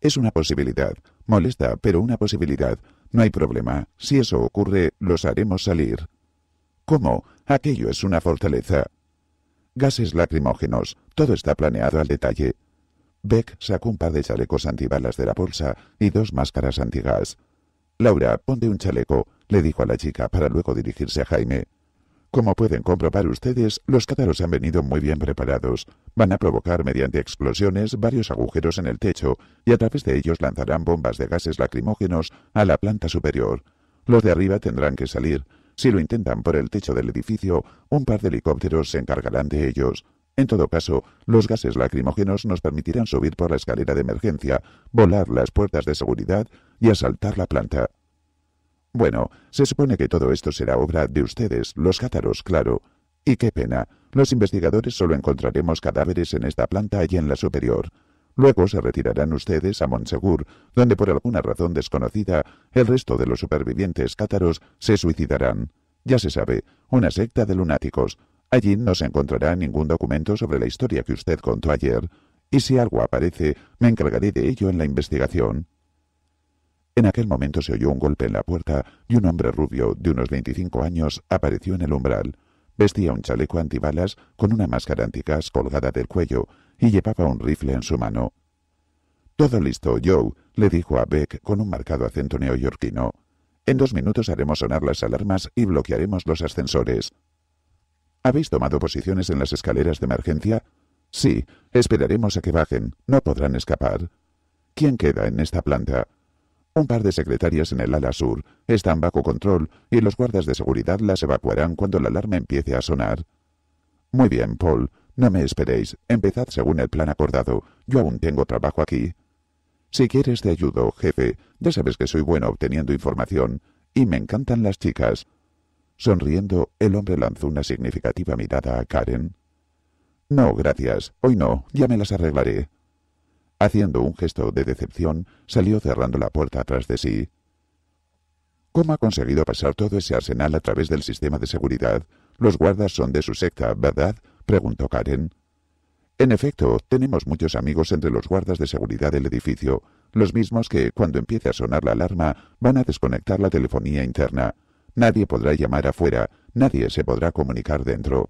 Es una posibilidad, molesta, pero una posibilidad. No hay problema, si eso ocurre, los haremos salir. ¿Cómo? Aquello es una fortaleza. Gases lacrimógenos, todo está planeado al detalle. Beck sacó un par de chalecos antibalas de la bolsa y dos máscaras antigas. Laura, ponte un chaleco, le dijo a la chica para luego dirigirse a Jaime. Como pueden comprobar ustedes, los cátaros han venido muy bien preparados. Van a provocar mediante explosiones varios agujeros en el techo y a través de ellos lanzarán bombas de gases lacrimógenos a la planta superior. Los de arriba tendrán que salir. Si lo intentan por el techo del edificio, un par de helicópteros se encargarán de ellos. En todo caso, los gases lacrimógenos nos permitirán subir por la escalera de emergencia, volar las puertas de seguridad y asaltar la planta. Bueno, se supone que todo esto será obra de ustedes, los cátaros, claro. Y qué pena, los investigadores solo encontraremos cadáveres en esta planta y en la superior. Luego se retirarán ustedes a Montsegur, donde por alguna razón desconocida el resto de los supervivientes cátaros se suicidarán. Ya se sabe, una secta de lunáticos. Allí no se encontrará ningún documento sobre la historia que usted contó ayer. Y si algo aparece, me encargaré de ello en la investigación. En aquel momento se oyó un golpe en la puerta y un hombre rubio de unos 25 años apareció en el umbral. Vestía un chaleco antibalas con una máscara anticas colgada del cuello y llevaba un rifle en su mano. Todo listo, Joe, le dijo a Beck con un marcado acento neoyorquino. En dos minutos haremos sonar las alarmas y bloquearemos los ascensores. ¿Habéis tomado posiciones en las escaleras de emergencia? Sí, esperaremos a que bajen. No podrán escapar. ¿Quién queda en esta planta? Un par de secretarias en el ala sur están bajo control y los guardas de seguridad las evacuarán cuando la alarma empiece a sonar. Muy bien, Paul, no me esperéis. Empezad según el plan acordado. Yo aún tengo trabajo aquí. Si quieres te ayudo, jefe. Ya sabes que soy bueno obteniendo información y me encantan las chicas. Sonriendo, el hombre lanzó una significativa mirada a Karen. No, gracias. Hoy no. Ya me las arreglaré. Haciendo un gesto de decepción, salió cerrando la puerta atrás de sí. ¿Cómo ha conseguido pasar todo ese arsenal a través del sistema de seguridad? Los guardas son de su secta, ¿verdad? preguntó Karen. En efecto, tenemos muchos amigos entre los guardas de seguridad del edificio, los mismos que, cuando empiece a sonar la alarma, van a desconectar la telefonía interna. Nadie podrá llamar afuera, nadie se podrá comunicar dentro.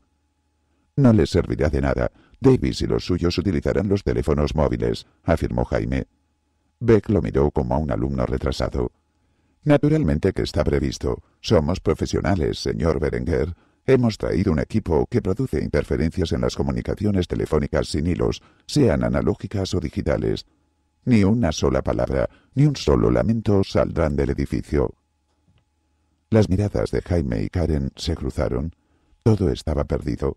No les servirá de nada. Davis y los suyos utilizarán los teléfonos móviles, afirmó Jaime. Beck lo miró como a un alumno retrasado. Naturalmente que está previsto. Somos profesionales, señor Berenguer. Hemos traído un equipo que produce interferencias en las comunicaciones telefónicas sin hilos, sean analógicas o digitales. Ni una sola palabra, ni un solo lamento saldrán del edificio. Las miradas de Jaime y Karen se cruzaron. Todo estaba perdido.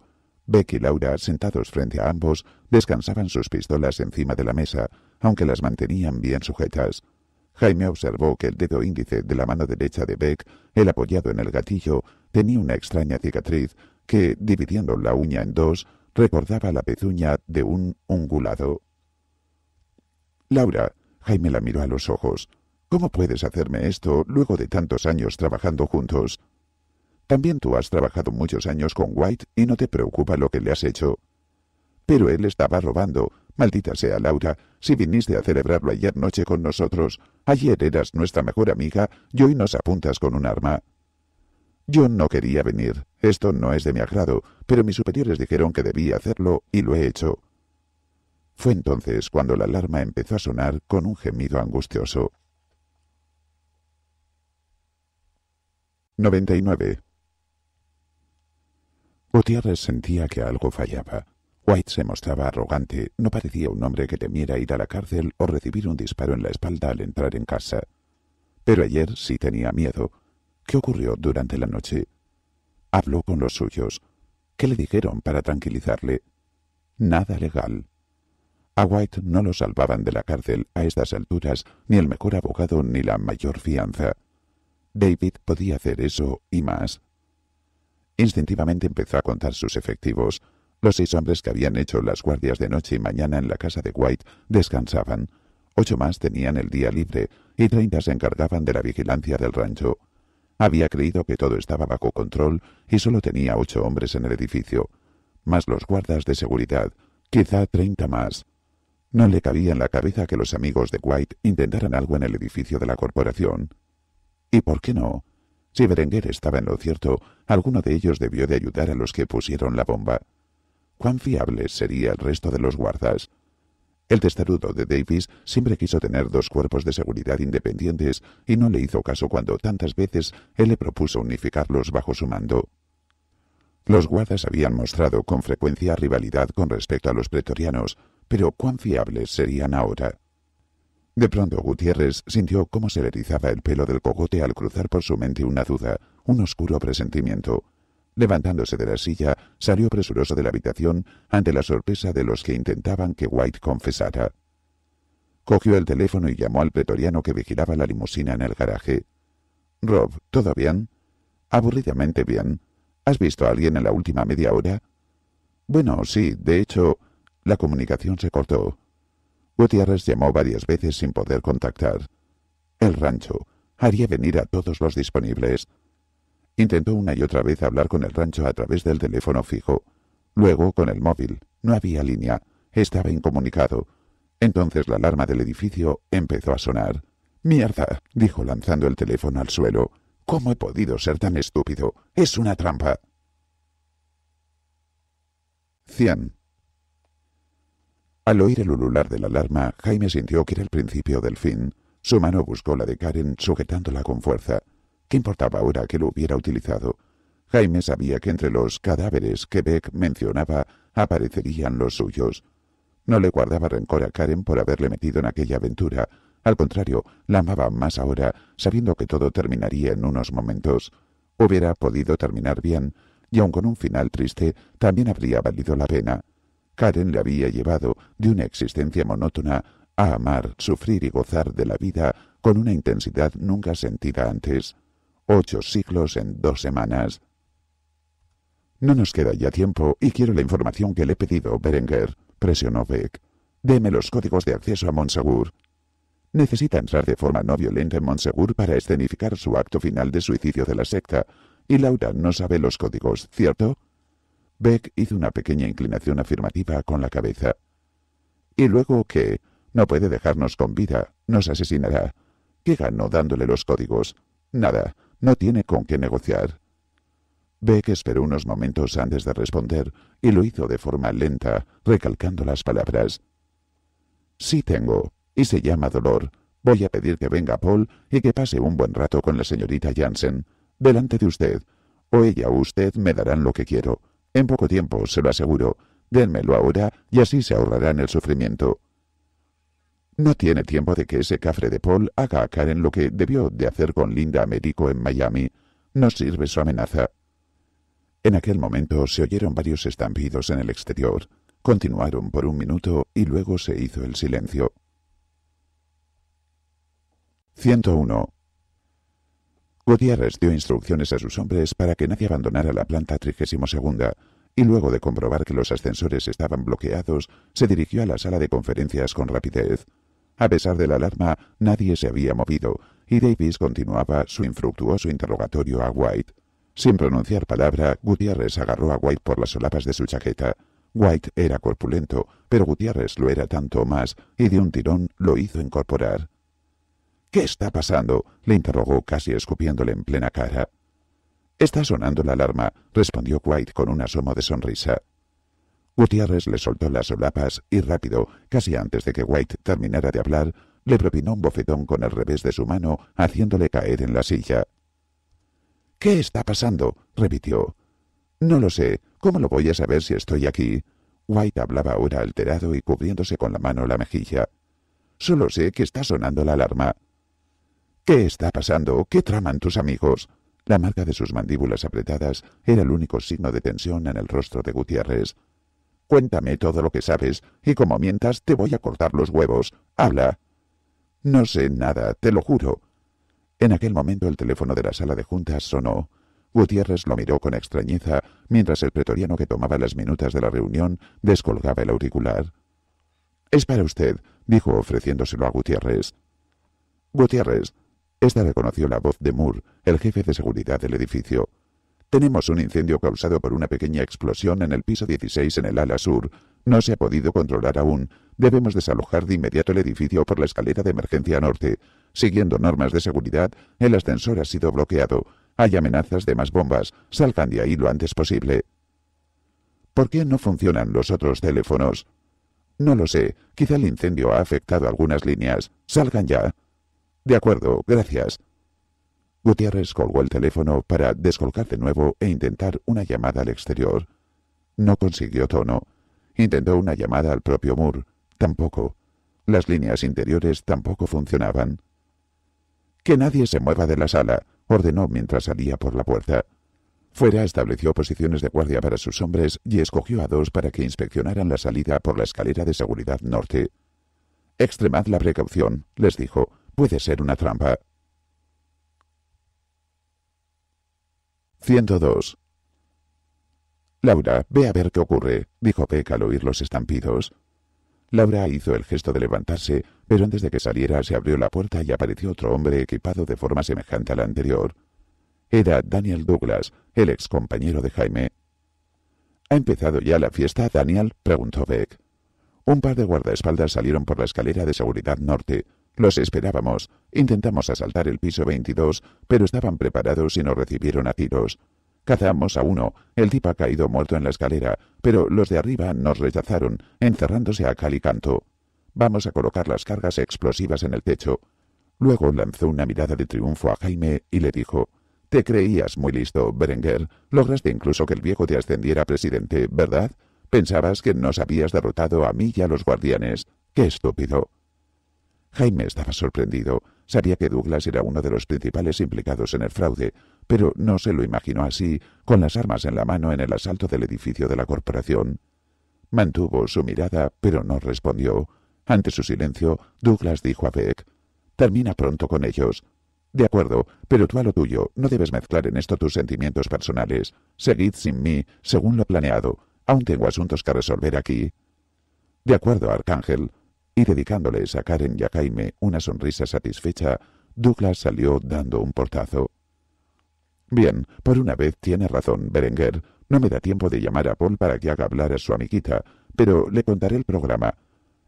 Beck y Laura, sentados frente a ambos, descansaban sus pistolas encima de la mesa, aunque las mantenían bien sujetas. Jaime observó que el dedo índice de la mano derecha de Beck, el apoyado en el gatillo, tenía una extraña cicatriz que, dividiendo la uña en dos, recordaba la pezuña de un ungulado. Laura, Jaime la miró a los ojos. ¿Cómo puedes hacerme esto luego de tantos años trabajando juntos? También tú has trabajado muchos años con White y no te preocupa lo que le has hecho. Pero él estaba robando. Maldita sea Laura, si viniste a celebrarlo ayer noche con nosotros, ayer eras nuestra mejor amiga y hoy nos apuntas con un arma. Yo no quería venir, esto no es de mi agrado, pero mis superiores dijeron que debía hacerlo y lo he hecho. Fue entonces cuando la alarma empezó a sonar con un gemido angustioso. 99. Gutiérrez sentía que algo fallaba. White se mostraba arrogante, no parecía un hombre que temiera ir a la cárcel o recibir un disparo en la espalda al entrar en casa. Pero ayer sí tenía miedo. ¿Qué ocurrió durante la noche? Habló con los suyos. ¿Qué le dijeron para tranquilizarle? Nada legal. A White no lo salvaban de la cárcel a estas alturas ni el mejor abogado ni la mayor fianza. David podía hacer eso y más. Instintivamente empezó a contar sus efectivos. Los seis hombres que habían hecho las guardias de noche y mañana en la casa de White descansaban. Ocho más tenían el día libre y treinta se encargaban de la vigilancia del rancho. Había creído que todo estaba bajo control y solo tenía ocho hombres en el edificio, más los guardas de seguridad, quizá treinta más. No le cabía en la cabeza que los amigos de White intentaran algo en el edificio de la corporación. ¿Y por qué no? Si Berenguer estaba en lo cierto, alguno de ellos debió de ayudar a los que pusieron la bomba. ¿Cuán fiable sería el resto de los guardas? El testarudo de Davis siempre quiso tener dos cuerpos de seguridad independientes y no le hizo caso cuando tantas veces él le propuso unificarlos bajo su mando. Los guardas habían mostrado con frecuencia rivalidad con respecto a los pretorianos, pero ¿cuán fiables serían ahora? De pronto Gutiérrez sintió cómo se le erizaba el pelo del cogote al cruzar por su mente una duda, un oscuro presentimiento. Levantándose de la silla, salió presuroso de la habitación ante la sorpresa de los que intentaban que White confesara. Cogió el teléfono y llamó al pretoriano que vigilaba la limusina en el garaje. Rob, ¿todo bien? Aburridamente bien. ¿Has visto a alguien en la última media hora? Bueno, sí, de hecho, la comunicación se cortó. Gutiérrez llamó varias veces sin poder contactar. El rancho haría venir a todos los disponibles. Intentó una y otra vez hablar con el rancho a través del teléfono fijo. Luego con el móvil. No había línea. Estaba incomunicado. Entonces la alarma del edificio empezó a sonar. Mierda, dijo lanzando el teléfono al suelo. ¿Cómo he podido ser tan estúpido? Es una trampa. 100. Al oír el ulular de la alarma, Jaime sintió que era el principio del fin. Su mano buscó la de Karen, sujetándola con fuerza. ¿Qué importaba ahora que lo hubiera utilizado? Jaime sabía que entre los cadáveres que Beck mencionaba aparecerían los suyos. No le guardaba rencor a Karen por haberle metido en aquella aventura. Al contrario, la amaba más ahora, sabiendo que todo terminaría en unos momentos. Hubiera podido terminar bien, y aun con un final triste, también habría valido la pena. Karen le había llevado de una existencia monótona a amar, sufrir y gozar de la vida con una intensidad nunca sentida antes. Ocho siglos en dos semanas. No nos queda ya tiempo y quiero la información que le he pedido, Berenger presionó Beck. Deme los códigos de acceso a Monsegur. Necesita entrar de forma no violenta en Monsegur para escenificar su acto final de suicidio de la secta, y Laura no sabe los códigos, ¿cierto? Beck hizo una pequeña inclinación afirmativa con la cabeza. Y luego que no puede dejarnos con vida, nos asesinará. ¿Qué ganó dándole los códigos? Nada, no tiene con qué negociar. Beck esperó unos momentos antes de responder y lo hizo de forma lenta, recalcando las palabras. Sí tengo, y se llama dolor. Voy a pedir que venga Paul y que pase un buen rato con la señorita Jansen. Delante de usted. O ella o usted me darán lo que quiero. En poco tiempo, se lo aseguro. Dénmelo ahora y así se ahorrarán el sufrimiento. No tiene tiempo de que ese cafre de Paul haga a Karen lo que debió de hacer con Linda Américo en Miami. No sirve su amenaza. En aquel momento se oyeron varios estampidos en el exterior. Continuaron por un minuto y luego se hizo el silencio. 101. Gutiérrez dio instrucciones a sus hombres para que nadie abandonara la planta segunda, y luego de comprobar que los ascensores estaban bloqueados, se dirigió a la sala de conferencias con rapidez. A pesar de la alarma, nadie se había movido y Davis continuaba su infructuoso interrogatorio a White. Sin pronunciar palabra, Gutiérrez agarró a White por las solapas de su chaqueta. White era corpulento, pero Gutiérrez lo era tanto más, y de un tirón lo hizo incorporar. ¿Qué está pasando? le interrogó casi escupiéndole en plena cara. Está sonando la alarma, respondió White con un asomo de sonrisa. Gutiérrez le soltó las solapas y rápido, casi antes de que White terminara de hablar, le propinó un bofetón con el revés de su mano, haciéndole caer en la silla. ¿Qué está pasando? repitió. No lo sé. ¿Cómo lo voy a saber si estoy aquí? White hablaba ahora alterado y cubriéndose con la mano la mejilla. Solo sé que está sonando la alarma. ¿Qué está pasando? ¿Qué traman tus amigos? La marca de sus mandíbulas apretadas era el único signo de tensión en el rostro de Gutiérrez. Cuéntame todo lo que sabes, y como mientas te voy a cortar los huevos. Habla. No sé nada, te lo juro. En aquel momento el teléfono de la sala de juntas sonó. Gutiérrez lo miró con extrañeza mientras el pretoriano que tomaba las minutas de la reunión descolgaba el auricular. Es para usted, dijo ofreciéndoselo a Gutiérrez. Gutiérrez, esta reconoció la voz de Moore, el jefe de seguridad del edificio. Tenemos un incendio causado por una pequeña explosión en el piso 16 en el ala sur. No se ha podido controlar aún. Debemos desalojar de inmediato el edificio por la escalera de emergencia norte. Siguiendo normas de seguridad, el ascensor ha sido bloqueado. Hay amenazas de más bombas. Salgan de ahí lo antes posible. ¿Por qué no funcionan los otros teléfonos? No lo sé. Quizá el incendio ha afectado algunas líneas. Salgan ya. De acuerdo, gracias. Gutiérrez colgó el teléfono para descolgar de nuevo e intentar una llamada al exterior. No consiguió tono. Intentó una llamada al propio Moore. Tampoco. Las líneas interiores tampoco funcionaban. Que nadie se mueva de la sala, ordenó mientras salía por la puerta. Fuera estableció posiciones de guardia para sus hombres y escogió a dos para que inspeccionaran la salida por la escalera de seguridad norte. Extremad la precaución, les dijo puede ser una trampa. 102. Laura, ve a ver qué ocurre, dijo Beck al oír los estampidos. Laura hizo el gesto de levantarse, pero antes de que saliera se abrió la puerta y apareció otro hombre equipado de forma semejante a la anterior. Era Daniel Douglas, el ex compañero de Jaime. ¿Ha empezado ya la fiesta, Daniel? preguntó Beck. Un par de guardaespaldas salieron por la escalera de seguridad norte, los esperábamos. Intentamos asaltar el piso 22, pero estaban preparados y nos recibieron a tiros. Cazamos a uno. El tipo ha caído muerto en la escalera, pero los de arriba nos rechazaron, encerrándose a cal y canto. Vamos a colocar las cargas explosivas en el techo. Luego lanzó una mirada de triunfo a Jaime y le dijo, Te creías muy listo, Berenguer. Lograste incluso que el viejo te ascendiera presidente, ¿verdad? Pensabas que nos habías derrotado a mí y a los guardianes. ¡Qué estúpido! Jaime estaba sorprendido. Sabía que Douglas era uno de los principales implicados en el fraude, pero no se lo imaginó así, con las armas en la mano en el asalto del edificio de la corporación. Mantuvo su mirada, pero no respondió. Ante su silencio, Douglas dijo a Beck, Termina pronto con ellos. De acuerdo, pero tú a lo tuyo, no debes mezclar en esto tus sentimientos personales. Seguid sin mí, según lo planeado. Aún tengo asuntos que resolver aquí. De acuerdo, Arcángel, y dedicándoles a Karen y a Jaime una sonrisa satisfecha, Douglas salió dando un portazo. Bien, por una vez tiene razón, Berenguer. No me da tiempo de llamar a Paul para que haga hablar a su amiguita, pero le contaré el programa.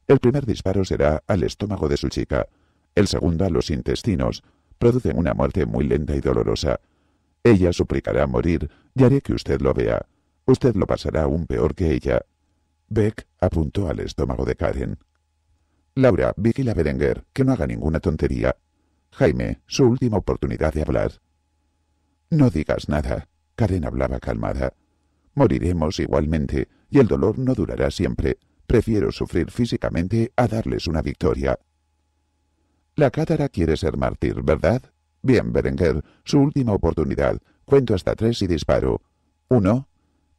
El primer disparo será al estómago de su chica, el segundo a los intestinos. Producen una muerte muy lenta y dolorosa. Ella suplicará morir y haré que usted lo vea. Usted lo pasará aún peor que ella. Beck apuntó al estómago de Karen. Laura vigila a Berenguer, que no haga ninguna tontería. Jaime, su última oportunidad de hablar. No digas nada. Karen hablaba calmada. Moriremos igualmente, y el dolor no durará siempre. Prefiero sufrir físicamente a darles una victoria. La cátara quiere ser mártir, ¿verdad? Bien, Berenguer, su última oportunidad. Cuento hasta tres y disparo. Uno.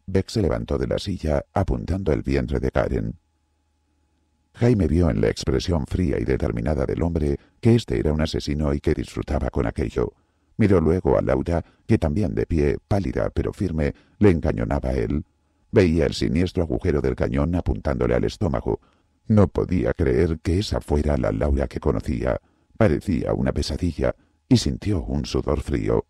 Beck se levantó de la silla, apuntando el vientre de Karen. Jaime vio en la expresión fría y determinada del hombre que éste era un asesino y que disfrutaba con aquello. Miró luego a Laura, que también de pie, pálida pero firme, le encañonaba a él. Veía el siniestro agujero del cañón apuntándole al estómago. No podía creer que esa fuera la Laura que conocía. Parecía una pesadilla y sintió un sudor frío.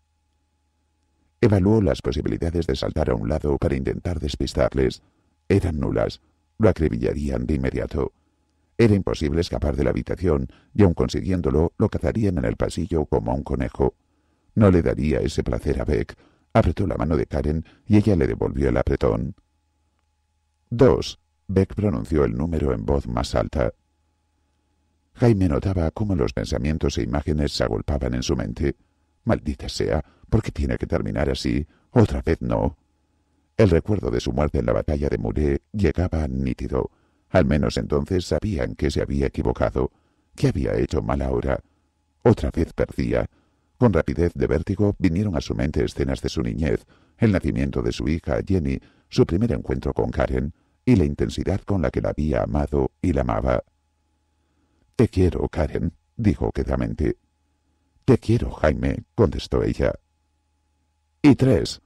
Evaluó las posibilidades de saltar a un lado para intentar despistarles. Eran nulas. Lo acribillarían de inmediato. Era imposible escapar de la habitación, y aun consiguiéndolo, lo cazarían en el pasillo como a un conejo. No le daría ese placer a Beck. Apretó la mano de Karen y ella le devolvió el apretón. Dos. Beck pronunció el número en voz más alta. Jaime notaba cómo los pensamientos e imágenes se agolpaban en su mente. Maldita sea, ¿por qué tiene que terminar así? Otra vez no. El recuerdo de su muerte en la batalla de Muré llegaba nítido. Al menos entonces sabían que se había equivocado, que había hecho mal ahora. Otra vez perdía. Con rapidez de vértigo vinieron a su mente escenas de su niñez, el nacimiento de su hija Jenny, su primer encuentro con Karen y la intensidad con la que la había amado y la amaba. Te quiero, Karen, dijo quedamente. Te quiero, Jaime, contestó ella. Y tres,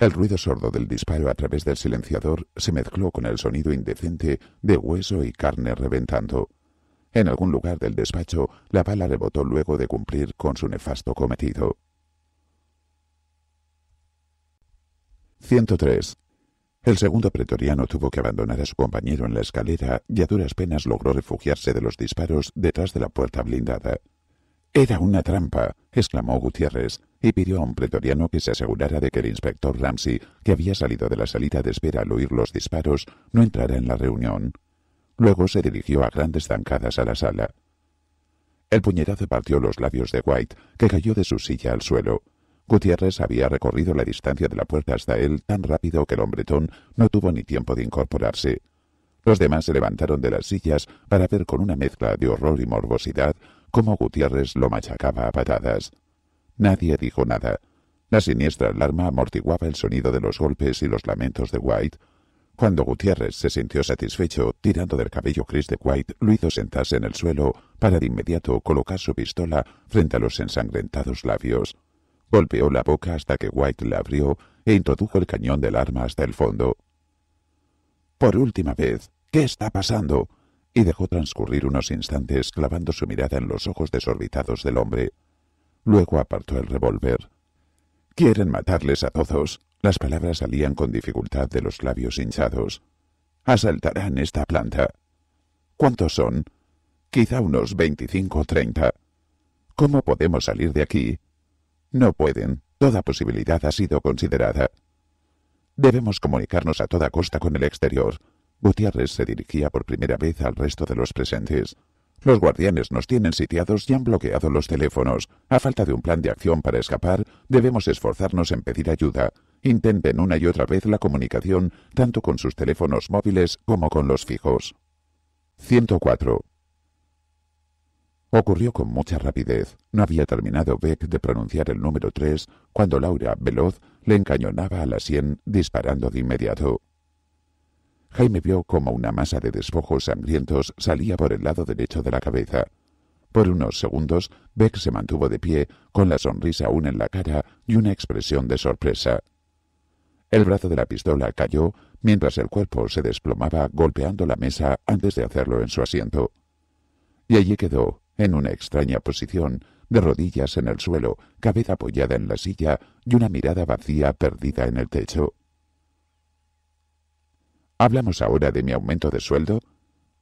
el ruido sordo del disparo a través del silenciador se mezcló con el sonido indecente de hueso y carne reventando. En algún lugar del despacho, la bala rebotó luego de cumplir con su nefasto cometido. 103. El segundo pretoriano tuvo que abandonar a su compañero en la escalera y a duras penas logró refugiarse de los disparos detrás de la puerta blindada. Era una trampa, exclamó Gutiérrez y pidió a un pretoriano que se asegurara de que el inspector Ramsey, que había salido de la salita de espera al oír los disparos, no entrara en la reunión. Luego se dirigió a grandes zancadas a la sala. El puñetazo partió los labios de White, que cayó de su silla al suelo. Gutiérrez había recorrido la distancia de la puerta hasta él tan rápido que el hombretón no tuvo ni tiempo de incorporarse. Los demás se levantaron de las sillas para ver con una mezcla de horror y morbosidad cómo Gutiérrez lo machacaba a patadas. Nadie dijo nada. La siniestra alarma amortiguaba el sonido de los golpes y los lamentos de White. Cuando Gutiérrez se sintió satisfecho, tirando del cabello gris de White, lo hizo sentarse en el suelo para de inmediato colocar su pistola frente a los ensangrentados labios. Golpeó la boca hasta que White la abrió e introdujo el cañón del arma hasta el fondo. Por última vez, ¿qué está pasando? y dejó transcurrir unos instantes clavando su mirada en los ojos desorbitados del hombre. Luego apartó el revólver. Quieren matarles a todos. Las palabras salían con dificultad de los labios hinchados. Asaltarán esta planta. ¿Cuántos son? Quizá unos veinticinco o treinta. ¿Cómo podemos salir de aquí? No pueden. Toda posibilidad ha sido considerada. Debemos comunicarnos a toda costa con el exterior. Gutiérrez se dirigía por primera vez al resto de los presentes. Los guardianes nos tienen sitiados y han bloqueado los teléfonos. A falta de un plan de acción para escapar, debemos esforzarnos en pedir ayuda. Intenten una y otra vez la comunicación, tanto con sus teléfonos móviles como con los fijos. 104. Ocurrió con mucha rapidez. No había terminado Beck de pronunciar el número 3 cuando Laura, veloz, le encañonaba a la sien disparando de inmediato. Jaime vio como una masa de despojos sangrientos salía por el lado derecho de la cabeza. Por unos segundos, Beck se mantuvo de pie, con la sonrisa aún en la cara y una expresión de sorpresa. El brazo de la pistola cayó mientras el cuerpo se desplomaba golpeando la mesa antes de hacerlo en su asiento. Y allí quedó, en una extraña posición, de rodillas en el suelo, cabeza apoyada en la silla y una mirada vacía perdida en el techo. Hablamos ahora de mi aumento de sueldo.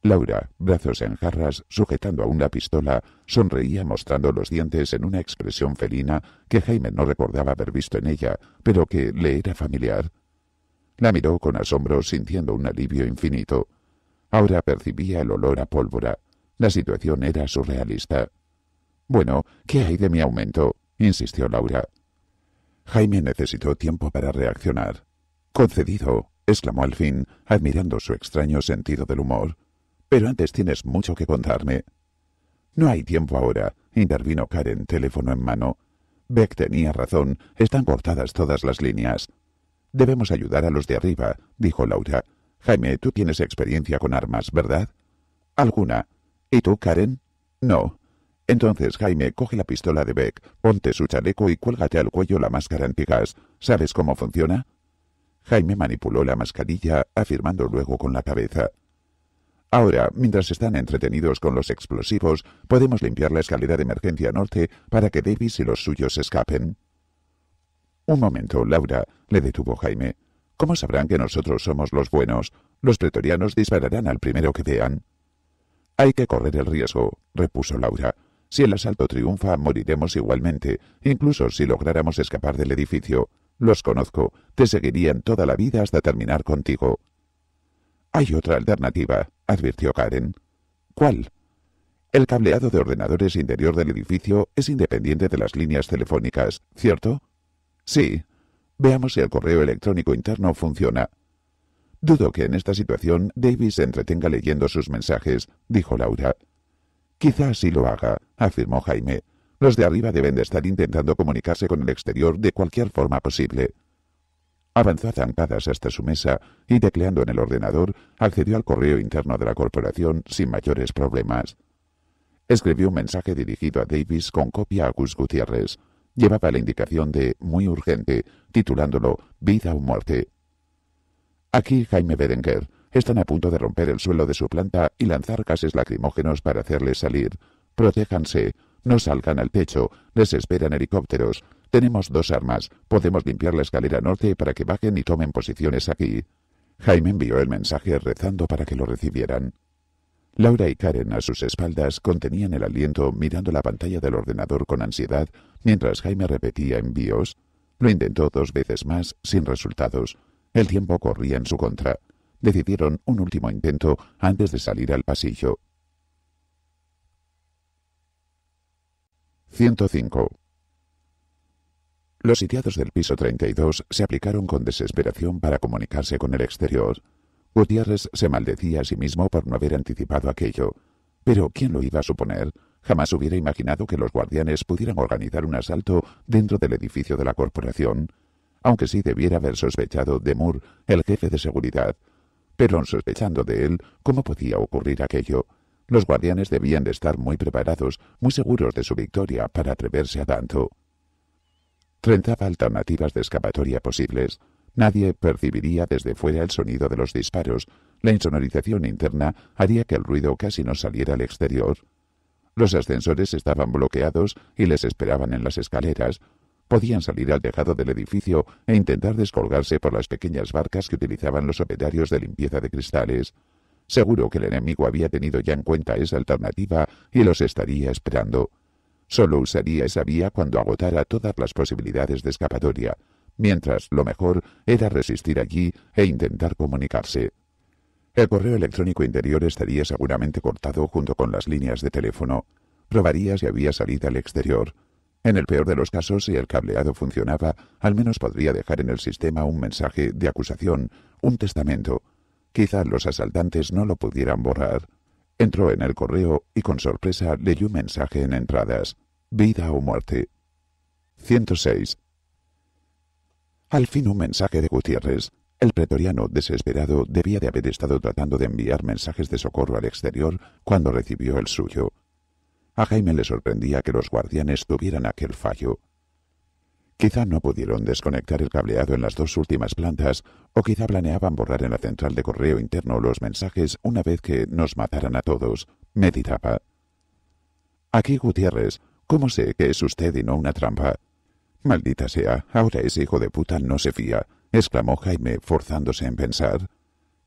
Laura, brazos en jarras, sujetando a una pistola, sonreía mostrando los dientes en una expresión felina que Jaime no recordaba haber visto en ella, pero que le era familiar. La miró con asombro, sintiendo un alivio infinito. Ahora percibía el olor a pólvora. La situación era surrealista. Bueno, ¿qué hay de mi aumento? insistió Laura. Jaime necesitó tiempo para reaccionar. Concedido, exclamó al fin, admirando su extraño sentido del humor. Pero antes tienes mucho que contarme. No hay tiempo ahora, intervino Karen, teléfono en mano. Beck tenía razón, están cortadas todas las líneas. Debemos ayudar a los de arriba, dijo Laura. Jaime, tú tienes experiencia con armas, ¿verdad? Alguna. ¿Y tú, Karen? No. Entonces, Jaime, coge la pistola de Beck, ponte su chaleco y cuélgate al cuello la máscara antigas. ¿Sabes cómo funciona? Jaime manipuló la mascarilla, afirmando luego con la cabeza. Ahora, mientras están entretenidos con los explosivos, podemos limpiar la escalera de emergencia norte para que Davis y los suyos escapen. Un momento, Laura, le detuvo Jaime. ¿Cómo sabrán que nosotros somos los buenos? Los pretorianos dispararán al primero que vean. Hay que correr el riesgo, repuso Laura. Si el asalto triunfa, moriremos igualmente, incluso si lográramos escapar del edificio. Los conozco, te seguirían toda la vida hasta terminar contigo. Hay otra alternativa, advirtió Karen. ¿Cuál? El cableado de ordenadores interior del edificio es independiente de las líneas telefónicas, ¿cierto? Sí. Veamos si el correo electrónico interno funciona. Dudo que en esta situación Davis se entretenga leyendo sus mensajes, dijo Laura. Quizás sí lo haga, afirmó Jaime. Los de arriba deben de estar intentando comunicarse con el exterior de cualquier forma posible. Avanzó a zancadas hasta su mesa y tecleando en el ordenador accedió al correo interno de la corporación sin mayores problemas. Escribió un mensaje dirigido a Davis con copia a Gus Gutiérrez. Llevaba la indicación de muy urgente, titulándolo Vida o muerte. Aquí Jaime Berenguer. Están a punto de romper el suelo de su planta y lanzar gases lacrimógenos para hacerles salir. Protéjanse, no salgan al techo, les esperan helicópteros. Tenemos dos armas, podemos limpiar la escalera norte para que bajen y tomen posiciones aquí. Jaime envió el mensaje rezando para que lo recibieran. Laura y Karen a sus espaldas contenían el aliento mirando la pantalla del ordenador con ansiedad mientras Jaime repetía envíos. Lo intentó dos veces más sin resultados. El tiempo corría en su contra. Decidieron un último intento antes de salir al pasillo. 105. Los sitiados del piso 32 se aplicaron con desesperación para comunicarse con el exterior. Gutiérrez se maldecía a sí mismo por no haber anticipado aquello. Pero ¿quién lo iba a suponer? Jamás hubiera imaginado que los guardianes pudieran organizar un asalto dentro del edificio de la corporación, aunque sí debiera haber sospechado de Moore, el jefe de seguridad. Pero sospechando de él, ¿cómo podía ocurrir aquello? Los guardianes debían de estar muy preparados, muy seguros de su victoria para atreverse a tanto. Trenzaba alternativas de escapatoria posibles. Nadie percibiría desde fuera el sonido de los disparos. La insonorización interna haría que el ruido casi no saliera al exterior. Los ascensores estaban bloqueados y les esperaban en las escaleras. Podían salir al tejado del edificio e intentar descolgarse por las pequeñas barcas que utilizaban los operarios de limpieza de cristales. Seguro que el enemigo había tenido ya en cuenta esa alternativa y los estaría esperando. Solo usaría esa vía cuando agotara todas las posibilidades de escapatoria, mientras lo mejor era resistir allí e intentar comunicarse. El correo electrónico interior estaría seguramente cortado junto con las líneas de teléfono. Probaría si había salida al exterior. En el peor de los casos, si el cableado funcionaba, al menos podría dejar en el sistema un mensaje de acusación, un testamento, Quizá los asaltantes no lo pudieran borrar. Entró en el correo y con sorpresa leyó un mensaje en entradas. Vida o muerte. 106. Al fin un mensaje de Gutiérrez. El pretoriano, desesperado, debía de haber estado tratando de enviar mensajes de socorro al exterior cuando recibió el suyo. A Jaime le sorprendía que los guardianes tuvieran aquel fallo. Quizá no pudieron desconectar el cableado en las dos últimas plantas, o quizá planeaban borrar en la central de correo interno los mensajes una vez que nos mataran a todos, meditaba. Aquí Gutiérrez, ¿cómo sé que es usted y no una trampa? Maldita sea, ahora ese hijo de puta no se fía, exclamó Jaime, forzándose en pensar.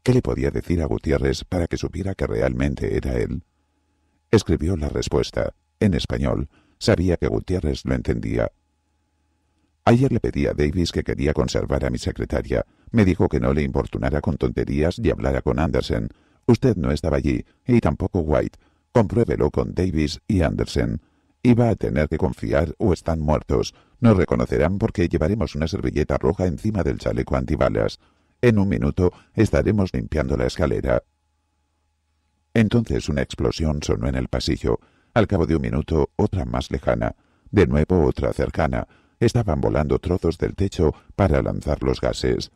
¿Qué le podía decir a Gutiérrez para que supiera que realmente era él? Escribió la respuesta, en español. Sabía que Gutiérrez lo entendía, Ayer le pedí a Davis que quería conservar a mi secretaria. Me dijo que no le importunara con tonterías y hablara con Andersen. Usted no estaba allí, y tampoco White. Compruébelo con Davis y Andersen. Iba a tener que confiar o están muertos. Nos reconocerán porque llevaremos una servilleta roja encima del chaleco antibalas. En un minuto estaremos limpiando la escalera. Entonces una explosión sonó en el pasillo. Al cabo de un minuto, otra más lejana. De nuevo otra cercana estaban volando trozos del techo para lanzar los gases.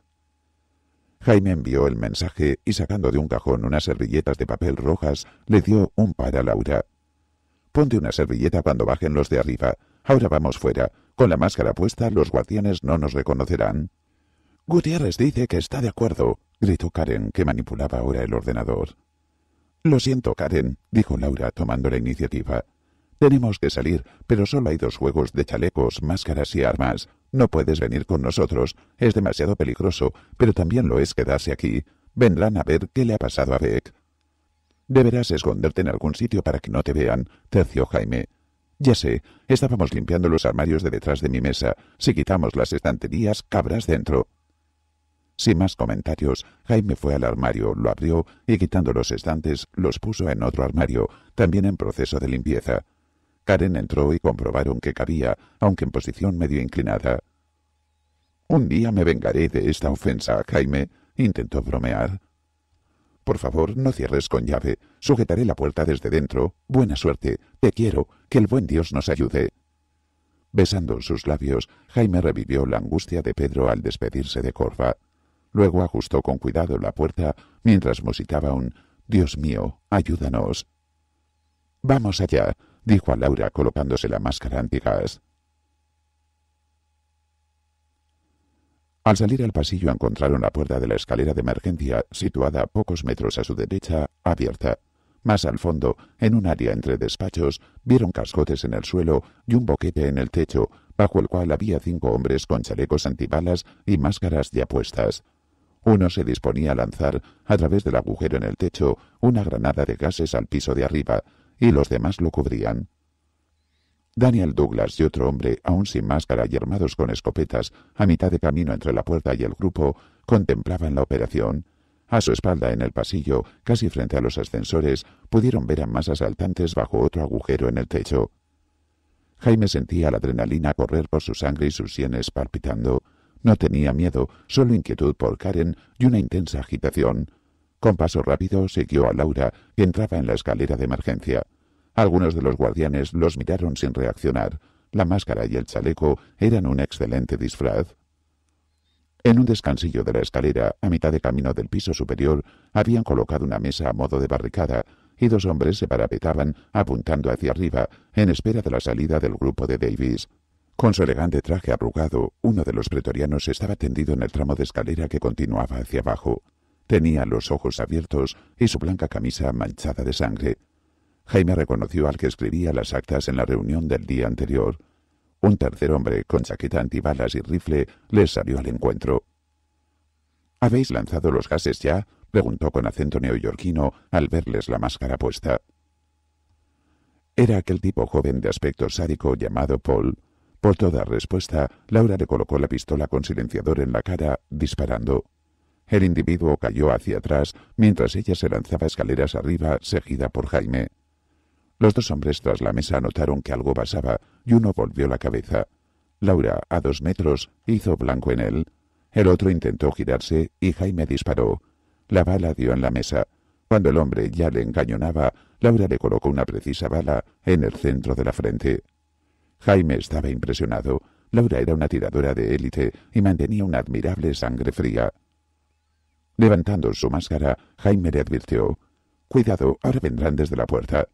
Jaime envió el mensaje y sacando de un cajón unas servilletas de papel rojas, le dio un par a Laura. Ponte una servilleta cuando bajen los de arriba. Ahora vamos fuera. Con la máscara puesta los guardianes no nos reconocerán. Gutiérrez dice que está de acuerdo, gritó Karen, que manipulaba ahora el ordenador. Lo siento, Karen, dijo Laura, tomando la iniciativa. Tenemos que salir, pero solo hay dos juegos de chalecos, máscaras y armas. No puedes venir con nosotros, es demasiado peligroso, pero también lo es quedarse aquí. Vendrán a ver qué le ha pasado a Beck. Deberás esconderte en algún sitio para que no te vean, terció Jaime. Ya sé, estábamos limpiando los armarios de detrás de mi mesa. Si quitamos las estanterías, cabrás dentro. Sin más comentarios, Jaime fue al armario, lo abrió y quitando los estantes, los puso en otro armario, también en proceso de limpieza. Karen entró y comprobaron que cabía, aunque en posición medio inclinada. Un día me vengaré de esta ofensa, Jaime, intentó bromear. Por favor, no cierres con llave. Sujetaré la puerta desde dentro. Buena suerte. Te quiero. Que el buen Dios nos ayude. Besando sus labios, Jaime revivió la angustia de Pedro al despedirse de Corva. Luego ajustó con cuidado la puerta mientras musitaba un Dios mío, ayúdanos. Vamos allá, dijo a Laura colocándose la máscara antigas. Al salir al pasillo encontraron la puerta de la escalera de emergencia, situada a pocos metros a su derecha, abierta. Más al fondo, en un área entre despachos, vieron cascotes en el suelo y un boquete en el techo, bajo el cual había cinco hombres con chalecos antibalas y máscaras ya puestas. Uno se disponía a lanzar, a través del agujero en el techo, una granada de gases al piso de arriba, y los demás lo cubrían. Daniel Douglas y otro hombre, aún sin máscara y armados con escopetas, a mitad de camino entre la puerta y el grupo, contemplaban la operación. A su espalda, en el pasillo, casi frente a los ascensores, pudieron ver a más asaltantes bajo otro agujero en el techo. Jaime sentía la adrenalina correr por su sangre y sus sienes palpitando. No tenía miedo, solo inquietud por Karen y una intensa agitación. Con paso rápido siguió a Laura, que entraba en la escalera de emergencia. Algunos de los guardianes los miraron sin reaccionar. La máscara y el chaleco eran un excelente disfraz. En un descansillo de la escalera, a mitad de camino del piso superior, habían colocado una mesa a modo de barricada y dos hombres se parapetaban apuntando hacia arriba en espera de la salida del grupo de Davis. Con su elegante traje arrugado, uno de los pretorianos estaba tendido en el tramo de escalera que continuaba hacia abajo. Tenía los ojos abiertos y su blanca camisa manchada de sangre. Jaime reconoció al que escribía las actas en la reunión del día anterior. Un tercer hombre con chaqueta antibalas y rifle les salió al encuentro. ¿Habéis lanzado los gases ya? preguntó con acento neoyorquino al verles la máscara puesta. Era aquel tipo joven de aspecto sádico llamado Paul. Por toda respuesta, Laura le colocó la pistola con silenciador en la cara, disparando. El individuo cayó hacia atrás mientras ella se lanzaba escaleras arriba, seguida por Jaime. Los dos hombres tras la mesa notaron que algo pasaba y uno volvió la cabeza. Laura, a dos metros, hizo blanco en él. El otro intentó girarse y Jaime disparó. La bala dio en la mesa. Cuando el hombre ya le engañonaba, Laura le colocó una precisa bala en el centro de la frente. Jaime estaba impresionado. Laura era una tiradora de élite y mantenía una admirable sangre fría. Levantando su máscara, Jaime le advirtió Cuidado, ahora vendrán desde la puerta.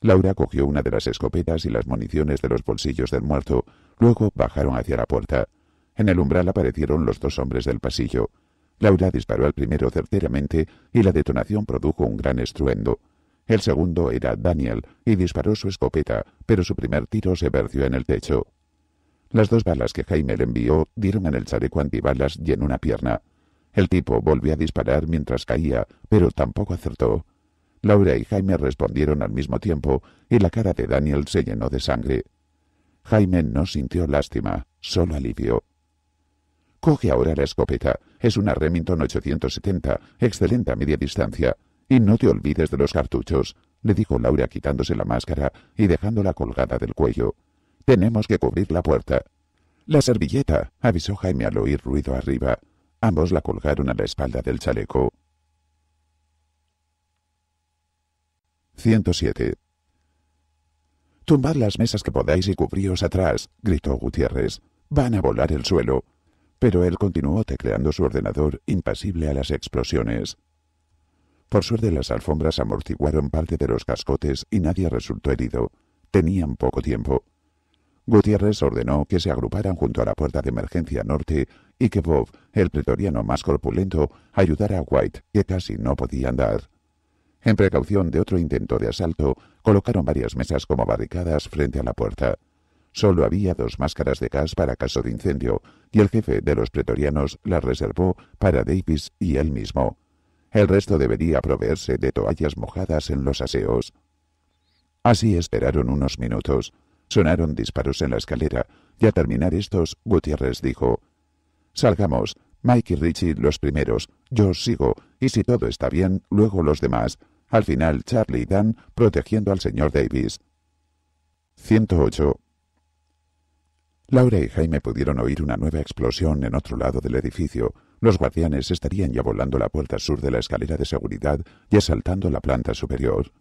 Laura cogió una de las escopetas y las municiones de los bolsillos del muerto, luego bajaron hacia la puerta. En el umbral aparecieron los dos hombres del pasillo. Laura disparó al primero certeramente y la detonación produjo un gran estruendo. El segundo era Daniel y disparó su escopeta, pero su primer tiro se vertió en el techo. Las dos balas que Jaime le envió dieron en el chaleco antibalas y en una pierna. El tipo volvió a disparar mientras caía, pero tampoco acertó. Laura y Jaime respondieron al mismo tiempo y la cara de Daniel se llenó de sangre. Jaime no sintió lástima, solo alivio. Coge ahora la escopeta. Es una Remington 870, excelente a media distancia. Y no te olvides de los cartuchos, le dijo Laura quitándose la máscara y dejándola colgada del cuello. Tenemos que cubrir la puerta. La servilleta, avisó Jaime al oír ruido arriba. Ambos la colgaron a la espalda del chaleco. 107. Tumbad las mesas que podáis y cubríos atrás, gritó Gutiérrez. Van a volar el suelo. Pero él continuó tecleando su ordenador, impasible a las explosiones. Por suerte las alfombras amortiguaron parte de los cascotes y nadie resultó herido. Tenían poco tiempo. Gutiérrez ordenó que se agruparan junto a la puerta de emergencia norte y que Bob, el pretoriano más corpulento, ayudara a White, que casi no podía andar. En precaución de otro intento de asalto, colocaron varias mesas como barricadas frente a la puerta. Solo había dos máscaras de gas para caso de incendio, y el jefe de los pretorianos las reservó para Davis y él mismo. El resto debería proveerse de toallas mojadas en los aseos. Así esperaron unos minutos. Sonaron disparos en la escalera, y al terminar estos, Gutiérrez dijo Salgamos. Mike y Richie los primeros. Yo sigo. Y si todo está bien, luego los demás. Al final, Charlie y Dan protegiendo al señor Davis. 108. Laura y Jaime pudieron oír una nueva explosión en otro lado del edificio. Los guardianes estarían ya volando la puerta sur de la escalera de seguridad y asaltando la planta superior.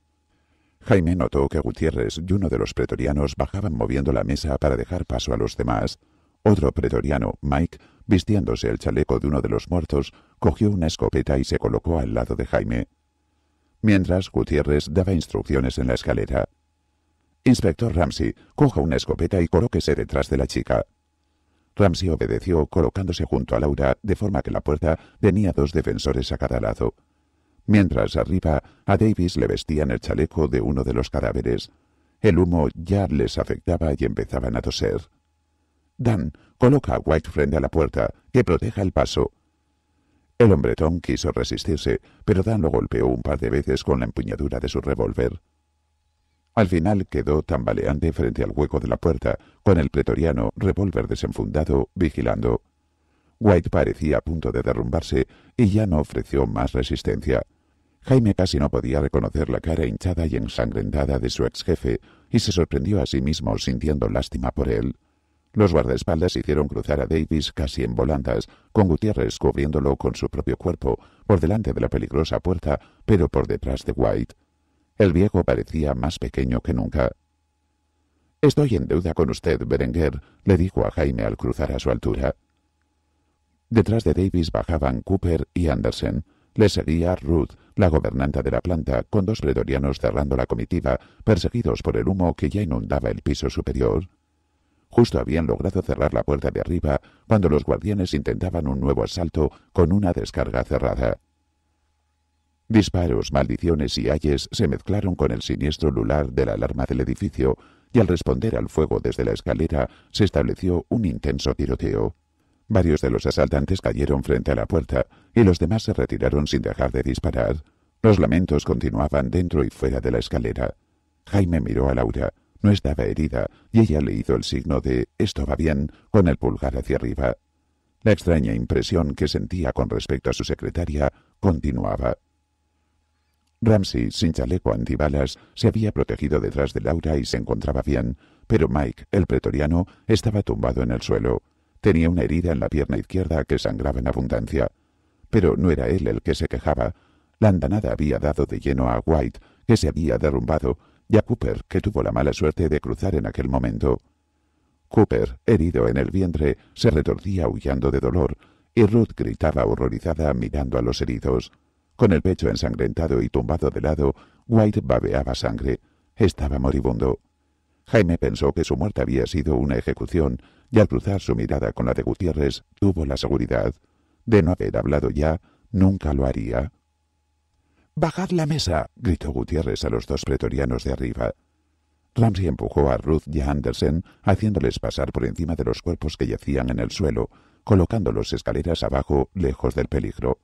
Jaime notó que Gutiérrez y uno de los pretorianos bajaban moviendo la mesa para dejar paso a los demás. Otro pretoriano, Mike, vistiéndose el chaleco de uno de los muertos, cogió una escopeta y se colocó al lado de Jaime. Mientras, Gutiérrez daba instrucciones en la escalera. Inspector Ramsey, coja una escopeta y colóquese detrás de la chica. Ramsey obedeció colocándose junto a Laura, de forma que la puerta tenía dos defensores a cada lado. Mientras arriba, a Davis le vestían el chaleco de uno de los cadáveres. El humo ya les afectaba y empezaban a toser. Dan, coloca a White frente a la puerta, que proteja el paso. El hombretón quiso resistirse, pero Dan lo golpeó un par de veces con la empuñadura de su revólver. Al final quedó tambaleante frente al hueco de la puerta, con el pretoriano revólver desenfundado vigilando. White parecía a punto de derrumbarse y ya no ofreció más resistencia. Jaime casi no podía reconocer la cara hinchada y ensangrentada de su ex jefe y se sorprendió a sí mismo sintiendo lástima por él. Los guardaespaldas hicieron cruzar a Davis casi en volandas, con Gutiérrez cubriéndolo con su propio cuerpo, por delante de la peligrosa puerta, pero por detrás de White. El viejo parecía más pequeño que nunca. Estoy en deuda con usted, Berenguer, le dijo a Jaime al cruzar a su altura. Detrás de Davis bajaban Cooper y Anderson. Le seguía Ruth, la gobernanta de la planta, con dos predorianos cerrando la comitiva, perseguidos por el humo que ya inundaba el piso superior. Justo habían logrado cerrar la puerta de arriba cuando los guardianes intentaban un nuevo asalto con una descarga cerrada. Disparos, maldiciones y ayes se mezclaron con el siniestro lular de la alarma del edificio y al responder al fuego desde la escalera se estableció un intenso tiroteo. Varios de los asaltantes cayeron frente a la puerta y los demás se retiraron sin dejar de disparar. Los lamentos continuaban dentro y fuera de la escalera. Jaime miró a Laura. No estaba herida, y ella le hizo el signo de esto va bien con el pulgar hacia arriba. La extraña impresión que sentía con respecto a su secretaria continuaba. Ramsey, sin chaleco antibalas, se había protegido detrás de Laura y se encontraba bien, pero Mike, el pretoriano, estaba tumbado en el suelo. Tenía una herida en la pierna izquierda que sangraba en abundancia. Pero no era él el que se quejaba. La andanada había dado de lleno a White, que se había derrumbado, y a Cooper, que tuvo la mala suerte de cruzar en aquel momento. Cooper, herido en el vientre, se retorcía huyendo de dolor, y Ruth gritaba horrorizada mirando a los heridos. Con el pecho ensangrentado y tumbado de lado, White babeaba sangre. Estaba moribundo. Jaime pensó que su muerte había sido una ejecución, y al cruzar su mirada con la de Gutiérrez, tuvo la seguridad. De no haber hablado ya, nunca lo haría. Bajad la mesa, gritó Gutiérrez a los dos pretorianos de arriba. Ramsey empujó a Ruth y a Andersen, haciéndoles pasar por encima de los cuerpos que yacían en el suelo, colocando colocándolos escaleras abajo, lejos del peligro.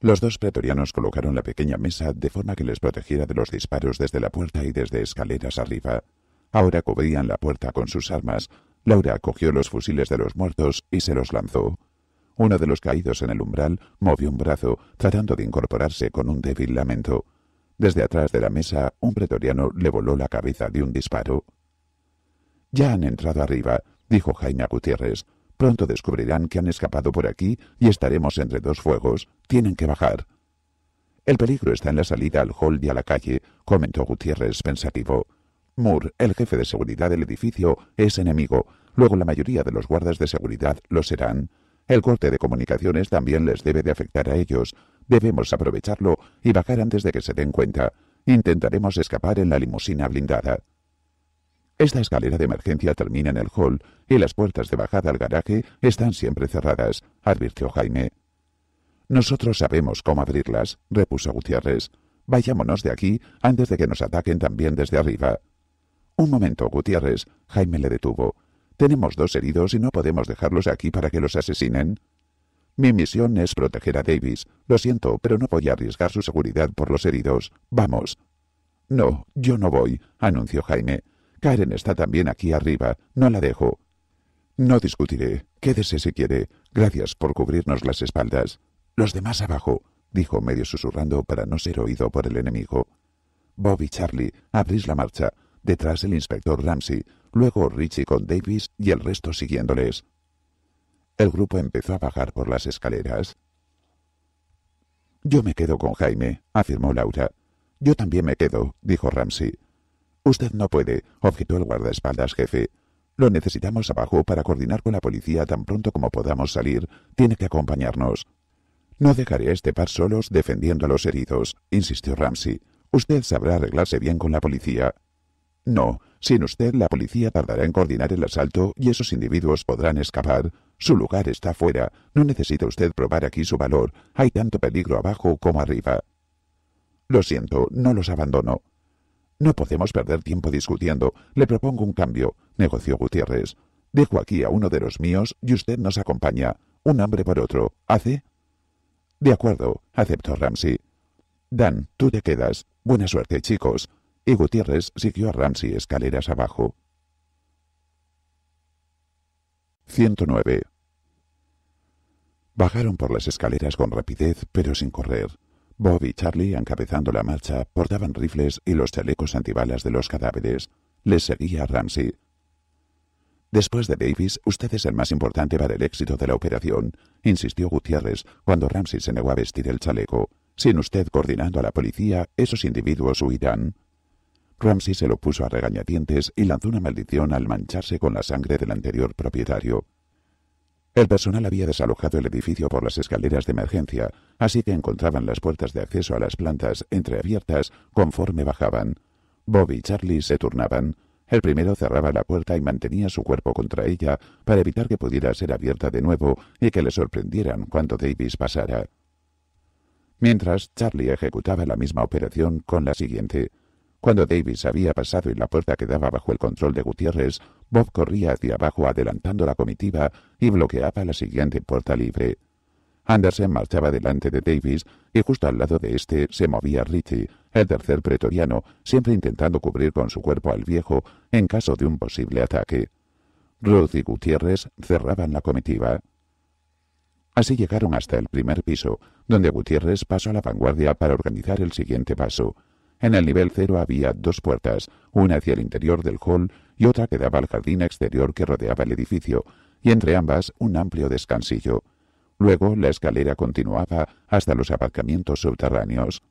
Los dos pretorianos colocaron la pequeña mesa de forma que les protegiera de los disparos desde la puerta y desde escaleras arriba. Ahora cubrían la puerta con sus armas. Laura cogió los fusiles de los muertos y se los lanzó. Uno de los caídos en el umbral movió un brazo, tratando de incorporarse con un débil lamento. Desde atrás de la mesa, un pretoriano le voló la cabeza de un disparo. Ya han entrado arriba, dijo Jaime Gutiérrez. Pronto descubrirán que han escapado por aquí y estaremos entre dos fuegos. Tienen que bajar. El peligro está en la salida al hall y a la calle, comentó Gutiérrez pensativo. Moore, el jefe de seguridad del edificio, es enemigo. Luego la mayoría de los guardas de seguridad lo serán. El corte de comunicaciones también les debe de afectar a ellos. Debemos aprovecharlo y bajar antes de que se den cuenta. Intentaremos escapar en la limusina blindada. Esta escalera de emergencia termina en el hall y las puertas de bajada al garaje están siempre cerradas, advirtió Jaime. Nosotros sabemos cómo abrirlas, repuso Gutiérrez. Vayámonos de aquí antes de que nos ataquen también desde arriba. Un momento, Gutiérrez. Jaime le detuvo. Tenemos dos heridos y no podemos dejarlos aquí para que los asesinen. Mi misión es proteger a Davis. Lo siento, pero no voy a arriesgar su seguridad por los heridos. Vamos. No, yo no voy, anunció Jaime. Karen está también aquí arriba. No la dejo. No discutiré. Quédese si quiere. Gracias por cubrirnos las espaldas. Los demás abajo, dijo medio susurrando para no ser oído por el enemigo. Bobby, Charlie, abrís la marcha. Detrás el inspector Ramsey luego Richie con Davis y el resto siguiéndoles. El grupo empezó a bajar por las escaleras. Yo me quedo con Jaime, afirmó Laura. Yo también me quedo, dijo Ramsey. Usted no puede, objetó el guardaespaldas jefe. Lo necesitamos abajo para coordinar con la policía tan pronto como podamos salir. Tiene que acompañarnos. No dejaré a este par solos defendiendo a los heridos, insistió Ramsey. Usted sabrá arreglarse bien con la policía. No, sin usted la policía tardará en coordinar el asalto y esos individuos podrán escapar. Su lugar está fuera. No necesita usted probar aquí su valor. Hay tanto peligro abajo como arriba. Lo siento, no los abandono. No podemos perder tiempo discutiendo. Le propongo un cambio, negoció Gutiérrez. Dejo aquí a uno de los míos y usted nos acompaña. Un hombre por otro. ¿Hace? De acuerdo, aceptó Ramsey. Dan, tú te quedas. Buena suerte, chicos y Gutiérrez siguió a Ramsey escaleras abajo. 109. Bajaron por las escaleras con rapidez, pero sin correr. Bob y Charlie, encabezando la marcha, portaban rifles y los chalecos antibalas de los cadáveres. Les seguía Ramsey. Después de Davis, usted es el más importante para el éxito de la operación, insistió Gutiérrez cuando Ramsey se negó a vestir el chaleco. Sin usted coordinando a la policía, esos individuos huirán. Ramsey se lo puso a regañadientes y lanzó una maldición al mancharse con la sangre del anterior propietario. El personal había desalojado el edificio por las escaleras de emergencia, así que encontraban las puertas de acceso a las plantas entreabiertas conforme bajaban. Bobby y Charlie se turnaban. El primero cerraba la puerta y mantenía su cuerpo contra ella para evitar que pudiera ser abierta de nuevo y que le sorprendieran cuando Davis pasara. Mientras, Charlie ejecutaba la misma operación con la siguiente. Cuando Davis había pasado y la puerta quedaba bajo el control de Gutiérrez, Bob corría hacia abajo adelantando la comitiva y bloqueaba la siguiente puerta libre. Anderson marchaba delante de Davis y justo al lado de este se movía Ritchie, el tercer pretoriano, siempre intentando cubrir con su cuerpo al viejo en caso de un posible ataque. Ruth y Gutiérrez cerraban la comitiva. Así llegaron hasta el primer piso, donde Gutiérrez pasó a la vanguardia para organizar el siguiente paso. En el nivel cero había dos puertas, una hacia el interior del hall y otra que daba al jardín exterior que rodeaba el edificio, y entre ambas un amplio descansillo. Luego la escalera continuaba hasta los aparcamientos subterráneos.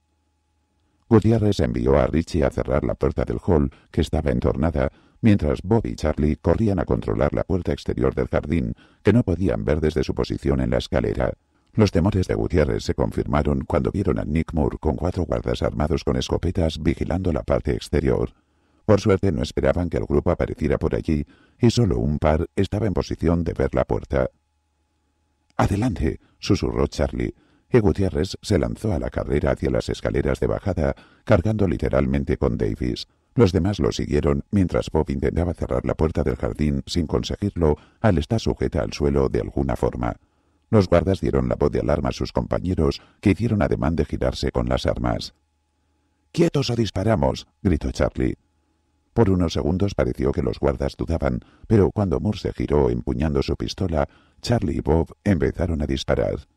Gutiérrez envió a Richie a cerrar la puerta del hall, que estaba entornada, mientras Bob y Charlie corrían a controlar la puerta exterior del jardín, que no podían ver desde su posición en la escalera. Los temores de Gutiérrez se confirmaron cuando vieron a Nick Moore con cuatro guardas armados con escopetas vigilando la parte exterior. Por suerte no esperaban que el grupo apareciera por allí y solo un par estaba en posición de ver la puerta. Adelante, susurró Charlie, y Gutiérrez se lanzó a la carrera hacia las escaleras de bajada, cargando literalmente con Davis. Los demás lo siguieron mientras Bob intentaba cerrar la puerta del jardín sin conseguirlo al estar sujeta al suelo de alguna forma. Los guardas dieron la voz de alarma a sus compañeros, que hicieron ademán de girarse con las armas. ¡Quietos o disparamos! gritó Charlie. Por unos segundos pareció que los guardas dudaban, pero cuando Moore se giró empuñando su pistola, Charlie y Bob empezaron a disparar.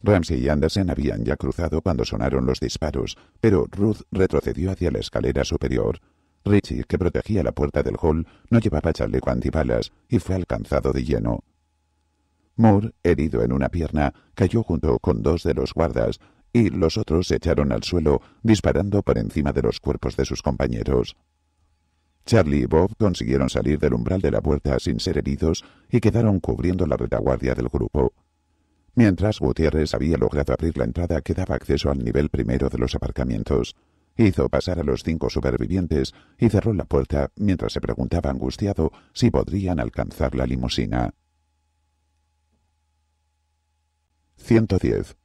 Ramsey y Anderson habían ya cruzado cuando sonaron los disparos, pero Ruth retrocedió hacia la escalera superior. Richie, que protegía la puerta del hall, no llevaba chaleco antibalas y fue alcanzado de lleno. Moore, herido en una pierna, cayó junto con dos de los guardas y los otros se echaron al suelo disparando por encima de los cuerpos de sus compañeros. Charlie y Bob consiguieron salir del umbral de la puerta sin ser heridos y quedaron cubriendo la retaguardia del grupo. Mientras Gutiérrez había logrado abrir la entrada que daba acceso al nivel primero de los aparcamientos, hizo pasar a los cinco supervivientes y cerró la puerta mientras se preguntaba angustiado si podrían alcanzar la limusina. 110.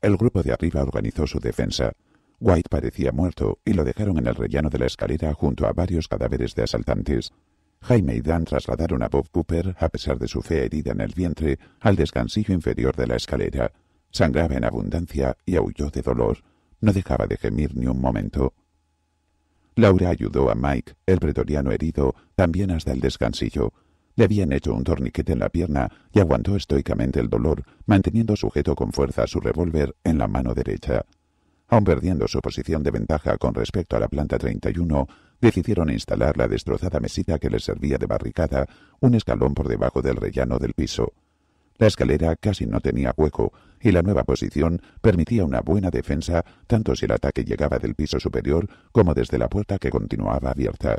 El grupo de arriba organizó su defensa. White parecía muerto y lo dejaron en el rellano de la escalera junto a varios cadáveres de asaltantes. Jaime y Dan trasladaron a Bob Cooper, a pesar de su fe herida en el vientre, al descansillo inferior de la escalera. Sangraba en abundancia y aulló de dolor. No dejaba de gemir ni un momento. Laura ayudó a Mike, el pretoriano herido, también hasta el descansillo. Le habían hecho un torniquete en la pierna y aguantó estoicamente el dolor, manteniendo sujeto con fuerza su revólver en la mano derecha. Aun perdiendo su posición de ventaja con respecto a la planta 31, decidieron instalar la destrozada mesita que les servía de barricada un escalón por debajo del rellano del piso. La escalera casi no tenía hueco y la nueva posición permitía una buena defensa tanto si el ataque llegaba del piso superior como desde la puerta que continuaba abierta.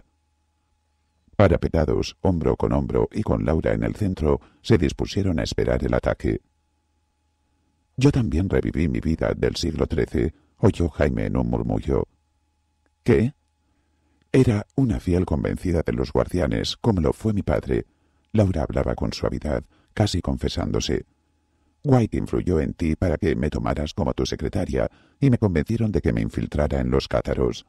Parapetados, hombro con hombro y con Laura en el centro, se dispusieron a esperar el ataque. Yo también reviví mi vida del siglo XIII, oyó Jaime en un murmullo. ¿Qué? Era una fiel convencida de los guardianes, como lo fue mi padre. Laura hablaba con suavidad, casi confesándose. White influyó en ti para que me tomaras como tu secretaria y me convencieron de que me infiltrara en los cátaros.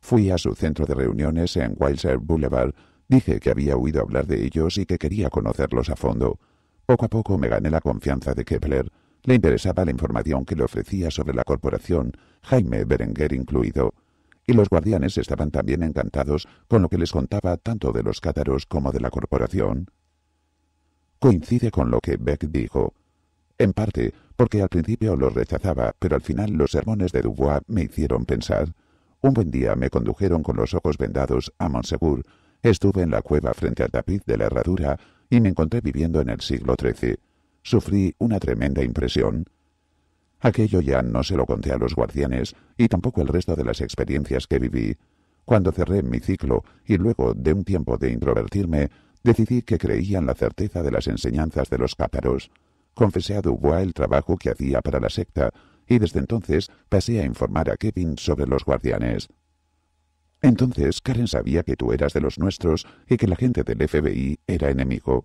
Fui a su centro de reuniones en Wilshire Boulevard, dije que había oído hablar de ellos y que quería conocerlos a fondo. Poco a poco me gané la confianza de Kepler. Le interesaba la información que le ofrecía sobre la corporación, Jaime Berenguer incluido. Y los guardianes estaban también encantados con lo que les contaba tanto de los cátaros como de la corporación. Coincide con lo que Beck dijo. En parte, porque al principio los rechazaba, pero al final los sermones de Dubois me hicieron pensar. Un buen día me condujeron con los ojos vendados a Monsegur. Estuve en la cueva frente al tapiz de la herradura y me encontré viviendo en el siglo XIII. Sufrí una tremenda impresión. Aquello ya no se lo conté a los guardianes y tampoco el resto de las experiencias que viví. Cuando cerré mi ciclo y luego de un tiempo de introvertirme, decidí que creía en la certeza de las enseñanzas de los cátaros. Confesé a Dubois el trabajo que hacía para la secta y desde entonces pasé a informar a Kevin sobre los guardianes. Entonces Karen sabía que tú eras de los nuestros y que la gente del FBI era enemigo.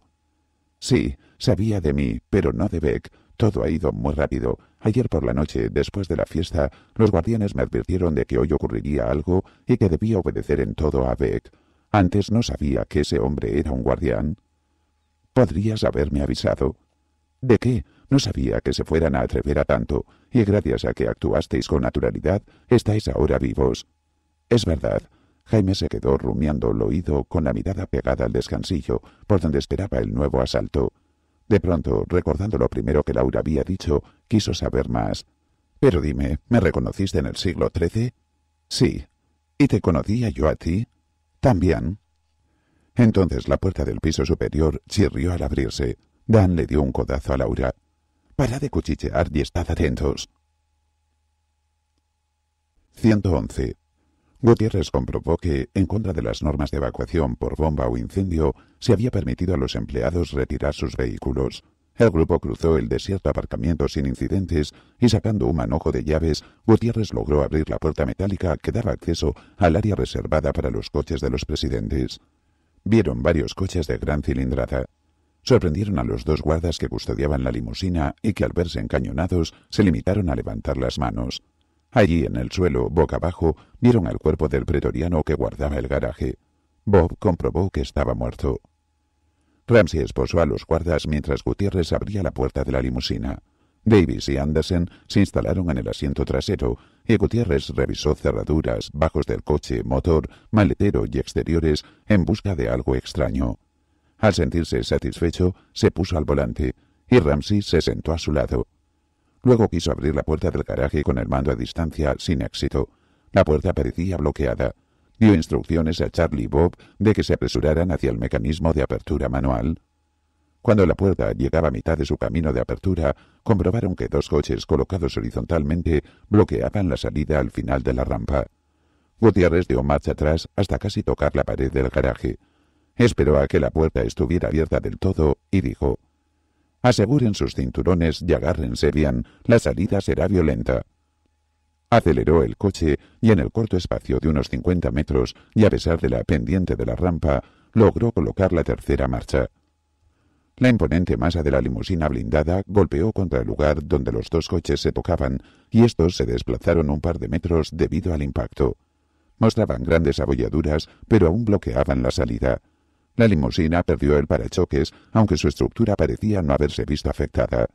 Sí, sabía de mí, pero no de Beck. Todo ha ido muy rápido. Ayer por la noche, después de la fiesta, los guardianes me advirtieron de que hoy ocurriría algo y que debía obedecer en todo a Beck. Antes no sabía que ese hombre era un guardián. Podrías haberme avisado. ¿De qué? No sabía que se fueran a atrever a tanto, y gracias a que actuasteis con naturalidad, estáis ahora vivos. Es verdad. Jaime se quedó rumiando el oído con la mirada pegada al descansillo, por donde esperaba el nuevo asalto. De pronto, recordando lo primero que Laura había dicho, quiso saber más. Pero dime, ¿me reconociste en el siglo XIII? Sí. ¿Y te conocía yo a ti? También. Entonces la puerta del piso superior chirrió al abrirse. Dan le dio un codazo a Laura. Pará de cuchichear y estad atentos. 111. Gutiérrez comprobó que, en contra de las normas de evacuación por bomba o incendio, se había permitido a los empleados retirar sus vehículos. El grupo cruzó el desierto aparcamiento sin incidentes y sacando un manojo de llaves, Gutiérrez logró abrir la puerta metálica que daba acceso al área reservada para los coches de los presidentes. Vieron varios coches de gran cilindrada sorprendieron a los dos guardas que custodiaban la limusina y que al verse encañonados se limitaron a levantar las manos. Allí en el suelo, boca abajo, vieron al cuerpo del pretoriano que guardaba el garaje. Bob comprobó que estaba muerto. Ramsey esposó a los guardas mientras Gutiérrez abría la puerta de la limusina. Davis y Anderson se instalaron en el asiento trasero y Gutiérrez revisó cerraduras, bajos del coche, motor, maletero y exteriores en busca de algo extraño. Al sentirse satisfecho, se puso al volante y Ramsey se sentó a su lado. Luego quiso abrir la puerta del garaje con el mando a distancia sin éxito. La puerta parecía bloqueada. Dio instrucciones a Charlie y Bob de que se apresuraran hacia el mecanismo de apertura manual. Cuando la puerta llegaba a mitad de su camino de apertura, comprobaron que dos coches colocados horizontalmente bloqueaban la salida al final de la rampa. Gutiérrez dio marcha atrás hasta casi tocar la pared del garaje. Esperó a que la puerta estuviera abierta del todo y dijo, Aseguren sus cinturones y agárrense bien, la salida será violenta. Aceleró el coche y en el corto espacio de unos 50 metros y a pesar de la pendiente de la rampa, logró colocar la tercera marcha. La imponente masa de la limusina blindada golpeó contra el lugar donde los dos coches se tocaban y estos se desplazaron un par de metros debido al impacto. Mostraban grandes abolladuras, pero aún bloqueaban la salida. La limusina perdió el parachoques, aunque su estructura parecía no haberse visto afectada.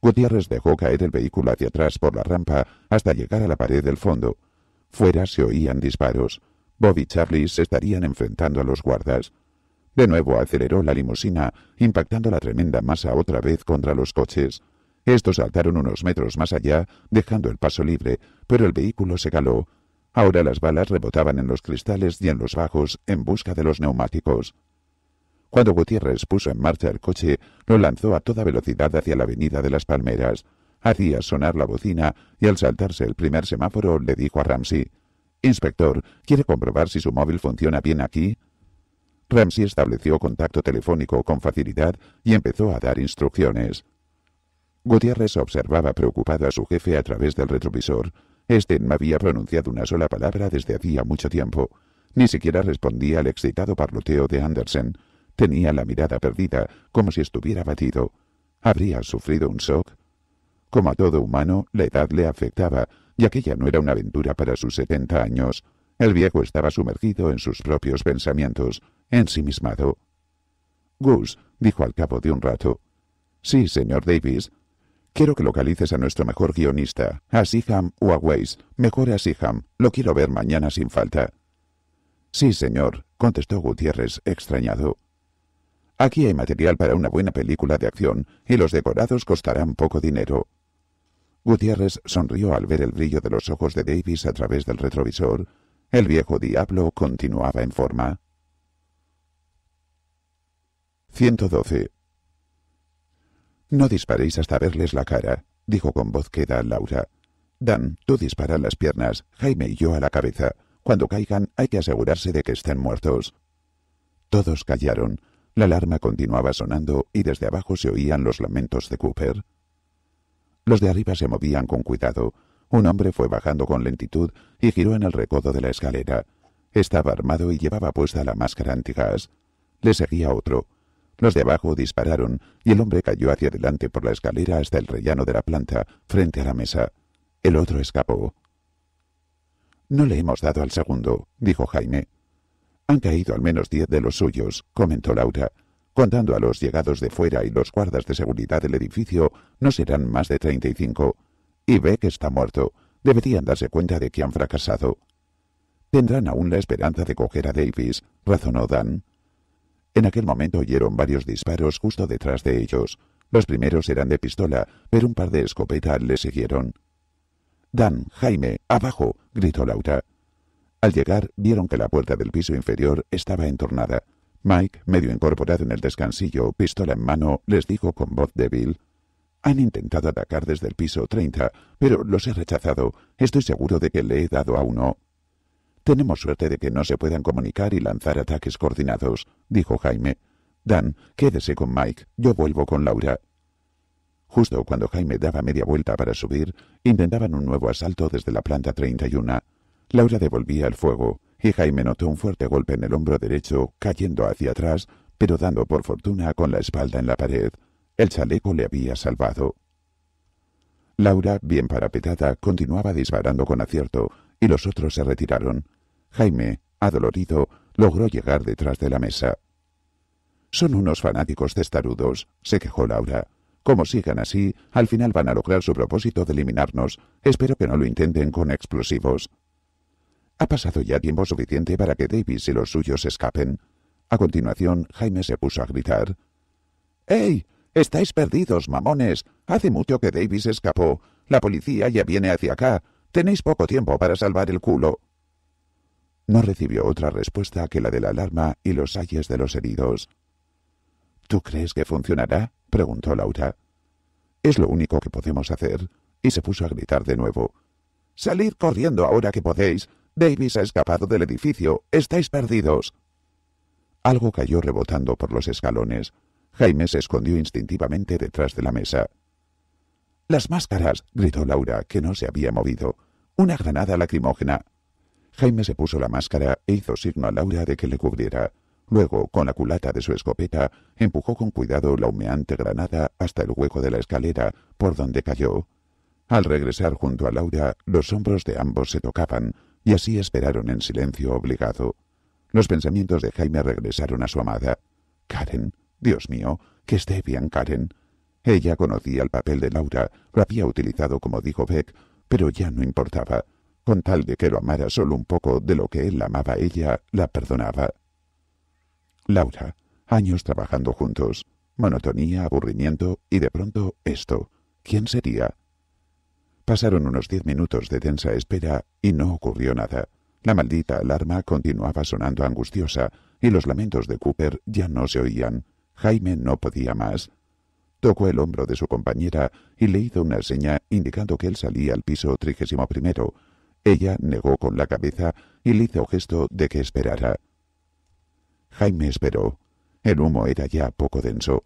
Gutiérrez dejó caer el vehículo hacia atrás por la rampa hasta llegar a la pared del fondo. Fuera se oían disparos. Bob y Charlie se estarían enfrentando a los guardas. De nuevo aceleró la limusina, impactando la tremenda masa otra vez contra los coches. Estos saltaron unos metros más allá, dejando el paso libre, pero el vehículo se caló Ahora las balas rebotaban en los cristales y en los bajos en busca de los neumáticos. Cuando Gutiérrez puso en marcha el coche, lo lanzó a toda velocidad hacia la avenida de las Palmeras. Hacía sonar la bocina y al saltarse el primer semáforo le dijo a Ramsey, Inspector, ¿quiere comprobar si su móvil funciona bien aquí? Ramsey estableció contacto telefónico con facilidad y empezó a dar instrucciones. Gutiérrez observaba preocupado a su jefe a través del retrovisor. Este no había pronunciado una sola palabra desde hacía mucho tiempo. Ni siquiera respondía al excitado parloteo de Andersen. Tenía la mirada perdida, como si estuviera batido. ¿Habría sufrido un shock? Como a todo humano, la edad le afectaba, y aquella no era una aventura para sus setenta años. El viejo estaba sumergido en sus propios pensamientos, ensimismado. Gus, dijo al cabo de un rato. Sí, señor Davis, Quiero que localices a nuestro mejor guionista, a Siham o a Weiss. Mejor a Lo quiero ver mañana sin falta. Sí, señor, contestó Gutiérrez, extrañado. Aquí hay material para una buena película de acción y los decorados costarán poco dinero. Gutiérrez sonrió al ver el brillo de los ojos de Davis a través del retrovisor. El viejo diablo continuaba en forma. 112. No disparéis hasta verles la cara, dijo con voz queda Laura. Dan, tú dispara las piernas, Jaime y yo a la cabeza. Cuando caigan hay que asegurarse de que estén muertos. Todos callaron. La alarma continuaba sonando y desde abajo se oían los lamentos de Cooper. Los de arriba se movían con cuidado. Un hombre fue bajando con lentitud y giró en el recodo de la escalera. Estaba armado y llevaba puesta la máscara antigas. Le seguía otro. Los de abajo dispararon y el hombre cayó hacia adelante por la escalera hasta el rellano de la planta, frente a la mesa. El otro escapó. No le hemos dado al segundo, dijo Jaime. Han caído al menos diez de los suyos, comentó Laura. Contando a los llegados de fuera y los guardas de seguridad del edificio, no serán más de treinta y cinco. Y ve que está muerto. Deberían darse cuenta de que han fracasado. Tendrán aún la esperanza de coger a Davis, razonó Dan. En aquel momento oyeron varios disparos justo detrás de ellos. Los primeros eran de pistola, pero un par de escopetas le siguieron. Dan, Jaime, abajo, gritó Laura. Al llegar, vieron que la puerta del piso inferior estaba entornada. Mike, medio incorporado en el descansillo, pistola en mano, les dijo con voz débil han intentado atacar desde el piso treinta, pero los he rechazado. Estoy seguro de que le he dado a uno. Tenemos suerte de que no se puedan comunicar y lanzar ataques coordinados, dijo Jaime. Dan, quédese con Mike, yo vuelvo con Laura. Justo cuando Jaime daba media vuelta para subir, intentaban un nuevo asalto desde la planta 31. Laura devolvía el fuego, y Jaime notó un fuerte golpe en el hombro derecho, cayendo hacia atrás, pero dando por fortuna con la espalda en la pared. El chaleco le había salvado. Laura, bien parapetada, continuaba disparando con acierto, y los otros se retiraron, Jaime, adolorido, logró llegar detrás de la mesa. Son unos fanáticos testarudos, se quejó Laura. Como sigan así, al final van a lograr su propósito de eliminarnos. Espero que no lo intenten con explosivos. Ha pasado ya tiempo suficiente para que Davis y los suyos escapen. A continuación, Jaime se puso a gritar. ¡Ey! Estáis perdidos, mamones. Hace mucho que Davis escapó. La policía ya viene hacia acá. Tenéis poco tiempo para salvar el culo. No recibió otra respuesta que la de la alarma y los ayes de los heridos. ¿Tú crees que funcionará? preguntó Laura. Es lo único que podemos hacer, y se puso a gritar de nuevo. Salid corriendo ahora que podéis. Davis ha escapado del edificio. Estáis perdidos. Algo cayó rebotando por los escalones. Jaime se escondió instintivamente detrás de la mesa. Las máscaras, gritó Laura, que no se había movido. Una granada lacrimógena. Jaime se puso la máscara e hizo signo a Laura de que le cubriera. Luego, con la culata de su escopeta, empujó con cuidado la humeante granada hasta el hueco de la escalera, por donde cayó. Al regresar junto a Laura, los hombros de ambos se tocaban, y así esperaron en silencio obligado. Los pensamientos de Jaime regresaron a su amada. Karen, Dios mío, que esté bien Karen. Ella conocía el papel de Laura, lo había utilizado como dijo Beck, pero ya no importaba. Con tal de que lo amara solo un poco de lo que él amaba ella, la perdonaba. Laura, años trabajando juntos, monotonía, aburrimiento y de pronto esto. ¿Quién sería? Pasaron unos diez minutos de densa espera y no ocurrió nada. La maldita alarma continuaba sonando angustiosa y los lamentos de Cooper ya no se oían. Jaime no podía más. Tocó el hombro de su compañera y le hizo una seña indicando que él salía al piso trigésimo primero. Ella negó con la cabeza y le hizo gesto de que esperara. Jaime esperó. El humo era ya poco denso.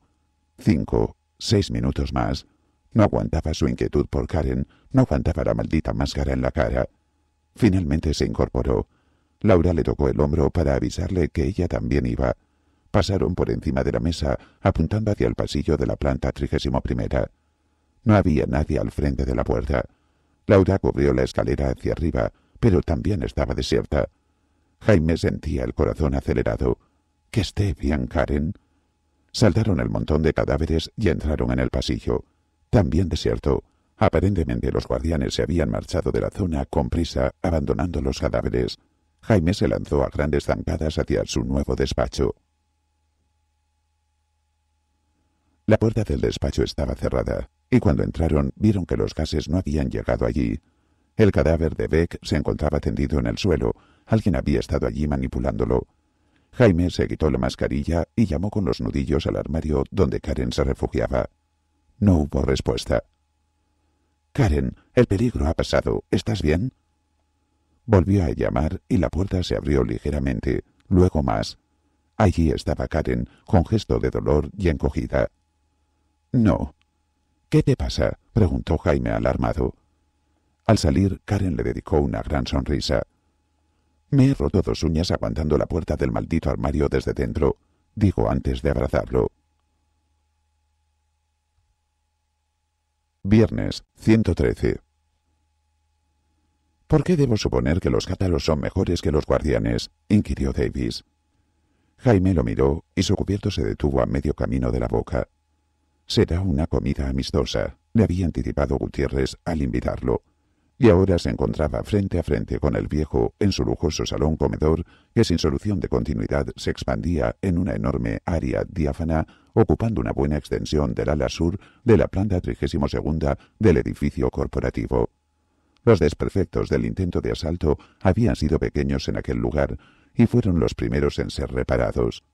Cinco, seis minutos más. No aguantaba su inquietud por Karen, no aguantaba la maldita máscara en la cara. Finalmente se incorporó. Laura le tocó el hombro para avisarle que ella también iba pasaron por encima de la mesa, apuntando hacia el pasillo de la planta trigésimo primera. No había nadie al frente de la puerta. Laura cubrió la escalera hacia arriba, pero también estaba desierta. Jaime sentía el corazón acelerado. Que esté bien, Karen. Saltaron el montón de cadáveres y entraron en el pasillo. También desierto. Aparentemente los guardianes se habían marchado de la zona con prisa, abandonando los cadáveres. Jaime se lanzó a grandes zancadas hacia su nuevo despacho. La puerta del despacho estaba cerrada, y cuando entraron vieron que los gases no habían llegado allí. El cadáver de Beck se encontraba tendido en el suelo. Alguien había estado allí manipulándolo. Jaime se quitó la mascarilla y llamó con los nudillos al armario donde Karen se refugiaba. No hubo respuesta. Karen, el peligro ha pasado. ¿Estás bien? Volvió a llamar y la puerta se abrió ligeramente, luego más. Allí estaba Karen, con gesto de dolor y encogida. No. ¿Qué te pasa? preguntó Jaime alarmado. Al salir, Karen le dedicó una gran sonrisa. Me he roto dos uñas aguantando la puerta del maldito armario desde dentro, dijo antes de abrazarlo. Viernes 113. ¿Por qué debo suponer que los cátaros son mejores que los guardianes? inquirió Davis. Jaime lo miró y su cubierto se detuvo a medio camino de la boca. Será una comida amistosa, le había anticipado Gutiérrez al invitarlo, y ahora se encontraba frente a frente con el viejo en su lujoso salón comedor que sin solución de continuidad se expandía en una enorme área diáfana ocupando una buena extensión del ala sur de la planta 32 del edificio corporativo. Los desperfectos del intento de asalto habían sido pequeños en aquel lugar y fueron los primeros en ser reparados.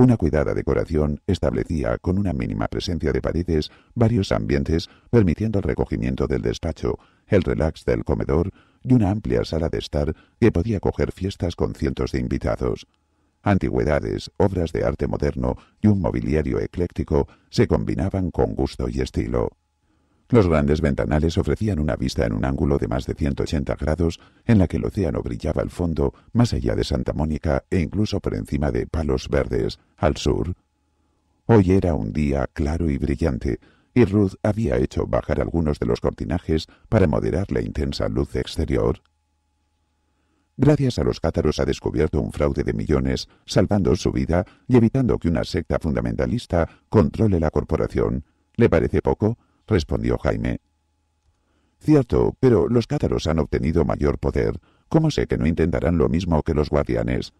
Una cuidada decoración establecía con una mínima presencia de paredes varios ambientes permitiendo el recogimiento del despacho, el relax del comedor y una amplia sala de estar que podía acoger fiestas con cientos de invitados. Antigüedades, obras de arte moderno y un mobiliario ecléctico se combinaban con gusto y estilo. Los grandes ventanales ofrecían una vista en un ángulo de más de 180 grados en la que el océano brillaba al fondo, más allá de Santa Mónica e incluso por encima de Palos Verdes, al sur. Hoy era un día claro y brillante, y Ruth había hecho bajar algunos de los cortinajes para moderar la intensa luz exterior. Gracias a los cátaros ha descubierto un fraude de millones, salvando su vida y evitando que una secta fundamentalista controle la corporación. ¿Le parece poco? respondió Jaime. Cierto, pero los cátaros han obtenido mayor poder. ¿Cómo sé que no intentarán lo mismo que los guardianes?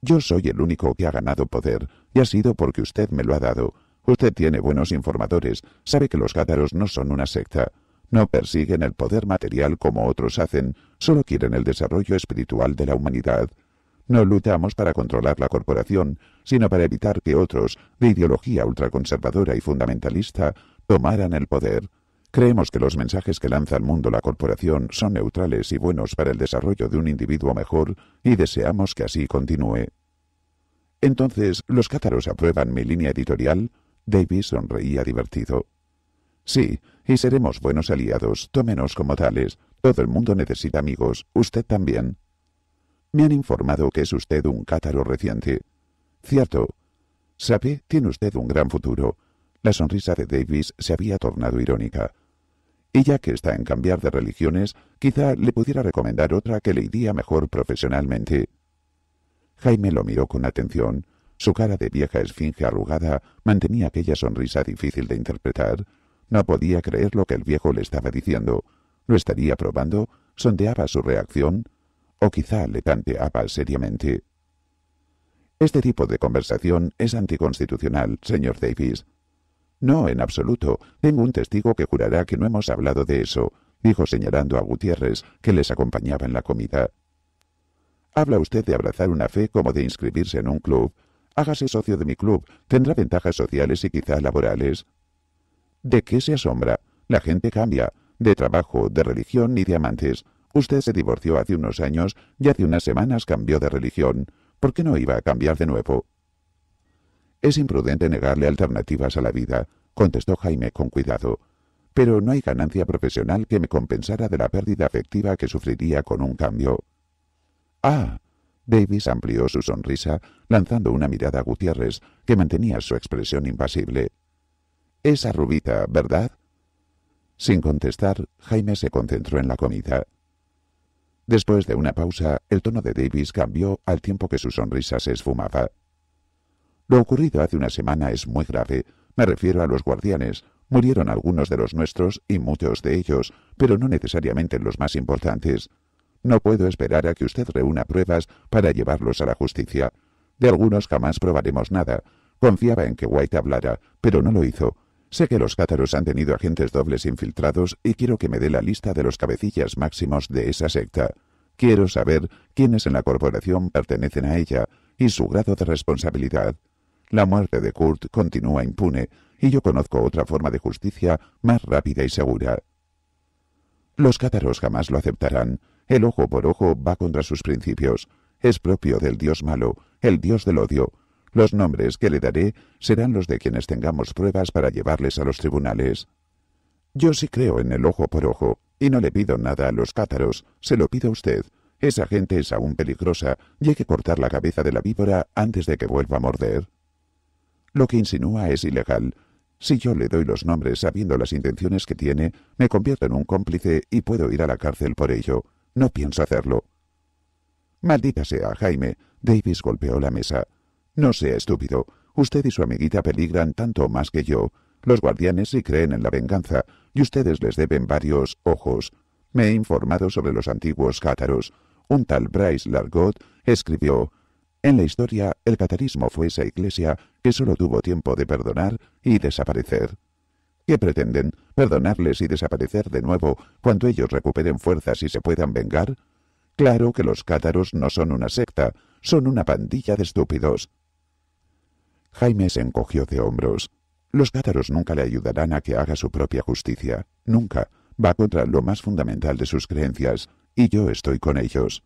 Yo soy el único que ha ganado poder, y ha sido porque usted me lo ha dado. Usted tiene buenos informadores, sabe que los cátaros no son una secta. No persiguen el poder material como otros hacen, solo quieren el desarrollo espiritual de la humanidad. No luchamos para controlar la corporación, sino para evitar que otros, de ideología ultraconservadora y fundamentalista, tomaran el poder. Creemos que los mensajes que lanza al mundo la corporación son neutrales y buenos para el desarrollo de un individuo mejor y deseamos que así continúe. Entonces, ¿los cátaros aprueban mi línea editorial? Davis sonreía divertido. Sí, y seremos buenos aliados, tómenos como tales. Todo el mundo necesita amigos, usted también. Me han informado que es usted un cátaro reciente. Cierto. Sabe, tiene usted un gran futuro. La sonrisa de Davis se había tornado irónica. Y ya que está en cambiar de religiones, quizá le pudiera recomendar otra que le iría mejor profesionalmente. Jaime lo miró con atención. Su cara de vieja esfinge arrugada mantenía aquella sonrisa difícil de interpretar. No podía creer lo que el viejo le estaba diciendo. ¿Lo estaría probando? ¿Sondeaba su reacción? ¿O quizá le tanteaba seriamente? Este tipo de conversación es anticonstitucional, señor Davis. No, en absoluto. Tengo un testigo que jurará que no hemos hablado de eso, dijo señalando a Gutiérrez, que les acompañaba en la comida. Habla usted de abrazar una fe como de inscribirse en un club. Hágase socio de mi club. Tendrá ventajas sociales y quizá laborales. ¿De qué se asombra? La gente cambia. De trabajo, de religión y de amantes. Usted se divorció hace unos años y hace unas semanas cambió de religión. ¿Por qué no iba a cambiar de nuevo? Es imprudente negarle alternativas a la vida, contestó Jaime con cuidado, pero no hay ganancia profesional que me compensara de la pérdida afectiva que sufriría con un cambio. Ah, Davis amplió su sonrisa, lanzando una mirada a Gutiérrez, que mantenía su expresión impasible. Esa rubita, ¿verdad? Sin contestar, Jaime se concentró en la comida. Después de una pausa, el tono de Davis cambió al tiempo que su sonrisa se esfumaba. Lo ocurrido hace una semana es muy grave. Me refiero a los guardianes. Murieron algunos de los nuestros y muchos de ellos, pero no necesariamente los más importantes. No puedo esperar a que usted reúna pruebas para llevarlos a la justicia. De algunos jamás probaremos nada. Confiaba en que White hablara, pero no lo hizo. Sé que los cátaros han tenido agentes dobles infiltrados y quiero que me dé la lista de los cabecillas máximos de esa secta. Quiero saber quiénes en la corporación pertenecen a ella y su grado de responsabilidad. La muerte de Kurt continúa impune y yo conozco otra forma de justicia más rápida y segura. Los cátaros jamás lo aceptarán. El ojo por ojo va contra sus principios. Es propio del dios malo, el dios del odio. Los nombres que le daré serán los de quienes tengamos pruebas para llevarles a los tribunales. Yo sí creo en el ojo por ojo, y no le pido nada a los cátaros, se lo pido a usted. Esa gente es aún peligrosa y hay que cortar la cabeza de la víbora antes de que vuelva a morder. Lo que insinúa es ilegal. Si yo le doy los nombres sabiendo las intenciones que tiene, me convierto en un cómplice y puedo ir a la cárcel por ello. No pienso hacerlo. Maldita sea, Jaime. Davis golpeó la mesa. No sea estúpido. Usted y su amiguita peligran tanto más que yo. Los guardianes sí creen en la venganza, y ustedes les deben varios ojos. Me he informado sobre los antiguos cátaros. Un tal Bryce Largot escribió en la historia, el catarismo fue esa iglesia que solo tuvo tiempo de perdonar y desaparecer. ¿Qué pretenden? ¿Perdonarles y desaparecer de nuevo cuando ellos recuperen fuerzas y se puedan vengar? Claro que los cátaros no son una secta, son una pandilla de estúpidos. Jaime se encogió de hombros. Los cátaros nunca le ayudarán a que haga su propia justicia. Nunca. Va contra lo más fundamental de sus creencias. Y yo estoy con ellos.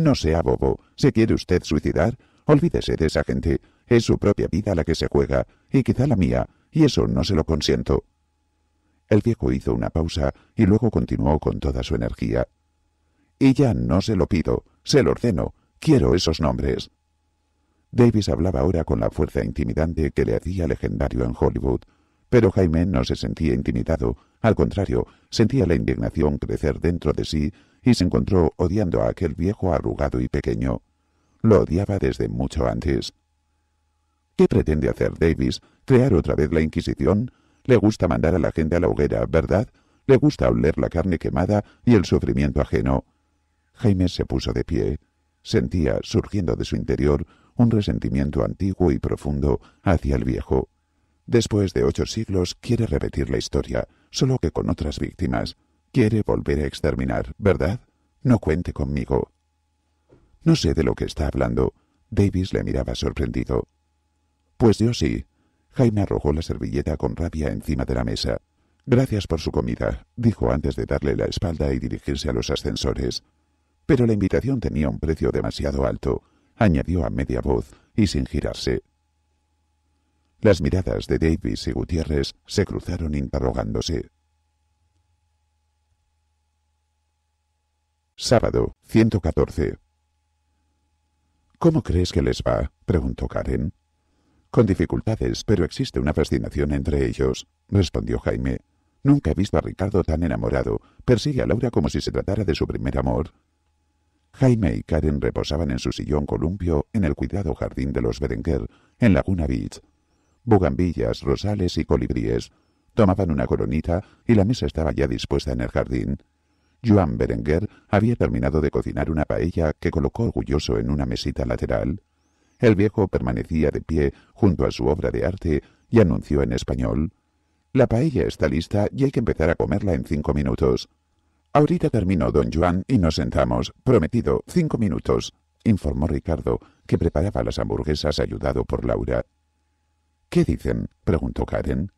No sea bobo. ¿Se quiere usted suicidar? Olvídese de esa gente. Es su propia vida la que se juega, y quizá la mía, y eso no se lo consiento. El viejo hizo una pausa y luego continuó con toda su energía. Y ya no se lo pido, se lo ordeno. Quiero esos nombres. Davis hablaba ahora con la fuerza intimidante que le hacía legendario en Hollywood, pero Jaime no se sentía intimidado, al contrario, sentía la indignación crecer dentro de sí y se encontró odiando a aquel viejo arrugado y pequeño. Lo odiaba desde mucho antes. ¿Qué pretende hacer Davis? ¿Crear otra vez la Inquisición? Le gusta mandar a la gente a la hoguera, ¿verdad? Le gusta oler la carne quemada y el sufrimiento ajeno. Jaime se puso de pie. Sentía, surgiendo de su interior, un resentimiento antiguo y profundo hacia el viejo. Después de ocho siglos quiere repetir la historia, solo que con otras víctimas. Quiere volver a exterminar, ¿verdad? No cuente conmigo. No sé de lo que está hablando. Davis le miraba sorprendido. Pues yo sí. Jaime arrojó la servilleta con rabia encima de la mesa. Gracias por su comida, dijo antes de darle la espalda y dirigirse a los ascensores. Pero la invitación tenía un precio demasiado alto, añadió a media voz y sin girarse. Las miradas de Davis y Gutiérrez se cruzaron interrogándose. Sábado, 114. ¿Cómo crees que les va? preguntó Karen. Con dificultades, pero existe una fascinación entre ellos, respondió Jaime. Nunca he visto a Ricardo tan enamorado. Persigue a Laura como si se tratara de su primer amor. Jaime y Karen reposaban en su sillón columpio en el cuidado jardín de los Berenguer, en Laguna Beach. Bugambillas, rosales y colibríes. Tomaban una coronita y la mesa estaba ya dispuesta en el jardín. Joan Berenguer había terminado de cocinar una paella que colocó orgulloso en una mesita lateral. El viejo permanecía de pie junto a su obra de arte y anunció en español La paella está lista y hay que empezar a comerla en cinco minutos. Ahorita terminó don Juan y nos sentamos. Prometido, cinco minutos, informó Ricardo, que preparaba las hamburguesas ayudado por Laura. ¿Qué dicen? preguntó Karen.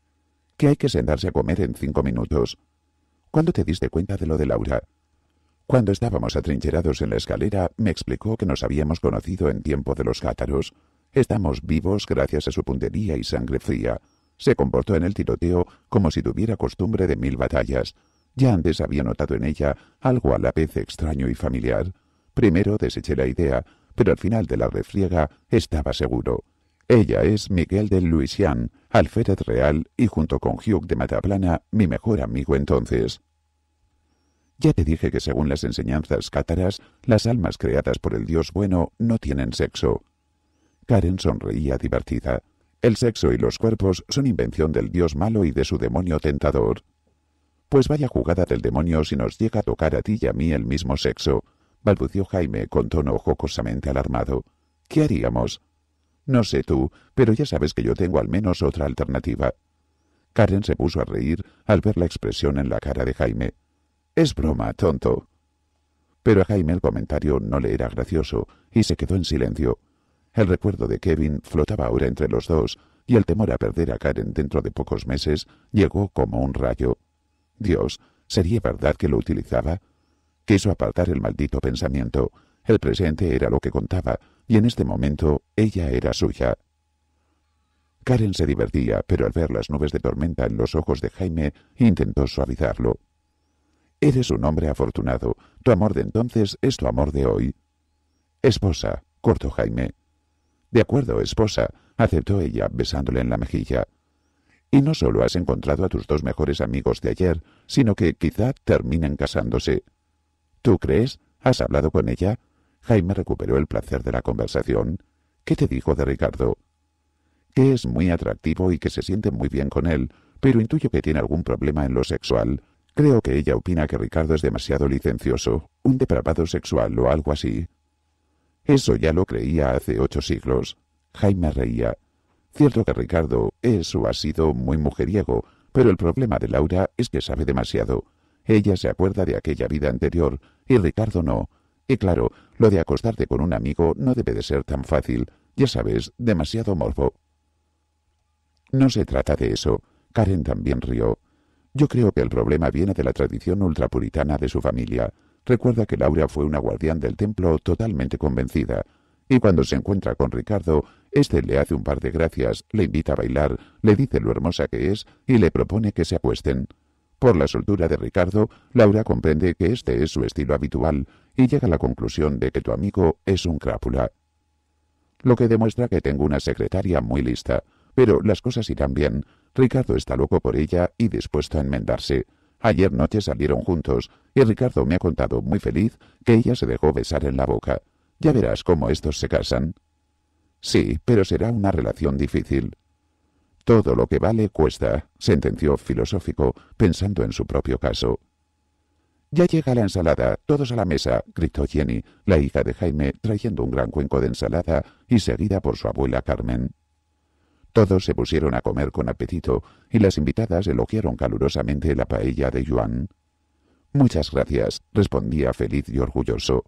Que hay que sentarse a comer en cinco minutos. ¿Cuándo te diste cuenta de lo de Laura? Cuando estábamos atrincherados en la escalera, me explicó que nos habíamos conocido en tiempo de los cátaros. Estamos vivos gracias a su puntería y sangre fría. Se comportó en el tiroteo como si tuviera costumbre de mil batallas. Ya antes había notado en ella algo a la vez extraño y familiar. Primero deseché la idea, pero al final de la refriega estaba seguro. Ella es Miguel de Luisian, alférez real y junto con Hugh de Mataplana, mi mejor amigo entonces. Ya te dije que según las enseñanzas cátaras, las almas creadas por el Dios bueno no tienen sexo. Karen sonreía divertida. El sexo y los cuerpos son invención del Dios malo y de su demonio tentador. Pues vaya jugada del demonio si nos llega a tocar a ti y a mí el mismo sexo, balbució Jaime con tono jocosamente alarmado. ¿Qué haríamos? No sé tú, pero ya sabes que yo tengo al menos otra alternativa. Karen se puso a reír al ver la expresión en la cara de Jaime. Es broma, tonto. Pero a Jaime el comentario no le era gracioso y se quedó en silencio. El recuerdo de Kevin flotaba ahora entre los dos y el temor a perder a Karen dentro de pocos meses llegó como un rayo. Dios, ¿sería verdad que lo utilizaba? Quiso apartar el maldito pensamiento. El presente era lo que contaba y en este momento ella era suya. Karen se divertía, pero al ver las nubes de tormenta en los ojos de Jaime intentó suavizarlo. Eres un hombre afortunado. Tu amor de entonces es tu amor de hoy. Esposa, cortó Jaime. De acuerdo, esposa, aceptó ella, besándole en la mejilla. Y no solo has encontrado a tus dos mejores amigos de ayer, sino que quizá terminen casándose. ¿Tú crees? ¿Has hablado con ella? Jaime recuperó el placer de la conversación. ¿Qué te dijo de Ricardo? Que es muy atractivo y que se siente muy bien con él, pero intuyo que tiene algún problema en lo sexual. Creo que ella opina que Ricardo es demasiado licencioso, un depravado sexual o algo así. Eso ya lo creía hace ocho siglos. Jaime reía. Cierto que Ricardo es o ha sido muy mujeriego, pero el problema de Laura es que sabe demasiado. Ella se acuerda de aquella vida anterior y Ricardo no. Y claro, lo de acostarte con un amigo no debe de ser tan fácil, ya sabes, demasiado morbo. No se trata de eso. Karen también rió. Yo creo que el problema viene de la tradición ultrapuritana de su familia. Recuerda que Laura fue una guardián del templo totalmente convencida, y cuando se encuentra con Ricardo, éste le hace un par de gracias, le invita a bailar, le dice lo hermosa que es y le propone que se acuesten. Por la soltura de Ricardo, Laura comprende que este es su estilo habitual y llega a la conclusión de que tu amigo es un crápula. Lo que demuestra que tengo una secretaria muy lista, pero las cosas irán bien. Ricardo está loco por ella y dispuesto a enmendarse. Ayer noche salieron juntos y Ricardo me ha contado muy feliz que ella se dejó besar en la boca. Ya verás cómo estos se casan. Sí, pero será una relación difícil. Todo lo que vale cuesta, sentenció filosófico, pensando en su propio caso. Ya llega la ensalada, todos a la mesa, gritó Jenny, la hija de Jaime, trayendo un gran cuenco de ensalada y seguida por su abuela Carmen. Todos se pusieron a comer con apetito y las invitadas elogiaron calurosamente la paella de Juan. Muchas gracias, respondía feliz y orgulloso.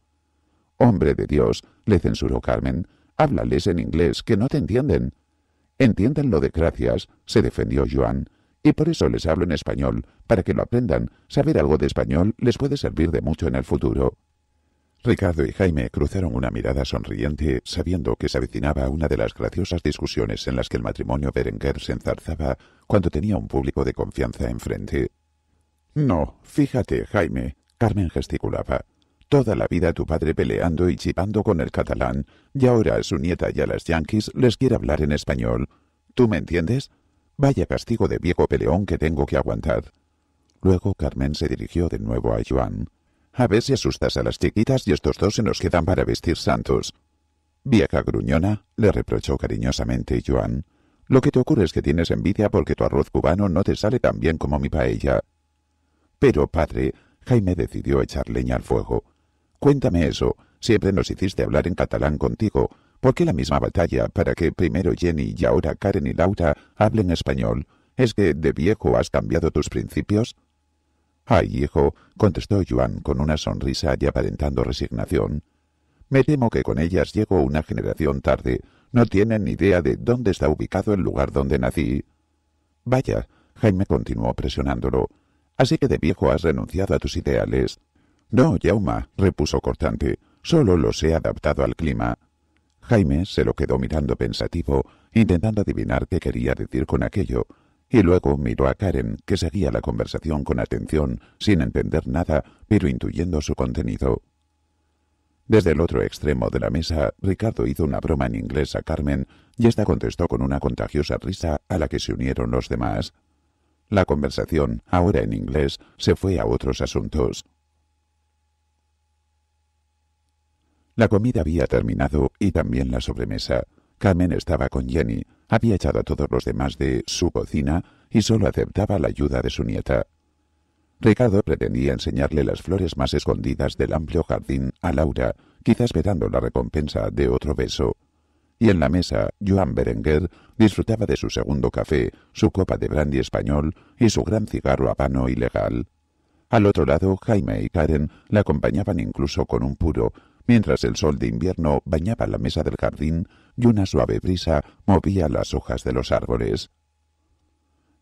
Hombre de Dios, le censuró Carmen, háblales en inglés, que no te entienden lo de gracias, se defendió Joan, y por eso les hablo en español, para que lo aprendan. Saber algo de español les puede servir de mucho en el futuro. Ricardo y Jaime cruzaron una mirada sonriente, sabiendo que se avecinaba una de las graciosas discusiones en las que el matrimonio Berenguer se enzarzaba cuando tenía un público de confianza enfrente. No, fíjate, Jaime, Carmen gesticulaba. Toda la vida tu padre peleando y chipando con el catalán, y ahora a su nieta y a las yanquis les quiere hablar en español. ¿Tú me entiendes? Vaya castigo de viejo peleón que tengo que aguantar. Luego Carmen se dirigió de nuevo a Joan. A ver si asustas a las chiquitas y estos dos se nos quedan para vestir santos. Vieja gruñona, le reprochó cariñosamente Joan. Lo que te ocurre es que tienes envidia porque tu arroz cubano no te sale tan bien como mi paella. Pero, padre, Jaime decidió echar leña al fuego. Cuéntame eso. Siempre nos hiciste hablar en catalán contigo. ¿Por qué la misma batalla para que primero Jenny y ahora Karen y Laura hablen español? ¿Es que de viejo has cambiado tus principios? Ay, hijo, contestó Joan con una sonrisa y aparentando resignación. Me temo que con ellas llego una generación tarde. No tienen ni idea de dónde está ubicado el lugar donde nací. Vaya, Jaime continuó presionándolo. Así que de viejo has renunciado a tus ideales. No, Yauma, repuso cortante, solo los he adaptado al clima. Jaime se lo quedó mirando pensativo, intentando adivinar qué quería decir con aquello, y luego miró a Karen, que seguía la conversación con atención, sin entender nada, pero intuyendo su contenido. Desde el otro extremo de la mesa, Ricardo hizo una broma en inglés a Carmen y esta contestó con una contagiosa risa a la que se unieron los demás. La conversación, ahora en inglés, se fue a otros asuntos. La comida había terminado y también la sobremesa. Carmen estaba con Jenny, había echado a todos los demás de su cocina y solo aceptaba la ayuda de su nieta. Ricardo pretendía enseñarle las flores más escondidas del amplio jardín a Laura, quizás esperando la recompensa de otro beso. Y en la mesa, Joan Berenguer disfrutaba de su segundo café, su copa de brandy español y su gran cigarro a pano ilegal. Al otro lado, Jaime y Karen la acompañaban incluso con un puro, mientras el sol de invierno bañaba la mesa del jardín y una suave brisa movía las hojas de los árboles.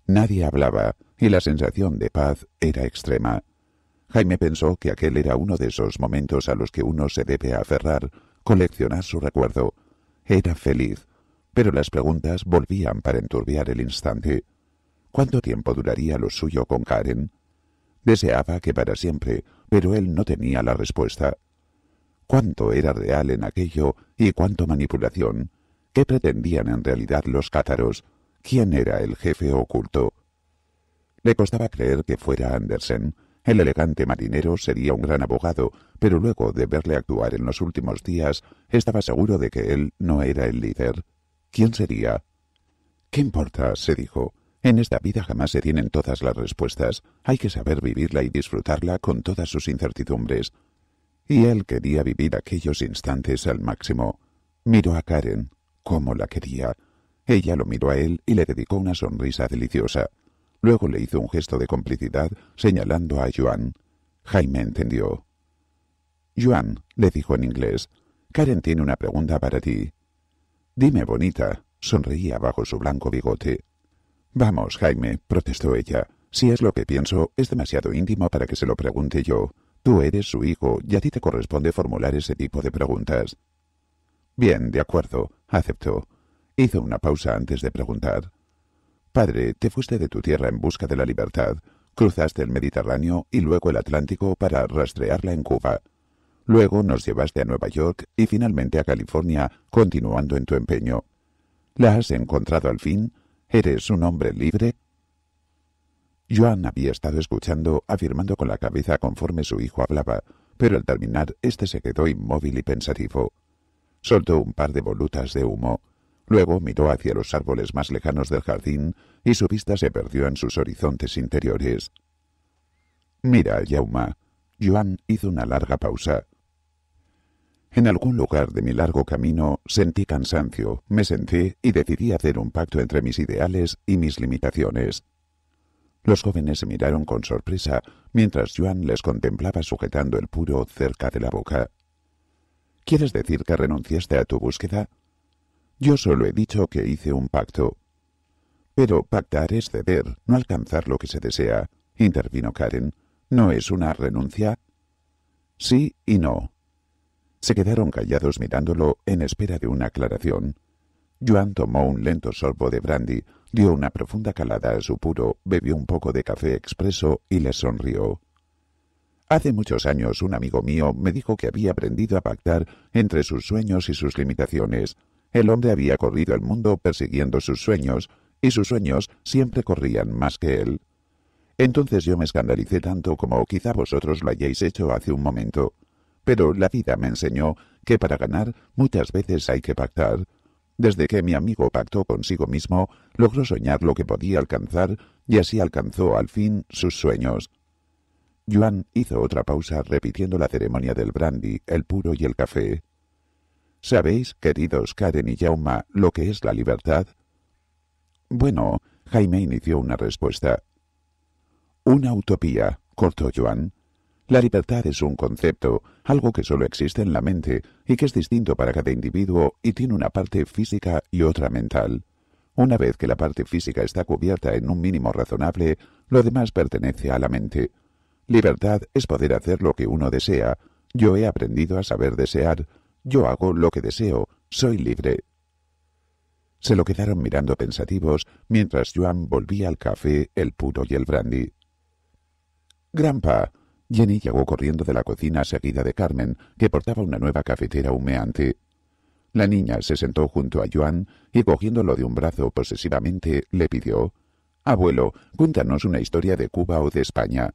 Nadie hablaba y la sensación de paz era extrema. Jaime pensó que aquel era uno de esos momentos a los que uno se debe aferrar, coleccionar su recuerdo. Era feliz, pero las preguntas volvían para enturbiar el instante. ¿Cuánto tiempo duraría lo suyo con Karen? Deseaba que para siempre, pero él no tenía la respuesta cuánto era real en aquello y cuánto manipulación, qué pretendían en realidad los cátaros, quién era el jefe oculto. Le costaba creer que fuera Andersen. El elegante marinero sería un gran abogado, pero luego de verle actuar en los últimos días, estaba seguro de que él no era el líder. ¿Quién sería? ¿Qué importa? se dijo. En esta vida jamás se tienen todas las respuestas. Hay que saber vivirla y disfrutarla con todas sus incertidumbres y él quería vivir aquellos instantes al máximo. Miró a Karen, cómo la quería. Ella lo miró a él y le dedicó una sonrisa deliciosa. Luego le hizo un gesto de complicidad señalando a Joan. Jaime entendió. Joan, le dijo en inglés, Karen tiene una pregunta para ti. Dime, bonita, sonreía bajo su blanco bigote. Vamos, Jaime, protestó ella. Si es lo que pienso, es demasiado íntimo para que se lo pregunte yo. Tú eres su hijo y a ti te corresponde formular ese tipo de preguntas. Bien, de acuerdo, aceptó. Hizo una pausa antes de preguntar. Padre, te fuiste de tu tierra en busca de la libertad, cruzaste el Mediterráneo y luego el Atlántico para rastrearla en Cuba. Luego nos llevaste a Nueva York y finalmente a California, continuando en tu empeño. ¿La has encontrado al fin? ¿Eres un hombre libre? Joan había estado escuchando, afirmando con la cabeza conforme su hijo hablaba, pero al terminar éste se quedó inmóvil y pensativo. Soltó un par de volutas de humo. Luego miró hacia los árboles más lejanos del jardín y su vista se perdió en sus horizontes interiores. Mira, Yauma. Joan hizo una larga pausa. En algún lugar de mi largo camino sentí cansancio, me senté y decidí hacer un pacto entre mis ideales y mis limitaciones. Los jóvenes se miraron con sorpresa mientras Joan les contemplaba sujetando el puro cerca de la boca. ¿Quieres decir que renunciaste a tu búsqueda? Yo solo he dicho que hice un pacto. Pero pactar es ceder, no alcanzar lo que se desea, intervino Karen. ¿No es una renuncia? Sí y no. Se quedaron callados mirándolo en espera de una aclaración. Joan tomó un lento sorbo de brandy, dio una profunda calada a su puro, bebió un poco de café expreso y le sonrió. Hace muchos años un amigo mío me dijo que había aprendido a pactar entre sus sueños y sus limitaciones. El hombre había corrido el mundo persiguiendo sus sueños, y sus sueños siempre corrían más que él. Entonces yo me escandalicé tanto como quizá vosotros lo hayáis hecho hace un momento. Pero la vida me enseñó que para ganar muchas veces hay que pactar, desde que mi amigo pactó consigo mismo, logró soñar lo que podía alcanzar y así alcanzó al fin sus sueños. Joan hizo otra pausa repitiendo la ceremonia del brandy, el puro y el café. ¿Sabéis, queridos Karen y Jauma, lo que es la libertad? Bueno, Jaime inició una respuesta. Una utopía, cortó Joan. La libertad es un concepto, algo que solo existe en la mente y que es distinto para cada individuo y tiene una parte física y otra mental. Una vez que la parte física está cubierta en un mínimo razonable, lo demás pertenece a la mente. Libertad es poder hacer lo que uno desea. Yo he aprendido a saber desear. Yo hago lo que deseo. Soy libre. Se lo quedaron mirando pensativos mientras Joan volvía al café, el puto y el brandy. Granpa. Jenny llegó corriendo de la cocina seguida de Carmen, que portaba una nueva cafetera humeante. La niña se sentó junto a Joan y cogiéndolo de un brazo posesivamente le pidió Abuelo, cuéntanos una historia de Cuba o de España.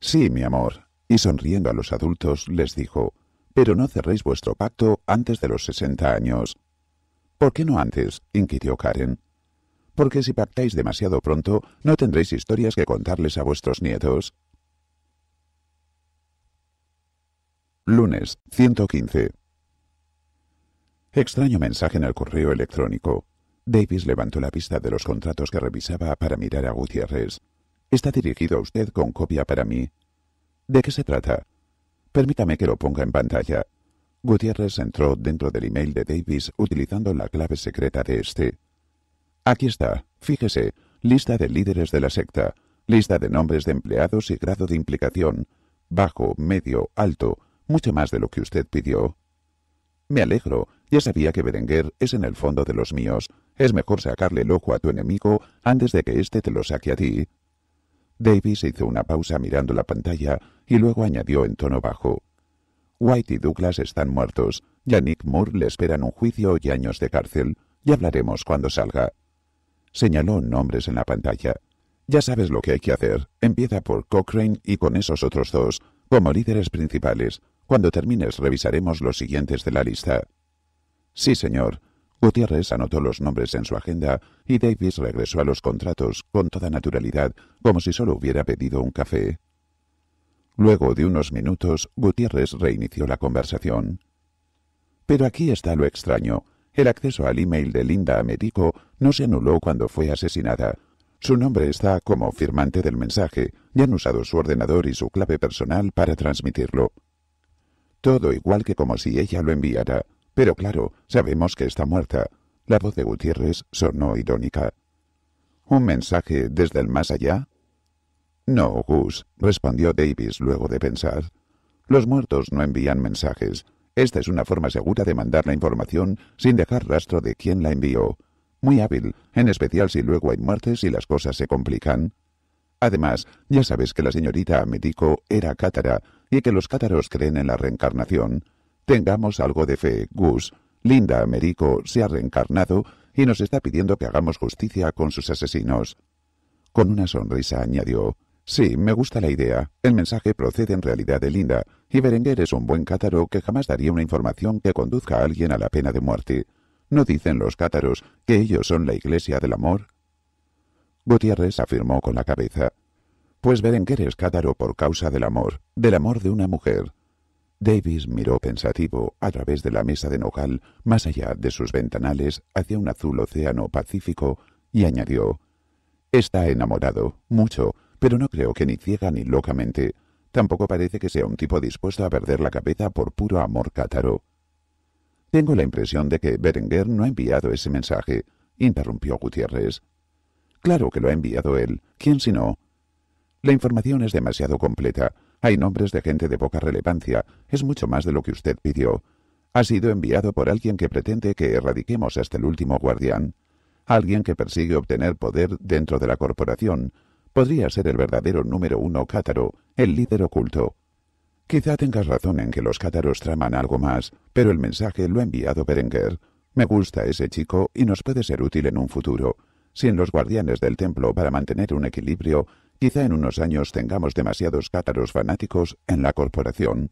Sí, mi amor. Y sonriendo a los adultos les dijo Pero no cerréis vuestro pacto antes de los sesenta años. ¿Por qué no antes? inquirió Karen. Porque si pactáis demasiado pronto, no tendréis historias que contarles a vuestros nietos. Lunes, 115. Extraño mensaje en el correo electrónico. Davis levantó la vista de los contratos que revisaba para mirar a Gutiérrez. Está dirigido a usted con copia para mí. ¿De qué se trata? Permítame que lo ponga en pantalla. Gutiérrez entró dentro del email de Davis utilizando la clave secreta de este. Aquí está, fíjese, lista de líderes de la secta, lista de nombres de empleados y grado de implicación, bajo, medio, alto, mucho más de lo que usted pidió. Me alegro, ya sabía que Berenguer es en el fondo de los míos. Es mejor sacarle el ojo a tu enemigo antes de que éste te lo saque a ti. Davis hizo una pausa mirando la pantalla y luego añadió en tono bajo. White y Douglas están muertos, ya Nick Moore le esperan un juicio y años de cárcel. Ya hablaremos cuando salga. Señaló nombres en la pantalla. Ya sabes lo que hay que hacer. Empieza por Cochrane y con esos otros dos, como líderes principales. Cuando termines revisaremos los siguientes de la lista. Sí, señor. Gutiérrez anotó los nombres en su agenda y Davis regresó a los contratos con toda naturalidad, como si solo hubiera pedido un café. Luego de unos minutos, Gutiérrez reinició la conversación. Pero aquí está lo extraño. El acceso al email de Linda Américo no se anuló cuando fue asesinada. Su nombre está como firmante del mensaje y han usado su ordenador y su clave personal para transmitirlo. Todo igual que como si ella lo enviara. Pero claro, sabemos que está muerta. La voz de Gutiérrez sonó irónica. ¿Un mensaje desde el más allá? No, Gus, respondió Davis luego de pensar. Los muertos no envían mensajes. Esta es una forma segura de mandar la información sin dejar rastro de quién la envió. Muy hábil, en especial si luego hay muertes y las cosas se complican. Además, ya sabes que la señorita Medico era cátara y que los cátaros creen en la reencarnación, tengamos algo de fe, Gus. Linda Americo se ha reencarnado y nos está pidiendo que hagamos justicia con sus asesinos. Con una sonrisa añadió, Sí, me gusta la idea. El mensaje procede en realidad de Linda, y Berenguer es un buen cátaro que jamás daría una información que conduzca a alguien a la pena de muerte. ¿No dicen los cátaros que ellos son la iglesia del amor? Gutiérrez afirmó con la cabeza pues Berenguer es cátaro por causa del amor, del amor de una mujer. Davis miró pensativo a través de la mesa de nogal, más allá de sus ventanales, hacia un azul océano pacífico, y añadió Está enamorado, mucho, pero no creo que ni ciega ni locamente. Tampoco parece que sea un tipo dispuesto a perder la cabeza por puro amor cátaro. Tengo la impresión de que Berenguer no ha enviado ese mensaje, interrumpió Gutiérrez. Claro que lo ha enviado él. ¿Quién si no? La información es demasiado completa. Hay nombres de gente de poca relevancia. Es mucho más de lo que usted pidió. Ha sido enviado por alguien que pretende que erradiquemos hasta el este último guardián. Alguien que persigue obtener poder dentro de la corporación. Podría ser el verdadero número uno cátaro, el líder oculto. Quizá tengas razón en que los cátaros traman algo más, pero el mensaje lo ha enviado Berenguer. Me gusta ese chico y nos puede ser útil en un futuro. Si en los guardianes del templo para mantener un equilibrio Quizá en unos años tengamos demasiados cátaros fanáticos en la corporación.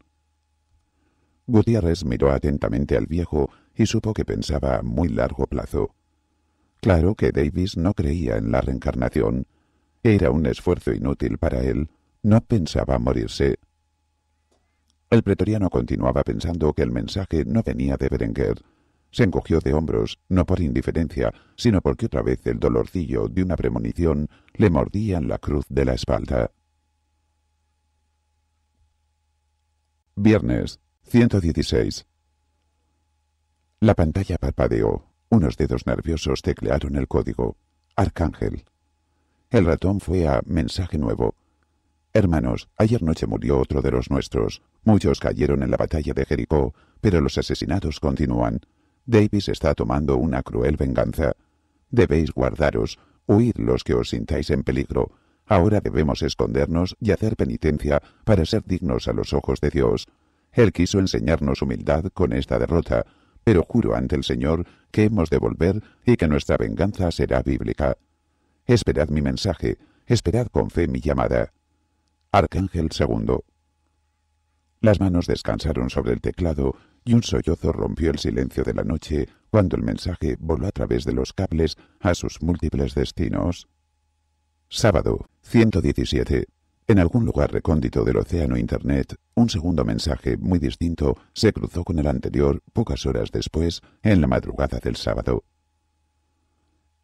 Gutiérrez miró atentamente al viejo y supo que pensaba a muy largo plazo. Claro que Davis no creía en la reencarnación. Era un esfuerzo inútil para él. No pensaba morirse. El pretoriano continuaba pensando que el mensaje no venía de Berenguer, se encogió de hombros, no por indiferencia, sino porque otra vez el dolorcillo de una premonición le mordía en la cruz de la espalda. Viernes 116. La pantalla parpadeó. Unos dedos nerviosos teclearon el código. Arcángel. El ratón fue a mensaje nuevo. Hermanos, ayer noche murió otro de los nuestros. Muchos cayeron en la batalla de Jericó, pero los asesinatos continúan. Davis está tomando una cruel venganza. Debéis guardaros, huid los que os sintáis en peligro. Ahora debemos escondernos y hacer penitencia para ser dignos a los ojos de Dios. Él quiso enseñarnos humildad con esta derrota, pero juro ante el Señor que hemos de volver y que nuestra venganza será bíblica. Esperad mi mensaje, esperad con fe mi llamada. Arcángel II. Las manos descansaron sobre el teclado y un sollozo rompió el silencio de la noche cuando el mensaje voló a través de los cables a sus múltiples destinos. Sábado, 117. En algún lugar recóndito del océano Internet, un segundo mensaje muy distinto se cruzó con el anterior pocas horas después, en la madrugada del sábado.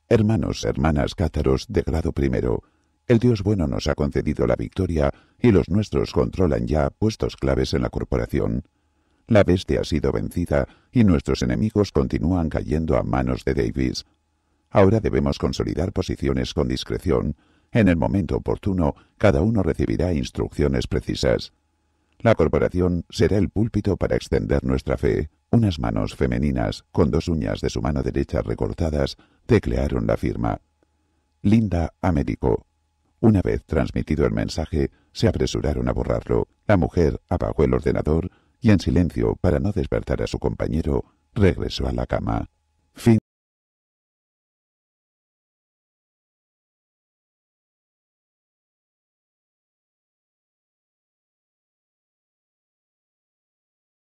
Hermanos, hermanas cátaros de grado primero, el Dios bueno nos ha concedido la victoria y los nuestros controlan ya puestos claves en la corporación. La bestia ha sido vencida y nuestros enemigos continúan cayendo a manos de Davis. Ahora debemos consolidar posiciones con discreción. En el momento oportuno, cada uno recibirá instrucciones precisas. La corporación será el púlpito para extender nuestra fe. Unas manos femeninas, con dos uñas de su mano derecha recortadas, teclearon la firma. Linda Américo. Una vez transmitido el mensaje, se apresuraron a borrarlo. La mujer apagó el ordenador y en silencio, para no despertar a su compañero, regresó a la cama.